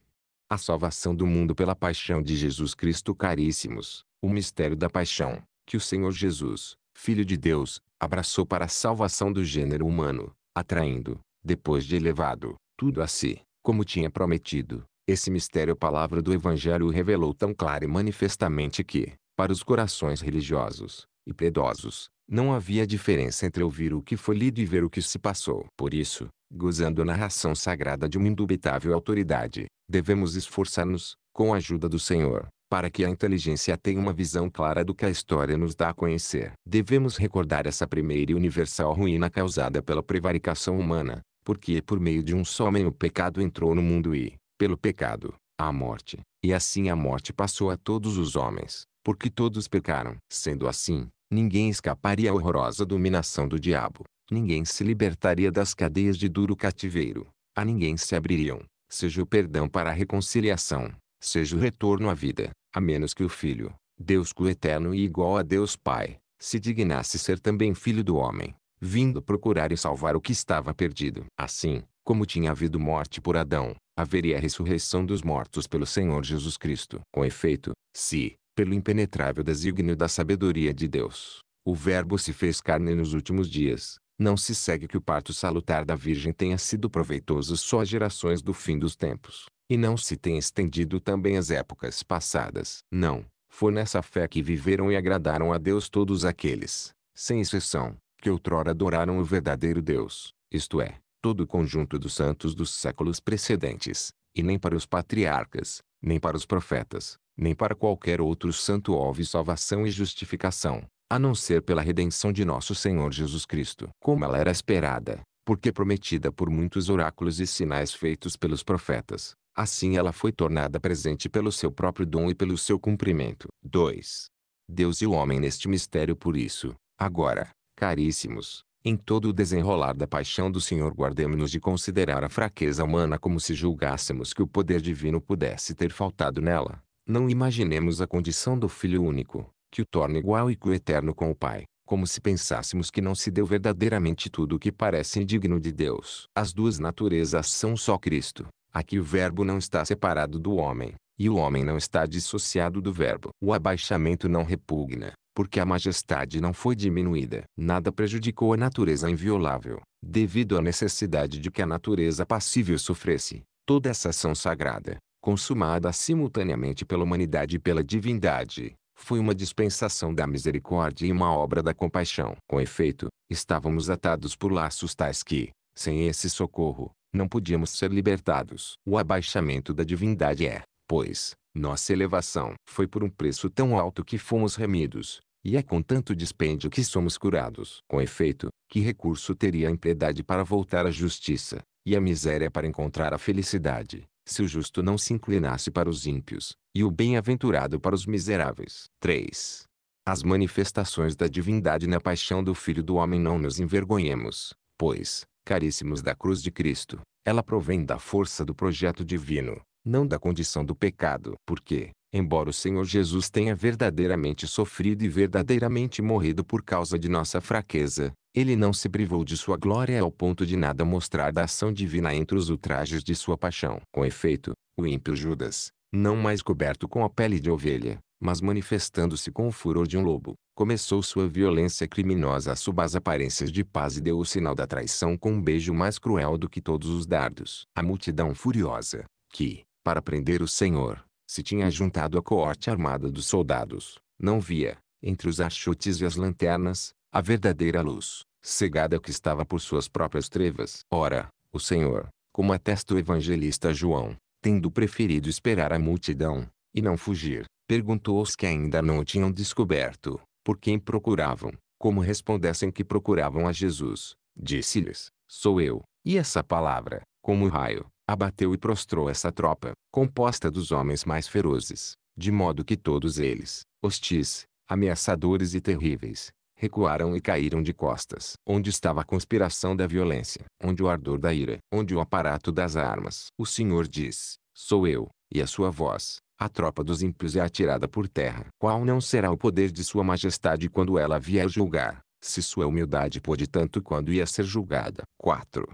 Speaker 1: A salvação do mundo pela paixão de Jesus Cristo caríssimos, o mistério da paixão, que o Senhor Jesus, Filho de Deus, abraçou para a salvação do gênero humano, atraindo, depois de elevado, tudo a si, como tinha prometido, esse mistério a palavra do Evangelho revelou tão clara e manifestamente que, para os corações religiosos e piedosos, não havia diferença entre ouvir o que foi lido e ver o que se passou. Por isso, gozando a narração sagrada de uma indubitável autoridade, devemos esforçar-nos, com a ajuda do Senhor, para que a inteligência tenha uma visão clara do que a história nos dá a conhecer. Devemos recordar essa primeira e universal ruína causada pela prevaricação humana, porque por meio de um só homem o pecado entrou no mundo e, pelo pecado, à morte, e assim a morte passou a todos os homens, porque todos pecaram. Sendo assim, ninguém escaparia à horrorosa dominação do diabo, ninguém se libertaria das cadeias de duro cativeiro, a ninguém se abririam, seja o perdão para a reconciliação, seja o retorno à vida, a menos que o Filho, Deus coeterno e igual a Deus Pai, se dignasse ser também filho do homem, vindo procurar e salvar o que estava perdido. Assim, como tinha havido morte por Adão, haveria a ressurreição dos mortos pelo Senhor Jesus Cristo. Com efeito, se, pelo impenetrável desígnio da sabedoria de Deus, o Verbo se fez carne nos últimos dias, não se segue que o parto salutar da Virgem tenha sido proveitoso só às gerações do fim dos tempos, e não se tenha estendido também às épocas passadas. Não, foi nessa fé que viveram e agradaram a Deus todos aqueles, sem exceção, que outrora adoraram o verdadeiro Deus, isto é, todo o conjunto dos santos dos séculos precedentes, e nem para os patriarcas, nem para os profetas, nem para qualquer outro santo houve salvação e justificação, a não ser pela redenção de nosso Senhor Jesus Cristo. Como ela era esperada, porque prometida por muitos oráculos e sinais feitos pelos profetas, assim ela foi tornada presente pelo seu próprio dom e pelo seu cumprimento. 2. Deus e o homem neste mistério por isso, agora, caríssimos, em todo o desenrolar da paixão do Senhor guardemos-nos de considerar a fraqueza humana como se julgássemos que o poder divino pudesse ter faltado nela. Não imaginemos a condição do Filho único, que o torna igual e coeterno com o Pai, como se pensássemos que não se deu verdadeiramente tudo o que parece indigno de Deus. As duas naturezas são só Cristo. Aqui o Verbo não está separado do homem, e o homem não está dissociado do Verbo. O abaixamento não repugna, porque a majestade não foi diminuída. Nada prejudicou a natureza inviolável, devido à necessidade de que a natureza passível sofresse. Toda essa ação sagrada, consumada simultaneamente pela humanidade e pela divindade, foi uma dispensação da misericórdia e uma obra da compaixão. Com efeito, estávamos atados por laços tais que, sem esse socorro, não podíamos ser libertados. O abaixamento da divindade é, pois, nossa elevação foi por um preço tão alto que fomos remidos, e é com tanto dispêndio que somos curados. Com efeito, que recurso teria a impiedade para voltar à justiça, e a miséria para encontrar a felicidade, se o justo não se inclinasse para os ímpios, e o bem-aventurado para os miseráveis? 3. As manifestações da divindade na paixão do Filho do Homem não nos envergonhemos, pois, caríssimos da cruz de Cristo, ela provém da força do projeto divino, não da condição do pecado, porque, embora o Senhor Jesus tenha verdadeiramente sofrido e verdadeiramente morrido por causa de nossa fraqueza, ele não se privou de sua glória ao ponto de nada mostrar da ação divina entre os ultrajes de sua paixão. Com efeito, o ímpio Judas, não mais coberto com a pele de ovelha, mas manifestando-se com o furor de um lobo, começou sua violência criminosa sob as aparências de paz e deu o sinal da traição com um beijo mais cruel do que todos os dardos. A multidão furiosa, que, para prender o senhor, se tinha juntado à coorte armada dos soldados. Não via, entre os achutes e as lanternas, a verdadeira luz, cegada que estava por suas próprias trevas. Ora, o senhor, como atesta o evangelista João, tendo preferido esperar a multidão, e não fugir, perguntou aos que ainda não o tinham descoberto, por quem procuravam, como respondessem que procuravam a Jesus. Disse-lhes, sou eu, e essa palavra, como raio, abateu e prostrou essa tropa, composta dos homens mais ferozes, de modo que todos eles, hostis, ameaçadores e terríveis, recuaram e caíram de costas. Onde estava a conspiração da violência, onde o ardor da ira, onde o aparato das armas. O Senhor diz: Sou eu, e a sua voz, a tropa dos ímpios é atirada por terra. Qual não será o poder de Sua Majestade quando ela vier julgar? Se sua humildade pôde tanto quando ia ser julgada. 4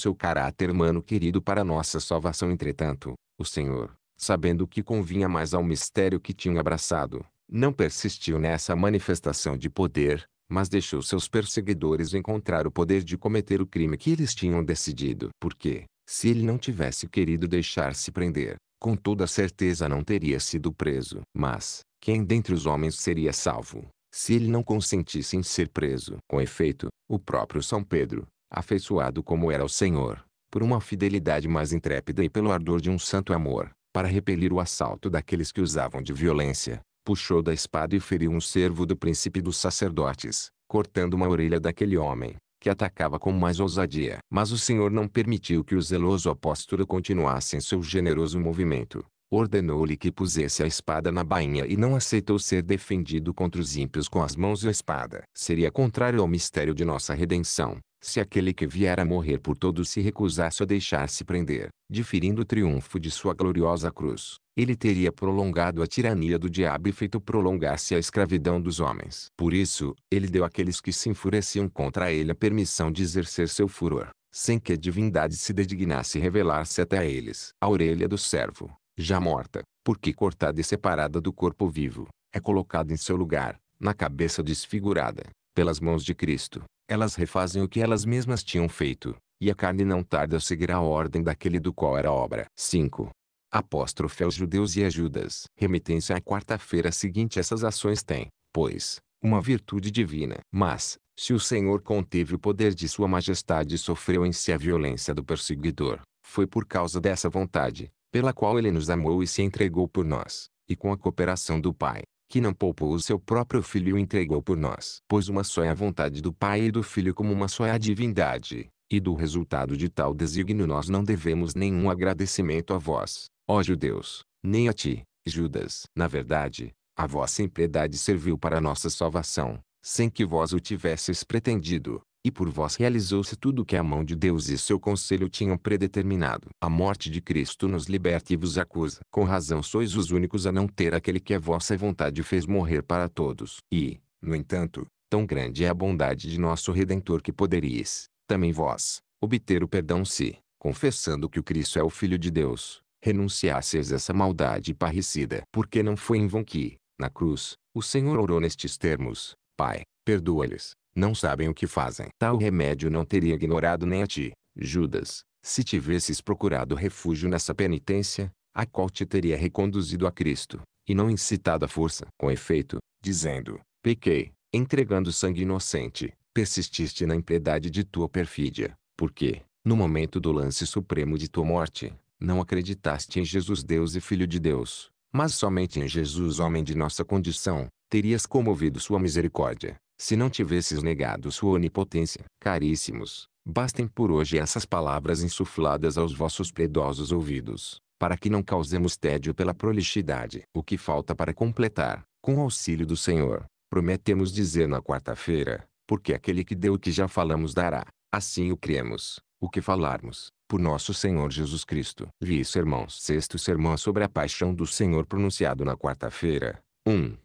Speaker 1: seu caráter humano querido para nossa salvação. Entretanto, o Senhor, sabendo que convinha mais ao mistério que tinha abraçado, não persistiu nessa manifestação de poder, mas deixou seus perseguidores encontrar o poder de cometer o crime que eles tinham decidido. Porque, se ele não tivesse querido deixar-se prender, com toda certeza não teria sido preso. Mas, quem dentre os homens seria salvo, se ele não consentisse em ser preso? Com efeito, o próprio São Pedro, afeiçoado como era o Senhor, por uma fidelidade mais intrépida e pelo ardor de um santo amor, para repelir o assalto daqueles que usavam de violência, puxou da espada e feriu um servo do príncipe dos sacerdotes, cortando uma orelha daquele homem, que atacava com mais ousadia. Mas o Senhor não permitiu que o zeloso apóstolo continuasse em seu generoso movimento ordenou-lhe que pusesse a espada na bainha e não aceitou ser defendido contra os ímpios com as mãos e a espada. Seria contrário ao mistério de nossa redenção, se aquele que vier a morrer por todos se recusasse a deixar-se prender, diferindo o triunfo de sua gloriosa cruz, ele teria prolongado a tirania do diabo e feito prolongar-se a escravidão dos homens. Por isso, ele deu àqueles que se enfureciam contra ele a permissão de exercer seu furor, sem que a divindade se designasse revelar-se até a eles. A orelha do servo, já morta, porque cortada e separada do corpo vivo, é colocada em seu lugar, na cabeça desfigurada, pelas mãos de Cristo. Elas refazem o que elas mesmas tinham feito, e a carne não tarda a seguir a ordem daquele do qual era obra. 5. Apóstrofe aos judeus e a Judas. remitência à quarta-feira seguinte essas ações têm, pois, uma virtude divina. Mas, se o Senhor conteve o poder de sua majestade e sofreu em si a violência do perseguidor, foi por causa dessa vontade, pela qual ele nos amou e se entregou por nós, e com a cooperação do Pai, que não poupou o seu próprio Filho e o entregou por nós. Pois uma só é a vontade do Pai e do Filho como uma só é a divindade, e do resultado de tal desígnio nós não devemos nenhum agradecimento a vós, ó judeus, nem a ti, Judas. Na verdade, a vossa impiedade serviu para a nossa salvação, sem que vós o tivesses pretendido, e por vós realizou-se tudo o que a mão de Deus e seu conselho tinham predeterminado. A morte de Cristo nos liberta e vos acusa. Com razão sois os únicos a não ter aquele que a vossa vontade fez morrer para todos. E, no entanto, tão grande é a bondade de nosso Redentor que poderíeis, também vós, obter o perdão se, confessando que o Cristo é o Filho de Deus, renunciasseis essa maldade parricida. Porque não foi em vão que, na cruz, o Senhor orou nestes termos, Pai, perdoa-lhes, não sabem o que fazem. Tal remédio não teria ignorado nem a ti, Judas, se tivesses procurado refúgio nessa penitência, a qual te teria reconduzido a Cristo, e não incitado à força. Com efeito, dizendo, pequei, entregando sangue inocente, persististe na impiedade de tua perfídia, porque, no momento do lance supremo de tua morte, não acreditaste em Jesus Deus e Filho de Deus, mas somente em Jesus homem de nossa condição, terias comovido sua misericórdia se não tivesses negado sua onipotência. Caríssimos, bastem por hoje essas palavras insufladas aos vossos predosos ouvidos, para que não causemos tédio pela prolixidade. O que falta para completar, com o auxílio do Senhor, prometemos dizer na quarta-feira, porque aquele que deu o que já falamos dará, assim o cremos, o que falarmos, por nosso Senhor Jesus Cristo. Vi sermão sexto sermão sobre a paixão do Senhor pronunciado na quarta-feira. 1. Um.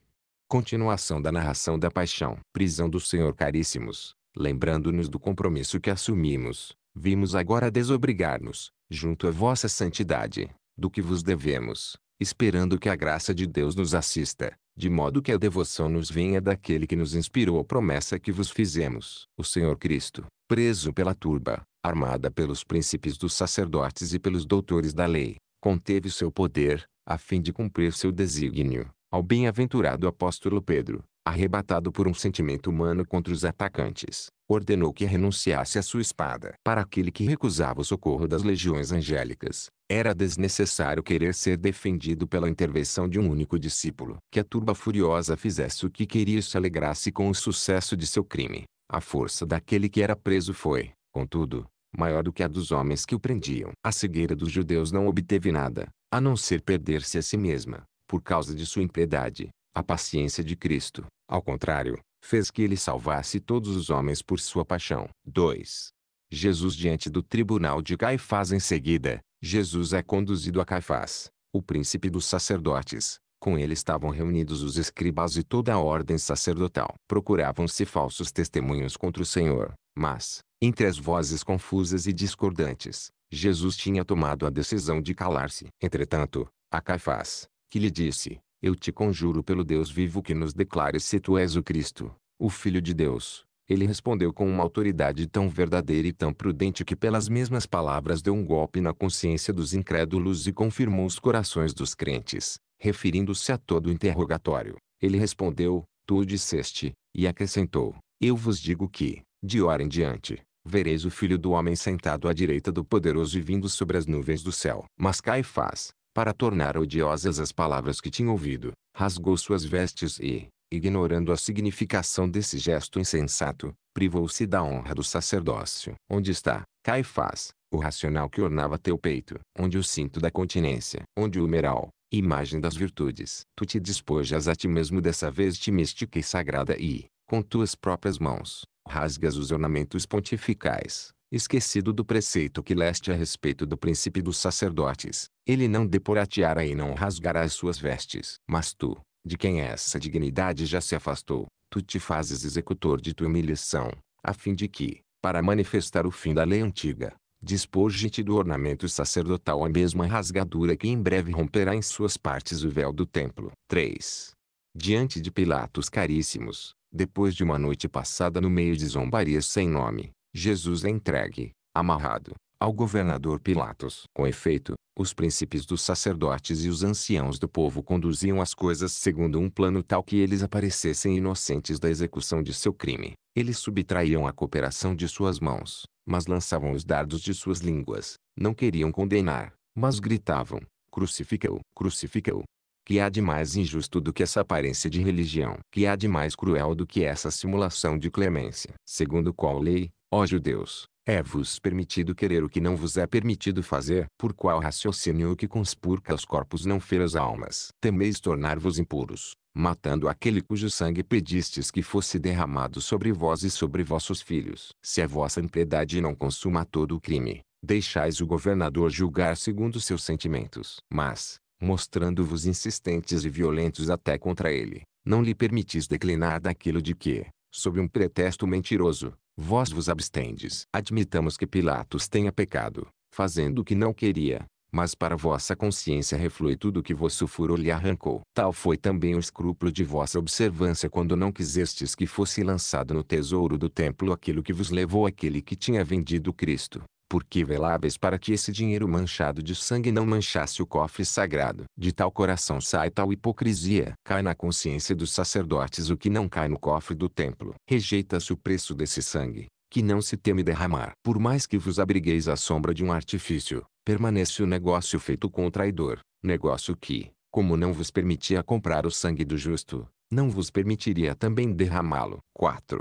Speaker 1: Continuação da narração da paixão. Prisão do Senhor caríssimos. Lembrando-nos do compromisso que assumimos, vimos agora desobrigar-nos, junto à vossa santidade, do que vos devemos, esperando que a graça de Deus nos assista, de modo que a devoção nos venha daquele que nos inspirou a promessa que vos fizemos. O Senhor Cristo, preso pela turba, armada pelos príncipes dos sacerdotes e pelos doutores da lei, conteve seu poder, a fim de cumprir seu desígnio ao bem-aventurado apóstolo Pedro, arrebatado por um sentimento humano contra os atacantes, ordenou que renunciasse à sua espada. Para aquele que recusava o socorro das legiões angélicas, era desnecessário querer ser defendido pela intervenção de um único discípulo. Que a turba furiosa fizesse o que queria e se alegrasse com o sucesso de seu crime. A força daquele que era preso foi, contudo, maior do que a dos homens que o prendiam. A cegueira dos judeus não obteve nada, a não ser perder-se a si mesma por causa de sua impiedade, a paciência de Cristo, ao contrário, fez que ele salvasse todos os homens por sua paixão. 2. Jesus diante do tribunal de Caifás em seguida, Jesus é conduzido a Caifás, o príncipe dos sacerdotes. Com ele estavam reunidos os escribas e toda a ordem sacerdotal. Procuravam-se falsos testemunhos contra o Senhor, mas, entre as vozes confusas e discordantes, Jesus tinha tomado a decisão de calar-se. Entretanto, a Caifás, que lhe disse: Eu te conjuro pelo Deus vivo que nos declares se tu és o Cristo, o Filho de Deus. Ele respondeu com uma autoridade tão verdadeira e tão prudente que pelas mesmas palavras deu um golpe na consciência dos incrédulos e confirmou os corações dos crentes. Referindo-se a todo o interrogatório, ele respondeu: Tu o disseste, e acrescentou: Eu vos digo que, de hora em diante, vereis o Filho do Homem sentado à direita do Poderoso e vindo sobre as nuvens do céu. Mas Caifás, para tornar odiosas as palavras que tinha ouvido, rasgou suas vestes e, ignorando a significação desse gesto insensato, privou-se da honra do sacerdócio. Onde está, Caifás, o racional que ornava teu peito? Onde o cinto da continência? Onde o humeral, imagem das virtudes? Tu te despojas a ti mesmo dessa vez mística e sagrada e, com tuas próprias mãos, rasgas os ornamentos pontificais esquecido do preceito que leste a respeito do príncipe dos sacerdotes, ele não depor tiara e não rasgará as suas vestes. Mas tu, de quem essa dignidade já se afastou, tu te fazes executor de tua humilhação, a fim de que, para manifestar o fim da lei antiga, despoje te do ornamento sacerdotal a mesma rasgadura que em breve romperá em suas partes o véu do templo. 3. Diante de Pilatos caríssimos, depois de uma noite passada no meio de zombarias sem nome, Jesus é entregue, amarrado, ao governador Pilatos. Com efeito, os príncipes dos sacerdotes e os anciãos do povo conduziam as coisas segundo um plano tal que eles aparecessem inocentes da execução de seu crime. Eles subtraíam a cooperação de suas mãos, mas lançavam os dardos de suas línguas. Não queriam condenar, mas gritavam, crucifica-o, crucifica-o. Que há de mais injusto do que essa aparência de religião? Que há de mais cruel do que essa simulação de clemência? Segundo qual lei, Ó judeus, é-vos permitido querer o que não vos é permitido fazer. Por qual raciocínio o que conspurca os corpos não fer as almas? Temeis tornar-vos impuros, matando aquele cujo sangue pedistes que fosse derramado sobre vós e sobre vossos filhos. Se a vossa impiedade não consuma todo o crime, deixais o governador julgar segundo seus sentimentos. Mas, mostrando-vos insistentes e violentos até contra ele, não lhe permitis declinar daquilo de que, sob um pretexto mentiroso, Vós vos abstendes. Admitamos que Pilatos tenha pecado, fazendo o que não queria, mas para vossa consciência reflui tudo o que vos sulfurou lhe arrancou. Tal foi também o escrúpulo de vossa observância quando não quisestes que fosse lançado no tesouro do templo aquilo que vos levou aquele que tinha vendido Cristo porque veláveis para que esse dinheiro manchado de sangue não manchasse o cofre sagrado. De tal coração sai tal hipocrisia. Cai na consciência dos sacerdotes o que não cai no cofre do templo. Rejeita-se o preço desse sangue, que não se teme derramar. Por mais que vos abrigueis à sombra de um artifício, permanece o negócio feito com o traidor, negócio que, como não vos permitia comprar o sangue do justo, não vos permitiria também derramá-lo. 4.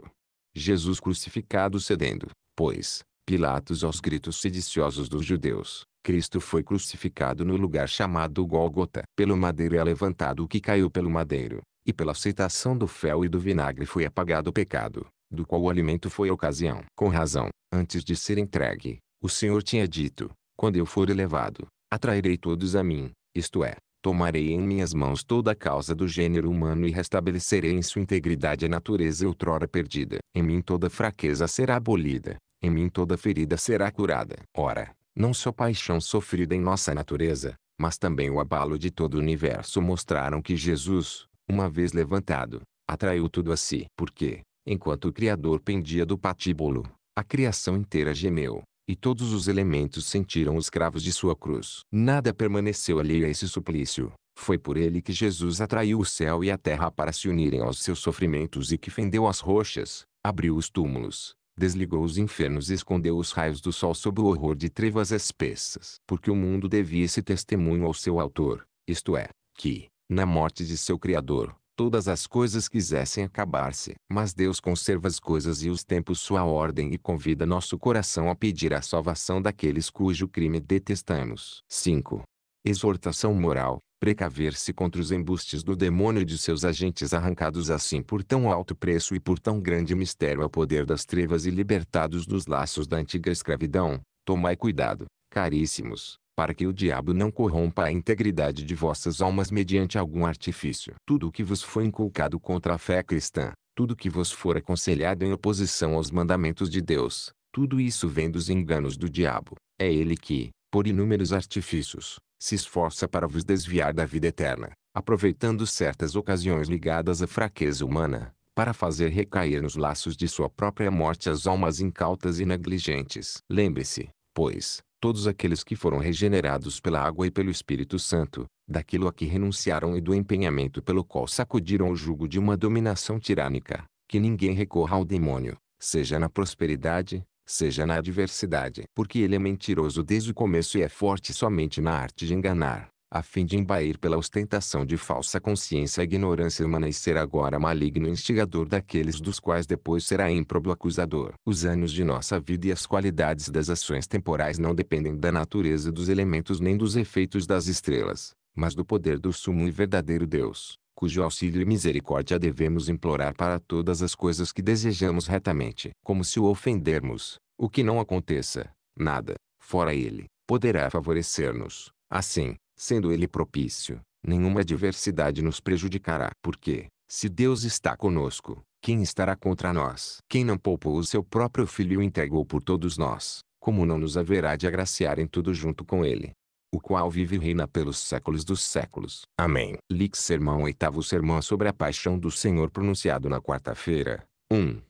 Speaker 1: Jesus crucificado cedendo, pois, Pilatos aos gritos sediciosos dos judeus, Cristo foi crucificado no lugar chamado Gólgota. Pelo madeiro é levantado o que caiu pelo madeiro, e pela aceitação do fel e do vinagre foi apagado o pecado, do qual o alimento foi a ocasião. Com razão, antes de ser entregue, o Senhor tinha dito, quando eu for elevado, atrairei todos a mim, isto é, tomarei em minhas mãos toda a causa do gênero humano e restabelecerei em sua integridade a natureza outrora perdida. Em mim toda fraqueza será abolida, em mim toda ferida será curada. Ora, não só paixão sofrida em nossa natureza, mas também o abalo de todo o universo mostraram que Jesus, uma vez levantado, atraiu tudo a si. Porque, enquanto o Criador pendia do patíbulo, a criação inteira gemeu, e todos os elementos sentiram os cravos de sua cruz. Nada permaneceu alheio a esse suplício. Foi por ele que Jesus atraiu o céu e a terra para se unirem aos seus sofrimentos e que fendeu as rochas, abriu os túmulos, desligou os infernos e escondeu os raios do sol sob o horror de trevas espessas. Porque o mundo devia esse testemunho ao seu autor, isto é, que, na morte de seu Criador, todas as coisas quisessem acabar-se. Mas Deus conserva as coisas e os tempos sua ordem e convida nosso coração a pedir a salvação daqueles cujo crime detestamos. 5. Exortação moral precaver-se contra os embustes do demônio e de seus agentes arrancados assim por tão alto preço e por tão grande mistério ao poder das trevas e libertados dos laços da antiga escravidão, tomai cuidado, caríssimos, para que o diabo não corrompa a integridade de vossas almas mediante algum artifício. Tudo o que vos foi inculcado contra a fé cristã, tudo o que vos for aconselhado em oposição aos mandamentos de Deus, tudo isso vem dos enganos do diabo. É ele que, por inúmeros artifícios, se esforça para vos desviar da vida eterna, aproveitando certas ocasiões ligadas à fraqueza humana, para fazer recair nos laços de sua própria morte as almas incautas e negligentes. Lembre-se, pois, todos aqueles que foram regenerados pela água e pelo Espírito Santo, daquilo a que renunciaram e do empenhamento pelo qual sacudiram o jugo de uma dominação tirânica, que ninguém recorra ao demônio, seja na prosperidade, seja na adversidade. Porque ele é mentiroso desde o começo e é forte somente na arte de enganar, a fim de embair pela ostentação de falsa consciência a ignorância humana e ser agora maligno instigador daqueles dos quais depois será ímprobo acusador. Os anos de nossa vida e as qualidades das ações temporais não dependem da natureza dos elementos nem dos efeitos das estrelas, mas do poder do sumo e verdadeiro Deus cujo auxílio e misericórdia devemos implorar para todas as coisas que desejamos retamente. Como se o ofendermos, o que não aconteça, nada, fora ele, poderá favorecer-nos. Assim, sendo ele propício, nenhuma adversidade nos prejudicará. Porque, se Deus está conosco, quem estará contra nós? Quem não poupou o seu próprio filho e o entregou por todos nós, como não nos haverá de agraciar em tudo junto com ele? o qual vive e reina pelos séculos dos séculos. Amém. Lix Sermão Oitavo Sermão sobre a Paixão do Senhor pronunciado na quarta-feira, 1.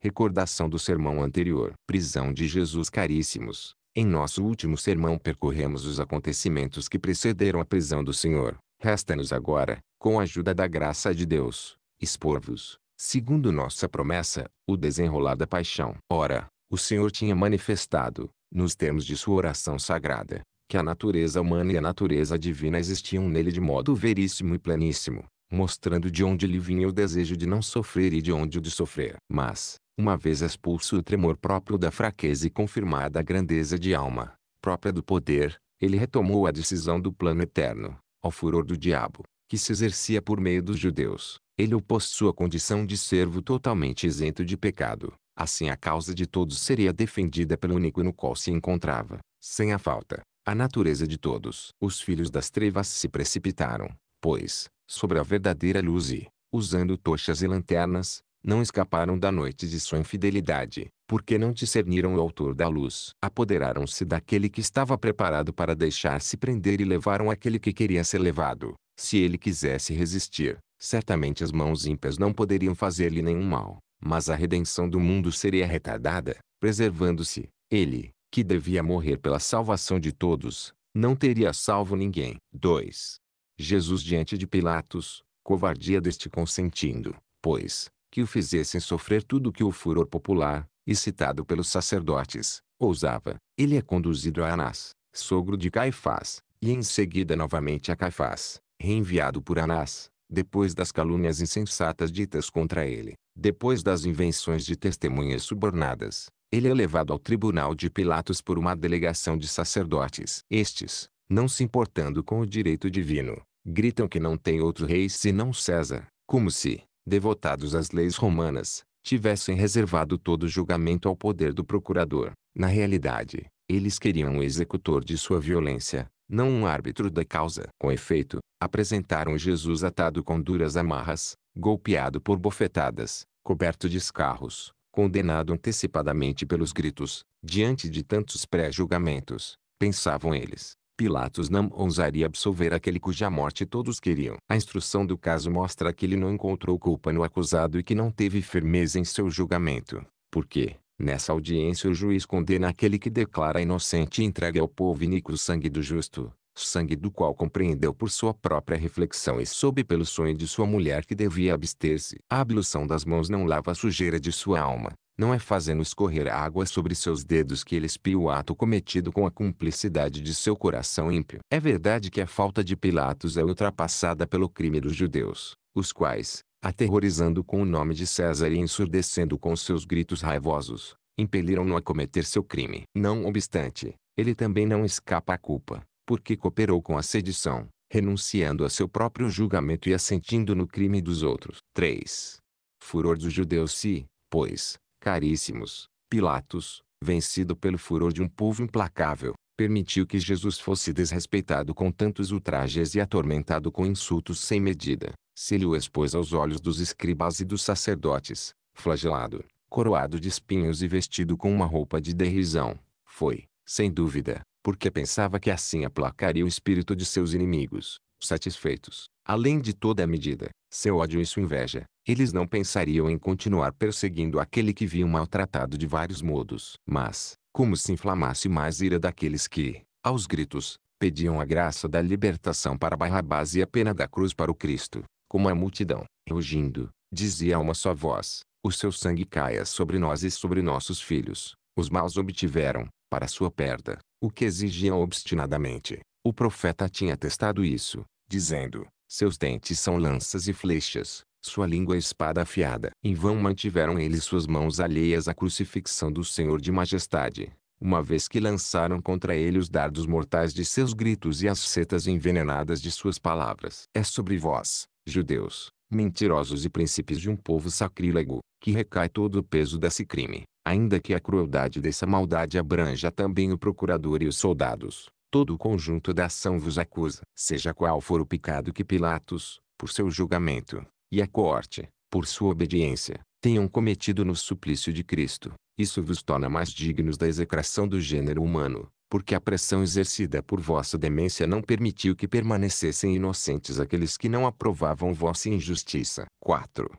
Speaker 1: Recordação do sermão anterior. Prisão de Jesus Caríssimos. Em nosso último sermão percorremos os acontecimentos que precederam a prisão do Senhor. Resta-nos agora, com a ajuda da graça de Deus, expor-vos, segundo nossa promessa, o desenrolar da paixão. Ora, o Senhor tinha manifestado, nos termos de sua oração sagrada, que a natureza humana e a natureza divina existiam nele de modo veríssimo e pleníssimo, mostrando de onde lhe vinha o desejo de não sofrer e de onde o de sofrer. Mas, uma vez expulso o tremor próprio da fraqueza e confirmada a grandeza de alma, própria do poder, ele retomou a decisão do plano eterno, ao furor do diabo, que se exercia por meio dos judeus. Ele opôs sua condição de servo totalmente isento de pecado. Assim a causa de todos seria defendida pelo único no qual se encontrava, sem a falta, a natureza de todos. Os filhos das trevas se precipitaram, pois, sobre a verdadeira luz e, usando tochas e lanternas, não escaparam da noite de sua infidelidade, porque não discerniram o autor da luz. Apoderaram-se daquele que estava preparado para deixar-se prender e levaram aquele que queria ser levado. Se ele quisesse resistir, certamente as mãos ímpias não poderiam fazer-lhe nenhum mal, mas a redenção do mundo seria retardada, preservando-se, ele, que devia morrer pela salvação de todos, não teria salvo ninguém. 2. Jesus diante de Pilatos, covardia deste consentindo, pois, que o fizessem sofrer tudo que o furor popular, excitado pelos sacerdotes, ousava. Ele é conduzido a Anás, sogro de Caifás, e em seguida novamente a Caifás, reenviado por Anás, depois das calúnias insensatas ditas contra ele, depois das invenções de testemunhas subornadas, ele é levado ao tribunal de Pilatos por uma delegação de sacerdotes. Estes, não se importando com o direito divino, gritam que não tem outro rei senão César, como se, devotados às leis romanas, tivessem reservado todo o julgamento ao poder do procurador. Na realidade, eles queriam um executor de sua violência, não um árbitro da causa. Com efeito, apresentaram Jesus atado com duras amarras, golpeado por bofetadas, coberto de escarros, condenado antecipadamente pelos gritos, diante de tantos pré-julgamentos, pensavam eles. Pilatos não ousaria absolver aquele cuja morte todos queriam. A instrução do caso mostra que ele não encontrou culpa no acusado e que não teve firmeza em seu julgamento, porque, nessa audiência o juiz condena aquele que declara inocente e entrega ao povo iníquo o sangue do justo, sangue do qual compreendeu por sua própria reflexão e soube pelo sonho de sua mulher que devia abster-se. A ablução das mãos não lava a sujeira de sua alma, não é fazendo escorrer água sobre seus dedos que ele expia o ato cometido com a cumplicidade de seu coração ímpio. É verdade que a falta de Pilatos é ultrapassada pelo crime dos judeus, os quais, aterrorizando com o nome de César e ensurdecendo com seus gritos raivosos, impeliram-no a cometer seu crime. Não obstante, ele também não escapa à culpa, porque cooperou com a sedição, renunciando a seu próprio julgamento e assentindo no crime dos outros. 3. Furor dos judeus se, pois, caríssimos, Pilatos, vencido pelo furor de um povo implacável, permitiu que Jesus fosse desrespeitado com tantos ultrajes e atormentado com insultos sem medida. Se lhe o expôs aos olhos dos escribas e dos sacerdotes, flagelado, coroado de espinhos e vestido com uma roupa de derrisão, foi, sem dúvida, porque pensava que assim aplacaria o espírito de seus inimigos. Satisfeitos, além de toda a medida, seu ódio e sua inveja, eles não pensariam em continuar perseguindo aquele que viam maltratado de vários modos. Mas, como se inflamasse mais a ira daqueles que, aos gritos, pediam a graça da libertação para Barrabás e a pena da cruz para o Cristo, como a multidão, rugindo, dizia a uma só voz, o seu sangue caia sobre nós e sobre nossos filhos. Os maus obtiveram, para sua perda, o que exigiam obstinadamente. O profeta tinha testado isso, dizendo, seus dentes são lanças e flechas, sua língua é espada afiada. Em vão mantiveram eles suas mãos alheias à crucifixão do Senhor de majestade, uma vez que lançaram contra ele os dardos mortais de seus gritos e as setas envenenadas de suas palavras. É sobre vós, judeus, mentirosos e príncipes de um povo sacrílego, que recai todo o peso desse crime ainda que a crueldade dessa maldade abranja também o procurador e os soldados, todo o conjunto da ação vos acusa, seja qual for o pecado que Pilatos, por seu julgamento, e a corte, por sua obediência, tenham cometido no suplício de Cristo. Isso vos torna mais dignos da execração do gênero humano, porque a pressão exercida por vossa demência não permitiu que permanecessem inocentes aqueles que não aprovavam vossa injustiça. 4.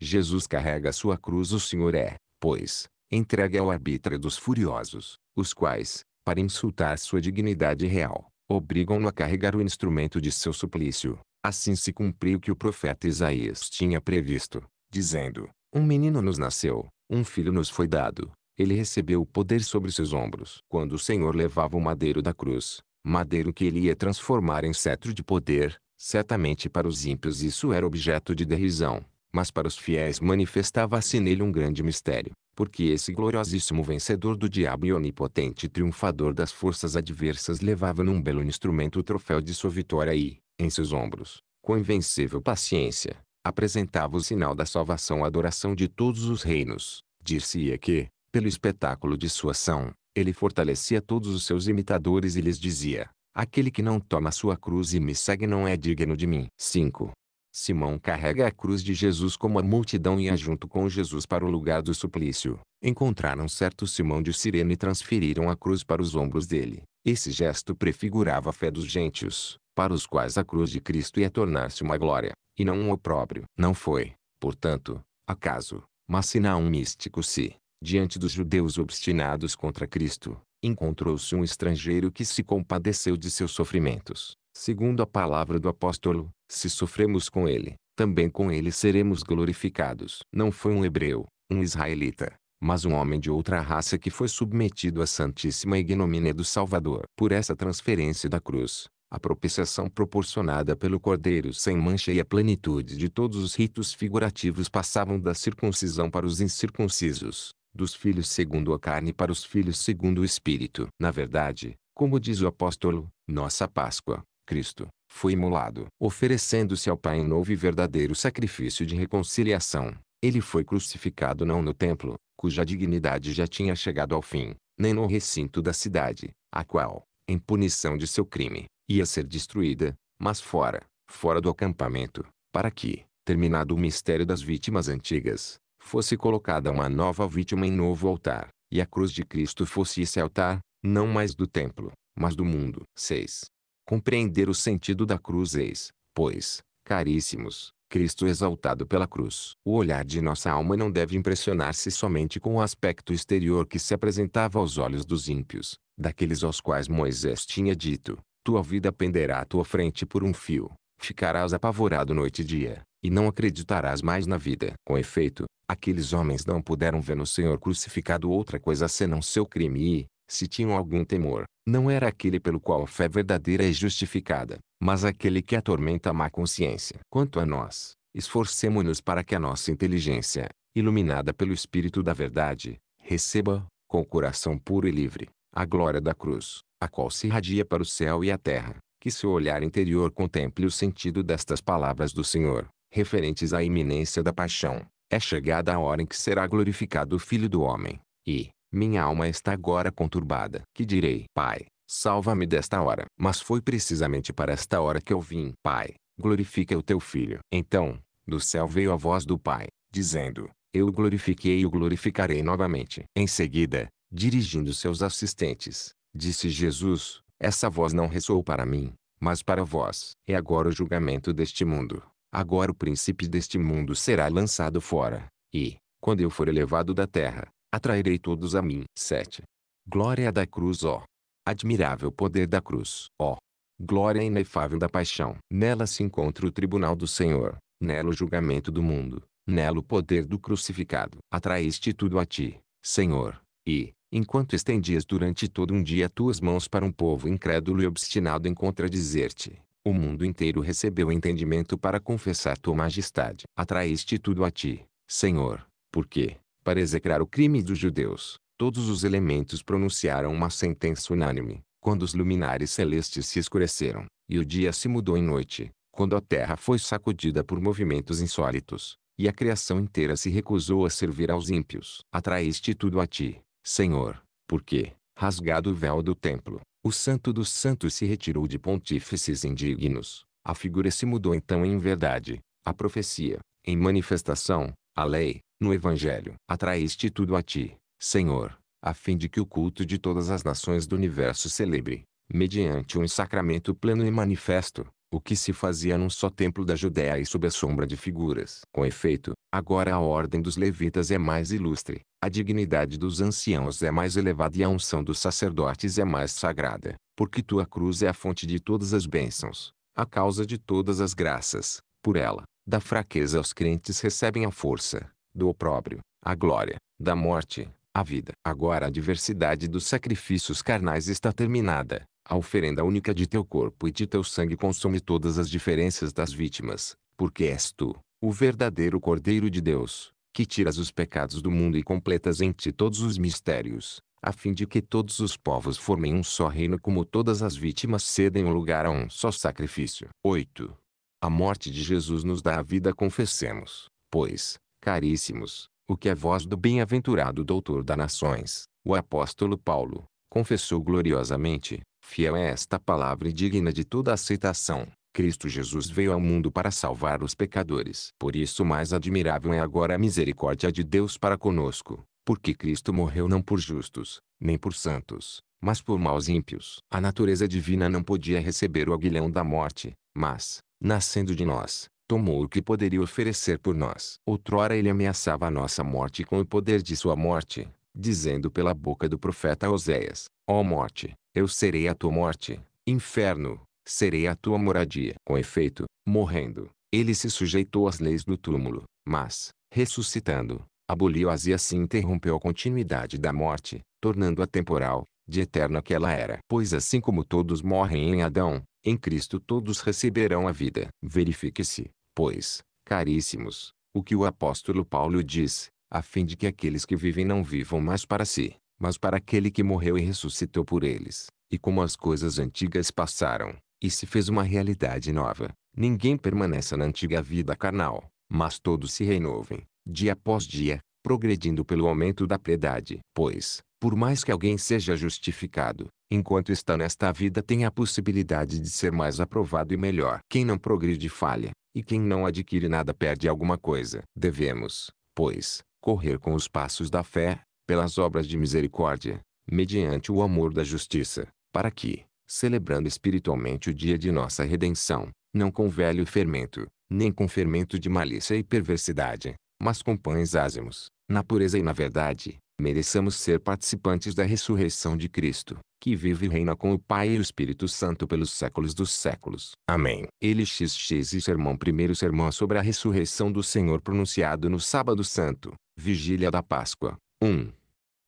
Speaker 1: Jesus carrega a sua cruz o Senhor é, pois, entregue ao arbítrio dos furiosos, os quais, para insultar sua dignidade real, obrigam-no a carregar o instrumento de seu suplício. Assim se cumpriu o que o profeta Isaías tinha previsto, dizendo, Um menino nos nasceu, um filho nos foi dado, ele recebeu o poder sobre seus ombros. Quando o Senhor levava o madeiro da cruz, madeiro que ele ia transformar em cetro de poder, certamente para os ímpios isso era objeto de derrisão, mas para os fiéis manifestava-se nele um grande mistério porque esse gloriosíssimo vencedor do diabo e onipotente triunfador das forças adversas levava num belo instrumento o troféu de sua vitória e, em seus ombros, com invencível paciência, apresentava o sinal da salvação à adoração de todos os reinos. Dir-se-ia que, pelo espetáculo de sua ação, ele fortalecia todos os seus imitadores e lhes dizia: Aquele que não toma sua cruz e me segue não é digno de mim. 5. Simão carrega a cruz de Jesus como a multidão ia junto com Jesus para o lugar do suplício. Encontraram certo Simão de Sirene e transferiram a cruz para os ombros dele. Esse gesto prefigurava a fé dos gentios, para os quais a cruz de Cristo ia tornar-se uma glória, e não um opróbrio. Não foi, portanto, acaso, mas sinal um místico se, diante dos judeus obstinados contra Cristo, encontrou-se um estrangeiro que se compadeceu de seus sofrimentos, Segundo a palavra do apóstolo, se sofremos com ele, também com ele seremos glorificados. Não foi um hebreu, um israelita, mas um homem de outra raça que foi submetido à santíssima ignomínia do Salvador. Por essa transferência da cruz, a propiciação proporcionada pelo Cordeiro sem mancha e a plenitude de todos os ritos figurativos passavam da circuncisão para os incircuncisos, dos filhos segundo a carne para os filhos segundo o Espírito. Na verdade, como diz o apóstolo, nossa Páscoa, Cristo, foi imolado, oferecendo-se ao Pai em novo e verdadeiro sacrifício de reconciliação. Ele foi crucificado não no templo, cuja dignidade já tinha chegado ao fim, nem no recinto da cidade, a qual, em punição de seu crime, ia ser destruída, mas fora, fora do acampamento, para que, terminado o mistério das vítimas antigas, fosse colocada uma nova vítima em novo altar, e a cruz de Cristo fosse esse altar, não mais do templo, mas do mundo. 6 compreender o sentido da cruz eis, pois, caríssimos, Cristo exaltado pela cruz. O olhar de nossa alma não deve impressionar-se somente com o aspecto exterior que se apresentava aos olhos dos ímpios, daqueles aos quais Moisés tinha dito, tua vida penderá à tua frente por um fio, ficarás apavorado noite e dia, e não acreditarás mais na vida. Com efeito, aqueles homens não puderam ver no Senhor crucificado outra coisa senão seu crime e, se tinham algum temor, não era aquele pelo qual a fé verdadeira é justificada, mas aquele que atormenta a má consciência. Quanto a nós, esforcemo-nos para que a nossa inteligência, iluminada pelo Espírito da Verdade, receba, com o coração puro e livre, a glória da cruz, a qual se irradia para o céu e a terra. Que seu olhar interior contemple o sentido destas palavras do Senhor, referentes à iminência da paixão. É chegada a hora em que será glorificado o Filho do Homem. E, minha alma está agora conturbada. Que direi? Pai, salva-me desta hora. Mas foi precisamente para esta hora que eu vim. Pai, glorifica o teu filho. Então, do céu veio a voz do Pai, dizendo: Eu o glorifiquei e o glorificarei novamente. Em seguida, dirigindo seus assistentes, disse Jesus: Essa voz não ressoou para mim, mas para vós. É agora o julgamento deste mundo. Agora o príncipe deste mundo será lançado fora. E, quando eu for elevado da terra, atrairei todos a mim. 7. Glória da cruz ó. Admirável poder da cruz ó. Glória inefável da paixão. Nela se encontra o tribunal do Senhor, nela o julgamento do mundo, nela o poder do crucificado. Atraíste tudo a ti, Senhor, e, enquanto estendias durante todo um dia tuas mãos para um povo incrédulo e obstinado em contradizer-te, o mundo inteiro recebeu entendimento para confessar tua majestade. Atraíste tudo a ti, Senhor, porque, para execrar o crime dos judeus, todos os elementos pronunciaram uma sentença unânime. Quando os luminares celestes se escureceram, e o dia se mudou em noite, quando a terra foi sacudida por movimentos insólitos, e a criação inteira se recusou a servir aos ímpios. Atraíste tudo a ti, Senhor, porque, rasgado o véu do templo, o santo dos santos se retirou de pontífices indignos. A figura se mudou então em verdade, a profecia, em manifestação, a lei, no Evangelho, atraíste tudo a ti, Senhor, a fim de que o culto de todas as nações do universo celebre, mediante um sacramento pleno e manifesto, o que se fazia num só templo da Judéia e sob a sombra de figuras. Com efeito, agora a ordem dos levitas é mais ilustre, a dignidade dos anciãos é mais elevada e a unção dos sacerdotes é mais sagrada, porque tua cruz é a fonte de todas as bênçãos, a causa de todas as graças, por ela, da fraqueza os crentes recebem a força, do opróbrio, a glória, da morte, a vida. Agora a diversidade dos sacrifícios carnais está terminada. A oferenda única de teu corpo e de teu sangue consome todas as diferenças das vítimas, porque és tu, o verdadeiro Cordeiro de Deus, que tiras os pecados do mundo e completas em ti todos os mistérios, a fim de que todos os povos formem um só reino como todas as vítimas cedem o lugar a um só sacrifício. 8. A morte de Jesus nos dá a vida confessemos, pois, caríssimos, o que a é voz do bem-aventurado doutor das nações, o apóstolo Paulo, confessou gloriosamente, fiel é esta palavra e digna de toda aceitação. Cristo Jesus veio ao mundo para salvar os pecadores. Por isso mais admirável é agora a misericórdia de Deus para conosco, porque Cristo morreu não por justos, nem por santos, mas por maus ímpios. A natureza divina não podia receber o aguilhão da morte, mas, nascendo de nós, tomou o que poderia oferecer por nós. Outrora ele ameaçava a nossa morte com o poder de sua morte, dizendo pela boca do profeta Oséias: Ó oh morte, eu serei a tua morte, inferno, serei a tua moradia. Com efeito, morrendo, ele se sujeitou às leis do túmulo, mas, ressuscitando, aboliu-as e assim interrompeu a continuidade da morte, tornando-a temporal, de eterna que ela era. Pois assim como todos morrem em Adão, em Cristo todos receberão a vida. Verifique-se, pois, caríssimos, o que o apóstolo Paulo diz, a fim de que aqueles que vivem não vivam mais para si, mas para aquele que morreu e ressuscitou por eles. E como as coisas antigas passaram, e se fez uma realidade nova, ninguém permaneça na antiga vida carnal, mas todos se renovem, dia após dia, progredindo pelo aumento da piedade. Pois, por mais que alguém seja justificado, Enquanto está nesta vida tem a possibilidade de ser mais aprovado e melhor. Quem não progride falha, e quem não adquire nada perde alguma coisa. Devemos, pois, correr com os passos da fé, pelas obras de misericórdia, mediante o amor da justiça, para que, celebrando espiritualmente o dia de nossa redenção, não com velho fermento, nem com fermento de malícia e perversidade, mas com pães ázimos, na pureza e na verdade, mereçamos ser participantes da ressurreição de Cristo, que vive e reina com o Pai e o Espírito Santo pelos séculos dos séculos. Amém. XX e Sermão Primeiro Sermão sobre a ressurreição do Senhor pronunciado no Sábado Santo, Vigília da Páscoa. 1.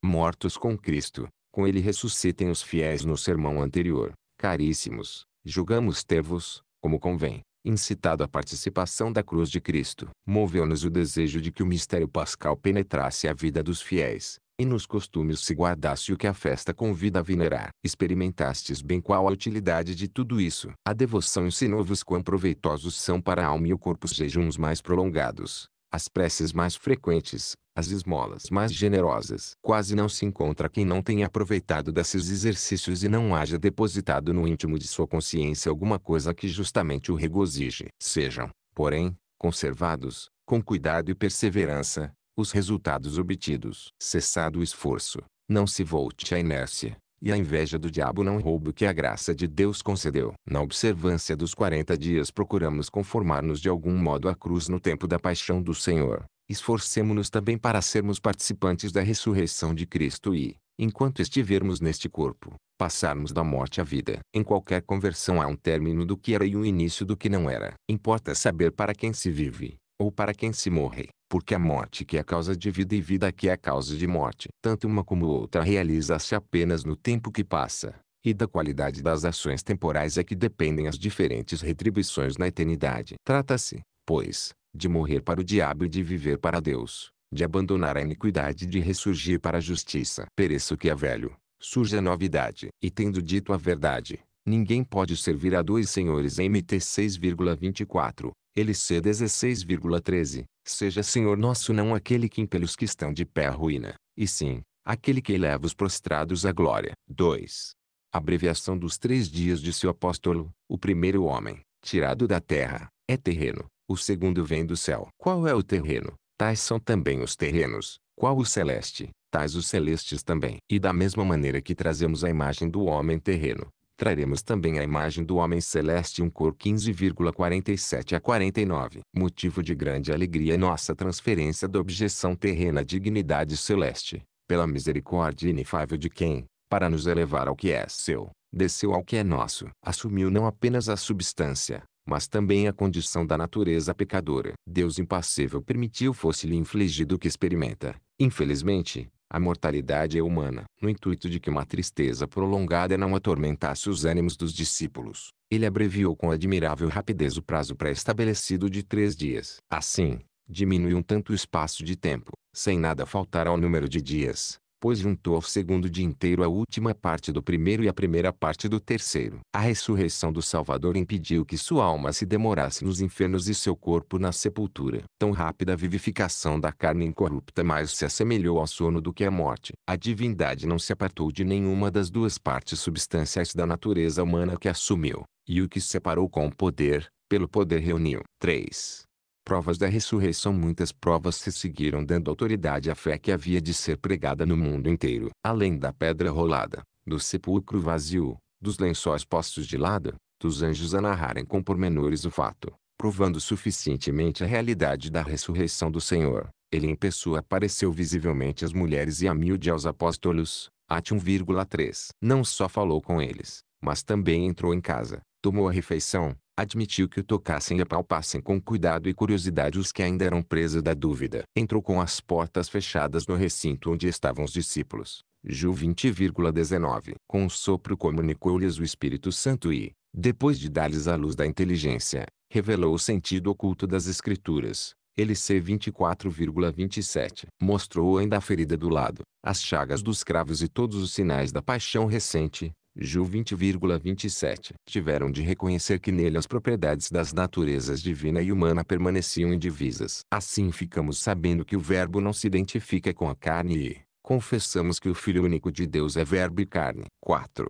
Speaker 1: Mortos com Cristo, com ele ressuscitem os fiéis no sermão anterior. Caríssimos, julgamos ter-vos, como convém, incitado à participação da cruz de Cristo, moveu-nos o desejo de que o mistério pascal penetrasse a vida dos fiéis, e nos costumes se guardasse o que a festa convida a venerar. Experimentastes bem qual a utilidade de tudo isso. A devoção ensinou-vos quão proveitosos são para a alma e o corpo os jejuns mais prolongados, as preces mais frequentes, as esmolas mais generosas. Quase não se encontra quem não tenha aproveitado desses exercícios e não haja depositado no íntimo de sua consciência alguma coisa que justamente o regozije. Sejam, porém, conservados, com cuidado e perseverança, os resultados obtidos. Cessado o esforço, não se volte à inércia, e a inveja do diabo não é rouba o que a graça de Deus concedeu. Na observância dos 40 dias procuramos conformar-nos de algum modo à cruz no tempo da paixão do Senhor. Esforcemo-nos também para sermos participantes da ressurreição de Cristo e, enquanto estivermos neste corpo, passarmos da morte à vida. Em qualquer conversão há um término do que era e um início do que não era. Importa saber para quem se vive, ou para quem se morre porque a morte que é causa de vida e vida que é causa de morte, tanto uma como outra realiza-se apenas no tempo que passa, e da qualidade das ações temporais é que dependem as diferentes retribuições na eternidade. Trata-se, pois, de morrer para o diabo e de viver para Deus, de abandonar a iniquidade e de ressurgir para a justiça. Pereça o que é velho, surge a novidade. E tendo dito a verdade, Ninguém pode servir a dois senhores MT 6,24, LC 16,13. Seja Senhor nosso não aquele que impele os que estão de pé à ruína, e sim, aquele que eleva os prostrados à glória. 2. Abreviação dos três dias de seu apóstolo, o primeiro homem, tirado da terra, é terreno, o segundo vem do céu. Qual é o terreno? Tais são também os terrenos. Qual o celeste? Tais os celestes também. E da mesma maneira que trazemos a imagem do homem terreno, traremos também a imagem do homem celeste um cor 15,47 a 49. Motivo de grande alegria é nossa transferência da objeção terrena à dignidade celeste, pela misericórdia inefável de quem, para nos elevar ao que é seu, desceu ao que é nosso. Assumiu não apenas a substância, mas também a condição da natureza pecadora. Deus impassível permitiu fosse-lhe infligido o que experimenta. Infelizmente, a mortalidade é humana. No intuito de que uma tristeza prolongada não atormentasse os ânimos dos discípulos, ele abreviou com admirável rapidez o prazo pré-estabelecido de três dias. Assim, diminuiu um tanto o espaço de tempo, sem nada faltar ao número de dias, pois juntou ao segundo dia inteiro a última parte do primeiro e a primeira parte do terceiro. A ressurreição do Salvador impediu que sua alma se demorasse nos infernos e seu corpo na sepultura. Tão rápida vivificação da carne incorrupta mais se assemelhou ao sono do que à morte. A divindade não se apartou de nenhuma das duas partes substanciais da natureza humana que assumiu, e o que separou com o poder, pelo poder reuniu. 3 provas da ressurreição muitas provas se seguiram dando autoridade à fé que havia de ser pregada no mundo inteiro. Além da pedra rolada, do sepulcro vazio, dos lençóis postos de lado, dos anjos a narrarem com pormenores o fato, provando suficientemente a realidade da ressurreição do Senhor. Ele em pessoa apareceu visivelmente às mulheres e a miúde aos apóstolos, at 1,3. Não só falou com eles, mas também entrou em casa, tomou a refeição, admitiu que o tocassem e apalpassem com cuidado e curiosidade os que ainda eram presa da dúvida. Entrou com as portas fechadas no recinto onde estavam os discípulos. Ju 20,19 Com um sopro comunicou-lhes o Espírito Santo e, depois de dar-lhes a luz da inteligência, revelou o sentido oculto das Escrituras. LC 24,27 Mostrou ainda a ferida do lado, as chagas dos cravos e todos os sinais da paixão recente, Ju 20,27, tiveram de reconhecer que nele as propriedades das naturezas divina e humana permaneciam indivisas. Assim ficamos sabendo que o Verbo não se identifica com a carne e confessamos que o Filho único de Deus é Verbo e carne. 4.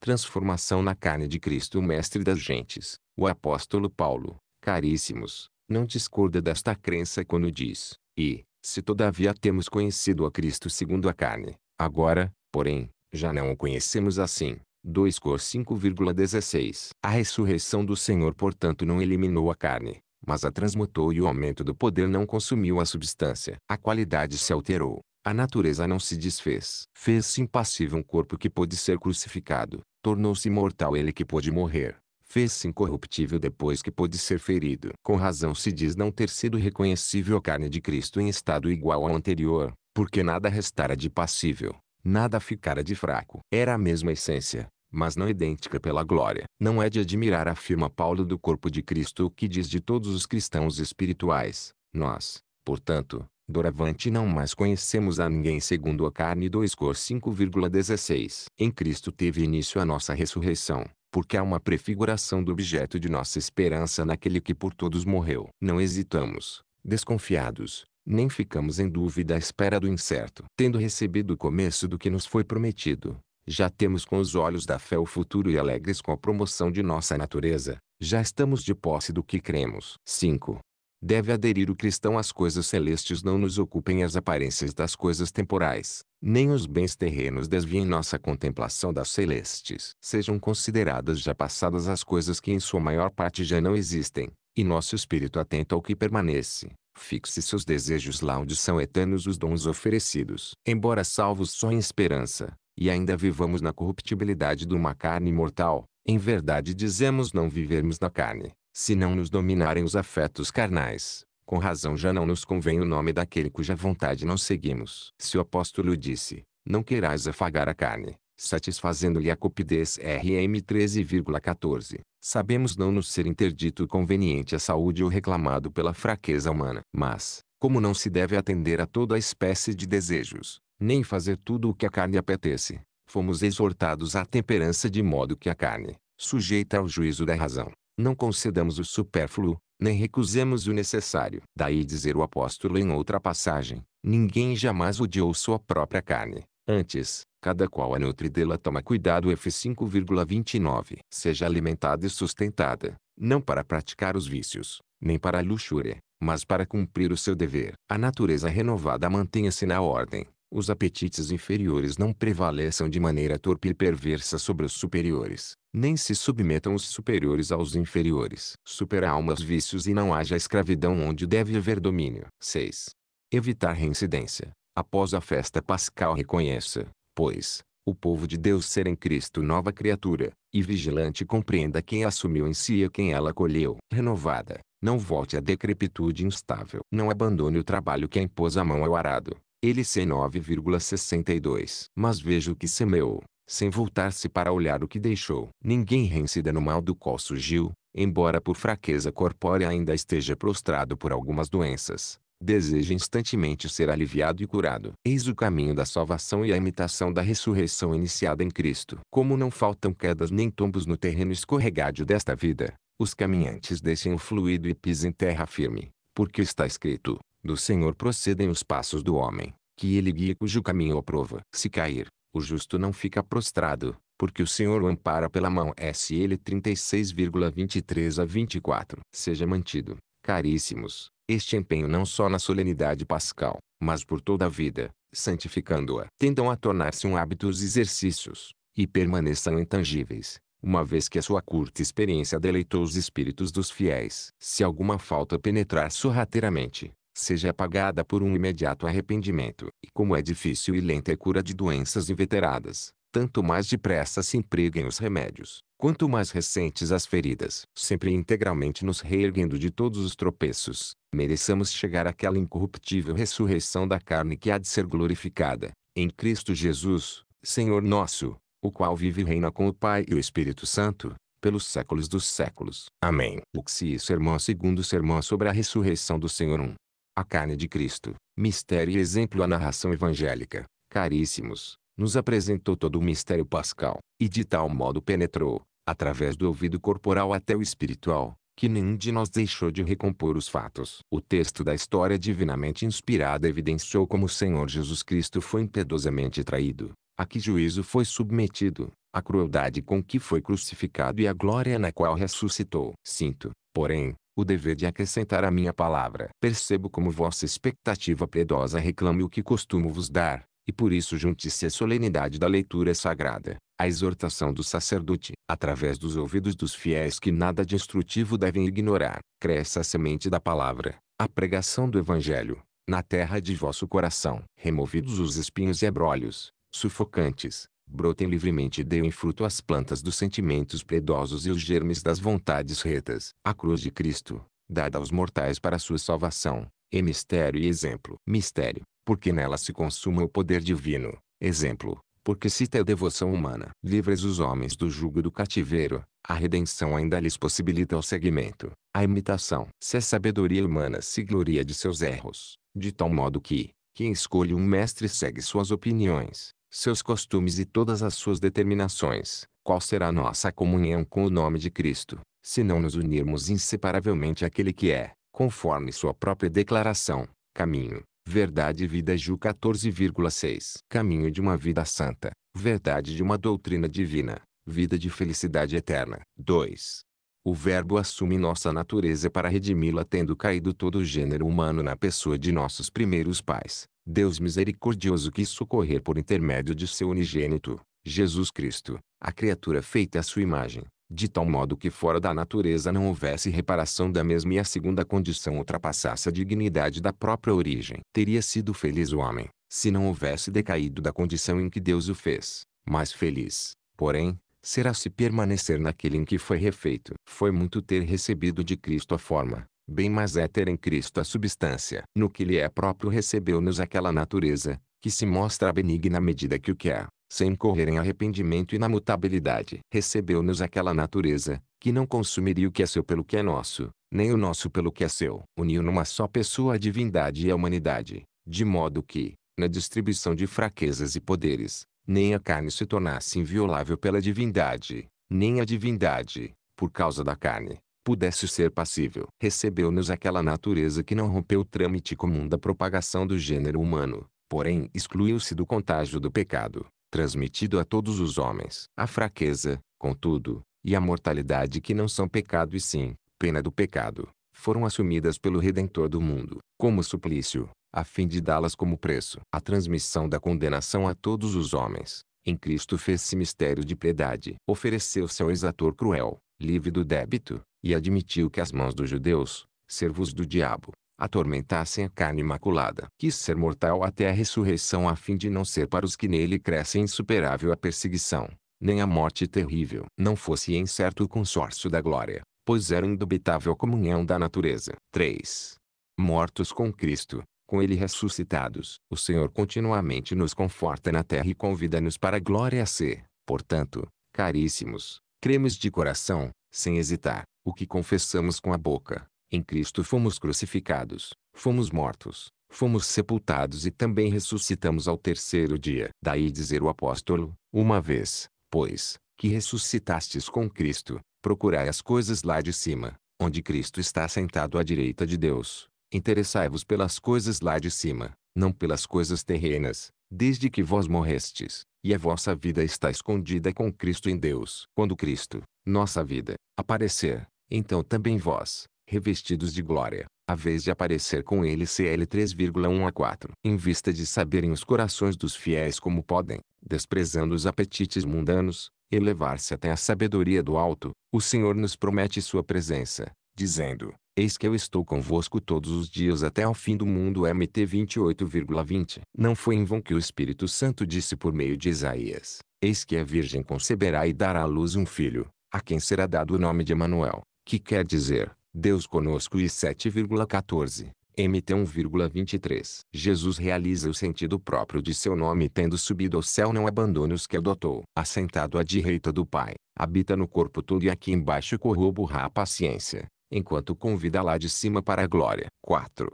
Speaker 1: Transformação na carne de Cristo, o Mestre das Gentes. O apóstolo Paulo, caríssimos, não discorda desta crença quando diz: E, se todavia temos conhecido a Cristo segundo a carne, agora, porém, já não o conhecemos assim. 2 Cor 5,16 A ressurreição do Senhor portanto não eliminou a carne, mas a transmutou e o aumento do poder não consumiu a substância. A qualidade se alterou. A natureza não se desfez. Fez-se impassível um corpo que pôde ser crucificado. Tornou-se mortal ele que pôde morrer. Fez-se incorruptível depois que pôde ser ferido. Com razão se diz não ter sido reconhecível a carne de Cristo em estado igual ao anterior, porque nada restara de passível. Nada ficara de fraco. Era a mesma essência, mas não idêntica pela glória. Não é de admirar afirma Paulo do corpo de Cristo o que diz de todos os cristãos espirituais. Nós, portanto, doravante não mais conhecemos a ninguém segundo a carne 2 Cor 5,16. Em Cristo teve início a nossa ressurreição, porque há uma prefiguração do objeto de nossa esperança naquele que por todos morreu. Não hesitamos, desconfiados, nem ficamos em dúvida à espera do incerto. Tendo recebido o começo do que nos foi prometido, já temos com os olhos da fé o futuro e alegres com a promoção de nossa natureza, já estamos de posse do que cremos. 5. Deve aderir o cristão às coisas celestes não nos ocupem as aparências das coisas temporais, nem os bens terrenos desviem nossa contemplação das celestes. Sejam consideradas já passadas as coisas que em sua maior parte já não existem, e nosso espírito atento ao que permanece. Fixe seus desejos lá onde são eternos os dons oferecidos. Embora salvos só em esperança, e ainda vivamos na corruptibilidade de uma carne mortal, em verdade dizemos não vivermos na carne, se não nos dominarem os afetos carnais. Com razão já não nos convém o nome daquele cuja vontade não seguimos. Se o apóstolo disse, não querais afagar a carne, satisfazendo-lhe a cupidez RM 13,14. Sabemos não nos ser interdito o conveniente à saúde ou reclamado pela fraqueza humana. Mas, como não se deve atender a toda espécie de desejos, nem fazer tudo o que a carne apetece, fomos exortados à temperança de modo que a carne, sujeita ao juízo da razão, não concedamos o supérfluo, nem recusemos o necessário. Daí dizer o apóstolo em outra passagem, ninguém jamais odiou sua própria carne. Antes, cada qual a nutre dela toma cuidado F5,29. Seja alimentada e sustentada, não para praticar os vícios, nem para a luxúria, mas para cumprir o seu dever. A natureza renovada mantenha-se na ordem. Os apetites inferiores não prevaleçam de maneira torpe e perversa sobre os superiores, nem se submetam os superiores aos inferiores. supera almas os vícios e não haja escravidão onde deve haver domínio. 6. Evitar reincidência. Após a festa pascal reconheça, pois, o povo de Deus ser em Cristo nova criatura, e vigilante compreenda quem assumiu em si e quem ela colheu. Renovada, não volte à decrepitude instável. Não abandone o trabalho que impôs a mão ao arado. Ele se 9,62. Mas veja o que semeou, sem voltar-se para olhar o que deixou. Ninguém reincida no mal do qual surgiu, embora por fraqueza corpórea ainda esteja prostrado por algumas doenças deseja instantemente ser aliviado e curado. Eis o caminho da salvação e a imitação da ressurreição iniciada em Cristo. Como não faltam quedas nem tombos no terreno escorregadio desta vida, os caminhantes descem o fluido e pisem terra firme, porque está escrito, do Senhor procedem os passos do homem, que ele guia cujo caminho aprova. Se cair, o justo não fica prostrado, porque o Senhor o ampara pela mão SL 36,23 a 24. Seja mantido, caríssimos, este empenho não só na solenidade pascal, mas por toda a vida, santificando-a, tendam a tornar-se um hábito os exercícios, e permaneçam intangíveis, uma vez que a sua curta experiência deleitou os espíritos dos fiéis. Se alguma falta penetrar sorrateiramente, seja apagada por um imediato arrependimento, e como é difícil e lenta a cura de doenças inveteradas, tanto mais depressa se empreguem os remédios, quanto mais recentes as feridas, sempre integralmente nos reerguendo de todos os tropeços, mereçamos chegar àquela incorruptível ressurreição da carne que há de ser glorificada, em Cristo Jesus, Senhor nosso, o qual vive e reina com o Pai e o Espírito Santo, pelos séculos dos séculos. Amém. Uxi Sermão segundo Sermão sobre a ressurreição do Senhor 1. A carne de Cristo, mistério e exemplo a narração evangélica, caríssimos, nos apresentou todo o mistério pascal, e de tal modo penetrou, através do ouvido corporal até o espiritual, que nenhum de nós deixou de recompor os fatos. O texto da história divinamente inspirada evidenciou como o Senhor Jesus Cristo foi impiedosamente traído, a que juízo foi submetido, a crueldade com que foi crucificado e a glória na qual ressuscitou. Sinto, porém, o dever de acrescentar a minha palavra. Percebo como vossa expectativa piedosa reclame o que costumo vos dar, e por isso junte-se à solenidade da leitura sagrada a exortação do sacerdote, através dos ouvidos dos fiéis que nada de instrutivo devem ignorar, cresça a semente da palavra, a pregação do Evangelho, na terra de vosso coração. Removidos os espinhos e abrolhos, sufocantes, brotem livremente e deem fruto às plantas dos sentimentos predosos e os germes das vontades retas. A cruz de Cristo, dada aos mortais para sua salvação, é mistério e exemplo. Mistério, porque nela se consuma o poder divino. Exemplo, porque se teu devoção humana livres os homens do jugo do cativeiro, a redenção ainda lhes possibilita o seguimento, a imitação. Se a sabedoria humana se gloria de seus erros, de tal modo que, quem escolhe um mestre segue suas opiniões, seus costumes e todas as suas determinações, qual será nossa comunhão com o nome de Cristo, se não nos unirmos inseparavelmente àquele que é, conforme sua própria declaração, caminho, Verdade e Vida Ju 14,6 Caminho de uma Vida Santa, Verdade de uma Doutrina Divina, Vida de Felicidade Eterna. 2. O Verbo assume nossa natureza para redimi-la, tendo caído todo o gênero humano na pessoa de nossos primeiros pais. Deus misericordioso quis socorrer por intermédio de seu unigênito, Jesus Cristo, a criatura feita à sua imagem, de tal modo que fora da natureza não houvesse reparação da mesma e a segunda condição ultrapassasse a dignidade da própria origem. Teria sido feliz o homem, se não houvesse decaído da condição em que Deus o fez, mais feliz, porém, será se permanecer naquele em que foi refeito. Foi muito ter recebido de Cristo a forma, bem mais é ter em Cristo a substância. No que lhe é próprio recebeu-nos aquela natureza, que se mostra benigna à medida que o que é, sem correr em arrependimento e na mutabilidade. Recebeu-nos aquela natureza, que não consumiria o que é seu pelo que é nosso, nem o nosso pelo que é seu. Uniu numa só pessoa a divindade e a humanidade, de modo que, na distribuição de fraquezas e poderes, nem a carne se tornasse inviolável pela divindade, nem a divindade, por causa da carne, pudesse ser passível. Recebeu-nos aquela natureza que não rompeu o trâmite comum da propagação do gênero humano, porém excluiu-se do contágio do pecado, transmitido a todos os homens. A fraqueza, contudo, e a mortalidade que não são pecado e sim, pena do pecado, foram assumidas pelo Redentor do mundo, como suplício, a fim de dá-las como preço. A transmissão da condenação a todos os homens, em Cristo fez-se mistério de piedade. Ofereceu-se ao exator cruel, livre do débito, e admitiu que as mãos dos judeus, servos do diabo, atormentassem a carne imaculada. Quis ser mortal até a ressurreição a fim de não ser para os que nele crescem insuperável a perseguição, nem a morte terrível. Não fosse em certo o consórcio da glória, pois era indubitável comunhão da natureza. 3. Mortos com Cristo, com ele ressuscitados. O Senhor continuamente nos conforta na terra e convida-nos para a glória a ser. Portanto, caríssimos, cremos de coração, sem hesitar, o que confessamos com a boca, em Cristo fomos crucificados, fomos mortos, fomos sepultados e também ressuscitamos ao terceiro dia. Daí dizer o apóstolo, uma vez, pois, que ressuscitastes com Cristo, procurai as coisas lá de cima, onde Cristo está sentado à direita de Deus. Interessai-vos pelas coisas lá de cima, não pelas coisas terrenas, desde que vós morrestes, e a vossa vida está escondida com Cristo em Deus. Quando Cristo, nossa vida, aparecer, então também vós, revestidos de glória, a vez de aparecer com ele CL 3,1 a 4. Em vista de saberem os corações dos fiéis como podem, desprezando os apetites mundanos, elevar-se até a sabedoria do alto, o Senhor nos promete sua presença, dizendo, Eis que eu estou convosco todos os dias até ao fim do mundo MT 28,20 Não foi em vão que o Espírito Santo disse por meio de Isaías, Eis que a Virgem conceberá e dará à luz um filho, a quem será dado o nome de Emanuel, que quer dizer, Deus conosco e 7,14. MT 1,23 Jesus realiza o sentido próprio de seu nome tendo subido ao céu não abandona os que adotou. Assentado à direita do Pai, habita no corpo todo e aqui embaixo corrobora a paciência, enquanto convida lá de cima para a glória. 4.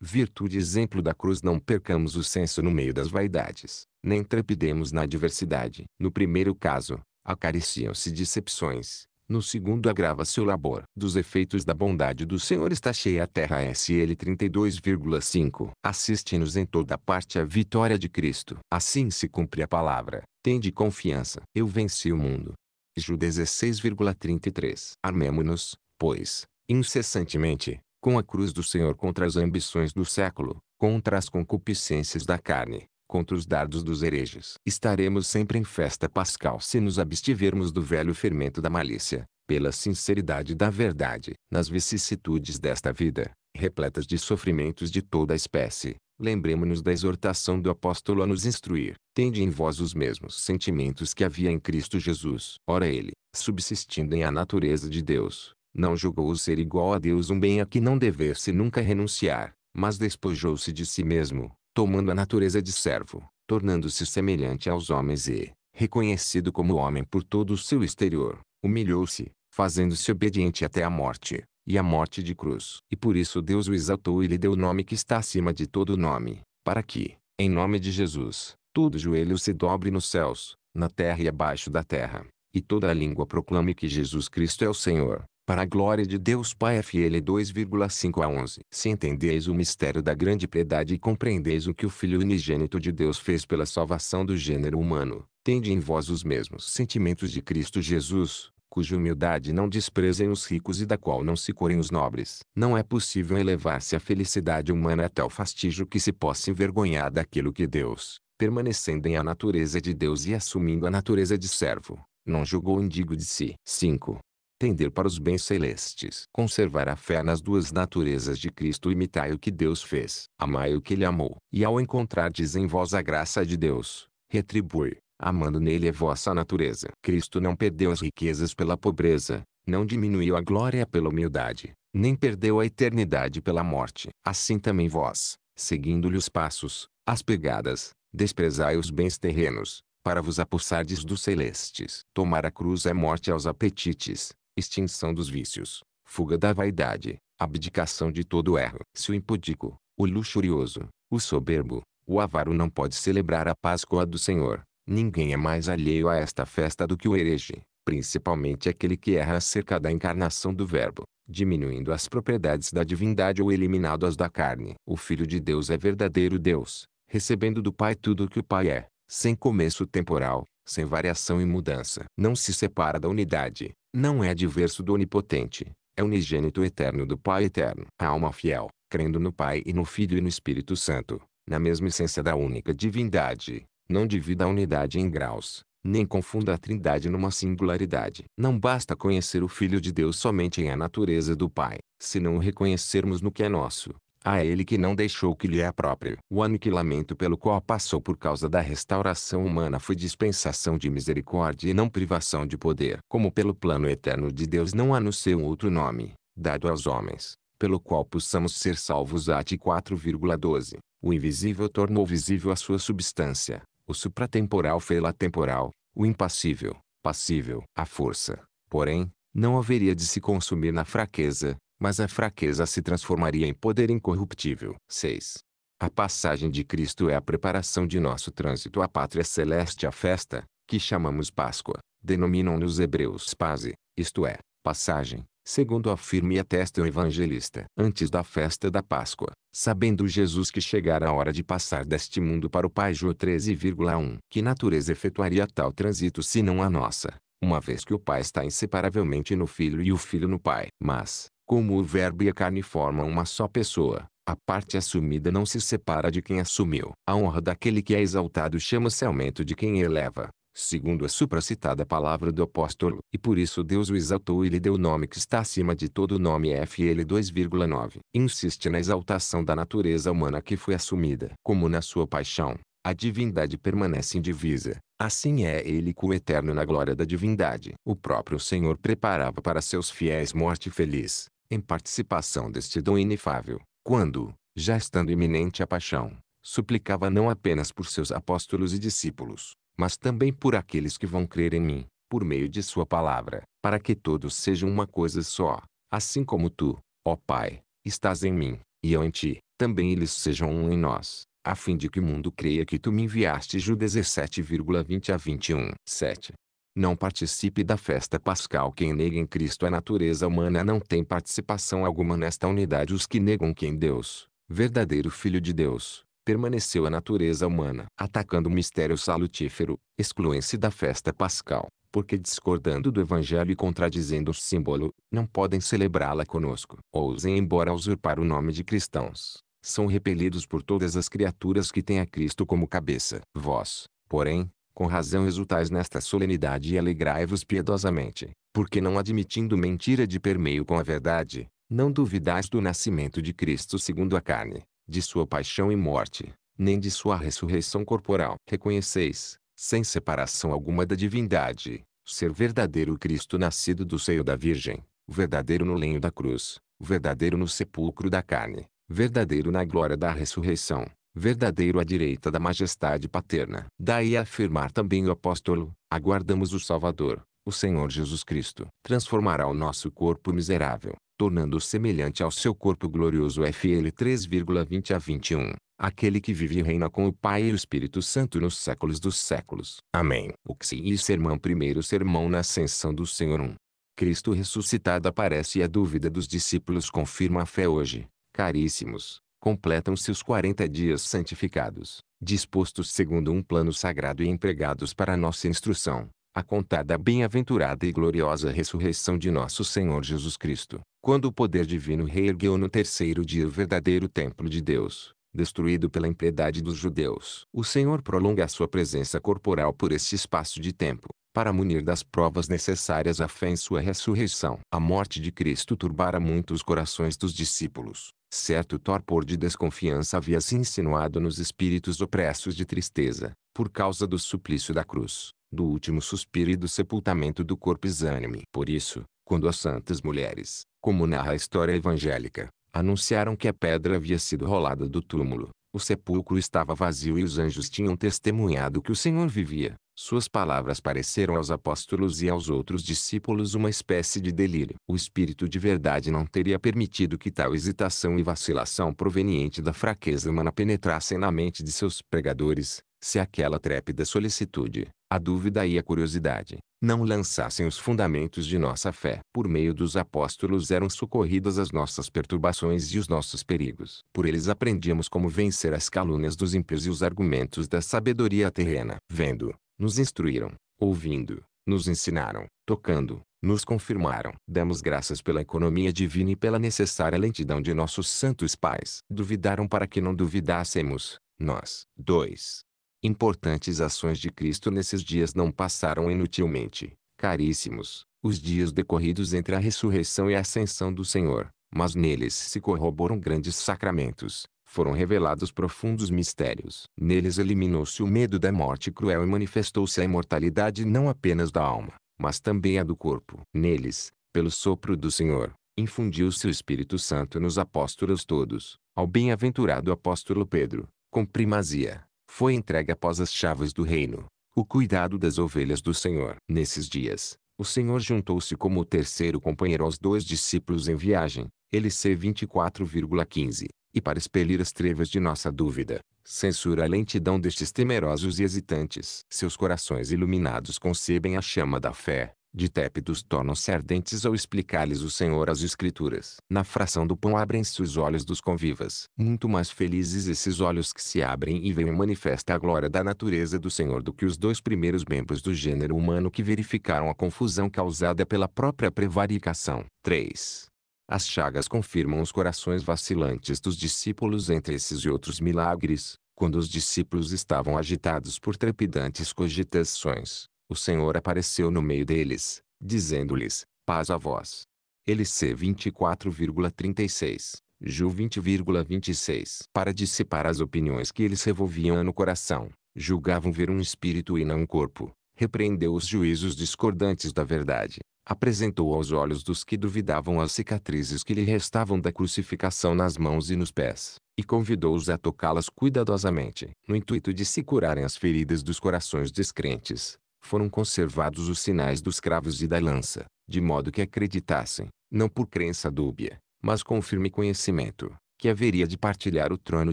Speaker 1: Virtude exemplo da cruz não percamos o senso no meio das vaidades, nem trepidemos na adversidade. No primeiro caso, acariciam-se decepções, no segundo agrava seu labor. Dos efeitos da bondade do Senhor está cheia a terra SL 32,5. Assiste-nos em toda parte a vitória de Cristo. Assim se cumpre a palavra. Tende confiança. Eu venci o mundo. Ju 16,33. Armemo-nos, pois, incessantemente, com a cruz do Senhor contra as ambições do século, contra as concupiscências da carne, contra os dardos dos hereges. Estaremos sempre em festa pascal se nos abstivermos do velho fermento da malícia, pela sinceridade da verdade. Nas vicissitudes desta vida, repletas de sofrimentos de toda espécie, lembremos-nos da exortação do apóstolo a nos instruir. Tende em vós os mesmos sentimentos que havia em Cristo Jesus. Ora ele, subsistindo em a natureza de Deus, não julgou o ser igual a Deus um bem a que não devesse nunca renunciar, mas despojou-se de si mesmo tomando a natureza de servo, tornando-se semelhante aos homens e, reconhecido como homem por todo o seu exterior, humilhou-se, fazendo-se obediente até a morte, e a morte de cruz. E por isso Deus o exaltou e lhe deu o nome que está acima de todo nome, para que, em nome de Jesus, todo joelho se dobre nos céus, na terra e abaixo da terra, e toda a língua proclame que Jesus Cristo é o Senhor, para a glória de Deus Pai FL 2,5 a 11. Se entendeis o mistério da grande piedade e compreendeis o que o Filho unigênito de Deus fez pela salvação do gênero humano, tende em vós os mesmos sentimentos de Cristo Jesus, cuja humildade não desprezem os ricos e da qual não se corem os nobres. Não é possível elevar-se a felicidade humana a tal fastígio que se possa envergonhar daquilo que Deus, permanecendo em a natureza de Deus e assumindo a natureza de servo, não julgou indigo de si. 5 tender para os bens celestes. Conservar a fé nas duas naturezas de Cristo imitai o que Deus fez. Amai o que Ele amou. E ao encontrardes em vós a graça de Deus, retribui, amando nele a vossa natureza. Cristo não perdeu as riquezas pela pobreza, não diminuiu a glória pela humildade, nem perdeu a eternidade pela morte. Assim também vós, seguindo-lhe os passos, as pegadas, desprezai os bens terrenos, para vos apossardes dos celestes. Tomar a cruz é morte aos apetites, extinção dos vícios, fuga da vaidade, abdicação de todo erro. Se o impudico, o luxurioso, o soberbo, o avaro não pode celebrar a Páscoa do Senhor, ninguém é mais alheio a esta festa do que o herege, principalmente aquele que erra acerca da encarnação do Verbo, diminuindo as propriedades da divindade ou eliminando as da carne. O Filho de Deus é verdadeiro Deus, recebendo do Pai tudo o que o Pai é, sem começo temporal, sem variação e mudança. Não se separa da unidade, não é diverso do onipotente, é unigênito eterno do Pai eterno. A alma fiel, crendo no Pai e no Filho e no Espírito Santo, na mesma essência da única divindade, não divida a unidade em graus, nem confunda a trindade numa singularidade. Não basta conhecer o Filho de Deus somente em a natureza do Pai, se não o reconhecermos no que é nosso. A ele que não deixou que lhe é próprio. O aniquilamento pelo qual passou por causa da restauração humana foi dispensação de misericórdia e não privação de poder. Como pelo plano eterno de Deus não há no seu outro nome, dado aos homens, pelo qual possamos ser salvos. Ate 4,12. O invisível tornou visível a sua substância. O supratemporal fê-la temporal. O impassível, passível. A força, porém, não haveria de se consumir na fraqueza, mas a fraqueza se transformaria em poder incorruptível. 6. A passagem de Cristo é a preparação de nosso trânsito à pátria celeste, a festa, que chamamos Páscoa, denominam-nos hebreus Pase, isto é, passagem, segundo afirma e atesta o evangelista. Antes da festa da Páscoa, sabendo Jesus que chegara a hora de passar deste mundo para o Pai, João 13,1. Que natureza efetuaria tal trânsito se não a nossa? Uma vez que o Pai está inseparavelmente no Filho e o Filho no Pai. Mas, como o verbo e a carne formam uma só pessoa, a parte assumida não se separa de quem assumiu. A honra daquele que é exaltado chama-se aumento de quem eleva, segundo a supracitada palavra do apóstolo. E por isso Deus o exaltou e lhe deu o nome que está acima de todo nome FL 2,9. Insiste na exaltação da natureza humana que foi assumida. Como na sua paixão, a divindade permanece indivisa. Assim é ele com o eterno na glória da divindade. O próprio Senhor preparava para seus fiéis morte feliz, em participação deste dom inefável, quando, já estando iminente a paixão, suplicava não apenas por seus apóstolos e discípulos, mas também por aqueles que vão crer em mim, por meio de sua palavra, para que todos sejam uma coisa só, assim como tu, ó Pai, estás em mim, e eu em ti, também eles sejam um em nós, a fim de que o mundo creia que tu me enviaste. Ju 17,20 a 21. 7. Não participe da festa pascal. Quem nega em Cristo a é natureza humana não tem participação alguma nesta unidade. Os que negam que em Deus, verdadeiro Filho de Deus, permaneceu a natureza humana, atacando o mistério salutífero, excluem-se da festa pascal, porque discordando do evangelho e contradizendo o símbolo, não podem celebrá-la conosco. Ousem embora usurpar o nome de cristãos, são repelidos por todas as criaturas que têm a Cristo como cabeça. Vós, porém, com razão resultais nesta solenidade e alegrai-vos piedosamente, porque não admitindo mentira de permeio com a verdade, não duvidais do nascimento de Cristo segundo a carne, de sua paixão e morte, nem de sua ressurreição corporal. Reconheceis, sem separação alguma da divindade, ser verdadeiro Cristo nascido do seio da Virgem, verdadeiro no lenho da cruz, verdadeiro no sepulcro da carne, verdadeiro na glória da ressurreição, verdadeiro à direita da majestade paterna. Daí a afirmar também o apóstolo, aguardamos o Salvador, o Senhor Jesus Cristo. Transformará o nosso corpo miserável, tornando-o semelhante ao seu corpo glorioso FL 3,20 a 21. Aquele que vive e reina com o Pai e o Espírito Santo nos séculos dos séculos. Amém. O que sermão primeiro sermão na ascensão do Senhor 1. Um. Cristo ressuscitado aparece e a dúvida dos discípulos confirma a fé hoje. Caríssimos, completam-se os quarenta dias santificados, dispostos segundo um plano sagrado e empregados para nossa instrução, a contada bem-aventurada e gloriosa ressurreição de nosso Senhor Jesus Cristo, quando o poder divino reergueu no terceiro dia o verdadeiro templo de Deus, destruído pela impiedade dos judeus. O Senhor prolonga a sua presença corporal por este espaço de tempo, para munir das provas necessárias à fé em sua ressurreição. A morte de Cristo turbara muito os corações dos discípulos. Certo torpor de desconfiança havia se insinuado nos espíritos opressos de tristeza, por causa do suplício da cruz, do último suspiro e do sepultamento do corpo exânime. Por isso, quando as santas mulheres, como narra a história evangélica, anunciaram que a pedra havia sido rolada do túmulo, o sepulcro estava vazio e os anjos tinham testemunhado que o Senhor vivia. Suas palavras pareceram aos apóstolos e aos outros discípulos uma espécie de delírio. O Espírito de verdade não teria permitido que tal hesitação e vacilação proveniente da fraqueza humana penetrassem na mente de seus pregadores, se aquela trépida solicitude, a dúvida e a curiosidade, não lançassem os fundamentos de nossa fé. Por meio dos apóstolos eram socorridas as nossas perturbações e os nossos perigos. Por eles aprendíamos como vencer as calúnias dos ímpios e os argumentos da sabedoria terrena. Vendo, nos instruíram, ouvindo, nos ensinaram, tocando, nos confirmaram. demos graças pela economia divina e pela necessária lentidão de nossos santos pais. Duvidaram para que não duvidássemos, nós. 2. Importantes ações de Cristo nesses dias não passaram inutilmente, caríssimos, os dias decorridos entre a ressurreição e a ascensão do Senhor, mas neles se corroboram grandes sacramentos, foram revelados profundos mistérios. Neles eliminou-se o medo da morte cruel e manifestou-se a imortalidade não apenas da alma, mas também a do corpo. Neles, pelo sopro do Senhor, infundiu-se o Espírito Santo nos apóstolos todos. Ao bem-aventurado apóstolo Pedro, com primazia, foi entregue após as chaves do reino, o cuidado das ovelhas do Senhor. Nesses dias, o Senhor juntou-se como o terceiro companheiro aos dois discípulos em viagem, LC 24,15 e para expelir as trevas de nossa dúvida, censura a lentidão destes temerosos e hesitantes. Seus corações iluminados concebem a chama da fé, de tépidos tornam-se ardentes ao explicar-lhes o Senhor as Escrituras. Na fração do pão abrem-se os olhos dos convivas. Muito mais felizes esses olhos que se abrem e veem manifesta a glória da natureza do Senhor do que os dois primeiros membros do gênero humano que verificaram a confusão causada pela própria prevaricação. 3. As chagas confirmam os corações vacilantes dos discípulos entre esses e outros milagres, quando os discípulos estavam agitados por trepidantes cogitações. O Senhor apareceu no meio deles, dizendo-lhes, paz a vós. LC 24,36, Ju 20,26 Para dissipar as opiniões que eles revolviam no coração, julgavam ver um espírito e não um corpo, repreendeu os juízos discordantes da verdade, apresentou aos olhos dos que duvidavam as cicatrizes que lhe restavam da crucificação nas mãos e nos pés, e convidou-os a tocá-las cuidadosamente, no intuito de se curarem as feridas dos corações descrentes. Foram conservados os sinais dos cravos e da lança, de modo que acreditassem, não por crença dúbia, mas com firme conhecimento, que haveria de partilhar o trono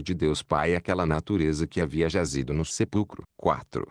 Speaker 1: de Deus Pai aquela natureza que havia jazido no sepulcro. 4.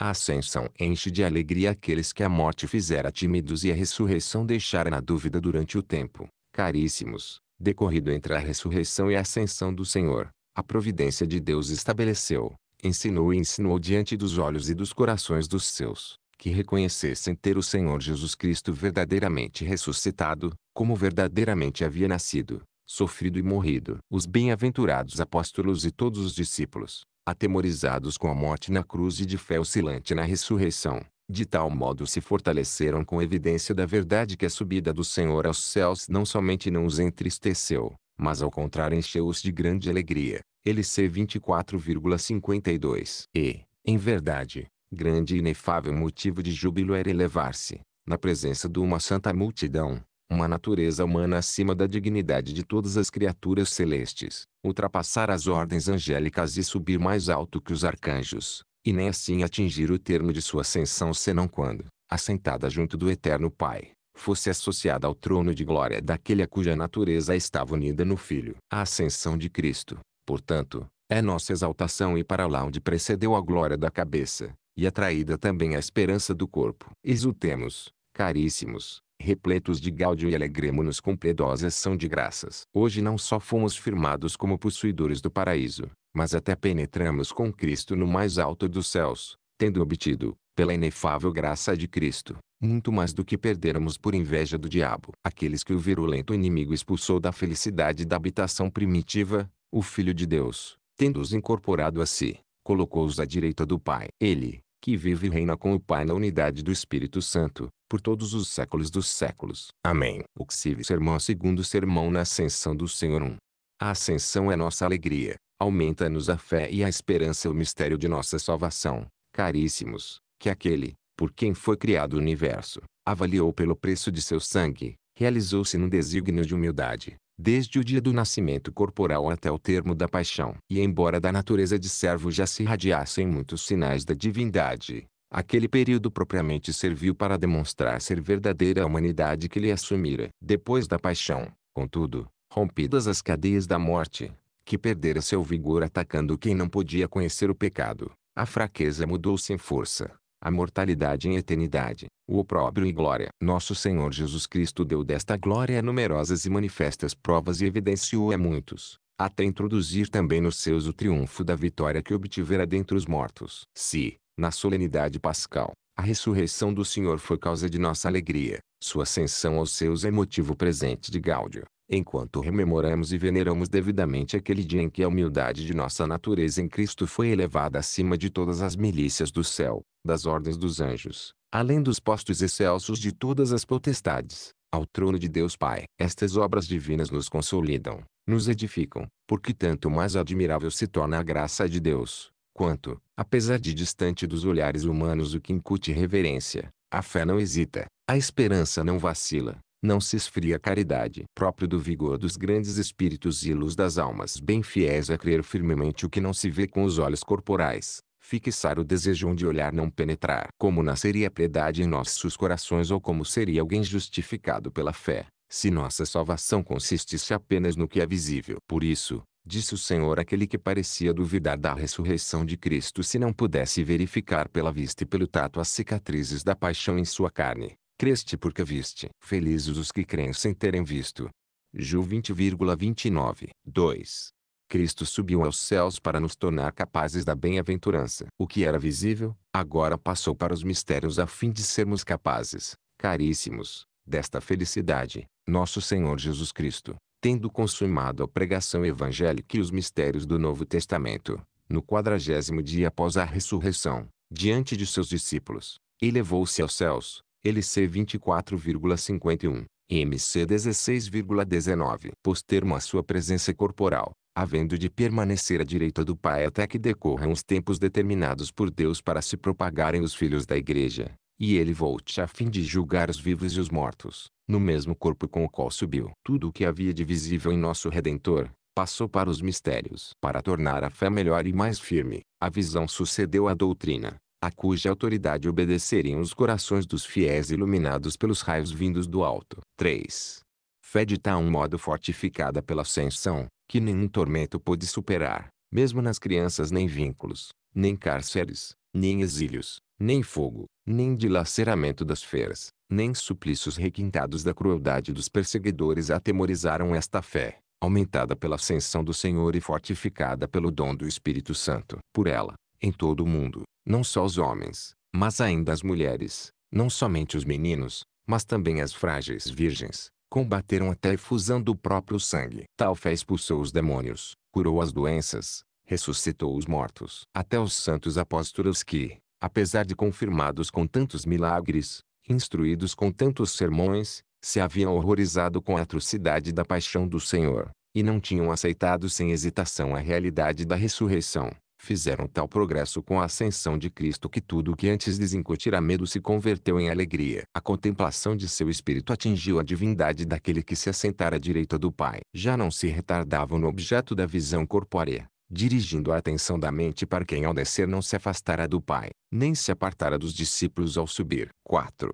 Speaker 1: A ascensão enche de alegria aqueles que a morte fizera tímidos e a ressurreição deixara na dúvida durante o tempo. Caríssimos, decorrido entre a ressurreição e a ascensão do Senhor, a providência de Deus estabeleceu, ensinou e insinuou diante dos olhos e dos corações dos seus, que reconhecessem ter o Senhor Jesus Cristo verdadeiramente ressuscitado, como verdadeiramente havia nascido, sofrido e morrido. Os bem-aventurados apóstolos e todos os discípulos, atemorizados com a morte na cruz e de fé oscilante na ressurreição. De tal modo se fortaleceram com evidência da verdade que a subida do Senhor aos céus não somente não os entristeceu, mas ao contrário encheu-os de grande alegria. LC 24,52 E, em verdade, grande e inefável motivo de júbilo era elevar-se, na presença de uma santa multidão, uma natureza humana acima da dignidade de todas as criaturas celestes, ultrapassar as ordens angélicas e subir mais alto que os arcanjos, e nem assim atingir o termo de sua ascensão senão quando, assentada junto do Eterno Pai, fosse associada ao trono de glória daquele a cuja natureza estava unida no Filho. A ascensão de Cristo, portanto, é nossa exaltação e para lá onde precedeu a glória da cabeça, e atraída também a esperança do corpo. Exultemos, caríssimos, repletos de gáudio e alegremos nos com piedosa ação de graças. Hoje não só fomos firmados como possuidores do paraíso, mas até penetramos com Cristo no mais alto dos céus, tendo obtido, pela inefável graça de Cristo, muito mais do que perdermos por inveja do diabo. Aqueles que o virulento inimigo expulsou da felicidade da habitação primitiva, o Filho de Deus, tendo-os incorporado a si, colocou-os à direita do Pai. Ele, que vive e reina com o Pai na unidade do Espírito Santo, por todos os séculos dos séculos. Amém. Oxive Sermão Segundo Sermão na Ascensão do Senhor 1. A ascensão é nossa alegria, aumenta-nos a fé e a esperança o mistério de nossa salvação. Caríssimos, que aquele, por quem foi criado o universo, avaliou pelo preço de seu sangue, realizou-se num desígnio de humildade, desde o dia do nascimento corporal até o termo da paixão. E embora da natureza de servo já se irradiassem muitos sinais da divindade, Aquele período propriamente serviu para demonstrar ser verdadeira a humanidade que lhe assumira. Depois da paixão, contudo, rompidas as cadeias da morte, que perdera seu vigor atacando quem não podia conhecer o pecado, a fraqueza mudou-se em força a mortalidade em eternidade, o opróbrio e glória. Nosso Senhor Jesus Cristo deu desta glória numerosas e manifestas provas e evidenciou a muitos, até introduzir também nos seus o triunfo da vitória que obtivera dentre os mortos. Se, na solenidade pascal, a ressurreição do Senhor foi causa de nossa alegria, sua ascensão aos seus é motivo presente de gáudio enquanto rememoramos e veneramos devidamente aquele dia em que a humildade de nossa natureza em Cristo foi elevada acima de todas as milícias do céu, das ordens dos anjos, além dos postos excelsos de todas as potestades, ao trono de Deus Pai. Estas obras divinas nos consolidam, nos edificam, porque tanto mais admirável se torna a graça de Deus, quanto, apesar de distante dos olhares humanos o que incute reverência, a fé não hesita, a esperança não vacila, não se esfria a caridade, próprio do vigor dos grandes espíritos e luz das almas bem fiéis a crer firmemente o que não se vê com os olhos corporais, fixar o desejo onde olhar não penetrar. Como nasceria a piedade em nossos corações ou como seria alguém justificado pela fé, se nossa salvação consistisse apenas no que é visível? Por isso, disse o Senhor aquele que parecia duvidar da ressurreição de Cristo se não pudesse verificar pela vista e pelo tato as cicatrizes da paixão em sua carne. Creste porque viste. Felizes os que creem sem terem visto. Ju 20,29. 2. Cristo subiu aos céus para nos tornar capazes da bem-aventurança. O que era visível, agora passou para os mistérios a fim de sermos capazes, caríssimos, desta felicidade, nosso Senhor Jesus Cristo, tendo consumado a pregação evangélica e os mistérios do Novo Testamento, no quadragésimo dia após a ressurreição, diante de seus discípulos, elevou-se aos céus, LC 24,51, MC 16,19. Postermo a sua presença corporal, havendo de permanecer à direita do Pai até que decorram os tempos determinados por Deus para se propagarem os filhos da igreja, e ele volte a fim de julgar os vivos e os mortos, no mesmo corpo com o qual subiu. Tudo o que havia de visível em nosso Redentor, passou para os mistérios. Para tornar a fé melhor e mais firme, a visão sucedeu à doutrina, a cuja autoridade obedeceriam os corações dos fiéis iluminados pelos raios vindos do alto. 3. Fé de tal modo fortificada pela ascensão, que nenhum tormento pôde superar, mesmo nas crianças nem vínculos, nem cárceres, nem exílios, nem fogo, nem dilaceramento das feras, nem suplícios requintados da crueldade dos perseguidores atemorizaram esta fé, aumentada pela ascensão do Senhor e fortificada pelo dom do Espírito Santo. Por ela, em todo o mundo, não só os homens, mas ainda as mulheres, não somente os meninos, mas também as frágeis virgens, combateram até a efusão do próprio sangue. Tal fé expulsou os demônios, curou as doenças, ressuscitou os mortos. Até os santos apóstolos que, apesar de confirmados com tantos milagres, instruídos com tantos sermões, se haviam horrorizado com a atrocidade da paixão do Senhor, e não tinham aceitado sem hesitação a realidade da ressurreição, fizeram tal progresso com a ascensão de Cristo que tudo o que antes lhes medo se converteu em alegria. A contemplação de seu espírito atingiu a divindade daquele que se assentara à direita do Pai. Já não se retardavam no objeto da visão corpórea, dirigindo a atenção da mente para quem ao descer não se afastara do Pai, nem se apartara dos discípulos ao subir. 4.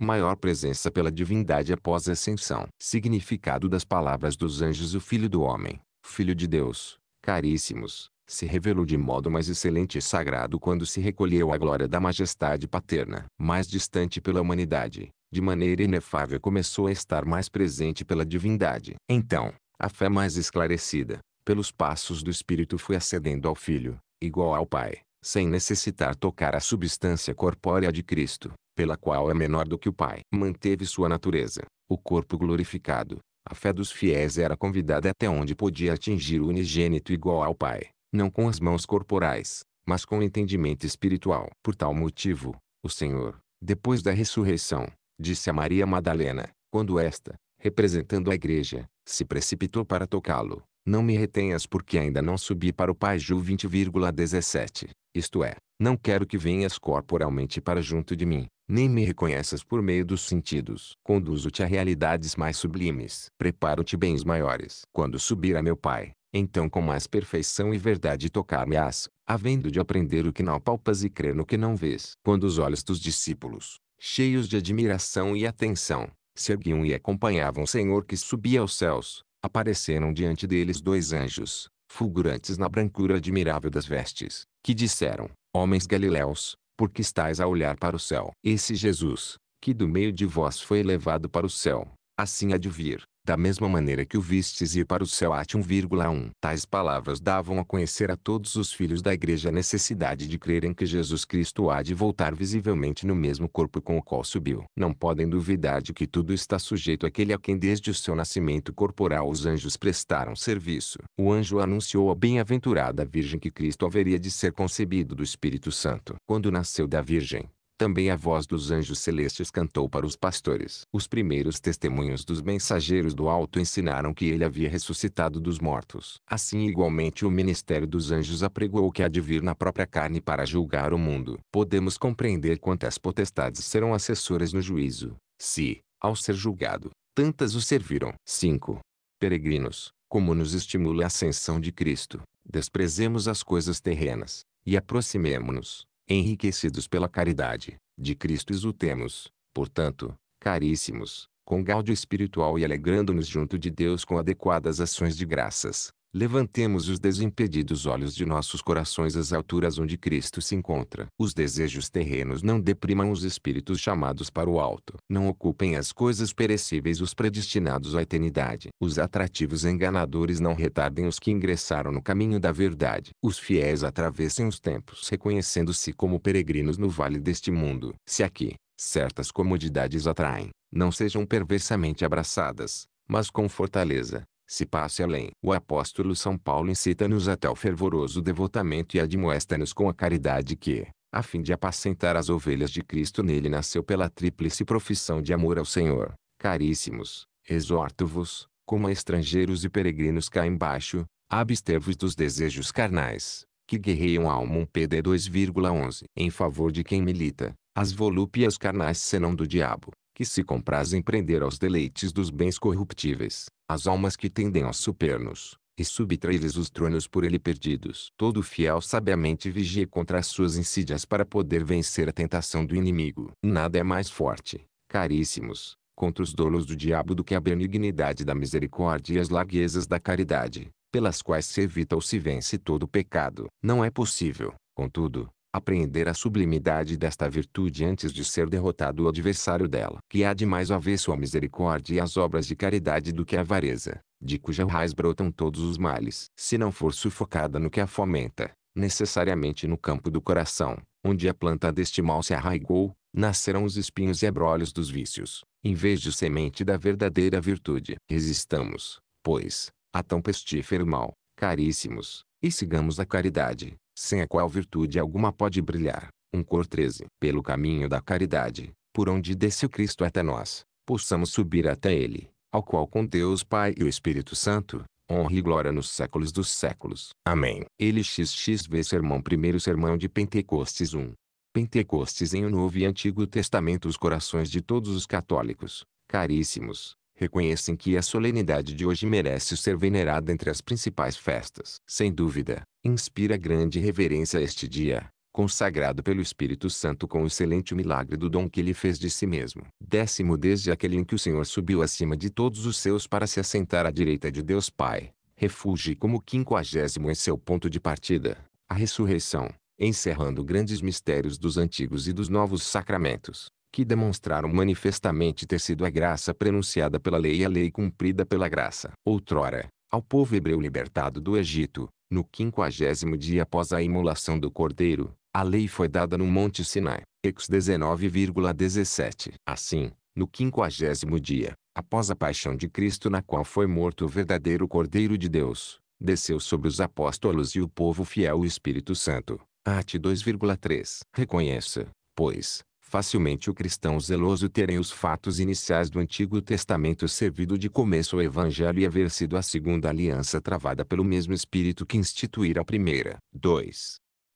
Speaker 1: Maior presença pela divindade após a ascensão. Significado das palavras dos anjos o Filho do Homem, Filho de Deus, caríssimos, se revelou de modo mais excelente e sagrado quando se recolheu à glória da majestade paterna. Mais distante pela humanidade, de maneira inefável começou a estar mais presente pela divindade. Então, a fé mais esclarecida, pelos passos do Espírito foi ascendendo ao Filho, igual ao Pai, sem necessitar tocar a substância corpórea de Cristo, pela qual é menor do que o Pai. Manteve sua natureza, o corpo glorificado. A fé dos fiéis era convidada até onde podia atingir o unigênito igual ao Pai não com as mãos corporais, mas com o entendimento espiritual. Por tal motivo, o Senhor, depois da ressurreição, disse a Maria Madalena, quando esta, representando a igreja, se precipitou para tocá-lo. Não me retenhas porque ainda não subi para o Pai Ju 20,17. Isto é, não quero que venhas corporalmente para junto de mim, nem me reconheças por meio dos sentidos. Conduzo-te a realidades mais sublimes. Preparo-te bens maiores. Quando subir a meu Pai, então com mais perfeição e verdade tocar-me-ás, havendo de aprender o que não palpas e crer no que não vês. Quando os olhos dos discípulos, cheios de admiração e atenção, se erguiam e acompanhavam o Senhor que subia aos céus, apareceram diante deles dois anjos, fulgurantes na brancura admirável das vestes, que disseram, Homens galileus, por que estáis a olhar para o céu? Esse Jesus, que do meio de vós foi elevado para o céu, assim há de vir, da mesma maneira que o vistes ir para o céu ate 1,1. Tais palavras davam a conhecer a todos os filhos da igreja a necessidade de crerem que Jesus Cristo há de voltar visivelmente no mesmo corpo com o qual subiu. Não podem duvidar de que tudo está sujeito àquele a quem desde o seu nascimento corporal os anjos prestaram serviço. O anjo anunciou à bem-aventurada Virgem que Cristo haveria de ser concebido do Espírito Santo. Quando nasceu da Virgem, também a voz dos anjos celestes cantou para os pastores. Os primeiros testemunhos dos mensageiros do alto ensinaram que ele havia ressuscitado dos mortos. Assim igualmente o ministério dos anjos apregoou que há de vir na própria carne para julgar o mundo. Podemos compreender quantas potestades serão assessoras no juízo, se, ao ser julgado, tantas o serviram. 5. Peregrinos, como nos estimula a ascensão de Cristo, desprezemos as coisas terrenas e aproximemo-nos enriquecidos pela caridade, de Cristo exultemos, portanto, caríssimos, com gáudio espiritual e alegrando-nos junto de Deus com adequadas ações de graças, Levantemos os desimpedidos olhos de nossos corações às alturas onde Cristo se encontra. Os desejos terrenos não deprimam os espíritos chamados para o alto. Não ocupem as coisas perecíveis os predestinados à eternidade. Os atrativos enganadores não retardem os que ingressaram no caminho da verdade. Os fiéis atravessem os tempos reconhecendo-se como peregrinos no vale deste mundo. Se aqui, certas comodidades atraem, não sejam perversamente abraçadas, mas com fortaleza, se passe além. O apóstolo São Paulo incita-nos até o fervoroso devotamento e admoesta-nos com a caridade que, a fim de apacentar as ovelhas de Cristo nele nasceu pela tríplice profissão de amor ao Senhor. Caríssimos, exorto-vos, como estrangeiros e peregrinos cá embaixo, abster-vos dos desejos carnais, que guerreiam a alma 1 PD 2,11 em favor de quem milita. As volúpias carnais senão do diabo, que se compraz em prender aos deleites dos bens corruptíveis, as almas que tendem a supernos e subtrai-lhes os tronos por ele perdidos. Todo fiel sabiamente vigia contra as suas insídias para poder vencer a tentação do inimigo. Nada é mais forte, caríssimos, contra os dolos do diabo do que a benignidade da misericórdia e as larguezas da caridade, pelas quais se evita ou se vence todo pecado. Não é possível, contudo, apreender a sublimidade desta virtude antes de ser derrotado o adversário dela, que há de mais avesso à misericórdia e às obras de caridade do que a avareza, de cuja raiz brotam todos os males. Se não for sufocada no que a fomenta, necessariamente no campo do coração, onde a planta deste mal se arraigou, nascerão os espinhos e abrolhos dos vícios, em vez de semente da verdadeira virtude. Resistamos, pois, a tão pestífero mal, caríssimos, e sigamos a caridade, sem a qual virtude alguma pode brilhar. 1 Cor 13. Pelo caminho da caridade, por onde desceu Cristo até nós, possamos subir até Ele, ao qual com Deus Pai e o Espírito Santo, honra e glória nos séculos dos séculos. Amém. Ele XXV Sermão Primeiro Sermão de Pentecostes 1. Pentecostes em o Novo e Antigo Testamento Os corações de todos os católicos, caríssimos, reconhecem que a solenidade de hoje merece ser venerada entre as principais festas. Sem dúvida, inspira grande reverência este dia, consagrado pelo Espírito Santo com o excelente milagre do dom que ele fez de si mesmo. Décimo desde aquele em que o Senhor subiu acima de todos os seus para se assentar à direita de Deus Pai, refugie como quinquagésimo em seu ponto de partida, a ressurreição, encerrando grandes mistérios dos antigos e dos novos sacramentos que demonstraram manifestamente ter sido a graça prenunciada pela lei e a lei cumprida pela graça. Outrora, ao povo hebreu libertado do Egito, no quinquagésimo dia após a imolação do cordeiro, a lei foi dada no Monte Sinai. Ex 19,17. Assim, no quinquagésimo dia, após a paixão de Cristo na qual foi morto o verdadeiro Cordeiro de Deus, desceu sobre os apóstolos e o povo fiel o Espírito Santo. Ate 2,3. Reconheça, pois, facilmente o cristão zeloso terem os fatos iniciais do Antigo Testamento servido de começo ao Evangelho e haver sido a segunda aliança travada pelo mesmo Espírito que instituíra a primeira. 2.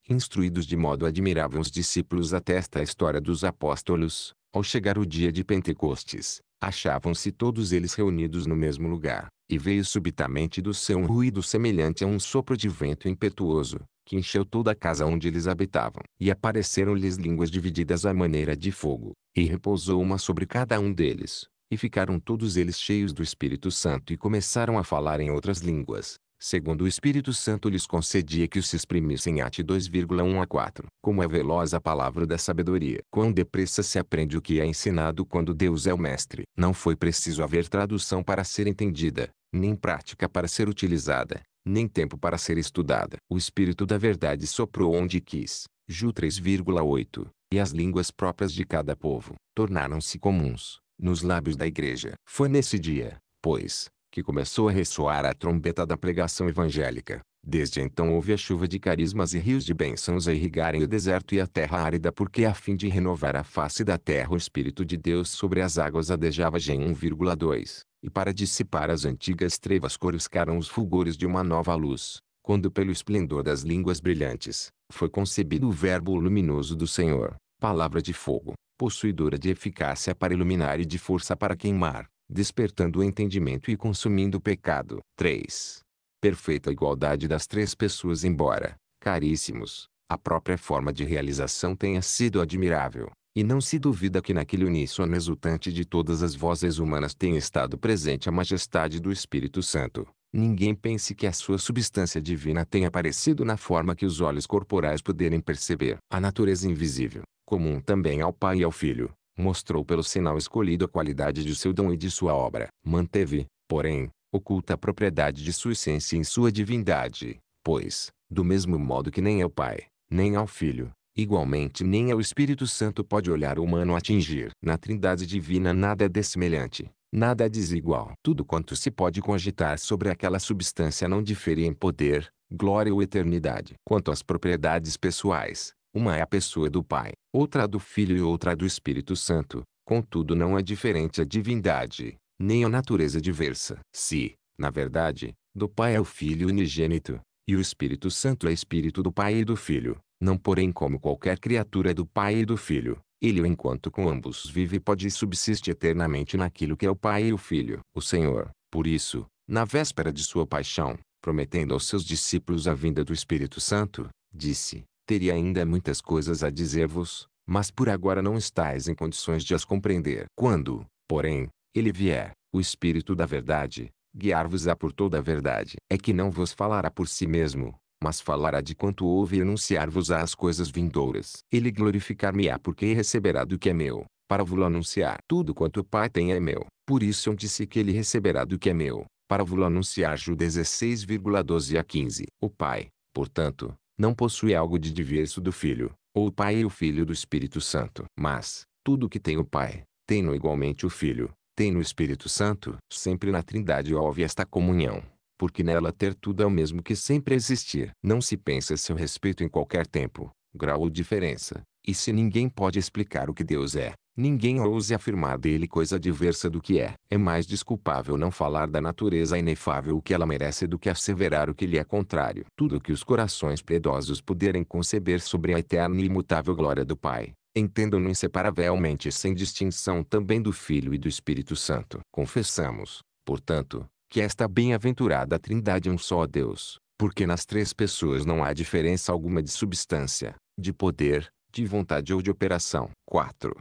Speaker 1: Instruídos de modo admirável os discípulos até esta história dos apóstolos, ao chegar o dia de Pentecostes, achavam-se todos eles reunidos no mesmo lugar, e veio subitamente do céu um ruído semelhante a um sopro de vento impetuoso, que encheu toda a casa onde eles habitavam. E apareceram-lhes línguas divididas à maneira de fogo, e repousou uma sobre cada um deles. E ficaram todos eles cheios do Espírito Santo e começaram a falar em outras línguas, segundo o Espírito Santo lhes concedia que os se exprimissem ate 2,1 a 4. Como é veloz a palavra da sabedoria. Quão depressa se aprende o que é ensinado quando Deus é o mestre. Não foi preciso haver tradução para ser entendida nem prática para ser utilizada, nem tempo para ser estudada. O espírito da verdade soprou onde quis. Ju 3,8. E as línguas próprias de cada povo tornaram-se comuns nos lábios da igreja. Foi nesse dia, pois, que começou a ressoar a trombeta da pregação evangélica. Desde então houve a chuva de carismas e rios de bênçãos a irrigarem o deserto e a terra árida porque a fim de renovar a face da terra o Espírito de Deus sobre as águas adejava Gen 1,2 e para dissipar as antigas trevas coruscaram os fulgores de uma nova luz, quando pelo esplendor das línguas brilhantes, foi concebido o verbo luminoso do Senhor, palavra de fogo, possuidora de eficácia para iluminar e de força para queimar, despertando o entendimento e consumindo o pecado. 3. Perfeita igualdade das três pessoas embora, caríssimos, a própria forma de realização tenha sido admirável, e não se duvida que naquele uníssono exultante de todas as vozes humanas tenha estado presente a majestade do Espírito Santo. Ninguém pense que a sua substância divina tenha aparecido na forma que os olhos corporais puderem perceber. A natureza invisível, comum também ao Pai e ao Filho, mostrou pelo sinal escolhido a qualidade de seu dom e de sua obra. Manteve, porém, oculta a propriedade de sua essência em sua divindade, pois, do mesmo modo que nem ao Pai, nem ao Filho, Igualmente nem o Espírito Santo pode olhar humano atingir. Na trindade divina nada é dessemelhante, nada é desigual. Tudo quanto se pode cogitar sobre aquela substância não difere em poder, glória ou eternidade. Quanto às propriedades pessoais, uma é a pessoa do Pai, outra do Filho e outra do Espírito Santo. Contudo não é diferente a divindade, nem a natureza diversa. Se, na verdade, do Pai é o Filho unigênito, e o Espírito Santo é Espírito do Pai e do Filho, não porém como qualquer criatura do Pai e do Filho, ele enquanto com ambos vive pode e subsiste eternamente naquilo que é o Pai e o Filho. O Senhor, por isso, na véspera de sua paixão, prometendo aos seus discípulos a vinda do Espírito Santo, disse, teria ainda muitas coisas a dizer-vos, mas por agora não estáis em condições de as compreender. Quando, porém, ele vier, o Espírito da Verdade, guiar-vos-á por toda a verdade. É que não vos falará por si mesmo, mas falará de quanto houve e anunciar-vos-á as coisas vindouras. Ele glorificar-me-á porque receberá do que é meu, para vê-lo anunciar. Tudo quanto o Pai tem é meu, por isso eu disse que ele receberá do que é meu, para vê-lo anunciar. Ju 16,12 a 15. O Pai, portanto, não possui algo de diverso do Filho, ou o Pai e o Filho do Espírito Santo. Mas, tudo que tem o Pai, tem-no igualmente o Filho, tem no Espírito Santo. Sempre na Trindade houve esta comunhão porque nela ter tudo é o mesmo que sempre existir. Não se pensa a seu respeito em qualquer tempo, grau ou diferença, e se ninguém pode explicar o que Deus é, ninguém ouse afirmar dele coisa diversa do que é. É mais desculpável não falar da natureza é inefável o que ela merece do que asseverar o que lhe é contrário. Tudo o que os corações piedosos puderem conceber sobre a eterna e imutável glória do Pai, entendam-no inseparavelmente sem distinção também do Filho e do Espírito Santo. Confessamos, portanto, que esta bem-aventurada trindade é um só Deus, porque nas três pessoas não há diferença alguma de substância, de poder, de vontade ou de operação. 4.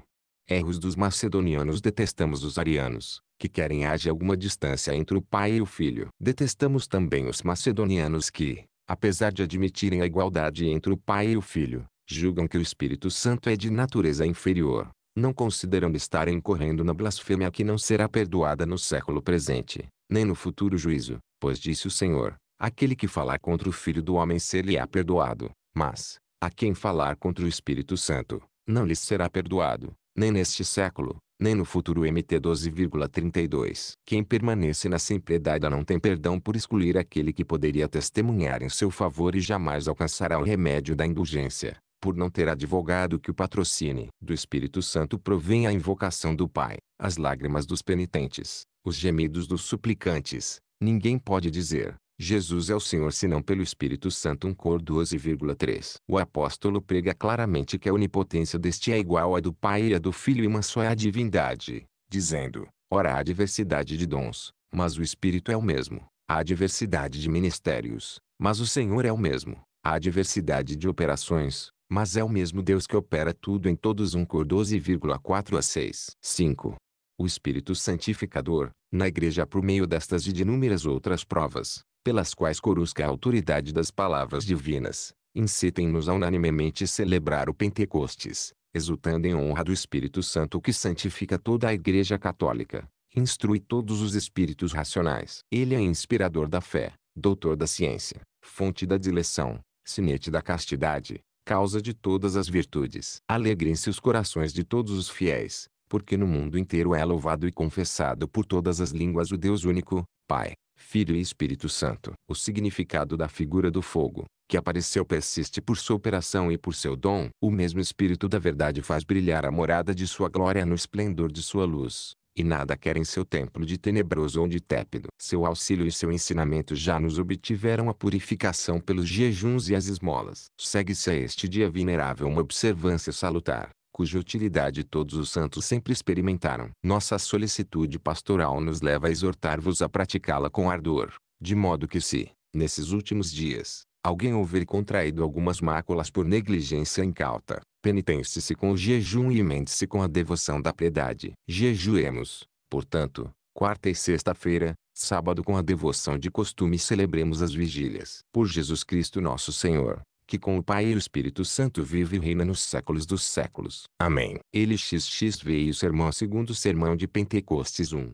Speaker 1: Erros dos macedonianos detestamos os arianos, que querem haja alguma distância entre o pai e o filho. Detestamos também os macedonianos que, apesar de admitirem a igualdade entre o pai e o filho, julgam que o Espírito Santo é de natureza inferior, não consideram estarem correndo na blasfêmia que não será perdoada no século presente nem no futuro juízo, pois disse o Senhor, aquele que falar contra o Filho do Homem será lhe á perdoado, mas, a quem falar contra o Espírito Santo, não lhe será perdoado, nem neste século, nem no futuro MT 12,32. Quem permanece na simpiedade não tem perdão por excluir aquele que poderia testemunhar em seu favor e jamais alcançará o remédio da indulgência, por não ter advogado que o patrocine. Do Espírito Santo provém a invocação do Pai, as lágrimas dos penitentes, os gemidos dos suplicantes. Ninguém pode dizer, Jesus é o Senhor senão pelo Espírito Santo. 1 Cor 12,3 O apóstolo prega claramente que a onipotência deste é igual à do Pai e à do Filho e uma só é a divindade, dizendo, ora há diversidade de dons, mas o Espírito é o mesmo. Há diversidade de ministérios, mas o Senhor é o mesmo. Há diversidade de operações, mas é o mesmo Deus que opera tudo em todos. 1 Cor 12,4 a 6 5 o Espírito Santificador, na Igreja por meio destas e de inúmeras outras provas, pelas quais corusca a autoridade das palavras divinas, incitem-nos a unanimemente celebrar o Pentecostes, exultando em honra do Espírito Santo que santifica toda a Igreja Católica, instrui todos os espíritos racionais. Ele é inspirador da fé, doutor da ciência, fonte da dileção, sinete da castidade, causa de todas as virtudes. Alegrem-se os corações de todos os fiéis, porque no mundo inteiro é louvado e confessado por todas as línguas o Deus único, Pai, Filho e Espírito Santo. O significado da figura do fogo, que apareceu persiste por sua operação e por seu dom. O mesmo Espírito da verdade faz brilhar a morada de sua glória no esplendor de sua luz. E nada quer em seu templo de tenebroso ou de tépido. Seu auxílio e seu ensinamento já nos obtiveram a purificação pelos jejuns e as esmolas. Segue-se a este dia venerável uma observância salutar cuja utilidade todos os santos sempre experimentaram. Nossa solicitude pastoral nos leva a exortar-vos a praticá-la com ardor, de modo que se, nesses últimos dias, alguém houver contraído algumas máculas por negligência incauta, penitente se com o jejum e emende-se com a devoção da piedade. Jejuemos, portanto, quarta e sexta-feira, sábado com a devoção de costume celebremos as vigílias. Por Jesus Cristo nosso Senhor que com o Pai e o Espírito Santo vive e reina nos séculos dos séculos. Amém. Ele xx veio sermão segundo o sermão de Pentecostes 1.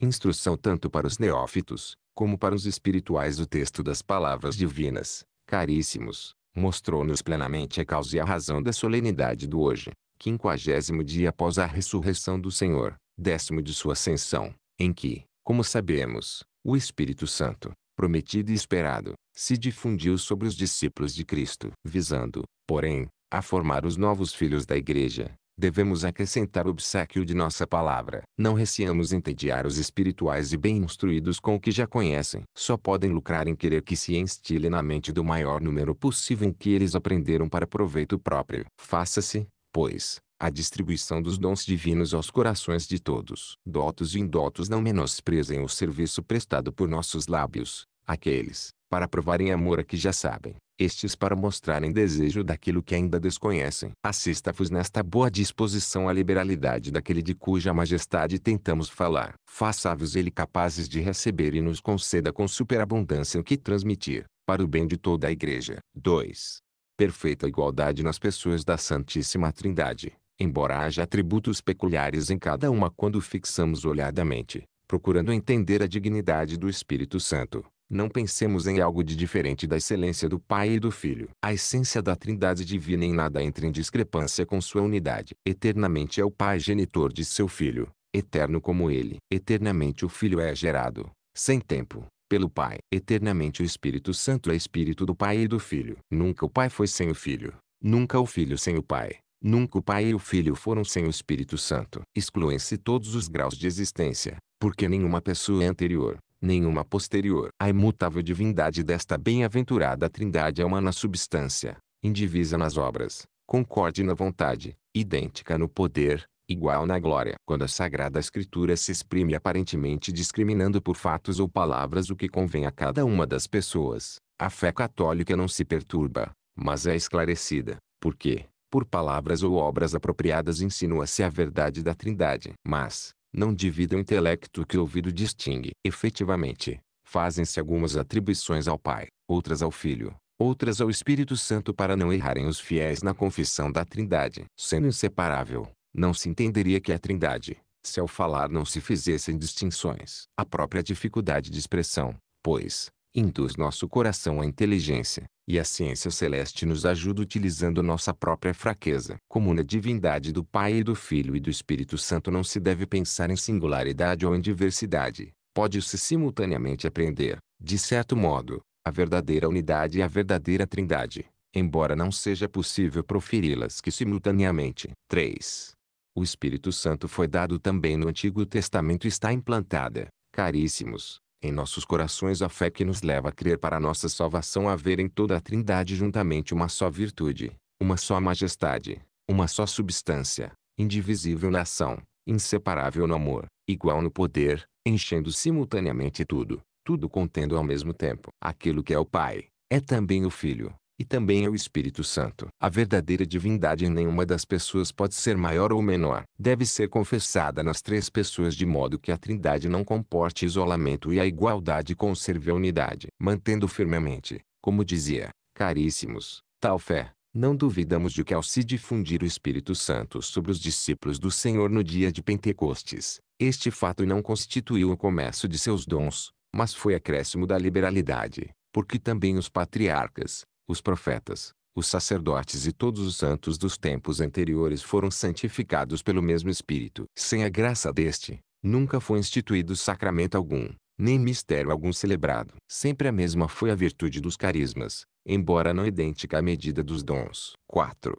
Speaker 1: Instrução tanto para os neófitos, como para os espirituais o texto das palavras divinas, caríssimos, mostrou-nos plenamente a causa e a razão da solenidade do hoje, quinquagésimo dia após a ressurreição do Senhor, décimo de sua ascensão, em que, como sabemos, o Espírito Santo, prometido e esperado, se difundiu sobre os discípulos de Cristo. Visando, porém, a formar os novos filhos da Igreja, devemos acrescentar o obsequio de nossa palavra. Não receamos entediar os espirituais e bem instruídos com o que já conhecem. Só podem lucrar em querer que se instile na mente do maior número possível em que eles aprenderam para proveito próprio. Faça-se, pois, a distribuição dos dons divinos aos corações de todos. Dotos e indotos não menosprezem o serviço prestado por nossos lábios, aqueles, para provarem amor a que já sabem, estes para mostrarem desejo daquilo que ainda desconhecem. Assista-vos nesta boa disposição à liberalidade daquele de cuja majestade tentamos falar. Faça-vos ele capazes de receber e nos conceda com superabundância o que transmitir, para o bem de toda a igreja. 2. Perfeita igualdade nas pessoas da Santíssima Trindade, embora haja atributos peculiares em cada uma quando fixamos olhadamente, procurando entender a dignidade do Espírito Santo não pensemos em algo de diferente da excelência do Pai e do Filho. A essência da Trindade divina em nada entra em discrepância com sua unidade. Eternamente é o Pai genitor de seu Filho, eterno como ele. Eternamente o Filho é gerado, sem tempo, pelo Pai. Eternamente o Espírito Santo é Espírito do Pai e do Filho. Nunca o Pai foi sem o Filho, nunca o Filho sem o Pai. Nunca o Pai e o Filho foram sem o Espírito Santo. Excluem-se todos os graus de existência, porque nenhuma pessoa é anterior nenhuma posterior. A imutável divindade desta bem-aventurada trindade é uma na substância, indivisa nas obras, concorde na vontade, idêntica no poder, igual na glória. Quando a Sagrada Escritura se exprime aparentemente discriminando por fatos ou palavras o que convém a cada uma das pessoas, a fé católica não se perturba, mas é esclarecida, porque, por palavras ou obras apropriadas insinua-se a verdade da Trindade. Mas, não divida o intelecto que o ouvido distingue. Efetivamente, fazem-se algumas atribuições ao Pai, outras ao Filho, outras ao Espírito Santo para não errarem os fiéis na confissão da Trindade. Sendo inseparável, não se entenderia que a Trindade, se ao falar não se fizessem distinções. A própria dificuldade de expressão, pois, induz nosso coração à inteligência, e a ciência celeste nos ajuda utilizando nossa própria fraqueza. Como na divindade do Pai e do Filho e do Espírito Santo não se deve pensar em singularidade ou em diversidade, pode-se simultaneamente aprender, de certo modo, a verdadeira unidade e a verdadeira trindade, embora não seja possível proferi-las que simultaneamente. 3. O Espírito Santo foi dado também no Antigo Testamento e está implantada, caríssimos, em nossos corações a fé que nos leva a crer para a nossa salvação a ver em toda a trindade juntamente uma só virtude, uma só majestade, uma só substância, indivisível na ação, inseparável no amor, igual no poder, enchendo simultaneamente tudo, tudo contendo ao mesmo tempo. Aquilo que é o Pai, é também o Filho, e também é o Espírito Santo. A verdadeira divindade em nenhuma das pessoas pode ser maior ou menor. Deve ser confessada nas três pessoas de modo que a Trindade não comporte isolamento e a igualdade conserve a unidade. Mantendo firmemente, como dizia, caríssimos, tal fé, não duvidamos de que ao se difundir o Espírito Santo sobre os discípulos do Senhor no dia de Pentecostes, este fato não constituiu o comércio de seus dons, mas foi acréscimo da liberalidade, porque também os patriarcas, os profetas, os sacerdotes e todos os santos dos tempos anteriores foram santificados pelo mesmo Espírito. Sem a graça deste, nunca foi instituído sacramento algum, nem mistério algum celebrado. Sempre a mesma foi a virtude dos carismas, embora não idêntica à medida dos dons. 4.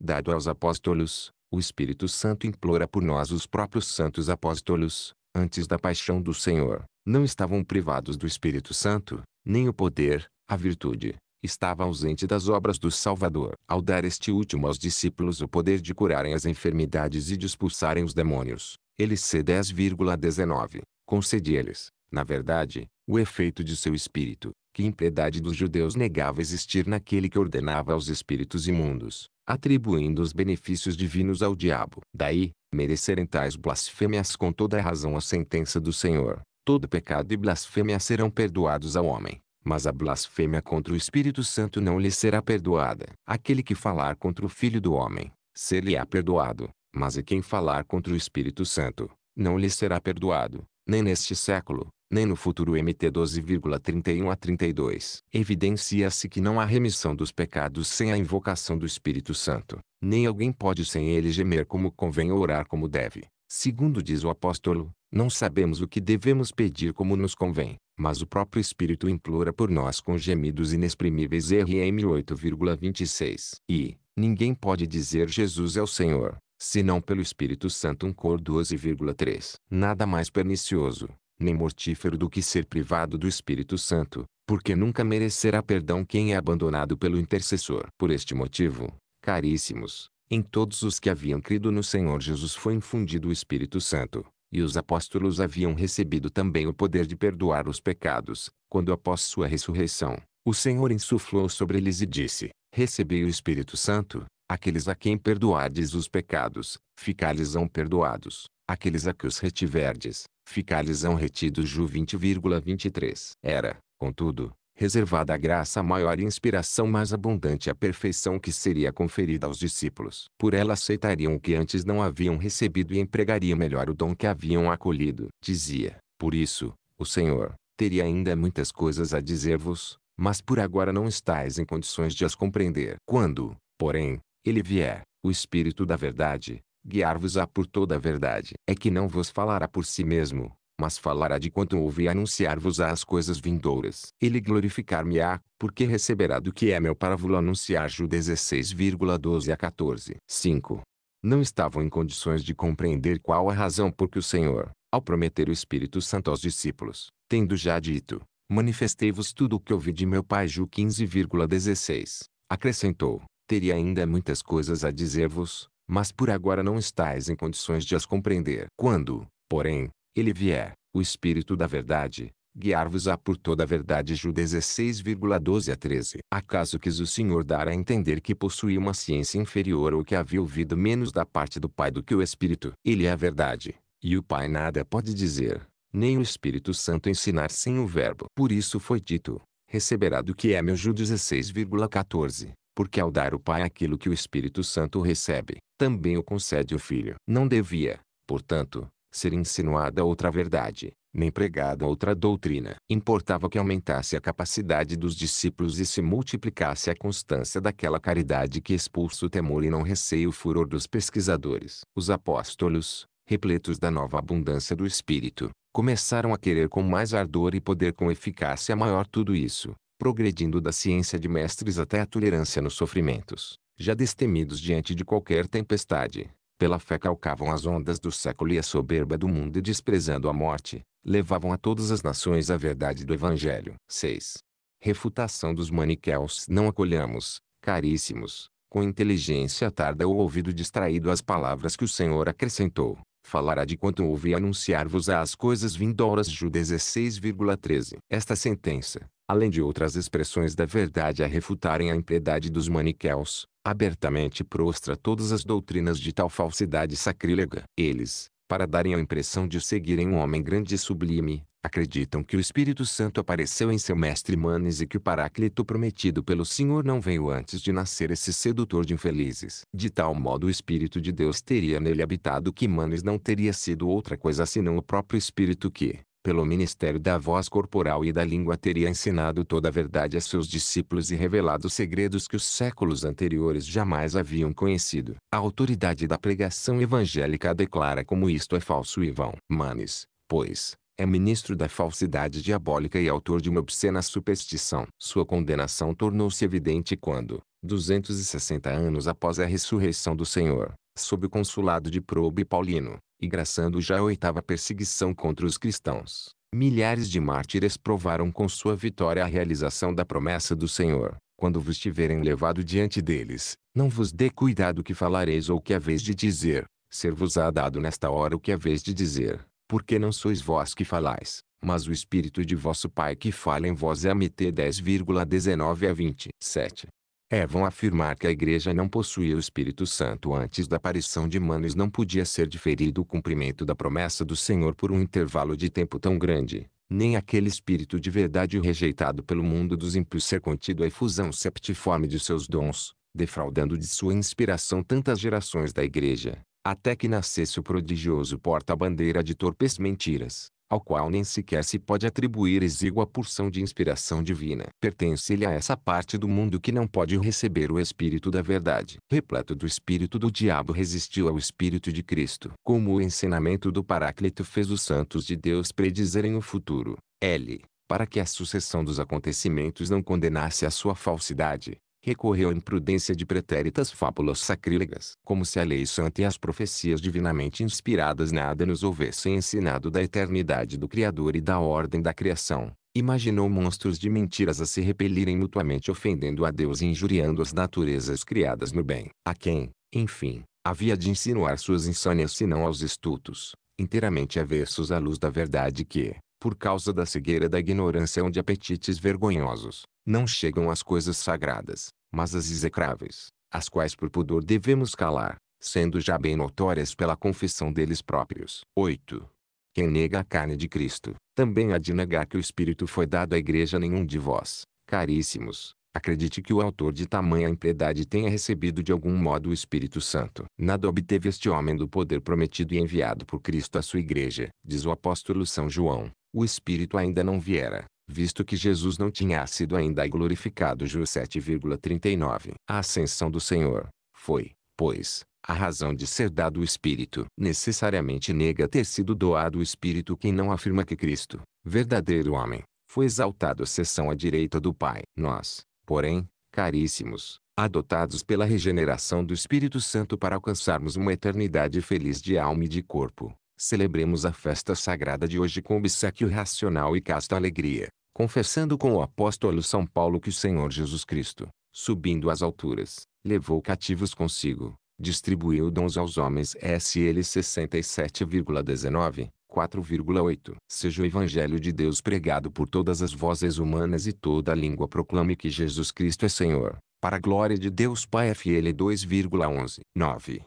Speaker 1: Dado aos apóstolos, o Espírito Santo implora por nós os próprios santos apóstolos, antes da paixão do Senhor, não estavam privados do Espírito Santo, nem o poder, a virtude, estava ausente das obras do Salvador. Ao dar este último aos discípulos o poder de curarem as enfermidades e de expulsarem os demônios, ele c 10,19, concede-lhes, na verdade, o efeito de seu espírito, que em piedade dos judeus negava existir naquele que ordenava aos espíritos imundos, atribuindo os benefícios divinos ao diabo. Daí, merecerem tais blasfêmias com toda a razão a sentença do Senhor. Todo pecado e blasfêmia serão perdoados ao homem, mas a blasfêmia contra o Espírito Santo não lhe será perdoada. Aquele que falar contra o Filho do Homem, ser-lhe-á perdoado, mas a quem falar contra o Espírito Santo, não lhe será perdoado, nem neste século, nem no futuro MT 12,31 a 32. Evidencia-se que não há remissão dos pecados sem a invocação do Espírito Santo, nem alguém pode sem ele gemer como convém ou orar como deve. Segundo diz o apóstolo, não sabemos o que devemos pedir como nos convém, mas o próprio Espírito implora por nós com gemidos inexprimíveis. RM 8,26. E, ninguém pode dizer Jesus é o Senhor, senão pelo Espírito Santo. um Cor 12,3. Nada mais pernicioso, nem mortífero do que ser privado do Espírito Santo, porque nunca merecerá perdão quem é abandonado pelo intercessor. Por este motivo, caríssimos, em todos os que haviam crido no Senhor Jesus foi infundido o Espírito Santo e os apóstolos haviam recebido também o poder de perdoar os pecados, quando após sua ressurreição, o Senhor insuflou sobre eles e disse, recebei o Espírito Santo, aqueles a quem perdoardes os pecados, ficar-lhes-ão perdoados, aqueles a que os retiverdes, ficar-lhes-ão retidos. Ju 20,23 Era, contudo, reservada a graça maior e inspiração mais abundante à perfeição que seria conferida aos discípulos. Por ela aceitariam o que antes não haviam recebido e empregariam melhor o dom que haviam acolhido. Dizia, por isso, o Senhor, teria ainda muitas coisas a dizer-vos, mas por agora não estáis em condições de as compreender. Quando, porém, ele vier, o Espírito da Verdade, guiar-vos-á por toda a verdade. É que não vos falará por si mesmo, mas falará de quanto ouvi anunciar-vos as coisas vindouras. Ele glorificar-me-á, porque receberá do que é meu para vos anunciar. Ju 16,12 a 14. 5. Não estavam em condições de compreender qual a razão por que o Senhor, ao prometer o Espírito Santo aos discípulos, tendo já dito, manifestei-vos tudo o que ouvi de meu Pai. Ju 15,16. Acrescentou, teria ainda muitas coisas a dizer-vos, mas por agora não estáis em condições de as compreender. Quando, porém, ele vier, o Espírito da Verdade, guiar-vos-á por toda a verdade. Ju 16,12 a 13. Acaso quis o Senhor dar a entender que possuía uma ciência inferior ou que havia ouvido menos da parte do Pai do que o Espírito? Ele é a verdade, e o Pai nada pode dizer, nem o Espírito Santo ensinar sem o Verbo. Por isso foi dito, receberá do que é meu Ju 16,14. Porque ao dar o Pai aquilo que o Espírito Santo recebe, também o concede o Filho. Não devia, portanto, ser insinuada outra verdade, nem pregada outra doutrina. Importava que aumentasse a capacidade dos discípulos e se multiplicasse a constância daquela caridade que expulsa o temor e não receia o furor dos pesquisadores. Os apóstolos, repletos da nova abundância do Espírito, começaram a querer com mais ardor e poder com eficácia maior tudo isso, progredindo da ciência de mestres até a tolerância nos sofrimentos, já destemidos diante de qualquer tempestade, pela fé calcavam as ondas do século e a soberba do mundo e desprezando a morte, levavam a todas as nações a verdade do Evangelho. 6. Refutação dos maniqueus não acolhamos, caríssimos, com inteligência tarda ou ouvido distraído as palavras que o Senhor acrescentou. Falará de quanto ouvi anunciar-vos as coisas vindouras Ju 16,13. Esta sentença, além de outras expressões da verdade a refutarem a impiedade dos maniqueus, abertamente prostra todas as doutrinas de tal falsidade sacrílega. Eles, para darem a impressão de seguirem um homem grande e sublime, acreditam que o Espírito Santo apareceu em seu mestre Manes e que o Paráclito prometido pelo Senhor não veio antes de nascer esse sedutor de infelizes. De tal modo o Espírito de Deus teria nele habitado que Manes não teria sido outra coisa senão o próprio Espírito que, pelo ministério da voz corporal e da língua teria ensinado toda a verdade a seus discípulos e revelado segredos que os séculos anteriores jamais haviam conhecido. A autoridade da pregação evangélica declara como isto é falso e vão. Manes, pois, é ministro da falsidade diabólica e autor de uma obscena superstição. Sua condenação tornou-se evidente quando, 260 anos após a ressurreição do Senhor, sob o consulado de Probe Paulino, engraçando já a oitava perseguição contra os cristãos. Milhares de mártires provaram com sua vitória a realização da promessa do Senhor. Quando vos tiverem levado diante deles, não vos dê cuidado que falareis ou que a vez de dizer, ser-vos-á dado nesta hora o que a vez de dizer, porque não sois vós que falais, mas o Espírito de vosso Pai que fala em vós. MT é 10,19 a 20. 7. Evam é, afirmar que a igreja não possuía o Espírito Santo antes da aparição de Manos não podia ser diferido o cumprimento da promessa do Senhor por um intervalo de tempo tão grande, nem aquele Espírito de verdade rejeitado pelo mundo dos ímpios ser contido a efusão septiforme de seus dons, defraudando de sua inspiração tantas gerações da igreja, até que nascesse o prodigioso porta-bandeira de torpes mentiras, ao qual nem sequer se pode atribuir exígua porção de inspiração divina. Pertence-lhe a essa parte do mundo que não pode receber o Espírito da Verdade. Repleto do Espírito do Diabo resistiu ao Espírito de Cristo. Como o ensinamento do Paráclito fez os santos de Deus predizerem o futuro. L. Para que a sucessão dos acontecimentos não condenasse a sua falsidade, recorreu à imprudência de pretéritas fábulas sacrílegas. Como se a lei santa e as profecias divinamente inspiradas nada nos houvessem ensinado da eternidade do Criador e da ordem da criação. Imaginou monstros de mentiras a se repelirem mutuamente ofendendo a Deus e injuriando as naturezas criadas no bem. A quem, enfim, havia de insinuar suas insônias senão aos estultos, inteiramente avessos à luz da verdade que, por causa da cegueira da ignorância onde apetites vergonhosos, não chegam às coisas sagradas, mas as execráveis, as quais por pudor devemos calar, sendo já bem notórias pela confissão deles próprios. 8. Quem nega a carne de Cristo, também há de negar que o Espírito foi dado à igreja nenhum de vós, caríssimos, acredite que o autor de tamanha impiedade tenha recebido de algum modo o Espírito Santo. Nada obteve este homem do poder prometido e enviado por Cristo à sua igreja. Diz o apóstolo São João, o Espírito ainda não viera, visto que Jesus não tinha sido ainda glorificado. Ju 7,39. A ascensão do Senhor foi, pois, a razão de ser dado o Espírito. Necessariamente nega ter sido doado o Espírito quem não afirma que Cristo, verdadeiro homem, foi exaltado à sessão à direita do Pai. Nós, porém, caríssimos, adotados pela regeneração do Espírito Santo para alcançarmos uma eternidade feliz de alma e de corpo, celebremos a festa sagrada de hoje com obsequio racional e casta alegria confessando com o apóstolo São Paulo que o Senhor Jesus Cristo, subindo às alturas, levou cativos consigo, distribuiu dons aos homens SL 67,19, 4,8. Seja o Evangelho de Deus pregado por todas as vozes humanas e toda a língua proclame que Jesus Cristo é Senhor, para a glória de Deus Pai FL 2,11. 9.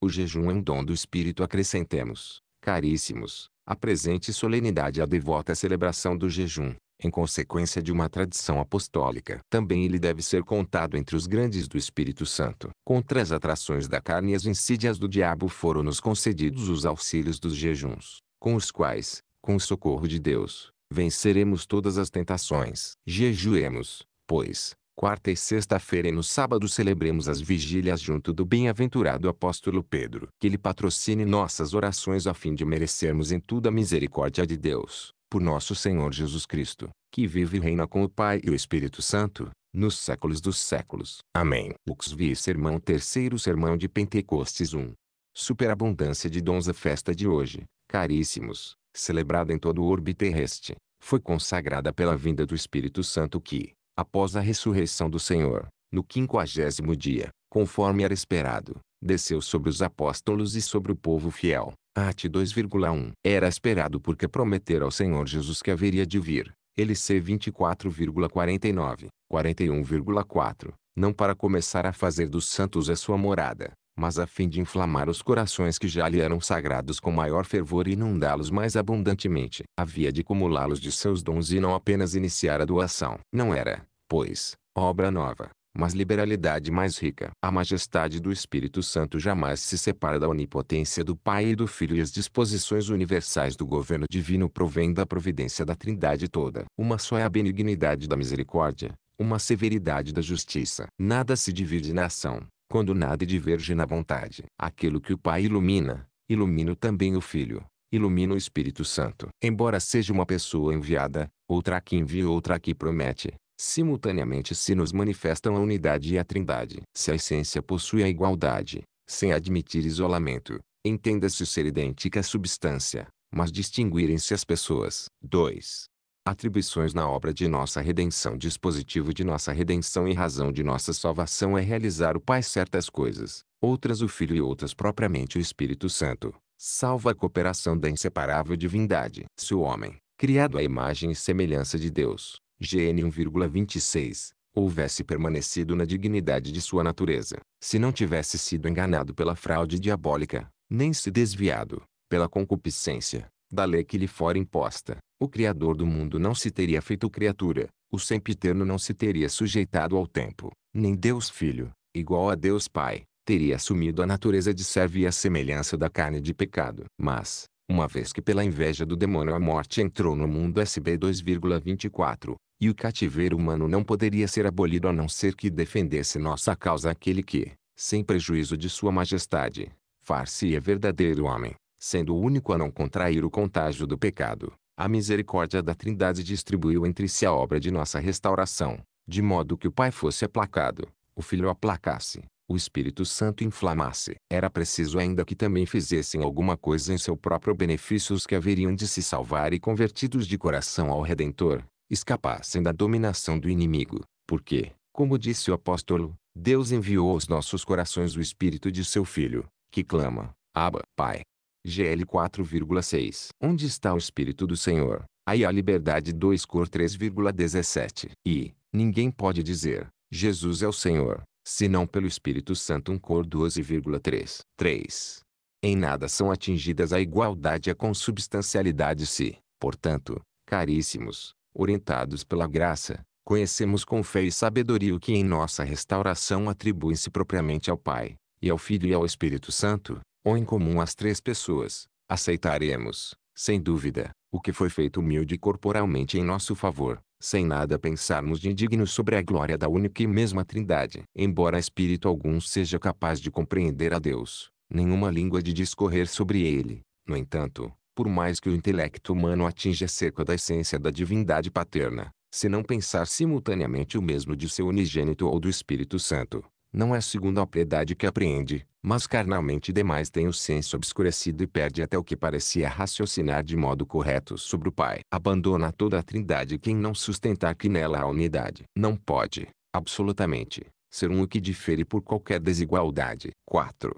Speaker 1: O jejum é um dom do Espírito acrescentemos, caríssimos, a presente solenidade à devota celebração do jejum, em consequência de uma tradição apostólica. Também ele deve ser contado entre os grandes do Espírito Santo. Contra as atrações da carne e as insídias do diabo foram-nos concedidos os auxílios dos jejuns, com os quais, com o socorro de Deus, venceremos todas as tentações. Jejuemos, pois, quarta e sexta-feira e no sábado celebremos as vigílias junto do bem-aventurado apóstolo Pedro. Que ele patrocine nossas orações a fim de merecermos em tudo a misericórdia de Deus por nosso Senhor Jesus Cristo, que vive e reina com o Pai e o Espírito Santo, nos séculos dos séculos. Amém. Lux vi Sermão Terceiro Sermão de Pentecostes 1. Superabundância de dons A festa de hoje, caríssimos, celebrada em todo o orbe terrestre, foi consagrada pela vinda do Espírito Santo que, após a ressurreição do Senhor, no quinquagésimo dia, conforme era esperado, desceu sobre os apóstolos e sobre o povo fiel. Ate 2,1 Era esperado porque prometer ao Senhor Jesus que haveria de vir. Ele c 24,49, 41,4, não para começar a fazer dos santos a sua morada, mas a fim de inflamar os corações que já lhe eram sagrados com maior fervor e inundá-los mais abundantemente. Havia de acumulá-los de seus dons e não apenas iniciar a doação. Não era, pois, obra nova, mas liberalidade mais rica. A majestade do Espírito Santo jamais se separa da onipotência do Pai e do Filho e as disposições universais do governo divino provêm da providência da Trindade toda. Uma só é a benignidade da misericórdia, uma severidade da justiça. Nada se divide na ação, quando nada diverge na vontade. Aquilo que o Pai ilumina, ilumina também o Filho, ilumina o Espírito Santo. Embora seja uma pessoa enviada, outra que envia outra que promete, simultaneamente se nos manifestam a unidade e a trindade. Se a essência possui a igualdade, sem admitir isolamento, entenda-se ser idêntica à substância, mas distinguirem-se as pessoas. 2. Atribuições na obra de nossa redenção Dispositivo de nossa redenção e razão de nossa salvação é realizar o Pai certas coisas, outras o Filho e outras propriamente o Espírito Santo, Salva a cooperação da inseparável divindade. Se o homem, criado à imagem e semelhança de Deus, GN 1,26, houvesse permanecido na dignidade de sua natureza, se não tivesse sido enganado pela fraude diabólica, nem se desviado, pela concupiscência, da lei que lhe fora imposta, o Criador do mundo não se teria feito criatura, o sempiterno não se teria sujeitado ao tempo, nem Deus Filho, igual a Deus Pai, teria assumido a natureza de servo e a semelhança da carne de pecado. Mas, uma vez que pela inveja do demônio a morte entrou no mundo SB 2,24, e o cativeiro humano não poderia ser abolido a não ser que defendesse nossa causa aquele que, sem prejuízo de sua majestade, far-se-ia é verdadeiro homem, sendo o único a não contrair o contágio do pecado. A misericórdia da Trindade distribuiu entre si a obra de nossa restauração, de modo que o Pai fosse aplacado, o Filho aplacasse, o Espírito Santo inflamasse. Era preciso ainda que também fizessem alguma coisa em seu próprio benefício os que haveriam de se salvar e convertidos de coração ao Redentor, escapassem da dominação do inimigo, porque, como disse o apóstolo, Deus enviou aos nossos corações o Espírito de seu Filho, que clama, Abba, Pai. GL 4,6 Onde está o Espírito do Senhor? Aí a liberdade 2 Cor 3,17 E, ninguém pode dizer, Jesus é o Senhor, senão pelo Espírito Santo 1 Cor 12,3 3. Em nada são atingidas a igualdade e a consubstancialidade se, portanto, caríssimos, orientados pela graça, conhecemos com fé e sabedoria o que em nossa restauração atribui-se propriamente ao Pai, e ao Filho e ao Espírito Santo, ou em comum às três pessoas, aceitaremos, sem dúvida, o que foi feito humilde corporalmente em nosso favor, sem nada pensarmos de indigno sobre a glória da única e mesma Trindade. Embora espírito algum seja capaz de compreender a Deus, nenhuma língua de discorrer sobre ele, no entanto, por mais que o intelecto humano atinja cerca da essência da divindade paterna, se não pensar simultaneamente o mesmo de seu unigênito ou do Espírito Santo, não é segundo a piedade que apreende, mas carnalmente demais tem o senso obscurecido e perde até o que parecia raciocinar de modo correto sobre o Pai. Abandona toda a trindade quem não sustentar que nela há unidade. Não pode, absolutamente, ser um o que difere por qualquer desigualdade. 4.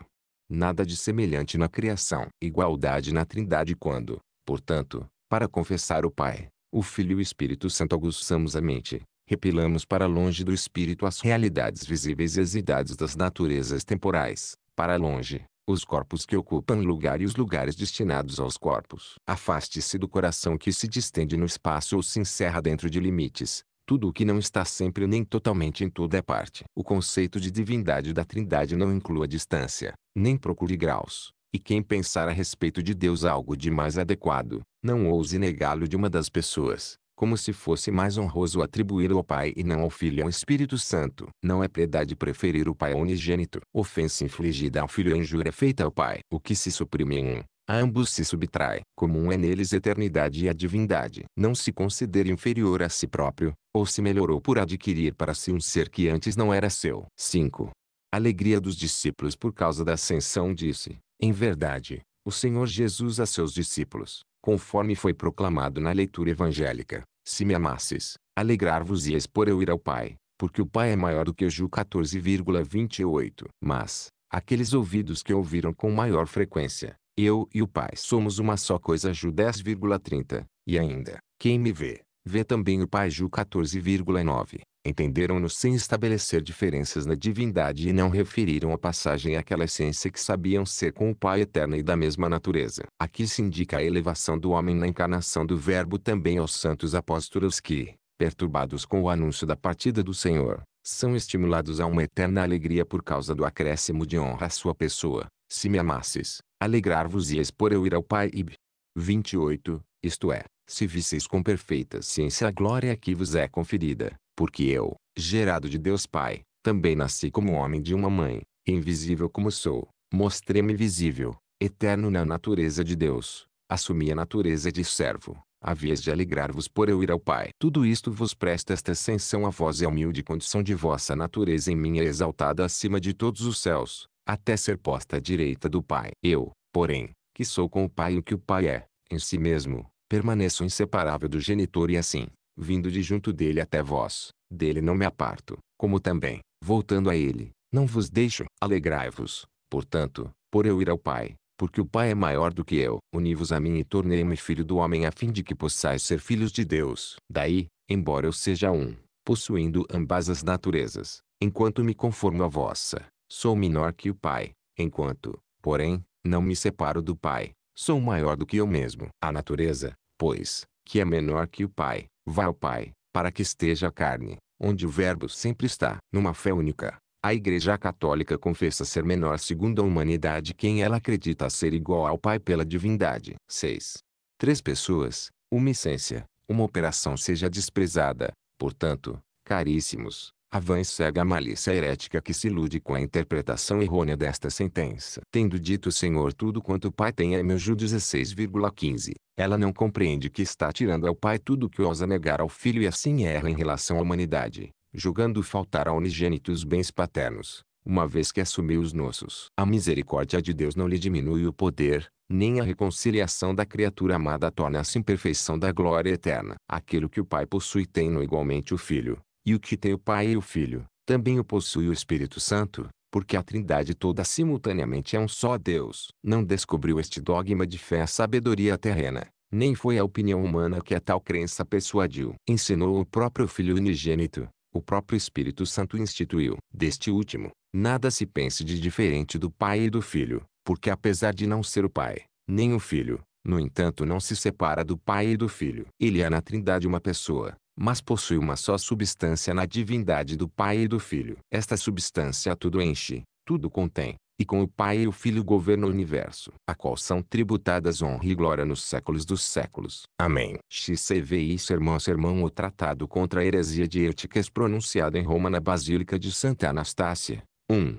Speaker 1: Nada de semelhante na criação. Igualdade na Trindade quando, portanto, para confessar o Pai, o Filho e o Espírito Santo aguçamos a mente, repelamos para longe do Espírito as realidades visíveis e as idades das naturezas temporais, para longe, os corpos que ocupam lugar e os lugares destinados aos corpos. Afaste-se do coração que se distende no espaço ou se encerra dentro de limites, tudo o que não está sempre nem totalmente em toda parte. O conceito de divindade da Trindade não inclui a distância, nem procure graus. E quem pensar a respeito de Deus algo de mais adequado, não ouse negá-lo de uma das pessoas, como se fosse mais honroso atribuir ao Pai e não ao Filho e ao Espírito Santo. Não é piedade preferir o Pai ao unigênito. Ofensa infligida ao Filho é injúria feita ao Pai. O que se suprime em um, a ambos se subtrai. Comum é neles eternidade e a divindade. Não se considere inferior a si próprio, ou se melhorou por adquirir para si um ser que antes não era seu. 5 alegria dos discípulos por causa da ascensão disse, em verdade, o Senhor Jesus a seus discípulos, conforme foi proclamado na leitura evangélica, se me amasses, alegrar-vos-ias por eu ir ao Pai, porque o Pai é maior do que Ju 14,28. Mas, aqueles ouvidos que ouviram com maior frequência, eu e o Pai somos uma só coisa Ju 10,30, e ainda, quem me vê, vê também o Pai Ju 14,9 entenderam-no sem estabelecer diferenças na divindade e não referiram a passagem àquela essência que sabiam ser com o Pai eterno e da mesma natureza. Aqui se indica a elevação do homem na encarnação do Verbo também aos santos apóstolos que, perturbados com o anúncio da partida do Senhor, são estimulados a uma eterna alegria por causa do acréscimo de honra à sua pessoa. Se me amasses, alegrar-vos-eis por eu ir ao Pai. Ib. 28, isto é, se visseis com perfeita ciência a glória que vos é conferida, porque eu, gerado de Deus Pai, também nasci como homem de uma mãe, invisível como sou, mostrei-me visível, eterno na natureza de Deus, assumi a natureza de servo, havias de alegrar-vos por eu ir ao Pai. Tudo isto vos presta esta ascensão a vós e é a humilde condição de vossa natureza em mim é exaltada acima de todos os céus, até ser posta à direita do Pai. Eu, porém, que sou com o Pai o que o Pai é, em si mesmo, permaneço inseparável do genitor e assim, vindo de junto dele até vós, dele não me aparto, como também, voltando a ele, não vos deixo, alegrai-vos, portanto, por eu ir ao Pai, porque o Pai é maior do que eu. Uni-vos a mim e tornei-me filho do homem a fim de que possais ser filhos de Deus. Daí, embora eu seja um, possuindo ambas as naturezas, enquanto me conformo à vossa, sou menor que o Pai, enquanto, porém, não me separo do Pai, sou maior do que eu mesmo. A natureza, pois, que é menor que o Pai, Vá ao Pai, para que esteja a carne, onde o Verbo sempre está, numa fé única. A Igreja Católica confessa ser menor segundo a humanidade quem ela acredita ser igual ao Pai pela divindade. 6. Três pessoas, uma essência, uma operação seja desprezada, portanto, caríssimos, a vã e cega malícia herética que se ilude com a interpretação errônea desta sentença. Tendo dito o Senhor tudo quanto o Pai tem é meu Ju 16,15. Ela não compreende que está tirando ao Pai tudo o que ousa negar ao Filho e assim erra em relação à humanidade, julgando faltar ao unigênito os bens paternos, uma vez que assumiu os nossos. A misericórdia de Deus não lhe diminui o poder, nem a reconciliação da criatura amada torna-se imperfeição da glória eterna. Aquilo que o Pai possui tem no igualmente o Filho e o que tem o Pai e o Filho, também o possui o Espírito Santo, porque a Trindade toda simultaneamente é um só Deus. Não descobriu este dogma de fé a sabedoria terrena, nem foi a opinião humana que a tal crença persuadiu. Ensinou o próprio Filho unigênito, o próprio Espírito Santo instituiu. Deste último, nada se pense de diferente do Pai e do Filho, porque apesar de não ser o Pai, nem o Filho, no entanto não se separa do Pai e do Filho. Ele é na Trindade uma pessoa, mas possui uma só substância na divindade do Pai e do Filho. Esta substância tudo enche, tudo contém, e com o Pai e o Filho governa o universo, a qual são tributadas honra e glória nos séculos dos séculos. Amém. XCVI Sermão Sermão O Tratado contra a Heresia de Eutiques, pronunciado em Roma na Basílica de Santa Anastácia. 1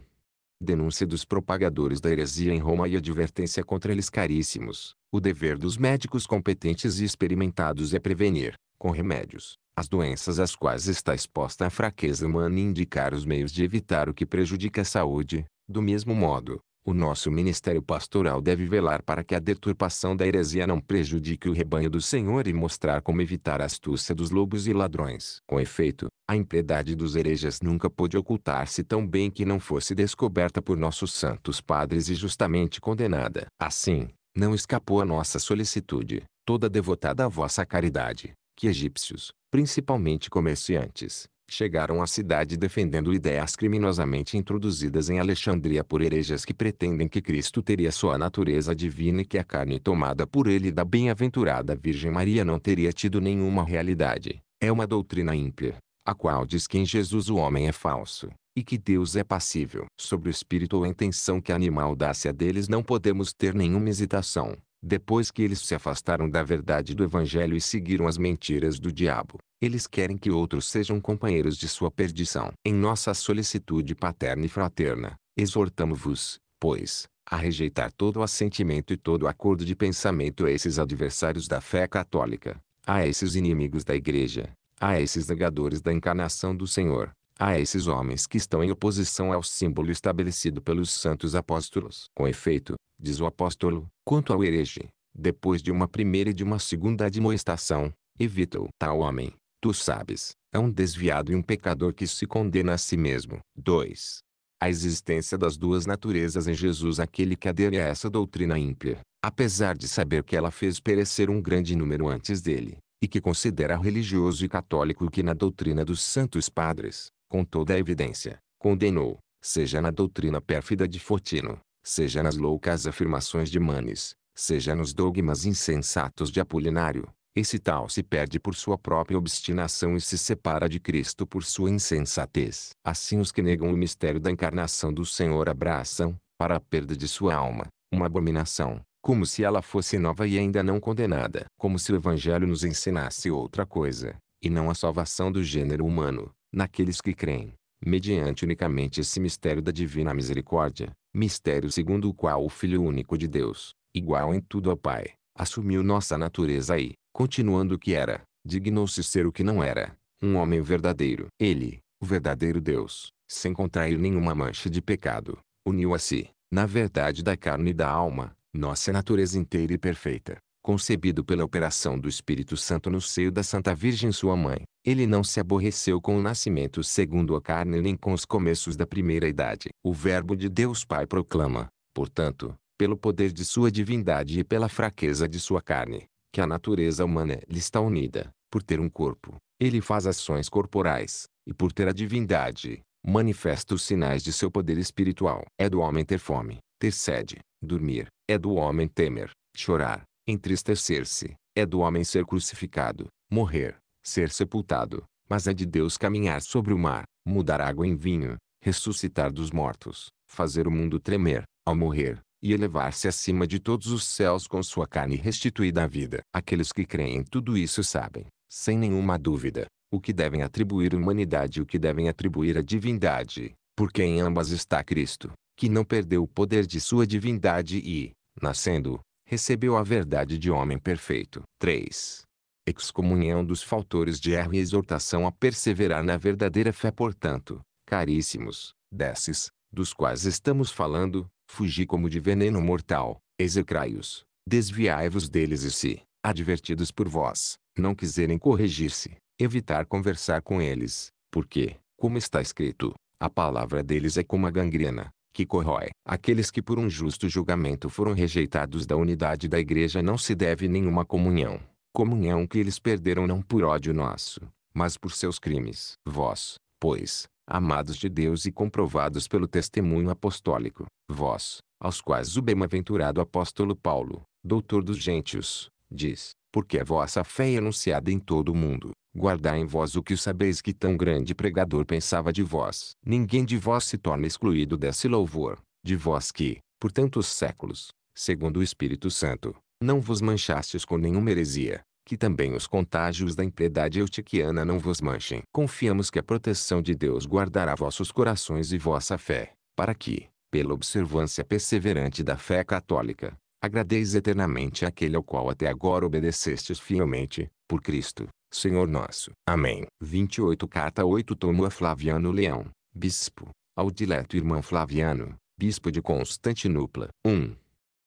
Speaker 1: denúncia dos propagadores da heresia em Roma e advertência contra eles caríssimos. O dever dos médicos competentes e experimentados é prevenir, com remédios, as doenças às quais está exposta a fraqueza humana e indicar os meios de evitar o que prejudica a saúde. Do mesmo modo, o nosso ministério pastoral deve velar para que a deturpação da heresia não prejudique o rebanho do Senhor e mostrar como evitar a astúcia dos lobos e ladrões. Com efeito, a impiedade dos hereges nunca pôde ocultar-se tão bem que não fosse descoberta por nossos santos padres e justamente condenada. Assim, não escapou a nossa solicitude, toda devotada à vossa caridade, que egípcios, principalmente comerciantes, chegaram à cidade defendendo ideias criminosamente introduzidas em Alexandria por hereges que pretendem que Cristo teria sua natureza divina e que a carne tomada por ele da bem-aventurada Virgem Maria não teria tido nenhuma realidade. É uma doutrina ímpia, a qual diz que em Jesus o homem é falso, e que Deus é passível. Sobre o espírito ou a intenção que anima a audácia deles não podemos ter nenhuma hesitação. Depois que eles se afastaram da verdade do Evangelho e seguiram as mentiras do diabo, eles querem que outros sejam companheiros de sua perdição. Em nossa solicitude paterna e fraterna, exortamos vos pois, a rejeitar todo assentimento e todo acordo de pensamento a esses adversários da fé católica, a esses inimigos da Igreja, a esses negadores da encarnação do Senhor, a esses homens que estão em oposição ao símbolo estabelecido pelos santos apóstolos. Com efeito, diz o apóstolo, quanto ao herege, depois de uma primeira e de uma segunda admoestação, evita-o. Tal homem, tu sabes, é um desviado e um pecador que se condena a si mesmo. 2. A existência das duas naturezas em Jesus aquele que adere a essa doutrina ímpia, apesar de saber que ela fez perecer um grande número antes dele, e que considera religioso e católico que na doutrina dos santos padres, com toda a evidência, condenou, seja na doutrina pérfida de Fortino, seja nas loucas afirmações de Manes, seja nos dogmas insensatos de Apolinário, esse tal se perde por sua própria obstinação e se separa de Cristo por sua insensatez. Assim os que negam o mistério da encarnação do Senhor abraçam, para a perda de sua alma, uma abominação, como se ela fosse nova e ainda não condenada. Como se o Evangelho nos ensinasse outra coisa, e não a salvação do gênero humano, naqueles que creem, mediante unicamente esse mistério da divina misericórdia, mistério segundo o qual o Filho único de Deus, igual em tudo ao Pai, Assumiu nossa natureza e, continuando o que era, dignou-se ser o que não era, um homem verdadeiro. Ele, o verdadeiro Deus, sem contrair nenhuma mancha de pecado, uniu a si, na verdade da carne e da alma, nossa natureza inteira e perfeita. Concebido pela operação do Espírito Santo no seio da Santa Virgem sua mãe, ele não se aborreceu com o nascimento segundo a carne nem com os começos da primeira idade. O Verbo de Deus Pai proclama, portanto, pelo poder de sua divindade e pela fraqueza de sua carne, que a natureza humana lhe está unida, por ter um corpo, ele faz ações corporais, e por ter a divindade, manifesta os sinais de seu poder espiritual. É do homem ter fome, ter sede, dormir, é do homem temer, chorar, entristecer-se, é do homem ser crucificado, morrer, ser sepultado, mas é de Deus caminhar sobre o mar, mudar água em vinho, ressuscitar dos mortos, fazer o mundo tremer, ao morrer, e elevar-se acima de todos os céus com sua carne restituída à vida. Aqueles que creem em tudo isso sabem, sem nenhuma dúvida, o que devem atribuir à humanidade e o que devem atribuir à divindade, porque em ambas está Cristo, que não perdeu o poder de sua divindade e, nascendo, recebeu a verdade de homem perfeito. 3. Excomunhão dos faltores de erro e exortação a perseverar na verdadeira fé, portanto, caríssimos, desses, dos quais estamos falando, Fugi como de veneno mortal, execrai-os, desviai-vos deles e se, advertidos por vós, não quiserem corrigir-se, evitar conversar com eles, porque, como está escrito, a palavra deles é como a gangrena, que corrói. Aqueles que por um justo julgamento foram rejeitados da unidade da igreja não se deve nenhuma comunhão, comunhão que eles perderam não por ódio nosso, mas por seus crimes. Vós, pois, amados de Deus e comprovados pelo testemunho apostólico, vós, aos quais o bem-aventurado apóstolo Paulo, doutor dos gentios, diz, porque a vossa fé é anunciada em todo o mundo, guardai em vós o que sabeis que tão grande pregador pensava de vós. Ninguém de vós se torna excluído desse louvor, de vós que, por tantos séculos, segundo o Espírito Santo, não vos manchastes com nenhuma heresia, que também os contágios da impiedade eutiquiana não vos manchem. Confiamos que a proteção de Deus guardará vossos corações e vossa fé, para que, pela observância perseverante da fé católica, agradeis eternamente aquele ao qual até agora obedecestes fielmente, por Cristo, Senhor nosso. Amém. 28 Carta 8 Tomo a Flaviano Leão, Bispo, ao dileto irmão Flaviano, Bispo de Constantinopla. 1.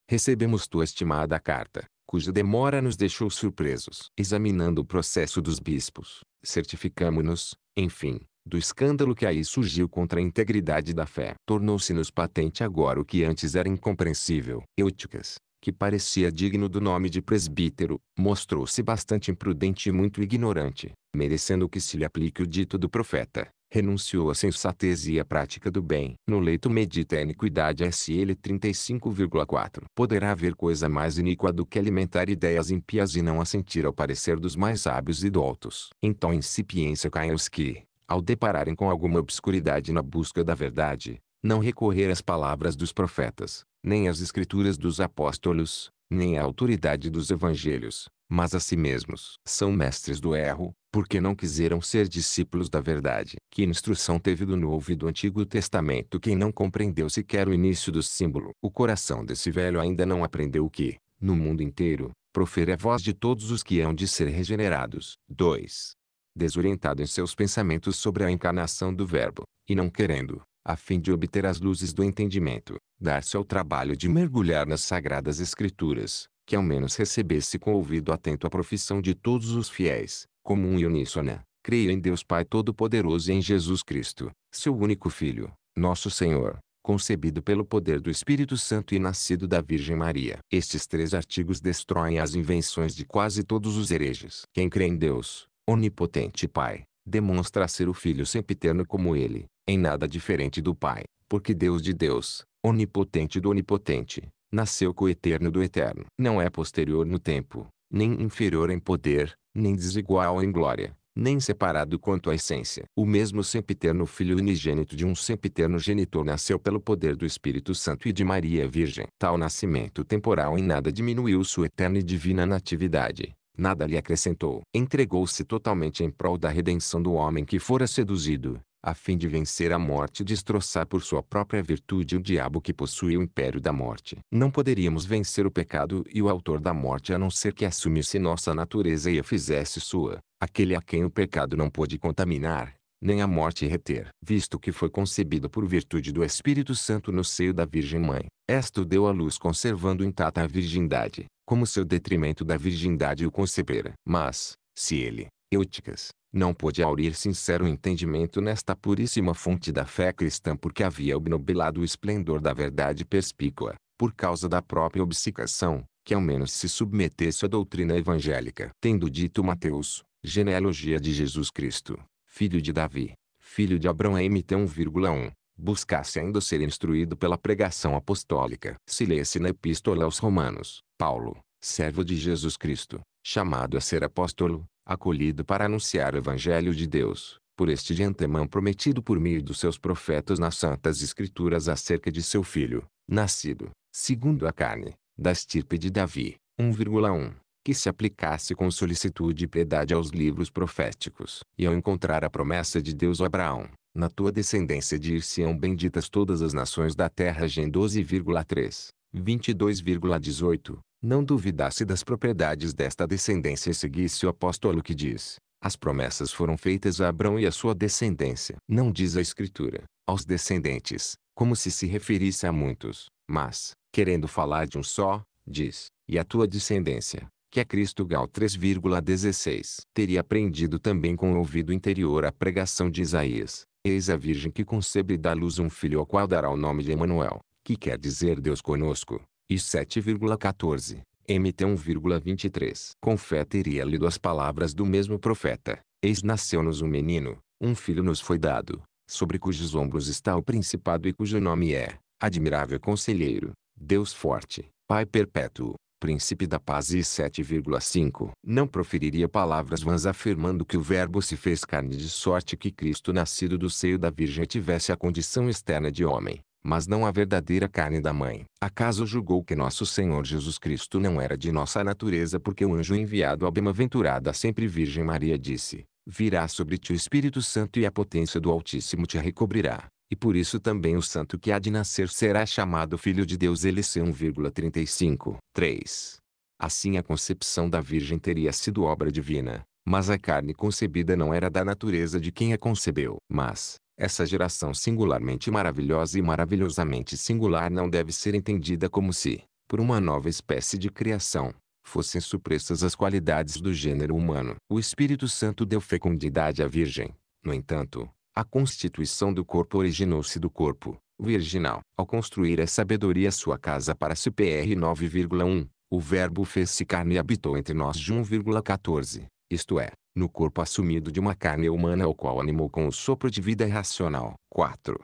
Speaker 1: Recebemos tua estimada carta cuja demora nos deixou surpresos. Examinando o processo dos bispos, certificamos-nos, enfim, do escândalo que aí surgiu contra a integridade da fé. Tornou-se-nos patente agora o que antes era incompreensível. Euticas, que parecia digno do nome de presbítero, mostrou-se bastante imprudente e muito ignorante, merecendo que se lhe aplique o dito do profeta renunciou à sensatez e à prática do bem. No leito medita a iniquidade SL 35,4. Poderá haver coisa mais iníqua do que alimentar ideias impias e não assentir ao parecer dos mais sábios e doutos. Então incipiência caem os que, ao depararem com alguma obscuridade na busca da verdade, não recorrer às palavras dos profetas, nem às escrituras dos apóstolos, nem à autoridade dos evangelhos, mas a si mesmos. São mestres do erro, porque não quiseram ser discípulos da verdade. Que instrução teve do Novo e do Antigo Testamento quem não compreendeu sequer o início do símbolo? O coração desse velho ainda não aprendeu o que, no mundo inteiro, profere a voz de todos os que hão de ser regenerados. 2. Desorientado em seus pensamentos sobre a encarnação do Verbo, e não querendo, a fim de obter as luzes do entendimento, dar-se ao trabalho de mergulhar nas sagradas Escrituras, que ao menos recebesse com o ouvido atento a profissão de todos os fiéis, comum e uníssona. Né? Creio em Deus Pai Todo-Poderoso e em Jesus Cristo, seu único Filho, nosso Senhor, concebido pelo poder do Espírito Santo e nascido da Virgem Maria. Estes três artigos destroem as invenções de quase todos os hereges. Quem crê em Deus, onipotente Pai, demonstra ser o Filho sempiterno como ele, em nada diferente do Pai, porque Deus de Deus, onipotente do onipotente, nasceu coeterno do eterno. Não é posterior no tempo, nem inferior em poder, nem desigual em glória, nem separado quanto à essência. O mesmo sempiterno filho unigênito de um sempiterno genitor nasceu pelo poder do Espírito Santo e de Maria Virgem. Tal nascimento temporal em nada diminuiu sua eterna e divina natividade. Nada lhe acrescentou. Entregou-se totalmente em prol da redenção do homem que fora seduzido a fim de vencer a morte e destroçar por sua própria virtude o diabo que possui o império da morte. Não poderíamos vencer o pecado e o autor da morte a não ser que assumisse nossa natureza e a fizesse sua, aquele a quem o pecado não pôde contaminar, nem a morte reter. Visto que foi concebido por virtude do Espírito Santo no seio da Virgem Mãe, esta deu à luz conservando intacta a virgindade, como seu detrimento da virgindade o concebera. Mas, se ele, eúticas, não pôde aurir sincero entendimento nesta puríssima fonte da fé cristã porque havia obnubilado o esplendor da verdade perspícua, por causa da própria obcecação, que ao menos se submetesse à doutrina evangélica. Tendo dito Mateus, genealogia de Jesus Cristo, filho de Davi, filho de Abraão MT 1,1, buscasse ainda ser instruído pela pregação apostólica. Se lesse na Epístola aos Romanos, Paulo, servo de Jesus Cristo, chamado a ser apóstolo, acolhido para anunciar o Evangelho de Deus, por este de antemão prometido por e dos seus profetas nas Santas Escrituras acerca de seu filho, nascido, segundo a carne, da estirpe de Davi, 1,1, que se aplicasse com solicitude e piedade aos livros proféticos. E ao encontrar a promessa de Deus a Abraão, na tua descendência dir-se-ão benditas todas as nações da terra. Gen 12,3, 22,18, não duvidasse das propriedades desta descendência e seguisse o apóstolo que diz: As promessas foram feitas a Abrão e a sua descendência. Não diz a Escritura, aos descendentes, como se se referisse a muitos, mas, querendo falar de um só, diz: E a tua descendência, que é Cristo Gal 3,16. Teria aprendido também com o ouvido interior a pregação de Isaías. Eis a virgem que concebe e dá luz um filho ao qual dará o nome de Emanuel, que quer dizer Deus conosco e 7,14, MT 1,23. Confeta teria lido as palavras do mesmo profeta. Eis nasceu-nos um menino, um filho nos foi dado, sobre cujos ombros está o principado e cujo nome é, admirável conselheiro, Deus forte, Pai perpétuo, príncipe da paz e 7,5. Não proferiria palavras vãs afirmando que o verbo se fez carne de sorte que Cristo nascido do seio da Virgem tivesse a condição externa de homem mas não a verdadeira carne da mãe. Acaso julgou que nosso Senhor Jesus Cristo não era de nossa natureza porque o anjo enviado à bem-aventurada sempre Virgem Maria disse, Virá sobre ti o Espírito Santo e a potência do Altíssimo te recobrirá. E por isso também o santo que há de nascer será chamado Filho de Deus Eliseu 1,35. 3. Assim a concepção da Virgem teria sido obra divina, mas a carne concebida não era da natureza de quem a concebeu. Mas, essa geração singularmente maravilhosa e maravilhosamente singular não deve ser entendida como se, por uma nova espécie de criação, fossem supressas as qualidades do gênero humano. O Espírito Santo deu fecundidade à Virgem. No entanto, a constituição do corpo originou-se do corpo virginal. Ao construir a sabedoria sua casa para CPR 9,1, o Verbo fez-se carne e habitou entre nós de 1,14, isto é, no corpo assumido de uma carne humana ao qual animou com o sopro de vida racional. 4.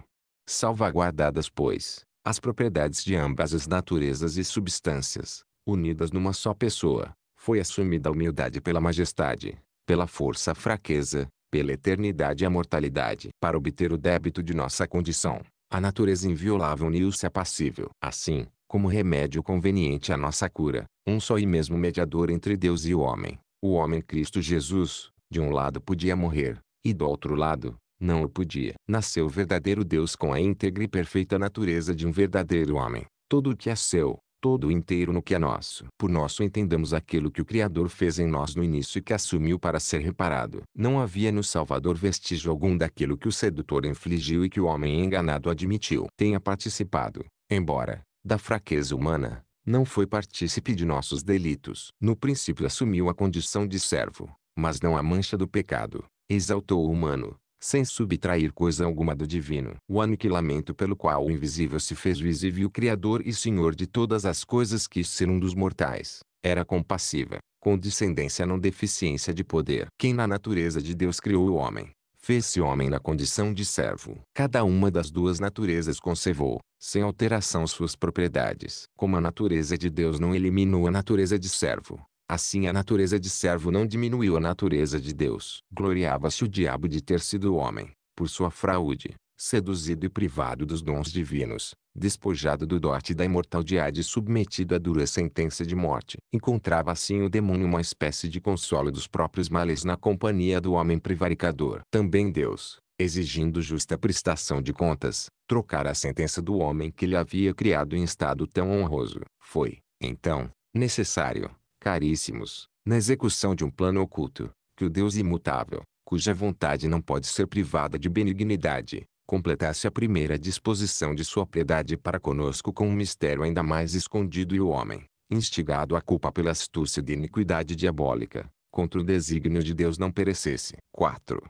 Speaker 1: Salvaguardadas, pois, as propriedades de ambas as naturezas e substâncias, unidas numa só pessoa, foi assumida a humildade pela majestade, pela força a fraqueza, pela eternidade e a mortalidade. Para obter o débito de nossa condição, a natureza inviolável uniu-se passível. Assim, como remédio conveniente à nossa cura, um só e mesmo mediador entre Deus e o homem, o homem Cristo Jesus, de um lado podia morrer, e do outro lado, não o podia. Nasceu o verdadeiro Deus com a íntegra e perfeita natureza de um verdadeiro homem. Todo o que é seu, todo o inteiro no que é nosso. Por nosso entendamos aquilo que o Criador fez em nós no início e que assumiu para ser reparado. Não havia no Salvador vestígio algum daquilo que o sedutor infligiu e que o homem enganado admitiu. Tenha participado, embora, da fraqueza humana, não foi partícipe de nossos delitos. No princípio assumiu a condição de servo, mas não a mancha do pecado. Exaltou o humano, sem subtrair coisa alguma do divino. O aniquilamento pelo qual o invisível se fez visível o Criador e Senhor de todas as coisas quis ser um dos mortais. Era compassiva, condescendência não deficiência de poder. Quem na natureza de Deus criou o homem, fez-se homem na condição de servo. Cada uma das duas naturezas conservou, sem alteração suas propriedades. Como a natureza de Deus não eliminou a natureza de servo, assim a natureza de servo não diminuiu a natureza de Deus. Gloriava-se o diabo de ter sido homem, por sua fraude, seduzido e privado dos dons divinos, despojado do dote da imortalidade e submetido à dura sentença de morte. Encontrava assim o demônio uma espécie de consolo dos próprios males na companhia do homem prevaricador. Também Deus, exigindo justa prestação de contas, trocar a sentença do homem que lhe havia criado em estado tão honroso. Foi, então, necessário, caríssimos, na execução de um plano oculto, que o Deus imutável, cuja vontade não pode ser privada de benignidade, completasse a primeira disposição de sua piedade para conosco com um mistério ainda mais escondido e o homem, instigado à culpa pela astúcia de iniquidade diabólica, contra o desígnio de Deus não perecesse. 4.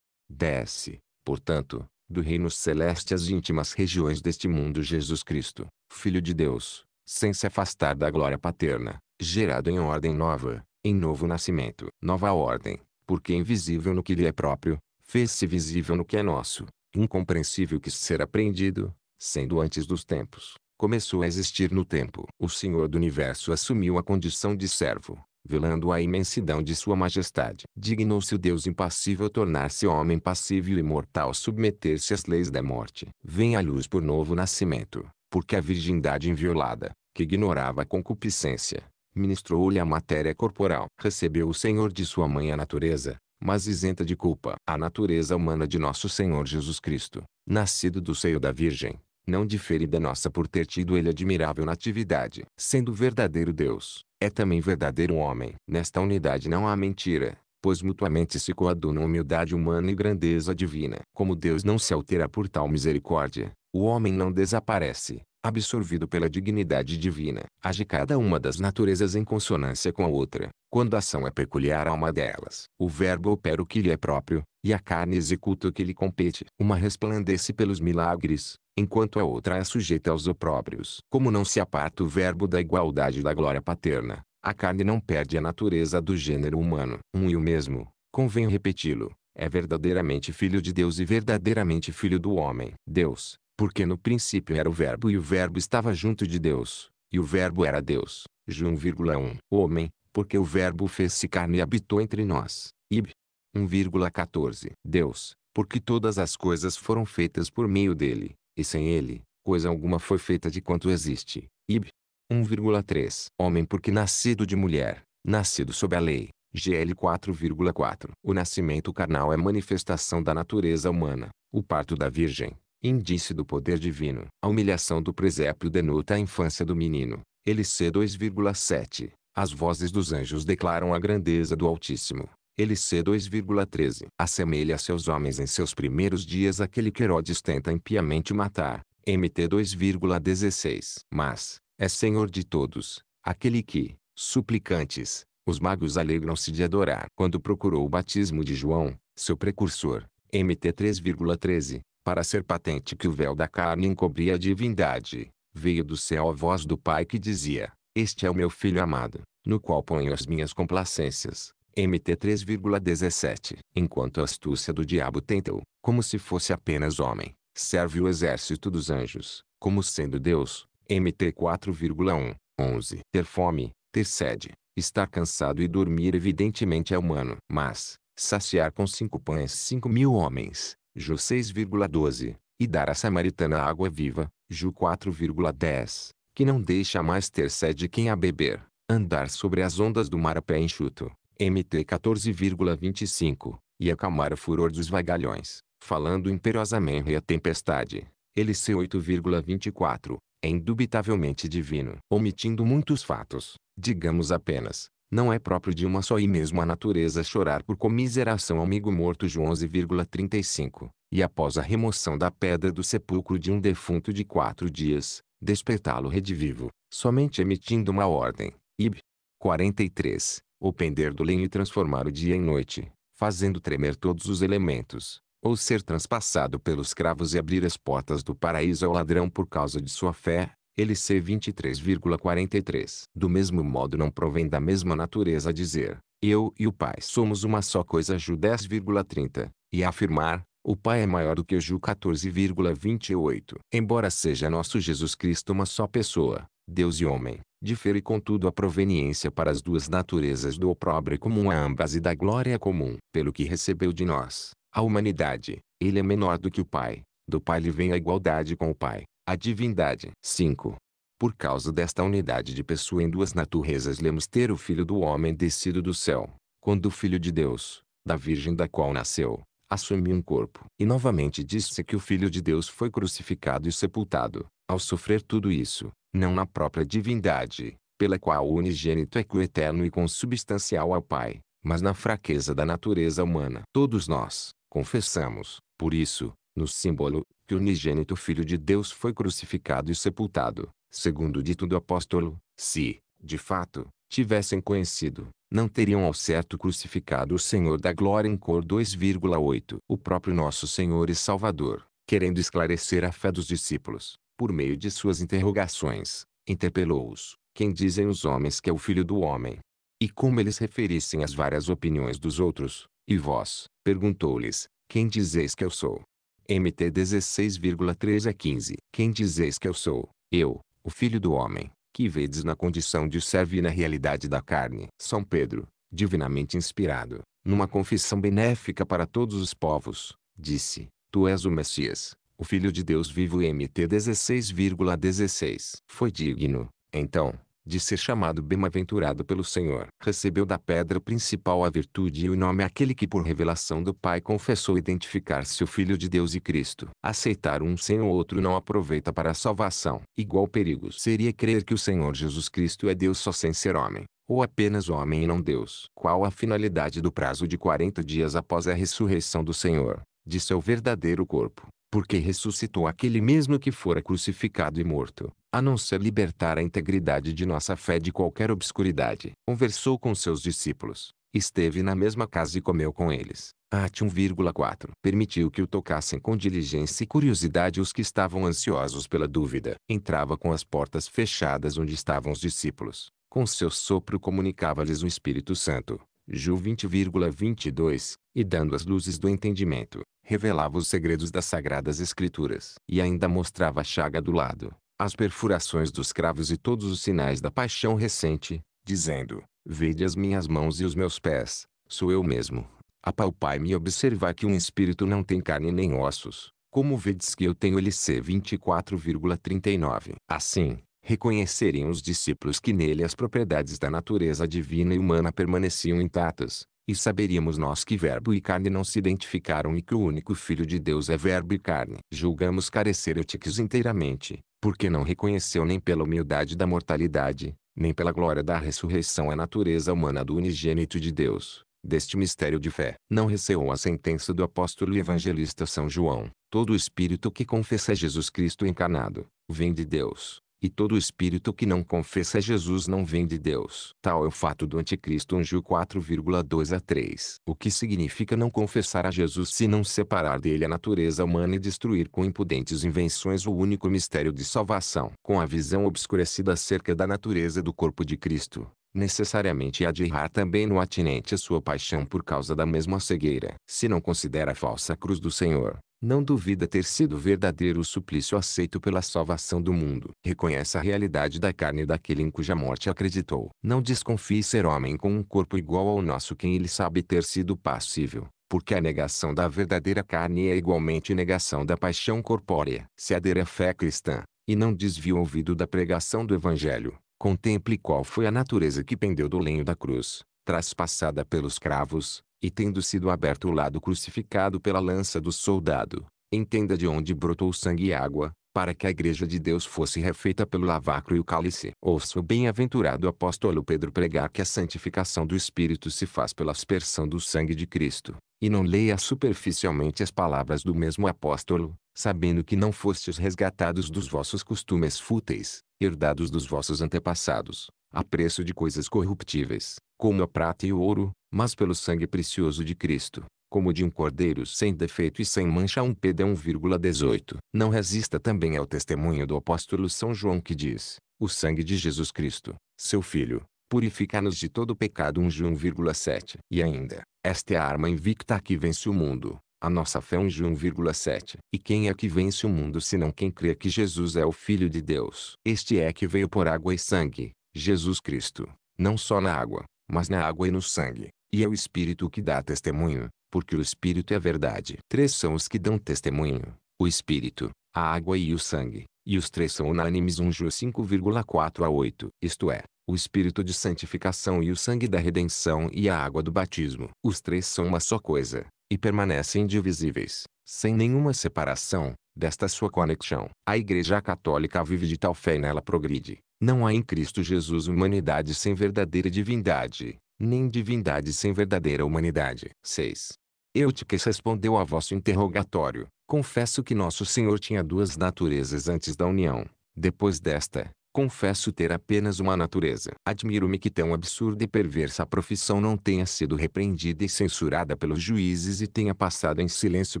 Speaker 1: Desce, portanto, do reino celeste às íntimas regiões deste mundo Jesus Cristo, Filho de Deus, sem se afastar da glória paterna, gerado em ordem nova, em novo nascimento, nova ordem, porque invisível no que lhe é próprio, fez-se visível no que é nosso, incompreensível que ser aprendido, sendo antes dos tempos, começou a existir no tempo. O Senhor do Universo assumiu a condição de servo, velando a imensidão de sua majestade. Dignou-se o Deus impassível tornar-se homem passível e mortal submeter-se às leis da morte. Vem a luz por novo nascimento, porque a virgindade inviolada, que ignorava a concupiscência, ministrou-lhe a matéria corporal. Recebeu o Senhor de sua mãe a natureza, mas isenta de culpa. A natureza humana de nosso Senhor Jesus Cristo, nascido do seio da Virgem, não difere da nossa por ter tido ele admirável natividade. Sendo verdadeiro Deus, é também verdadeiro homem. Nesta unidade não há mentira, pois mutuamente se coadunam humildade humana e grandeza divina. Como Deus não se altera por tal misericórdia, o homem não desaparece, absorvido pela dignidade divina. Age cada uma das naturezas em consonância com a outra, quando a ação é peculiar a uma delas. O verbo opera o que lhe é próprio, e a carne executa o que lhe compete. Uma resplandece pelos milagres, enquanto a outra é sujeita aos opróbrios. Como não se aparta o verbo da igualdade da glória paterna, a carne não perde a natureza do gênero humano. Um e o mesmo, convém repeti-lo, é verdadeiramente filho de Deus e verdadeiramente filho do homem. Deus, porque no princípio era o verbo e o verbo estava junto de Deus, e o verbo era Deus. João 1,1 Homem, porque o verbo fez-se carne e habitou entre nós. Ib. 1,14 Deus, porque todas as coisas foram feitas por meio dele, e sem ele, coisa alguma foi feita de quanto existe. Ib. 1,3 Homem porque nascido de mulher, nascido sob a lei. GL 4,4 O nascimento carnal é manifestação da natureza humana. O parto da Virgem, indício do poder divino. A humilhação do presépio denota a infância do menino. LC 2,7 As vozes dos anjos declaram a grandeza do Altíssimo. LC 2,13. Assemelha-se aos homens em seus primeiros dias aquele que Herodes tenta impiamente matar. MT 2,16. Mas, é Senhor de todos, aquele que, suplicantes, os magos alegram-se de adorar. Quando procurou o batismo de João, seu precursor, MT 3,13, para ser patente que o véu da carne encobria a divindade, veio do céu a voz do Pai que dizia, Este é o meu filho amado, no qual ponho as minhas complacências. MT 3,17. Enquanto a astúcia do diabo tenta-o, como se fosse apenas homem, serve o exército dos anjos, como sendo Deus. MT 4,1. 11. Ter fome, ter sede, estar cansado e dormir evidentemente é humano. Mas, saciar com cinco pães cinco mil homens, Ju 6,12, e dar à samaritana água viva, Ju 4,10, que não deixa mais ter sede quem a beber, andar sobre as ondas do mar a pé enxuto, MT 14,25, e acalmar o furor dos vagalhões, falando imperiosamente a tempestade. Ele 8,24, é indubitavelmente divino, omitindo muitos fatos, digamos apenas, não é próprio de uma só e mesmo a natureza chorar por comiseração ao amigo morto de 11,35, e após a remoção da pedra do sepulcro de um defunto de quatro dias, despertá-lo redivivo, somente emitindo uma ordem. Ib. 43 o pender do linho e transformar o dia em noite, fazendo tremer todos os elementos, ou ser transpassado pelos cravos e abrir as portas do paraíso ao ladrão por causa de sua fé, LC 23,43. Do mesmo modo não provém da mesma natureza dizer, eu e o Pai somos uma só coisa Ju 10,30, e afirmar, o Pai é maior do que Ju 14,28. Embora seja nosso Jesus Cristo uma só pessoa, Deus e homem. Difere contudo a proveniência para as duas naturezas do opróbrio comum a ambas e da glória comum. Pelo que recebeu de nós, a humanidade, ele é menor do que o Pai. Do Pai lhe vem a igualdade com o Pai, a divindade. 5. Por causa desta unidade de pessoa em duas naturezas lemos ter o Filho do Homem descido do céu, quando o Filho de Deus, da Virgem da qual nasceu, assumiu um corpo. E novamente diz-se que o Filho de Deus foi crucificado e sepultado, ao sofrer tudo isso, não na própria divindade, pela qual o unigênito é coeterno e consubstancial ao Pai, mas na fraqueza da natureza humana. Todos nós, confessamos, por isso, no símbolo, que o unigênito Filho de Deus foi crucificado e sepultado, segundo o dito do apóstolo, se, de fato, tivessem conhecido, não teriam ao certo crucificado o Senhor da glória em cor 2,8. O próprio nosso Senhor e Salvador, querendo esclarecer a fé dos discípulos, por meio de suas interrogações, interpelou-os, quem dizem os homens que é o Filho do Homem? E como eles referissem as várias opiniões dos outros, e vós, perguntou-lhes, quem dizeis que eu sou? MT 16,3 a 15. Quem dizeis que eu sou? Eu, o Filho do Homem que vedes na condição de servo e na realidade da carne. São Pedro, divinamente inspirado, numa confissão benéfica para todos os povos, disse: Tu és o Messias, o Filho de Deus vivo MT 16,16. ,16. Foi digno, então, de ser chamado bem-aventurado pelo Senhor. Recebeu da pedra principal a virtude e o nome aquele que por revelação do Pai confessou identificar-se o Filho de Deus e Cristo. Aceitar um sem o outro não aproveita para a salvação. Igual perigo seria crer que o Senhor Jesus Cristo é Deus só sem ser homem ou apenas homem e não Deus? Qual a finalidade do prazo de 40 dias após a ressurreição do Senhor? de seu verdadeiro corpo, porque ressuscitou aquele mesmo que fora crucificado e morto, a não ser libertar a integridade de nossa fé de qualquer obscuridade. Conversou com seus discípulos, esteve na mesma casa e comeu com eles. Ate 1,4 Permitiu que o tocassem com diligência e curiosidade os que estavam ansiosos pela dúvida. Entrava com as portas fechadas onde estavam os discípulos. Com seu sopro comunicava-lhes o Espírito Santo. Ju 20,22, e dando as luzes do entendimento, revelava os segredos das sagradas escrituras, e ainda mostrava a chaga do lado, as perfurações dos cravos e todos os sinais da paixão recente, dizendo: Vede as minhas mãos e os meus pés, sou eu mesmo. Apalpai-me e observai que um espírito não tem carne nem ossos, como vedes que eu tenho LC 24,39. Assim, reconhecerem os discípulos que nele as propriedades da natureza divina e humana permaneciam intactas, e saberíamos nós que verbo e carne não se identificaram e que o único Filho de Deus é verbo e carne. Julgamos carecer eutiques inteiramente, porque não reconheceu nem pela humildade da mortalidade, nem pela glória da ressurreição a natureza humana do unigênito de Deus, deste mistério de fé. Não receou a sentença do apóstolo e evangelista São João, todo espírito que confessa Jesus Cristo encarnado, vem de Deus e todo espírito que não confessa Jesus não vem de Deus. Tal é o fato do anticristo Anjo 4,2 a 3. O que significa não confessar a Jesus se não separar dele a natureza humana e destruir com impudentes invenções o único mistério de salvação. Com a visão obscurecida acerca da natureza do corpo de Cristo, necessariamente há de errar também no atinente à sua paixão por causa da mesma cegueira. Se não considera a falsa cruz do Senhor, não duvida ter sido verdadeiro o suplício aceito pela salvação do mundo. Reconhece a realidade da carne daquele em cuja morte acreditou. Não desconfie ser homem com um corpo igual ao nosso quem ele sabe ter sido passível, porque a negação da verdadeira carne é igualmente negação da paixão corpórea. Se adere à fé cristã, e não desvie o ouvido da pregação do Evangelho, contemple qual foi a natureza que pendeu do lenho da cruz, traspassada pelos cravos, e tendo sido aberto o lado crucificado pela lança do soldado, entenda de onde brotou sangue e água, para que a igreja de Deus fosse refeita pelo lavacro e o cálice. Ouça o bem-aventurado apóstolo Pedro pregar que a santificação do Espírito se faz pela aspersão do sangue de Cristo, e não leia superficialmente as palavras do mesmo apóstolo, sabendo que não fostes resgatados dos vossos costumes fúteis, herdados dos vossos antepassados, a preço de coisas corruptíveis, como a prata e o ouro, mas pelo sangue precioso de Cristo, como de um cordeiro sem defeito e sem mancha 1 Pedro 1,18. É não resista também ao testemunho do apóstolo São João que diz, o sangue de Jesus Cristo, seu Filho, purifica-nos de todo pecado 1 João 1,7. E ainda, esta é a arma invicta que vence o mundo, a nossa fé 1 João 1,7. E quem é que vence o mundo senão quem crê que Jesus é o Filho de Deus? Este é que veio por água e sangue, Jesus Cristo, não só na água, mas na água e no sangue. E é o Espírito que dá testemunho, porque o Espírito é verdade. Três são os que dão testemunho: o Espírito, a água e o sangue, e os três são unânimes. 1 João 5,4 a 8, isto é, o Espírito de santificação e o sangue da redenção e a água do batismo. Os três são uma só coisa, e permanecem indivisíveis, sem nenhuma separação, desta sua conexão. A Igreja Católica vive de tal fé e nela progride. Não há em Cristo Jesus humanidade sem verdadeira divindade, nem divindade sem verdadeira humanidade. 6. Eutiques respondeu a vosso interrogatório. Confesso que nosso Senhor tinha duas naturezas antes da união. Depois desta, confesso ter apenas uma natureza. Admiro-me que tão absurda e perversa profissão não tenha sido repreendida e censurada pelos juízes e tenha passado em silêncio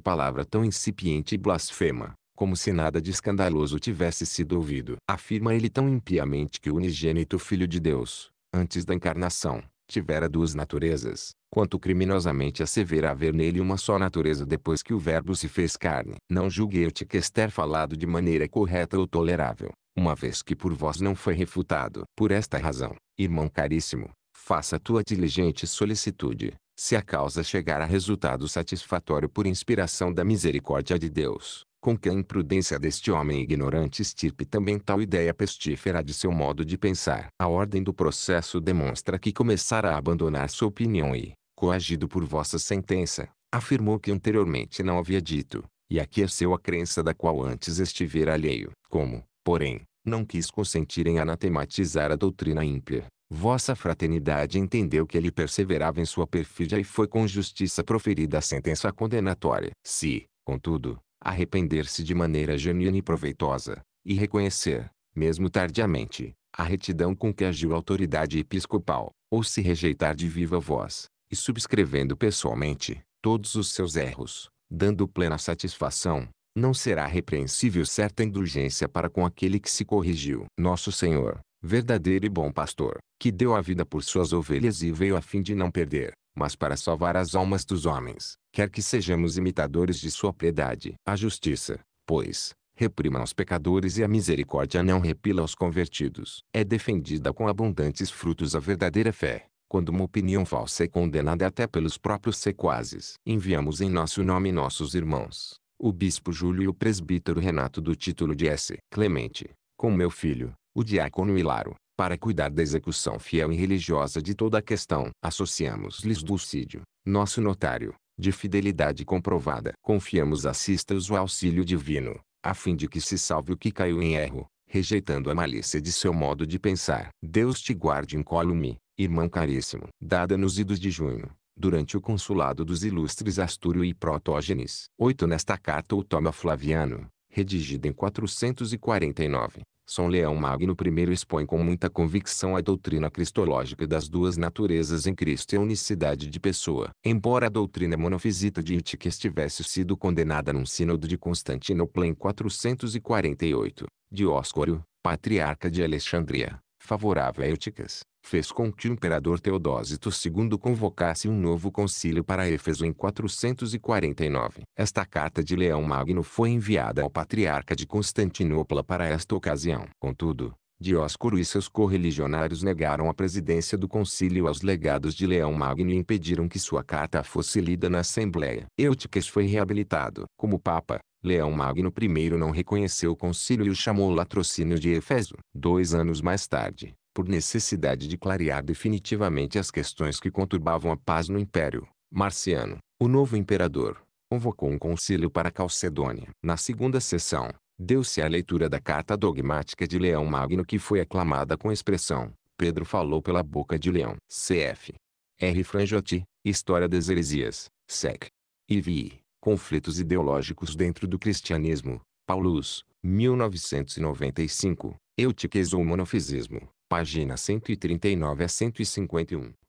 Speaker 1: palavra tão incipiente e blasfema, como se nada de escandaloso tivesse sido ouvido. Afirma ele tão impiamente que o unigênito Filho de Deus, antes da encarnação, tivera duas naturezas, quanto criminosamente assevera haver nele uma só natureza depois que o verbo se fez carne. Não julguei-te que ester falado de maneira correta ou tolerável, uma vez que por vós não foi refutado. Por esta razão, irmão caríssimo, faça tua diligente solicitude, se a causa chegar a resultado satisfatório por inspiração da misericórdia de Deus, com que a imprudência deste homem ignorante estirpe também tal ideia pestífera de seu modo de pensar. A ordem do processo demonstra que começara a abandonar sua opinião e, coagido por vossa sentença, afirmou que anteriormente não havia dito, e aqueceu a crença da qual antes estivera alheio. Como, porém, não quis consentir em anatematizar a doutrina ímpia, Vossa fraternidade entendeu que ele perseverava em sua perfídia e foi com justiça proferida a sentença condenatória. Se, contudo, arrepender-se de maneira genuína e proveitosa, e reconhecer, mesmo tardiamente, a retidão com que agiu a autoridade episcopal, ou se rejeitar de viva voz, e subscrevendo pessoalmente, todos os seus erros, dando plena satisfação, não será repreensível certa indulgência para com aquele que se corrigiu. Nosso Senhor, verdadeiro e bom pastor, que deu a vida por suas ovelhas e veio a fim de não perder, mas para salvar as almas dos homens, quer que sejamos imitadores de sua piedade. A justiça, pois, reprima os pecadores e a misericórdia não repila os convertidos. É defendida com abundantes frutos a verdadeira fé, quando uma opinião falsa é condenada até pelos próprios sequazes. Enviamos em nosso nome nossos irmãos, o bispo Júlio e o presbítero Renato do título de S. Clemente, com meu filho, o diácono Hilaro, para cuidar da execução fiel e religiosa de toda a questão. Associamos-lhes Dulcídio, nosso notário, de fidelidade comprovada. Confiamos a Sisters o auxílio divino, a fim de que se salve o que caiu em erro, rejeitando a malícia de seu modo de pensar. Deus te guarde incólume, irmão caríssimo. Dada nos idos de junho, durante o consulado dos ilustres Astúrio e Protógenes. 8 Nesta carta o Toma Flaviano, redigida em 449, são Leão Magno I expõe com muita convicção a doutrina cristológica das duas naturezas em Cristo e a unicidade de pessoa. Embora a doutrina monofisita de Itica estivesse sido condenada num sínodo de Constantinopla em 448, Dióscoro, patriarca de Alexandria, favorável a Euticas, fez com que o imperador Teodósito II convocasse um novo concílio para Éfeso em 449. Esta carta de Leão Magno foi enviada ao patriarca de Constantinopla para esta ocasião. Contudo, Dioscoro e seus correligionários negaram a presidência do concílio aos legados de Leão Magno e impediram que sua carta fosse lida na Assembleia. Eutiques foi reabilitado. Como Papa, Leão Magno I não reconheceu o concílio e o chamou latrocínio de Efeso. Dois anos mais tarde, por necessidade de clarear definitivamente as questões que conturbavam a paz no império, Marciano, o novo imperador, convocou um concílio para Calcedônia. Na segunda sessão, deu-se a leitura da carta dogmática de Leão Magno que foi aclamada com expressão Pedro falou pela boca de Leão. Cf. R. Franjotti, História das Heresias, sec. IV. Conflitos ideológicos dentro do cristianismo, Paulus, 1995, Eutiques ou Monofisismo, página 139 a 151.